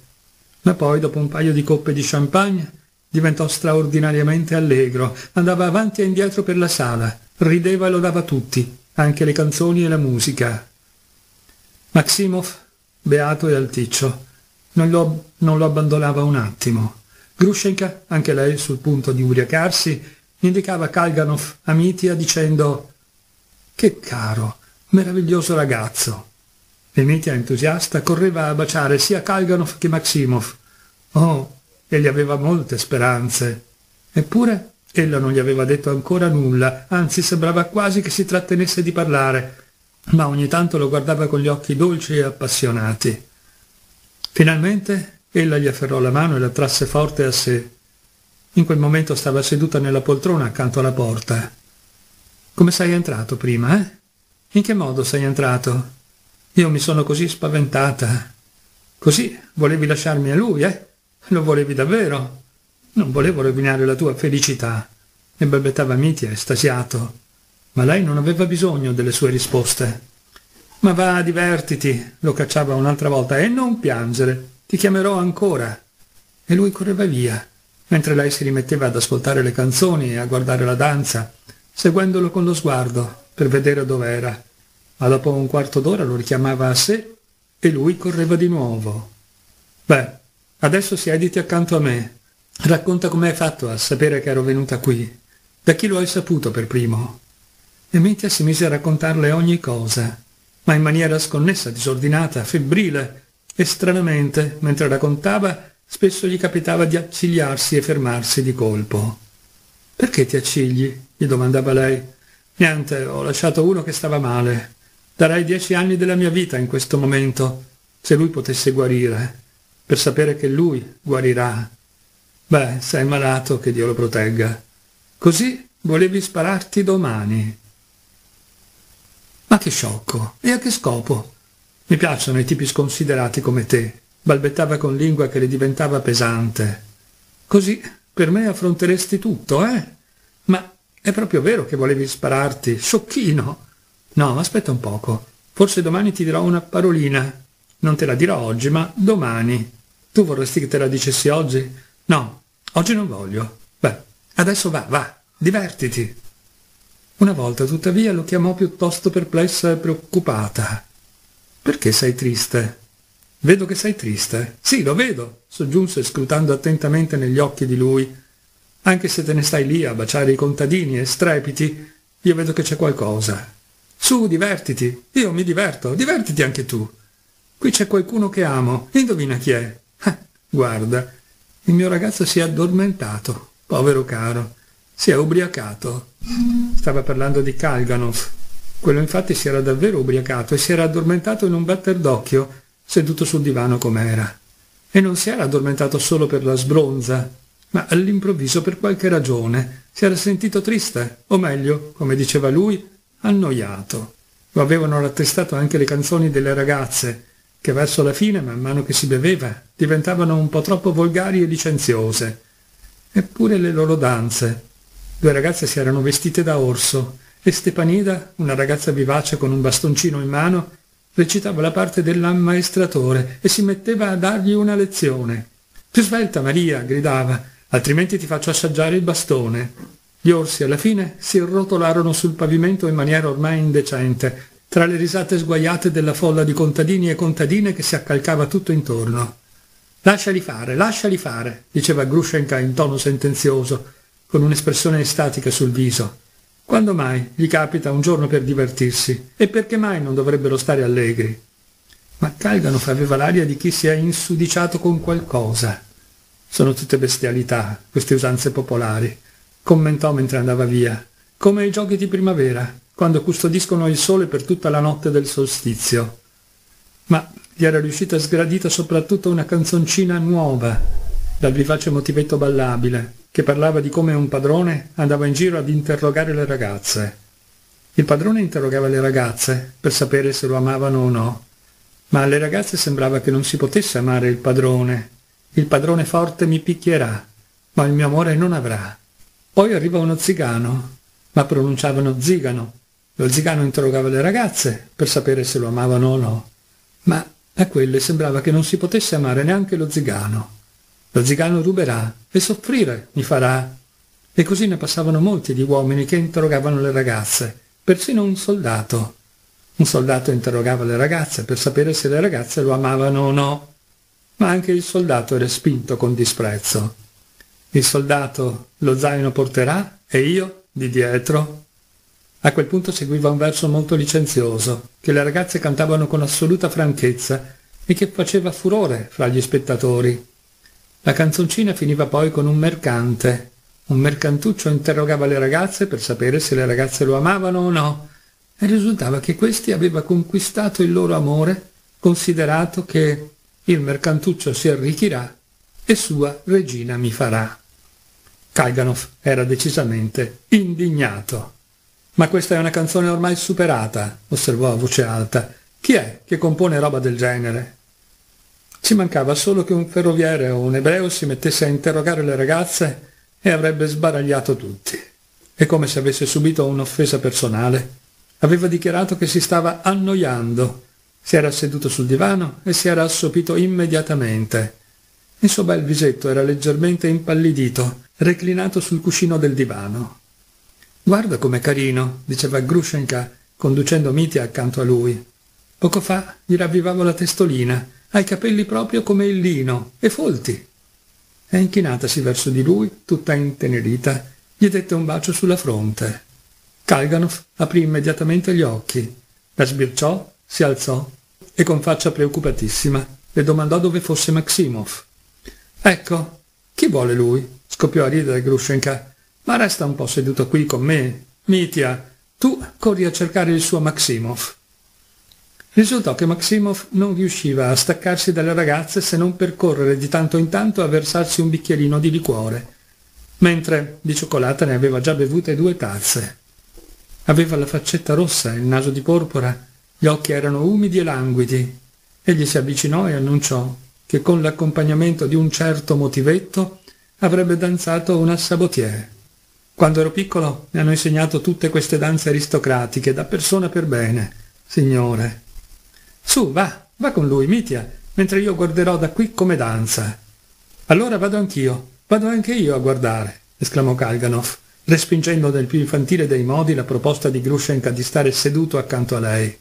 ma poi dopo un paio di coppe di champagne diventò straordinariamente allegro, andava avanti e indietro per la sala, rideva e lodava tutti, anche le canzoni e la musica. Maximov beato e alticcio. Non lo, non lo abbandonava un attimo. Grushenka, anche lei sul punto di ubriacarsi, indicava Kalganov a Mitia dicendo «Che caro, meraviglioso ragazzo!» E Mitia, entusiasta, correva a baciare sia Kalganov che Maximov. Oh, egli aveva molte speranze. Eppure ella non gli aveva detto ancora nulla, anzi sembrava quasi che si trattenesse di parlare ma ogni tanto lo guardava con gli occhi dolci e appassionati. Finalmente ella gli afferrò la mano e la trasse forte a sé. In quel momento stava seduta nella poltrona accanto alla porta. Come sei entrato prima, eh? In che modo sei entrato? Io mi sono così spaventata. Così volevi lasciarmi a lui, eh? Lo volevi davvero? Non volevo rovinare la tua felicità. E balbettava Mitia, estasiato ma lei non aveva bisogno delle sue risposte. Ma va, divertiti, lo cacciava un'altra volta, e non piangere, ti chiamerò ancora. E lui correva via, mentre lei si rimetteva ad ascoltare le canzoni e a guardare la danza, seguendolo con lo sguardo, per vedere dov'era. Ma dopo un quarto d'ora lo richiamava a sé e lui correva di nuovo. Beh, adesso siediti accanto a me. Racconta come hai fatto a sapere che ero venuta qui. Da chi lo hai saputo per primo? e Mitya si mise a raccontarle ogni cosa, ma in maniera sconnessa, disordinata, febbrile, e stranamente, mentre raccontava, spesso gli capitava di accigliarsi e fermarsi di colpo. «Perché ti accigli?» gli domandava lei. «Niente, ho lasciato uno che stava male. Darei dieci anni della mia vita in questo momento, se lui potesse guarire, per sapere che lui guarirà. Beh, sei malato, che Dio lo protegga. Così volevi spararti domani». Ma che sciocco! E a che scopo? Mi piacciono i tipi sconsiderati come te, balbettava con lingua che le diventava pesante. Così per me affronteresti tutto, eh? Ma è proprio vero che volevi spararti, sciocchino! No, aspetta un poco. Forse domani ti dirò una parolina. Non te la dirò oggi, ma domani. Tu vorresti che te la dicessi oggi? No, oggi non voglio. Beh, adesso va, va, divertiti. Una volta tuttavia lo chiamò piuttosto perplessa e preoccupata. Perché sei triste? Vedo che sei triste. Sì, lo vedo, soggiunse scrutando attentamente negli occhi di lui. Anche se te ne stai lì a baciare i contadini e strepiti, io vedo che c'è qualcosa. Su, divertiti. Io mi diverto, divertiti anche tu. Qui c'è qualcuno che amo. Indovina chi è. Ah, guarda, il mio ragazzo si è addormentato. Povero caro. Si è ubriacato. Stava parlando di Kalganov. Quello infatti si era davvero ubriacato e si era addormentato in un batter d'occhio, seduto sul divano com'era. E non si era addormentato solo per la sbronza, ma all'improvviso per qualche ragione si era sentito triste, o meglio, come diceva lui, annoiato. Lo avevano rattristato anche le canzoni delle ragazze, che verso la fine, man mano che si beveva, diventavano un po' troppo volgari e licenziose. Eppure le loro danze, Due ragazze si erano vestite da orso e Stepanida, una ragazza vivace con un bastoncino in mano, recitava la parte dell'ammaestratore e si metteva a dargli una lezione. Più svelta Maria, gridava, altrimenti ti faccio assaggiare il bastone. Gli orsi alla fine si rotolarono sul pavimento in maniera ormai indecente, tra le risate sguaiate della folla di contadini e contadine che si accalcava tutto intorno. Lasciali fare, lasciali fare, diceva Grushenka in tono sentenzioso con un'espressione estatica sul viso. Quando mai gli capita un giorno per divertirsi? E perché mai non dovrebbero stare allegri? Ma Calganoff aveva l'aria di chi si è insudiciato con qualcosa. Sono tutte bestialità, queste usanze popolari, commentò mentre andava via. Come i giochi di primavera, quando custodiscono il sole per tutta la notte del solstizio. Ma gli era riuscita sgradita soprattutto una canzoncina nuova, dal vivace motivetto ballabile, che parlava di come un padrone andava in giro ad interrogare le ragazze. Il padrone interrogava le ragazze per sapere se lo amavano o no, ma alle ragazze sembrava che non si potesse amare il padrone. Il padrone forte mi picchierà, ma il mio amore non avrà. Poi arriva uno zigano, ma pronunciavano zigano. Lo zigano interrogava le ragazze per sapere se lo amavano o no, ma a quelle sembrava che non si potesse amare neanche lo zigano. Lo zigano ruberà e soffrire mi farà. E così ne passavano molti di uomini che interrogavano le ragazze, persino un soldato. Un soldato interrogava le ragazze per sapere se le ragazze lo amavano o no, ma anche il soldato era spinto con disprezzo. Il soldato lo zaino porterà e io di dietro. A quel punto seguiva un verso molto licenzioso, che le ragazze cantavano con assoluta franchezza e che faceva furore fra gli spettatori. La canzoncina finiva poi con un mercante. Un mercantuccio interrogava le ragazze per sapere se le ragazze lo amavano o no, e risultava che questi aveva conquistato il loro amore, considerato che il mercantuccio si arricchirà e sua regina mi farà. Kalganov era decisamente indignato. Ma questa è una canzone ormai superata, osservò a voce alta. Chi è che compone roba del genere? Ci mancava solo che un ferroviere o un ebreo si mettesse a interrogare le ragazze e avrebbe sbaragliato tutti. E come se avesse subito un'offesa personale, aveva dichiarato che si stava annoiando. Si era seduto sul divano e si era assopito immediatamente. Il suo bel visetto era leggermente impallidito, reclinato sul cuscino del divano. Guarda com'è carino, diceva Grushenka, conducendo Mitya accanto a lui. Poco fa gli ravvivavo la testolina ha i capelli proprio come il lino e folti. E inchinatasi verso di lui, tutta intenerita, gli dette un bacio sulla fronte. Kalganov aprì immediatamente gli occhi, la sbirciò, si alzò e con faccia preoccupatissima le domandò dove fosse Maximov. Ecco, chi vuole lui? scoppiò a ridere Grushenka. Ma resta un po' seduto qui con me. Mitia, tu corri a cercare il suo Maximov. Risultò che Maximov non riusciva a staccarsi dalle ragazze se non per correre di tanto in tanto a versarsi un bicchierino di liquore, mentre di cioccolata ne aveva già bevute due tazze. Aveva la faccetta rossa, il naso di porpora, gli occhi erano umidi e languidi. Egli si avvicinò e annunciò che con l'accompagnamento di un certo motivetto avrebbe danzato una sabotier. Quando ero piccolo mi hanno insegnato tutte queste danze aristocratiche, da persona per bene, signore. Su, va, va con lui, Mitia, mentre io guarderò da qui come danza. Allora vado anch'io, vado anche io a guardare, esclamò Kalganov, respingendo nel più infantile dei modi la proposta di Grushenka di stare seduto accanto a lei.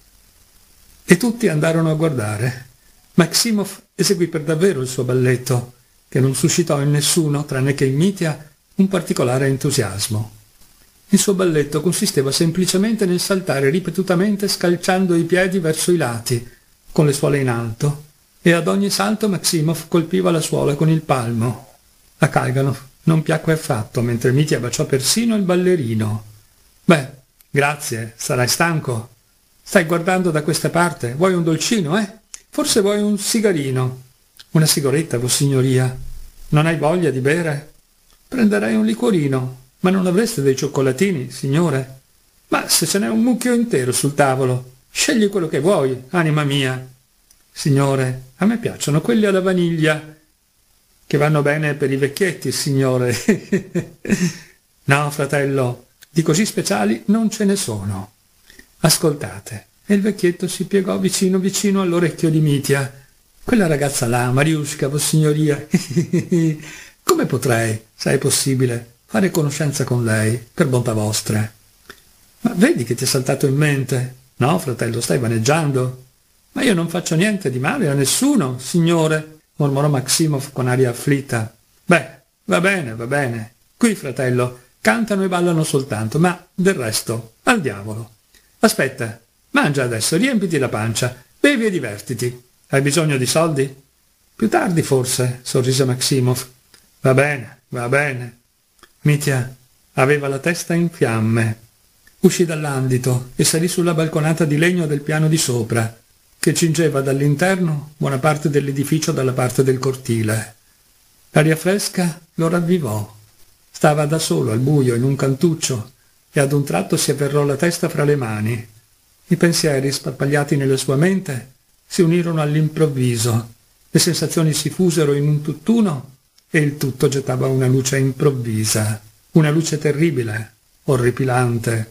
E tutti andarono a guardare. Maximov eseguì per davvero il suo balletto, che non suscitò in nessuno, tranne che in Mitia, un particolare entusiasmo. Il suo balletto consisteva semplicemente nel saltare ripetutamente scalciando i piedi verso i lati, con le suole in alto, e ad ogni salto Maximov colpiva la suola con il palmo. A Kalganov non piacque affatto, mentre Mitya baciò persino il ballerino. «Beh, grazie, sarai stanco. Stai guardando da questa parte. Vuoi un dolcino, eh? Forse vuoi un sigarino?» «Una sigaretta, vossignoria. Non hai voglia di bere?» «Prenderei un liquorino, ma non avreste dei cioccolatini, signore? Ma se ce n'è un mucchio intero sul tavolo, scegli quello che vuoi, anima mia. Signore, a me piacciono quelli alla vaniglia, che vanno bene per i vecchietti, signore. no, fratello, di così speciali non ce ne sono. Ascoltate. E il vecchietto si piegò vicino vicino all'orecchio di Mitia. Quella ragazza là, Mariusca, vossignoria. Come potrei, se è possibile, fare conoscenza con lei, per bontà vostra. Ma vedi che ti è saltato in mente? No, fratello, stai vaneggiando. Ma io non faccio niente di male a nessuno, signore, mormorò Maximov con aria afflitta. Beh, va bene, va bene. Qui, fratello, cantano e ballano soltanto, ma del resto, al diavolo. Aspetta, mangia adesso, riempiti la pancia, bevi e divertiti. Hai bisogno di soldi? Più tardi, forse, sorrise Maximov. Va bene, va bene. Mitya aveva la testa in fiamme. Uscì dall'andito e salì sulla balconata di legno del piano di sopra, che cingeva dall'interno buona parte dell'edificio dalla parte del cortile. L'aria fresca lo ravvivò. Stava da solo al buio in un cantuccio e ad un tratto si afferrò la testa fra le mani. I pensieri sparpagliati nella sua mente si unirono all'improvviso. Le sensazioni si fusero in un tutt'uno e il tutto gettava una luce improvvisa, una luce terribile, orripilante.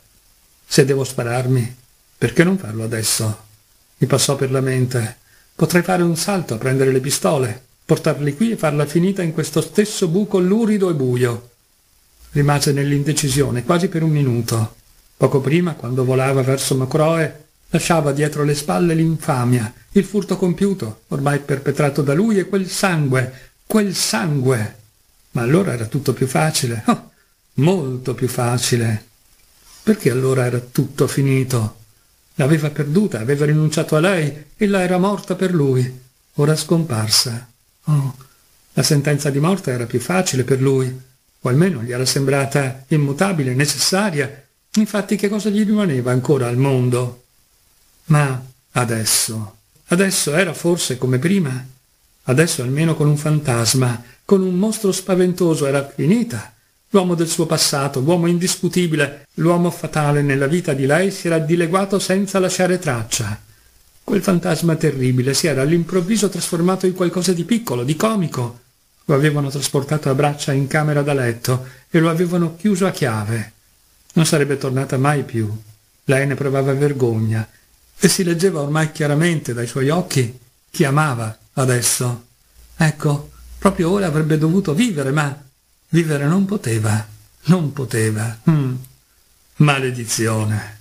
Se devo spararmi, perché non farlo adesso? Mi passò per la mente. Potrei fare un salto a prendere le pistole, portarle qui e farla finita in questo stesso buco lurido e buio. Rimase nell'indecisione quasi per un minuto. Poco prima, quando volava verso Macroe, lasciava dietro le spalle l'infamia, il furto compiuto, ormai perpetrato da lui, e quel sangue, quel sangue. Ma allora era tutto più facile, oh, molto più facile. Perché allora era tutto finito? L'aveva perduta, aveva rinunciato a lei, ella era morta per lui, ora scomparsa. Oh, la sentenza di morte era più facile per lui, o almeno gli era sembrata immutabile, necessaria. Infatti che cosa gli rimaneva ancora al mondo? Ma adesso, adesso era forse come prima? Adesso almeno con un fantasma, con un mostro spaventoso era finita. L'uomo del suo passato, l'uomo indiscutibile, l'uomo fatale nella vita di lei si era dileguato senza lasciare traccia. Quel fantasma terribile si era all'improvviso trasformato in qualcosa di piccolo, di comico. Lo avevano trasportato a braccia in camera da letto e lo avevano chiuso a chiave. Non sarebbe tornata mai più. Lei ne provava vergogna e si leggeva ormai chiaramente dai suoi occhi chi amava adesso. Ecco, proprio ora avrebbe dovuto vivere, ma vivere non poteva, non poteva. Mm. Maledizione.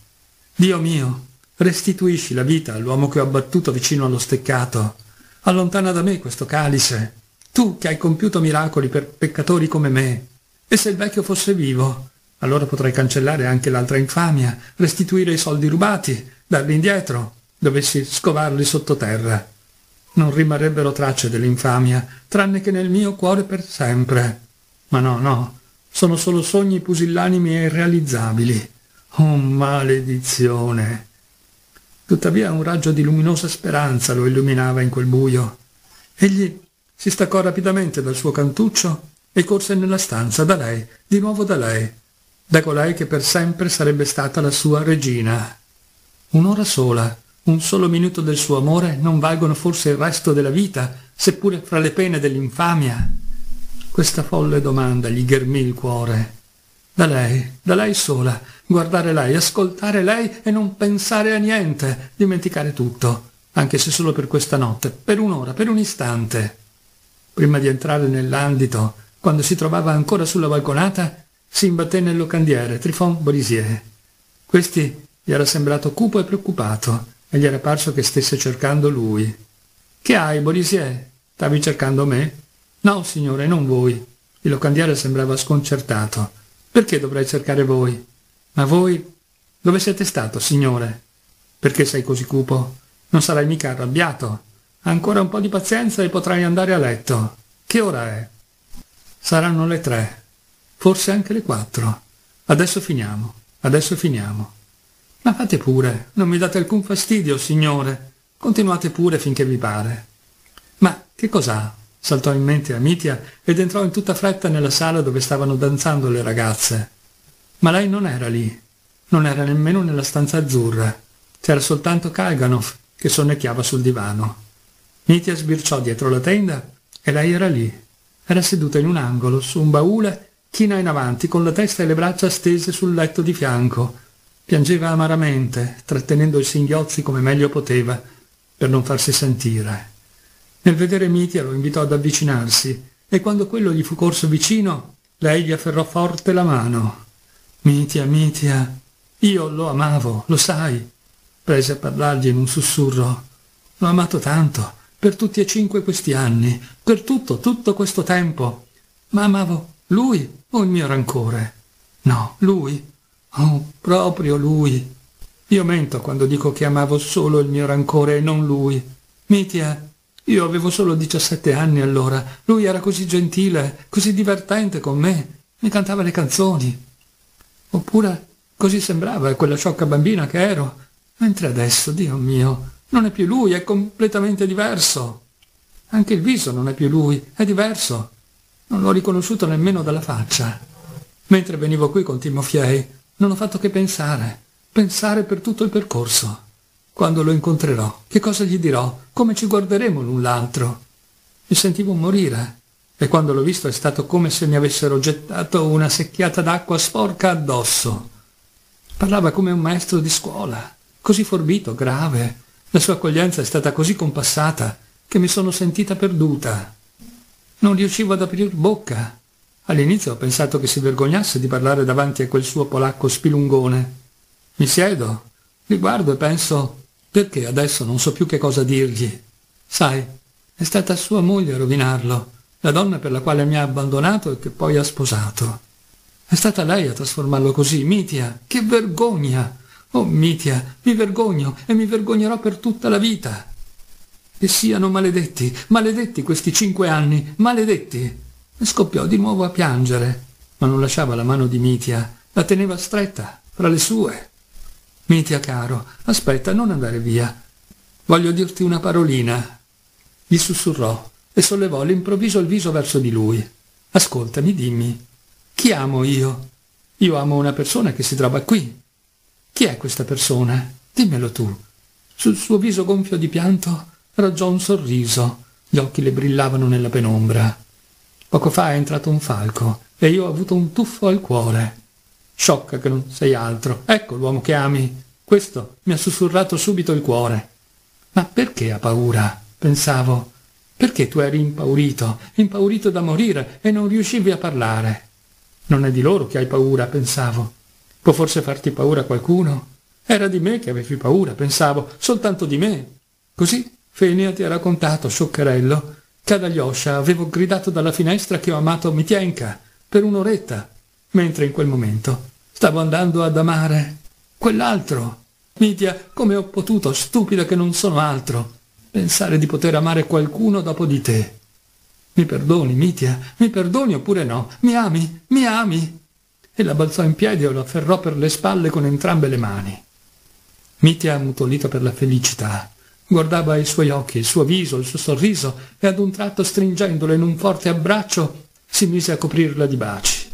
Dio mio, restituisci la vita all'uomo che ho abbattuto vicino allo steccato. Allontana da me questo calice, tu che hai compiuto miracoli per peccatori come me. E se il vecchio fosse vivo, allora potrei cancellare anche l'altra infamia, restituire i soldi rubati, darli indietro, dovessi scovarli sottoterra. Non rimarrebbero tracce dell'infamia, tranne che nel mio cuore per sempre. Ma no, no, sono solo sogni pusillanimi e irrealizzabili. Oh maledizione! Tuttavia un raggio di luminosa speranza lo illuminava in quel buio. Egli si staccò rapidamente dal suo cantuccio e corse nella stanza da lei, di nuovo da lei, da colei che per sempre sarebbe stata la sua regina. Un'ora sola, un solo minuto del suo amore non valgono forse il resto della vita, seppure fra le pene dell'infamia? Questa folle domanda gli ghermì il cuore. Da lei, da lei sola, guardare lei, ascoltare lei e non pensare a niente, dimenticare tutto, anche se solo per questa notte, per un'ora, per un istante. Prima di entrare nell'andito, quando si trovava ancora sulla balconata, si imbatté nel locandiere Trifon Borisier. Questi gli era sembrato cupo e preoccupato e gli era parso che stesse cercando lui. Che hai, Borisie? Stavi cercando me? No, signore, non voi. Il locandiere sembrava sconcertato. Perché dovrei cercare voi? Ma voi? Dove siete stato, signore? Perché sei così cupo? Non sarai mica arrabbiato. Ancora un po' di pazienza e potrai andare a letto. Che ora è? Saranno le tre, forse anche le quattro. Adesso finiamo, adesso finiamo. Ma fate pure, non mi date alcun fastidio, signore. Continuate pure finché vi pare. Ma che cos'ha? saltò in mente a Mitia ed entrò in tutta fretta nella sala dove stavano danzando le ragazze. Ma lei non era lì, non era nemmeno nella stanza azzurra. C'era soltanto Kalganov che sonnecchiava sul divano. Mitia sbirciò dietro la tenda e lei era lì. Era seduta in un angolo, su un baule, china in avanti, con la testa e le braccia stese sul letto di fianco, Piangeva amaramente, trattenendo i singhiozzi come meglio poteva, per non farsi sentire. Nel vedere Mitia lo invitò ad avvicinarsi, e quando quello gli fu corso vicino, lei gli afferrò forte la mano. Mitia, Mitia, io lo amavo, lo sai, prese a parlargli in un sussurro. L'ho amato tanto, per tutti e cinque questi anni, per tutto, tutto questo tempo. Ma amavo lui o il mio rancore? No, lui, Oh, proprio lui. Io mento quando dico che amavo solo il mio rancore e non lui. Mitia, io avevo solo 17 anni allora. Lui era così gentile, così divertente con me. Mi cantava le canzoni. Oppure così sembrava quella sciocca bambina che ero. Mentre adesso, Dio mio, non è più lui, è completamente diverso. Anche il viso non è più lui, è diverso. Non l'ho riconosciuto nemmeno dalla faccia. Mentre venivo qui con Timofiei, non ho fatto che pensare, pensare per tutto il percorso. Quando lo incontrerò, che cosa gli dirò? Come ci guarderemo l'un l'altro? Mi sentivo morire, e quando l'ho visto è stato come se mi avessero gettato una secchiata d'acqua sporca addosso. Parlava come un maestro di scuola, così forbito, grave. La sua accoglienza è stata così compassata che mi sono sentita perduta. Non riuscivo ad aprir bocca. All'inizio ho pensato che si vergognasse di parlare davanti a quel suo polacco spilungone. Mi siedo, li guardo e penso, perché adesso non so più che cosa dirgli. Sai, è stata sua moglie a rovinarlo, la donna per la quale mi ha abbandonato e che poi ha sposato. È stata lei a trasformarlo così, Mitia, che vergogna! Oh Mitia, mi vergogno e mi vergognerò per tutta la vita. E siano maledetti, maledetti questi cinque anni, maledetti! e scoppiò di nuovo a piangere, ma non lasciava la mano di Mitia, la teneva stretta fra le sue. Mitia caro, aspetta, non andare via. Voglio dirti una parolina. Gli sussurrò e sollevò all'improvviso il viso verso di lui. Ascoltami, dimmi. Chi amo io? Io amo una persona che si trova qui. Chi è questa persona? Dimmelo tu. Sul suo viso gonfio di pianto raggiò un sorriso. Gli occhi le brillavano nella penombra. Poco fa è entrato un falco e io ho avuto un tuffo al cuore. Sciocca che non sei altro. Ecco l'uomo che ami. Questo mi ha sussurrato subito il cuore. Ma perché ha paura? Pensavo. Perché tu eri impaurito, impaurito da morire e non riuscivi a parlare? Non è di loro che hai paura, pensavo. Può forse farti paura qualcuno? Era di me che avevi paura, pensavo, soltanto di me. Così Fenia ti ha raccontato, scioccherello, Cadaglioscia avevo gridato dalla finestra che ho amato Mitienka per un'oretta, mentre in quel momento stavo andando ad amare quell'altro. Mitia, come ho potuto, stupida che non sono altro, pensare di poter amare qualcuno dopo di te? Mi perdoni, Mitia, mi perdoni oppure no? Mi ami, mi ami? E la balzò in piedi e lo afferrò per le spalle con entrambe le mani. Mitia ha mutolito per la felicità, Guardava i suoi occhi, il suo viso, il suo sorriso e ad un tratto stringendolo in un forte abbraccio si mise a coprirla di baci.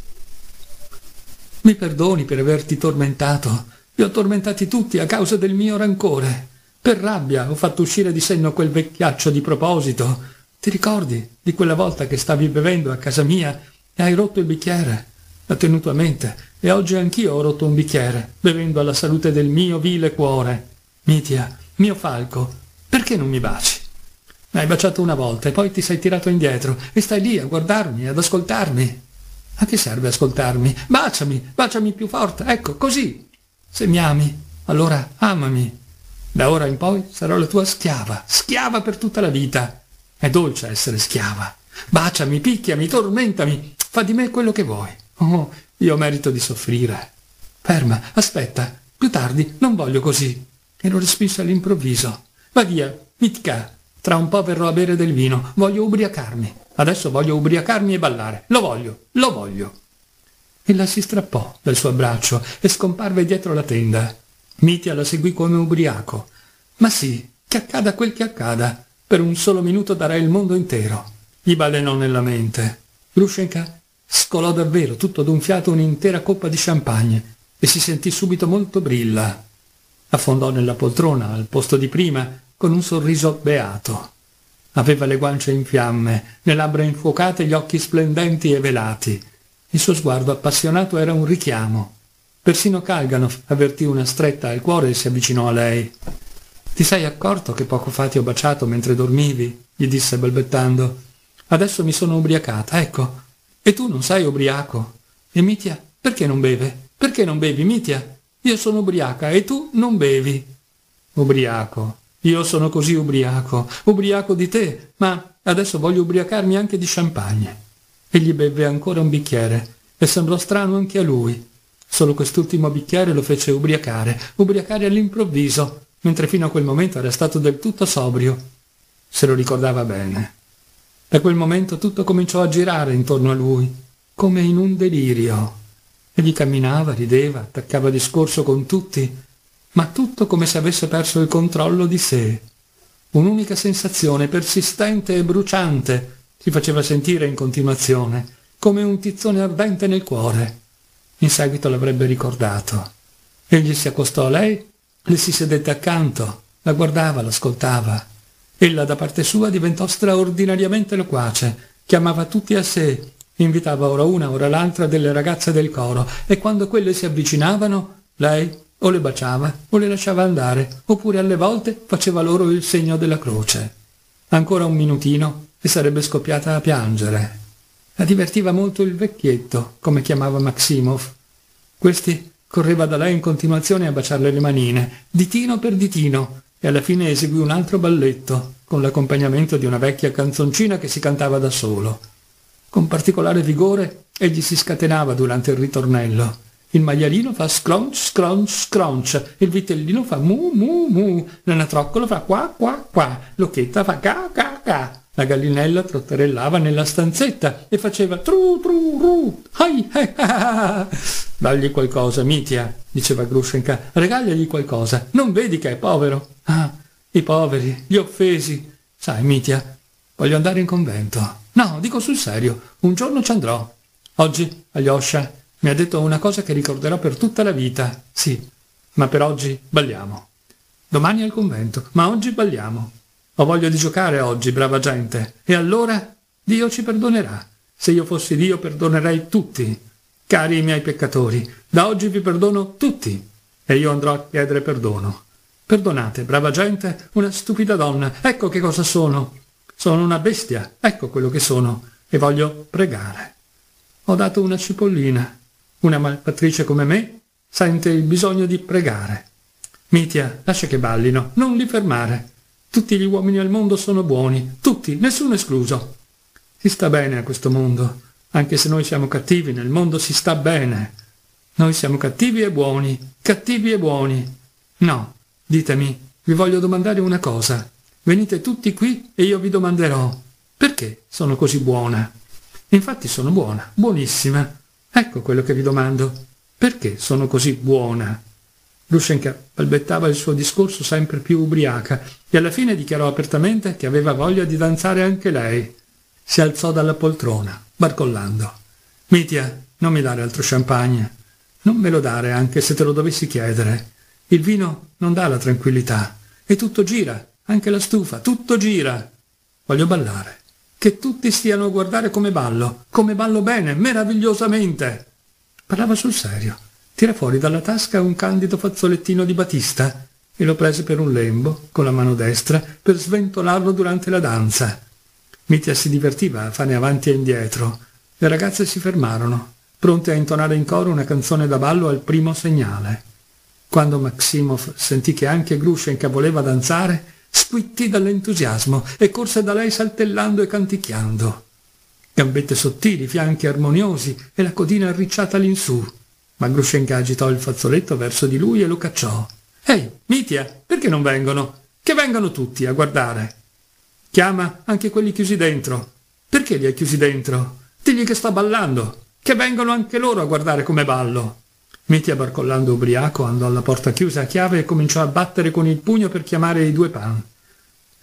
Mi perdoni per averti tormentato. Vi ho tormentati tutti a causa del mio rancore. Per rabbia ho fatto uscire di senno quel vecchiaccio di proposito. Ti ricordi di quella volta che stavi bevendo a casa mia e hai rotto il bicchiere? L'ho tenuto a mente e oggi anch'io ho rotto un bicchiere, bevendo alla salute del mio vile cuore. Mitia, mio falco, perché non mi baci? Mi hai baciato una volta e poi ti sei tirato indietro e stai lì a guardarmi, ad ascoltarmi. A che serve ascoltarmi? Baciami, baciami più forte, ecco, così. Se mi ami, allora amami. Da ora in poi sarò la tua schiava, schiava per tutta la vita. È dolce essere schiava. Baciami, picchiami, tormentami, fa di me quello che vuoi. Oh, io merito di soffrire. Ferma, aspetta, più tardi, non voglio così. E lo respinse all'improvviso. Va via, Mitka, tra un po' verrò a bere del vino, voglio ubriacarmi. Adesso voglio ubriacarmi e ballare. Lo voglio, lo voglio. Ella si strappò dal suo abbraccio e scomparve dietro la tenda. Mitia la seguì come ubriaco. Ma sì, che accada quel che accada, per un solo minuto darei il mondo intero. Gli balenò nella mente. Grushenka scolò davvero tutto d'un fiato un'intera coppa di champagne e si sentì subito molto brilla. Affondò nella poltrona, al posto di prima, con un sorriso beato. Aveva le guance in fiamme, le labbra infuocate, gli occhi splendenti e velati. Il suo sguardo appassionato era un richiamo. Persino Kalganov avvertì una stretta al cuore e si avvicinò a lei. Ti sei accorto che poco fa ti ho baciato mentre dormivi? gli disse balbettando. Adesso mi sono ubriacata, ecco. E tu non sei ubriaco. E Mitia, perché non beve? Perché non bevi, Mitia? io sono ubriaca e tu non bevi. Ubriaco, io sono così ubriaco, ubriaco di te, ma adesso voglio ubriacarmi anche di champagne. Egli beve ancora un bicchiere e sembrò strano anche a lui. Solo quest'ultimo bicchiere lo fece ubriacare, ubriacare all'improvviso, mentre fino a quel momento era stato del tutto sobrio. Se lo ricordava bene. Da quel momento tutto cominciò a girare intorno a lui, come in un delirio. Egli camminava, rideva, attaccava discorso con tutti, ma tutto come se avesse perso il controllo di sé. Un'unica sensazione persistente e bruciante si faceva sentire in continuazione, come un tizzone ardente nel cuore. In seguito l'avrebbe ricordato. Egli si accostò a lei, le si sedette accanto, la guardava, l'ascoltava. Ella da parte sua diventò straordinariamente loquace, chiamava tutti a sé, Invitava ora una, ora l'altra delle ragazze del coro e quando quelle si avvicinavano, lei o le baciava o le lasciava andare, oppure alle volte faceva loro il segno della croce. Ancora un minutino e sarebbe scoppiata a piangere. La divertiva molto il vecchietto, come chiamava Maximov. Questi correva da lei in continuazione a baciarle le manine, ditino per ditino, e alla fine eseguì un altro balletto, con l'accompagnamento di una vecchia canzoncina che si cantava da solo. Con particolare vigore egli si scatenava durante il ritornello. Il maialino fa scrunch, scrunch, scrunch, il vitellino fa mu, mu, mu, l'anatroccolo fa qua, qua, qua, l'occhetta fa ca, ca, ca. La gallinella trotterellava nella stanzetta e faceva tru, tru, ru, hai, hai, ah. Dagli qualcosa, Mitia, diceva Grushenka, regagliagli qualcosa, non vedi che è povero? Ah, i poveri, gli offesi. Sai, Mitia, voglio andare in convento. No, dico sul serio, un giorno ci andrò. Oggi, Alyosha, mi ha detto una cosa che ricorderò per tutta la vita. Sì, ma per oggi balliamo. Domani al convento, ma oggi balliamo. Ho voglia di giocare oggi, brava gente. E allora Dio ci perdonerà. Se io fossi Dio perdonerei tutti. Cari i miei peccatori, da oggi vi perdono tutti. E io andrò a chiedere perdono. Perdonate, brava gente, una stupida donna. Ecco che cosa sono. Sono una bestia, ecco quello che sono, e voglio pregare. Ho dato una cipollina. Una malfattrice come me sente il bisogno di pregare. Mitia, lascia che ballino, non li fermare. Tutti gli uomini al mondo sono buoni, tutti, nessuno escluso. Si sta bene a questo mondo, anche se noi siamo cattivi, nel mondo si sta bene. Noi siamo cattivi e buoni, cattivi e buoni. No, ditemi, vi voglio domandare una cosa venite tutti qui e io vi domanderò perché sono così buona. Infatti sono buona, buonissima. Ecco quello che vi domando. Perché sono così buona? Lushenka balbettava il suo discorso sempre più ubriaca e alla fine dichiarò apertamente che aveva voglia di danzare anche lei. Si alzò dalla poltrona, barcollando. Mitia, non mi dare altro champagne. Non me lo dare anche se te lo dovessi chiedere. Il vino non dà la tranquillità e tutto gira anche la stufa, tutto gira. Voglio ballare. Che tutti stiano a guardare come ballo, come ballo bene, meravigliosamente. Parlava sul serio. Tira fuori dalla tasca un candido fazzolettino di batista e lo prese per un lembo, con la mano destra, per sventolarlo durante la danza. Mitia si divertiva a fare avanti e indietro. Le ragazze si fermarono, pronte a intonare in coro una canzone da ballo al primo segnale. Quando Maximov sentì che anche Grushenka voleva danzare, squittì dall'entusiasmo e corse da lei saltellando e canticchiando. Gambette sottili, fianchi armoniosi e la codina arricciata all'insù. Ma Grushenka agitò il fazzoletto verso di lui e lo cacciò. Ehi, Mitia, perché non vengono? Che vengano tutti a guardare. Chiama anche quelli chiusi dentro. Perché li hai chiusi dentro? Digli che sto ballando. Che vengono anche loro a guardare come ballo. Mitia, barcollando ubriaco, andò alla porta chiusa a chiave e cominciò a battere con il pugno per chiamare i due pan.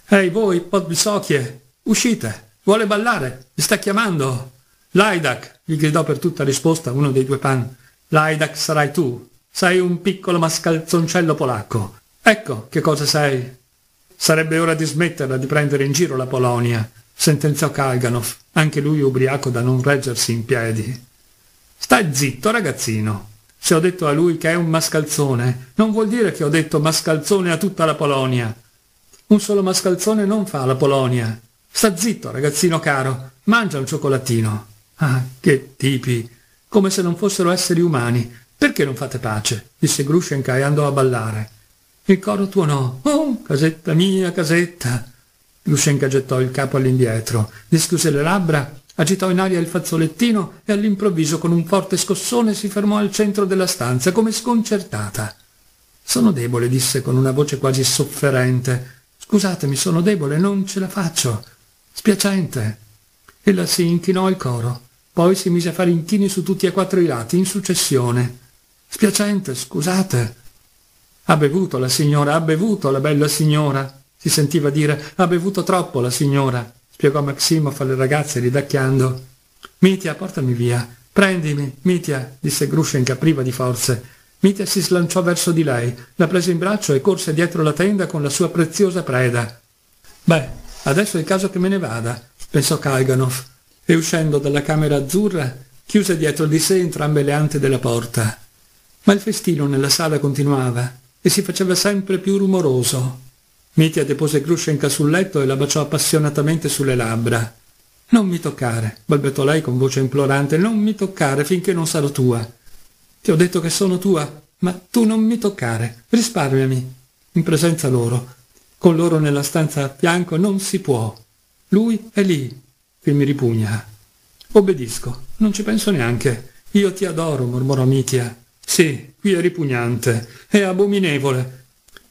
Ehi voi, podbisochie, uscite, vuole ballare, mi sta chiamando. Laidak, gli gridò per tutta risposta uno dei due pan. Laidak sarai tu, sei un piccolo mascalzoncello polacco. Ecco che cosa sei. Sarebbe ora di smetterla di prendere in giro la Polonia, sentenziò Kalganov, anche lui ubriaco da non reggersi in piedi. Stai zitto, ragazzino, se ho detto a lui che è un mascalzone, non vuol dire che ho detto mascalzone a tutta la Polonia. Un solo mascalzone non fa la Polonia. Sta zitto, ragazzino caro, mangia un cioccolatino. Ah, che tipi! Come se non fossero esseri umani. Perché non fate pace? disse Grushenka e andò a ballare. Il coro tuonò. Oh, casetta mia, casetta! Grushenka gettò il capo all'indietro, dischiuse le labbra Agitò in aria il fazzolettino e all'improvviso con un forte scossone si fermò al centro della stanza come sconcertata. Sono debole, disse con una voce quasi sofferente. Scusatemi, sono debole, non ce la faccio. Spiacente. Ella si inchinò al coro, poi si mise a fare inchini su tutti e quattro i lati in successione. Spiacente, scusate. Ha bevuto la signora, ha bevuto la bella signora, si sentiva dire, ha bevuto troppo la signora piegò Maximov alle ragazze ridacchiando. Mitia, portami via. Prendimi, Mitia, disse Grushenka priva di forze. Mitia si slanciò verso di lei, la prese in braccio e corse dietro la tenda con la sua preziosa preda. Beh, adesso è il caso che me ne vada, pensò Kalganov, e uscendo dalla camera azzurra chiuse dietro di sé entrambe le ante della porta. Ma il festino nella sala continuava e si faceva sempre più rumoroso. Mitia depose Grushenka sul letto e la baciò appassionatamente sulle labbra. Non mi toccare, balbettò lei con voce implorante, non mi toccare finché non sarò tua. Ti ho detto che sono tua, ma tu non mi toccare, risparmiami. In presenza loro, con loro nella stanza a fianco non si può. Lui è lì, che mi ripugna. Obbedisco, non ci penso neanche. Io ti adoro, mormorò Mitia. Sì, qui è ripugnante, è abominevole,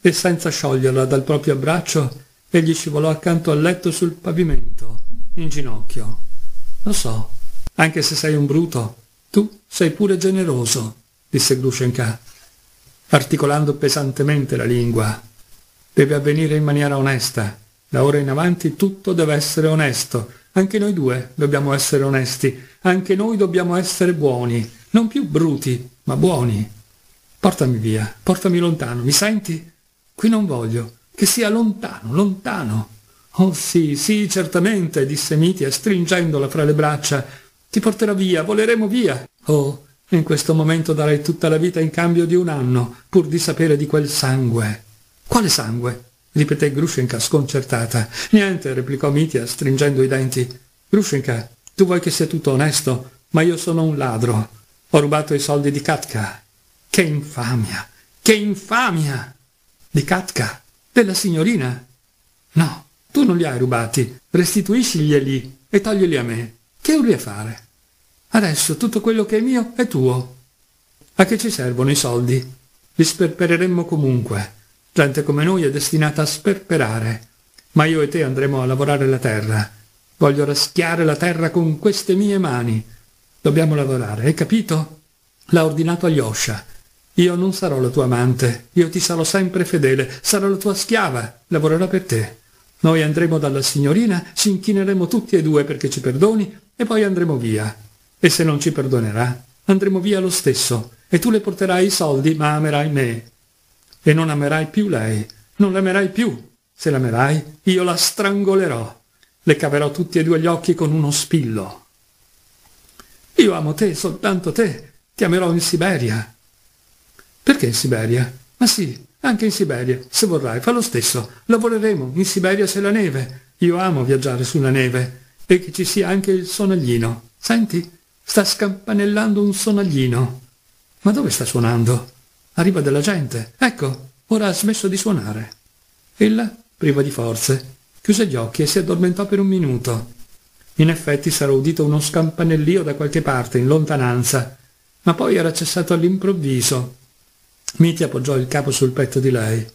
e senza scioglierla dal proprio abbraccio egli scivolò accanto al letto sul pavimento in ginocchio lo so anche se sei un bruto tu sei pure generoso disse grushenka articolando pesantemente la lingua deve avvenire in maniera onesta da ora in avanti tutto deve essere onesto anche noi due dobbiamo essere onesti anche noi dobbiamo essere buoni non più bruti ma buoni portami via portami lontano mi senti qui non voglio, che sia lontano, lontano. Oh sì, sì, certamente, disse Mitia, stringendola fra le braccia. Ti porterò via, voleremo via. Oh, in questo momento darei tutta la vita in cambio di un anno, pur di sapere di quel sangue. Quale sangue? ripeté Grushenka sconcertata. Niente, replicò Mitia, stringendo i denti. Grushenka, tu vuoi che sia tutto onesto, ma io sono un ladro. Ho rubato i soldi di Katka. Che infamia! Che infamia! di Katka, della signorina. No, tu non li hai rubati, restituisciglieli e toglieli a me. Che urli a fare? Adesso tutto quello che è mio è tuo. A che ci servono i soldi? Li sperpereremmo comunque. Gente come noi è destinata a sperperare. Ma io e te andremo a lavorare la terra. Voglio raschiare la terra con queste mie mani. Dobbiamo lavorare, hai capito? L'ha ordinato agli Osha io non sarò la tua amante, io ti sarò sempre fedele, sarò la tua schiava, lavorerò per te. Noi andremo dalla signorina, ci inchineremo tutti e due perché ci perdoni e poi andremo via. E se non ci perdonerà, andremo via lo stesso e tu le porterai i soldi ma amerai me. E non amerai più lei, non l'amerai più. Se l'amerai, io la strangolerò. Le caverò tutti e due gli occhi con uno spillo. Io amo te, soltanto te. Ti amerò in Siberia. Perché in Siberia? Ma sì, anche in Siberia, se vorrai, fa lo stesso. Lavoreremo in Siberia se la neve. Io amo viaggiare sulla neve. E che ci sia anche il sonaglino. Senti, sta scampanellando un sonaglino. Ma dove sta suonando? Arriva della gente. Ecco, ora ha smesso di suonare. Ella, priva di forze, chiuse gli occhi e si addormentò per un minuto. In effetti sarà udito uno scampanellio da qualche parte, in lontananza, ma poi era cessato all'improvviso Miti appoggiò il capo sul petto di lei.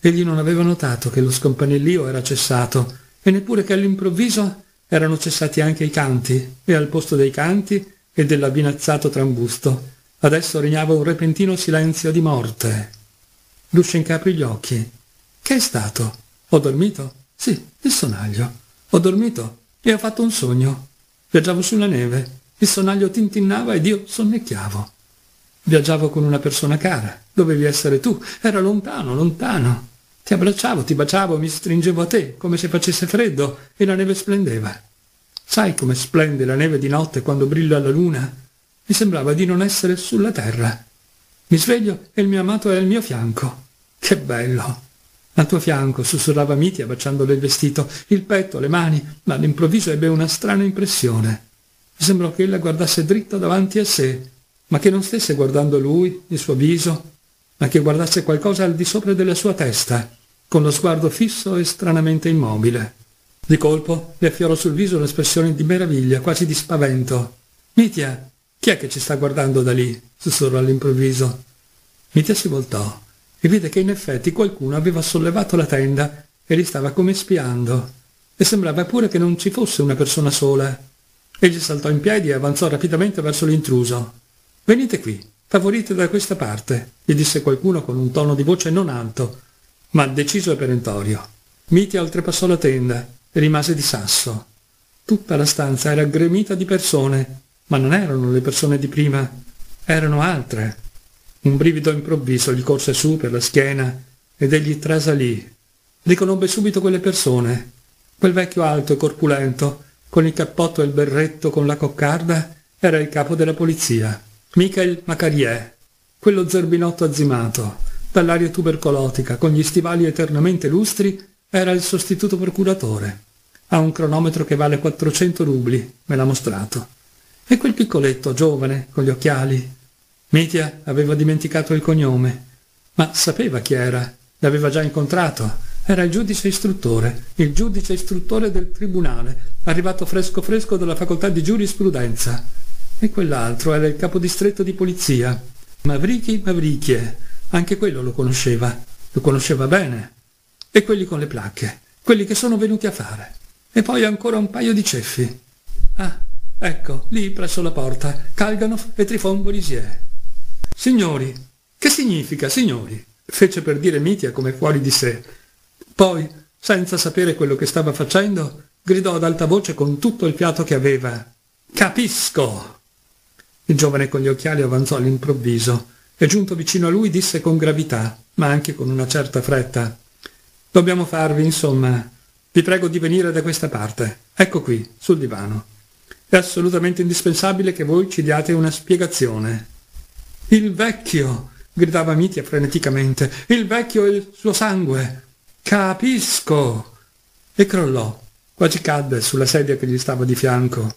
Egli non aveva notato che lo scompanellio era cessato e neppure che all'improvviso erano cessati anche i canti e al posto dei canti e dell'abbinazzato trambusto adesso regnava un repentino silenzio di morte. Lushenka aprì gli occhi. Che è stato? Ho dormito? Sì, il sonaglio. Ho dormito e ho fatto un sogno. Viaggiavo sulla neve, il sonaglio tintinnava ed io sonnecchiavo. Viaggiavo con una persona cara, dovevi essere tu, era lontano, lontano. Ti abbracciavo, ti baciavo, mi stringevo a te, come se facesse freddo, e la neve splendeva. Sai come splende la neve di notte quando brilla la luna? Mi sembrava di non essere sulla terra. Mi sveglio e il mio amato è al mio fianco. Che bello! Al tuo fianco sussurrava Mitia baciandole il vestito, il petto, le mani, ma all'improvviso ebbe una strana impressione. Mi sembrò che ella guardasse dritto davanti a sé ma che non stesse guardando lui, il suo viso, ma che guardasse qualcosa al di sopra della sua testa, con lo sguardo fisso e stranamente immobile. Di colpo le affiorò sul viso un'espressione di meraviglia, quasi di spavento. Mitia, chi è che ci sta guardando da lì? sussurrò all'improvviso. Mitia si voltò e vide che in effetti qualcuno aveva sollevato la tenda e li stava come spiando. E sembrava pure che non ci fosse una persona sola. Egli saltò in piedi e avanzò rapidamente verso l'intruso. Venite qui, favorite da questa parte, gli disse qualcuno con un tono di voce non alto, ma deciso e perentorio. Miti oltrepassò la tenda e rimase di sasso. Tutta la stanza era gremita di persone, ma non erano le persone di prima, erano altre. Un brivido improvviso gli corse su per la schiena ed egli trasalì. Riconobbe subito quelle persone, quel vecchio alto e corpulento, con il cappotto e il berretto con la coccarda, era il capo della polizia. Michael Macarier, quello zerbinotto azzimato, dall'aria tubercolotica, con gli stivali eternamente lustri, era il sostituto procuratore. Ha un cronometro che vale 400 rubli, me l'ha mostrato. E quel piccoletto, giovane, con gli occhiali. Mitia aveva dimenticato il cognome, ma sapeva chi era, l'aveva già incontrato. Era il giudice istruttore, il giudice istruttore del tribunale, arrivato fresco fresco dalla facoltà di giurisprudenza. E quell'altro era il capodistretto di polizia, Mavrichi Mavrichie. Anche quello lo conosceva, lo conosceva bene. E quelli con le placche, quelli che sono venuti a fare. E poi ancora un paio di ceffi. Ah, ecco, lì presso la porta, Kalganov e Trifon Borisier. Signori, che significa, signori? fece per dire Mitia come fuori di sé. Poi, senza sapere quello che stava facendo, gridò ad alta voce con tutto il fiato che aveva. Capisco! Il giovane con gli occhiali avanzò all'improvviso e giunto vicino a lui disse con gravità, ma anche con una certa fretta, Dobbiamo farvi, insomma, vi prego di venire da questa parte, ecco qui, sul divano. È assolutamente indispensabile che voi ci diate una spiegazione. Il vecchio! gridava Mitia freneticamente. Il vecchio e il suo sangue! Capisco! E crollò, quasi cadde sulla sedia che gli stava di fianco.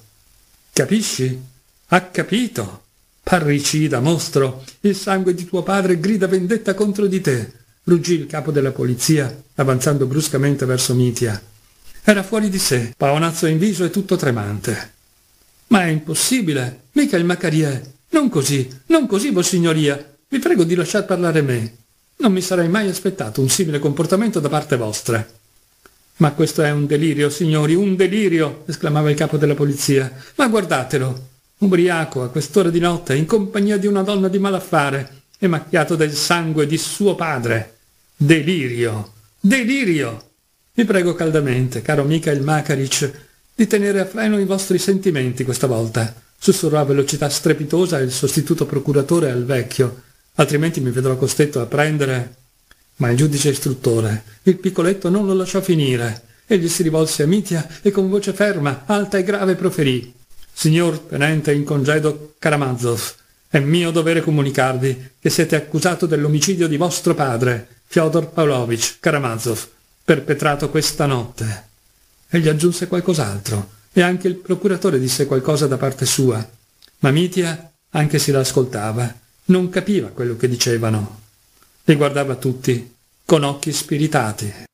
Capisci? Ha capito? Parricida, mostro, il sangue di tuo padre grida vendetta contro di te, ruggì il capo della polizia, avanzando bruscamente verso Mitia. Era fuori di sé, paonazzo in viso e tutto tremante. Ma è impossibile, mica il Macarie. Non così, non così, vossignoria. Vi prego di lasciar parlare me. Non mi sarei mai aspettato un simile comportamento da parte vostra. Ma questo è un delirio, signori, un delirio, esclamava il capo della polizia. Ma guardatelo, ubriaco a quest'ora di notte, in compagnia di una donna di malaffare e macchiato del sangue di suo padre. Delirio! Delirio! Vi prego caldamente, caro Mikhail Makaric, di tenere a freno i vostri sentimenti questa volta, sussurrò a velocità strepitosa il sostituto procuratore al vecchio, altrimenti mi vedrò costretto a prendere... Ma il giudice istruttore, il piccoletto non lo lasciò finire. Egli si rivolse a Mitia e con voce ferma, alta e grave proferì. Signor Tenente in congedo Karamazov, è mio dovere comunicarvi che siete accusato dell'omicidio di vostro padre, Fyodor Pavlovich Karamazov, perpetrato questa notte. Egli aggiunse qualcos'altro, e anche il procuratore disse qualcosa da parte sua, ma Mitia, anche se l'ascoltava, non capiva quello che dicevano. Li guardava tutti con occhi spiritati.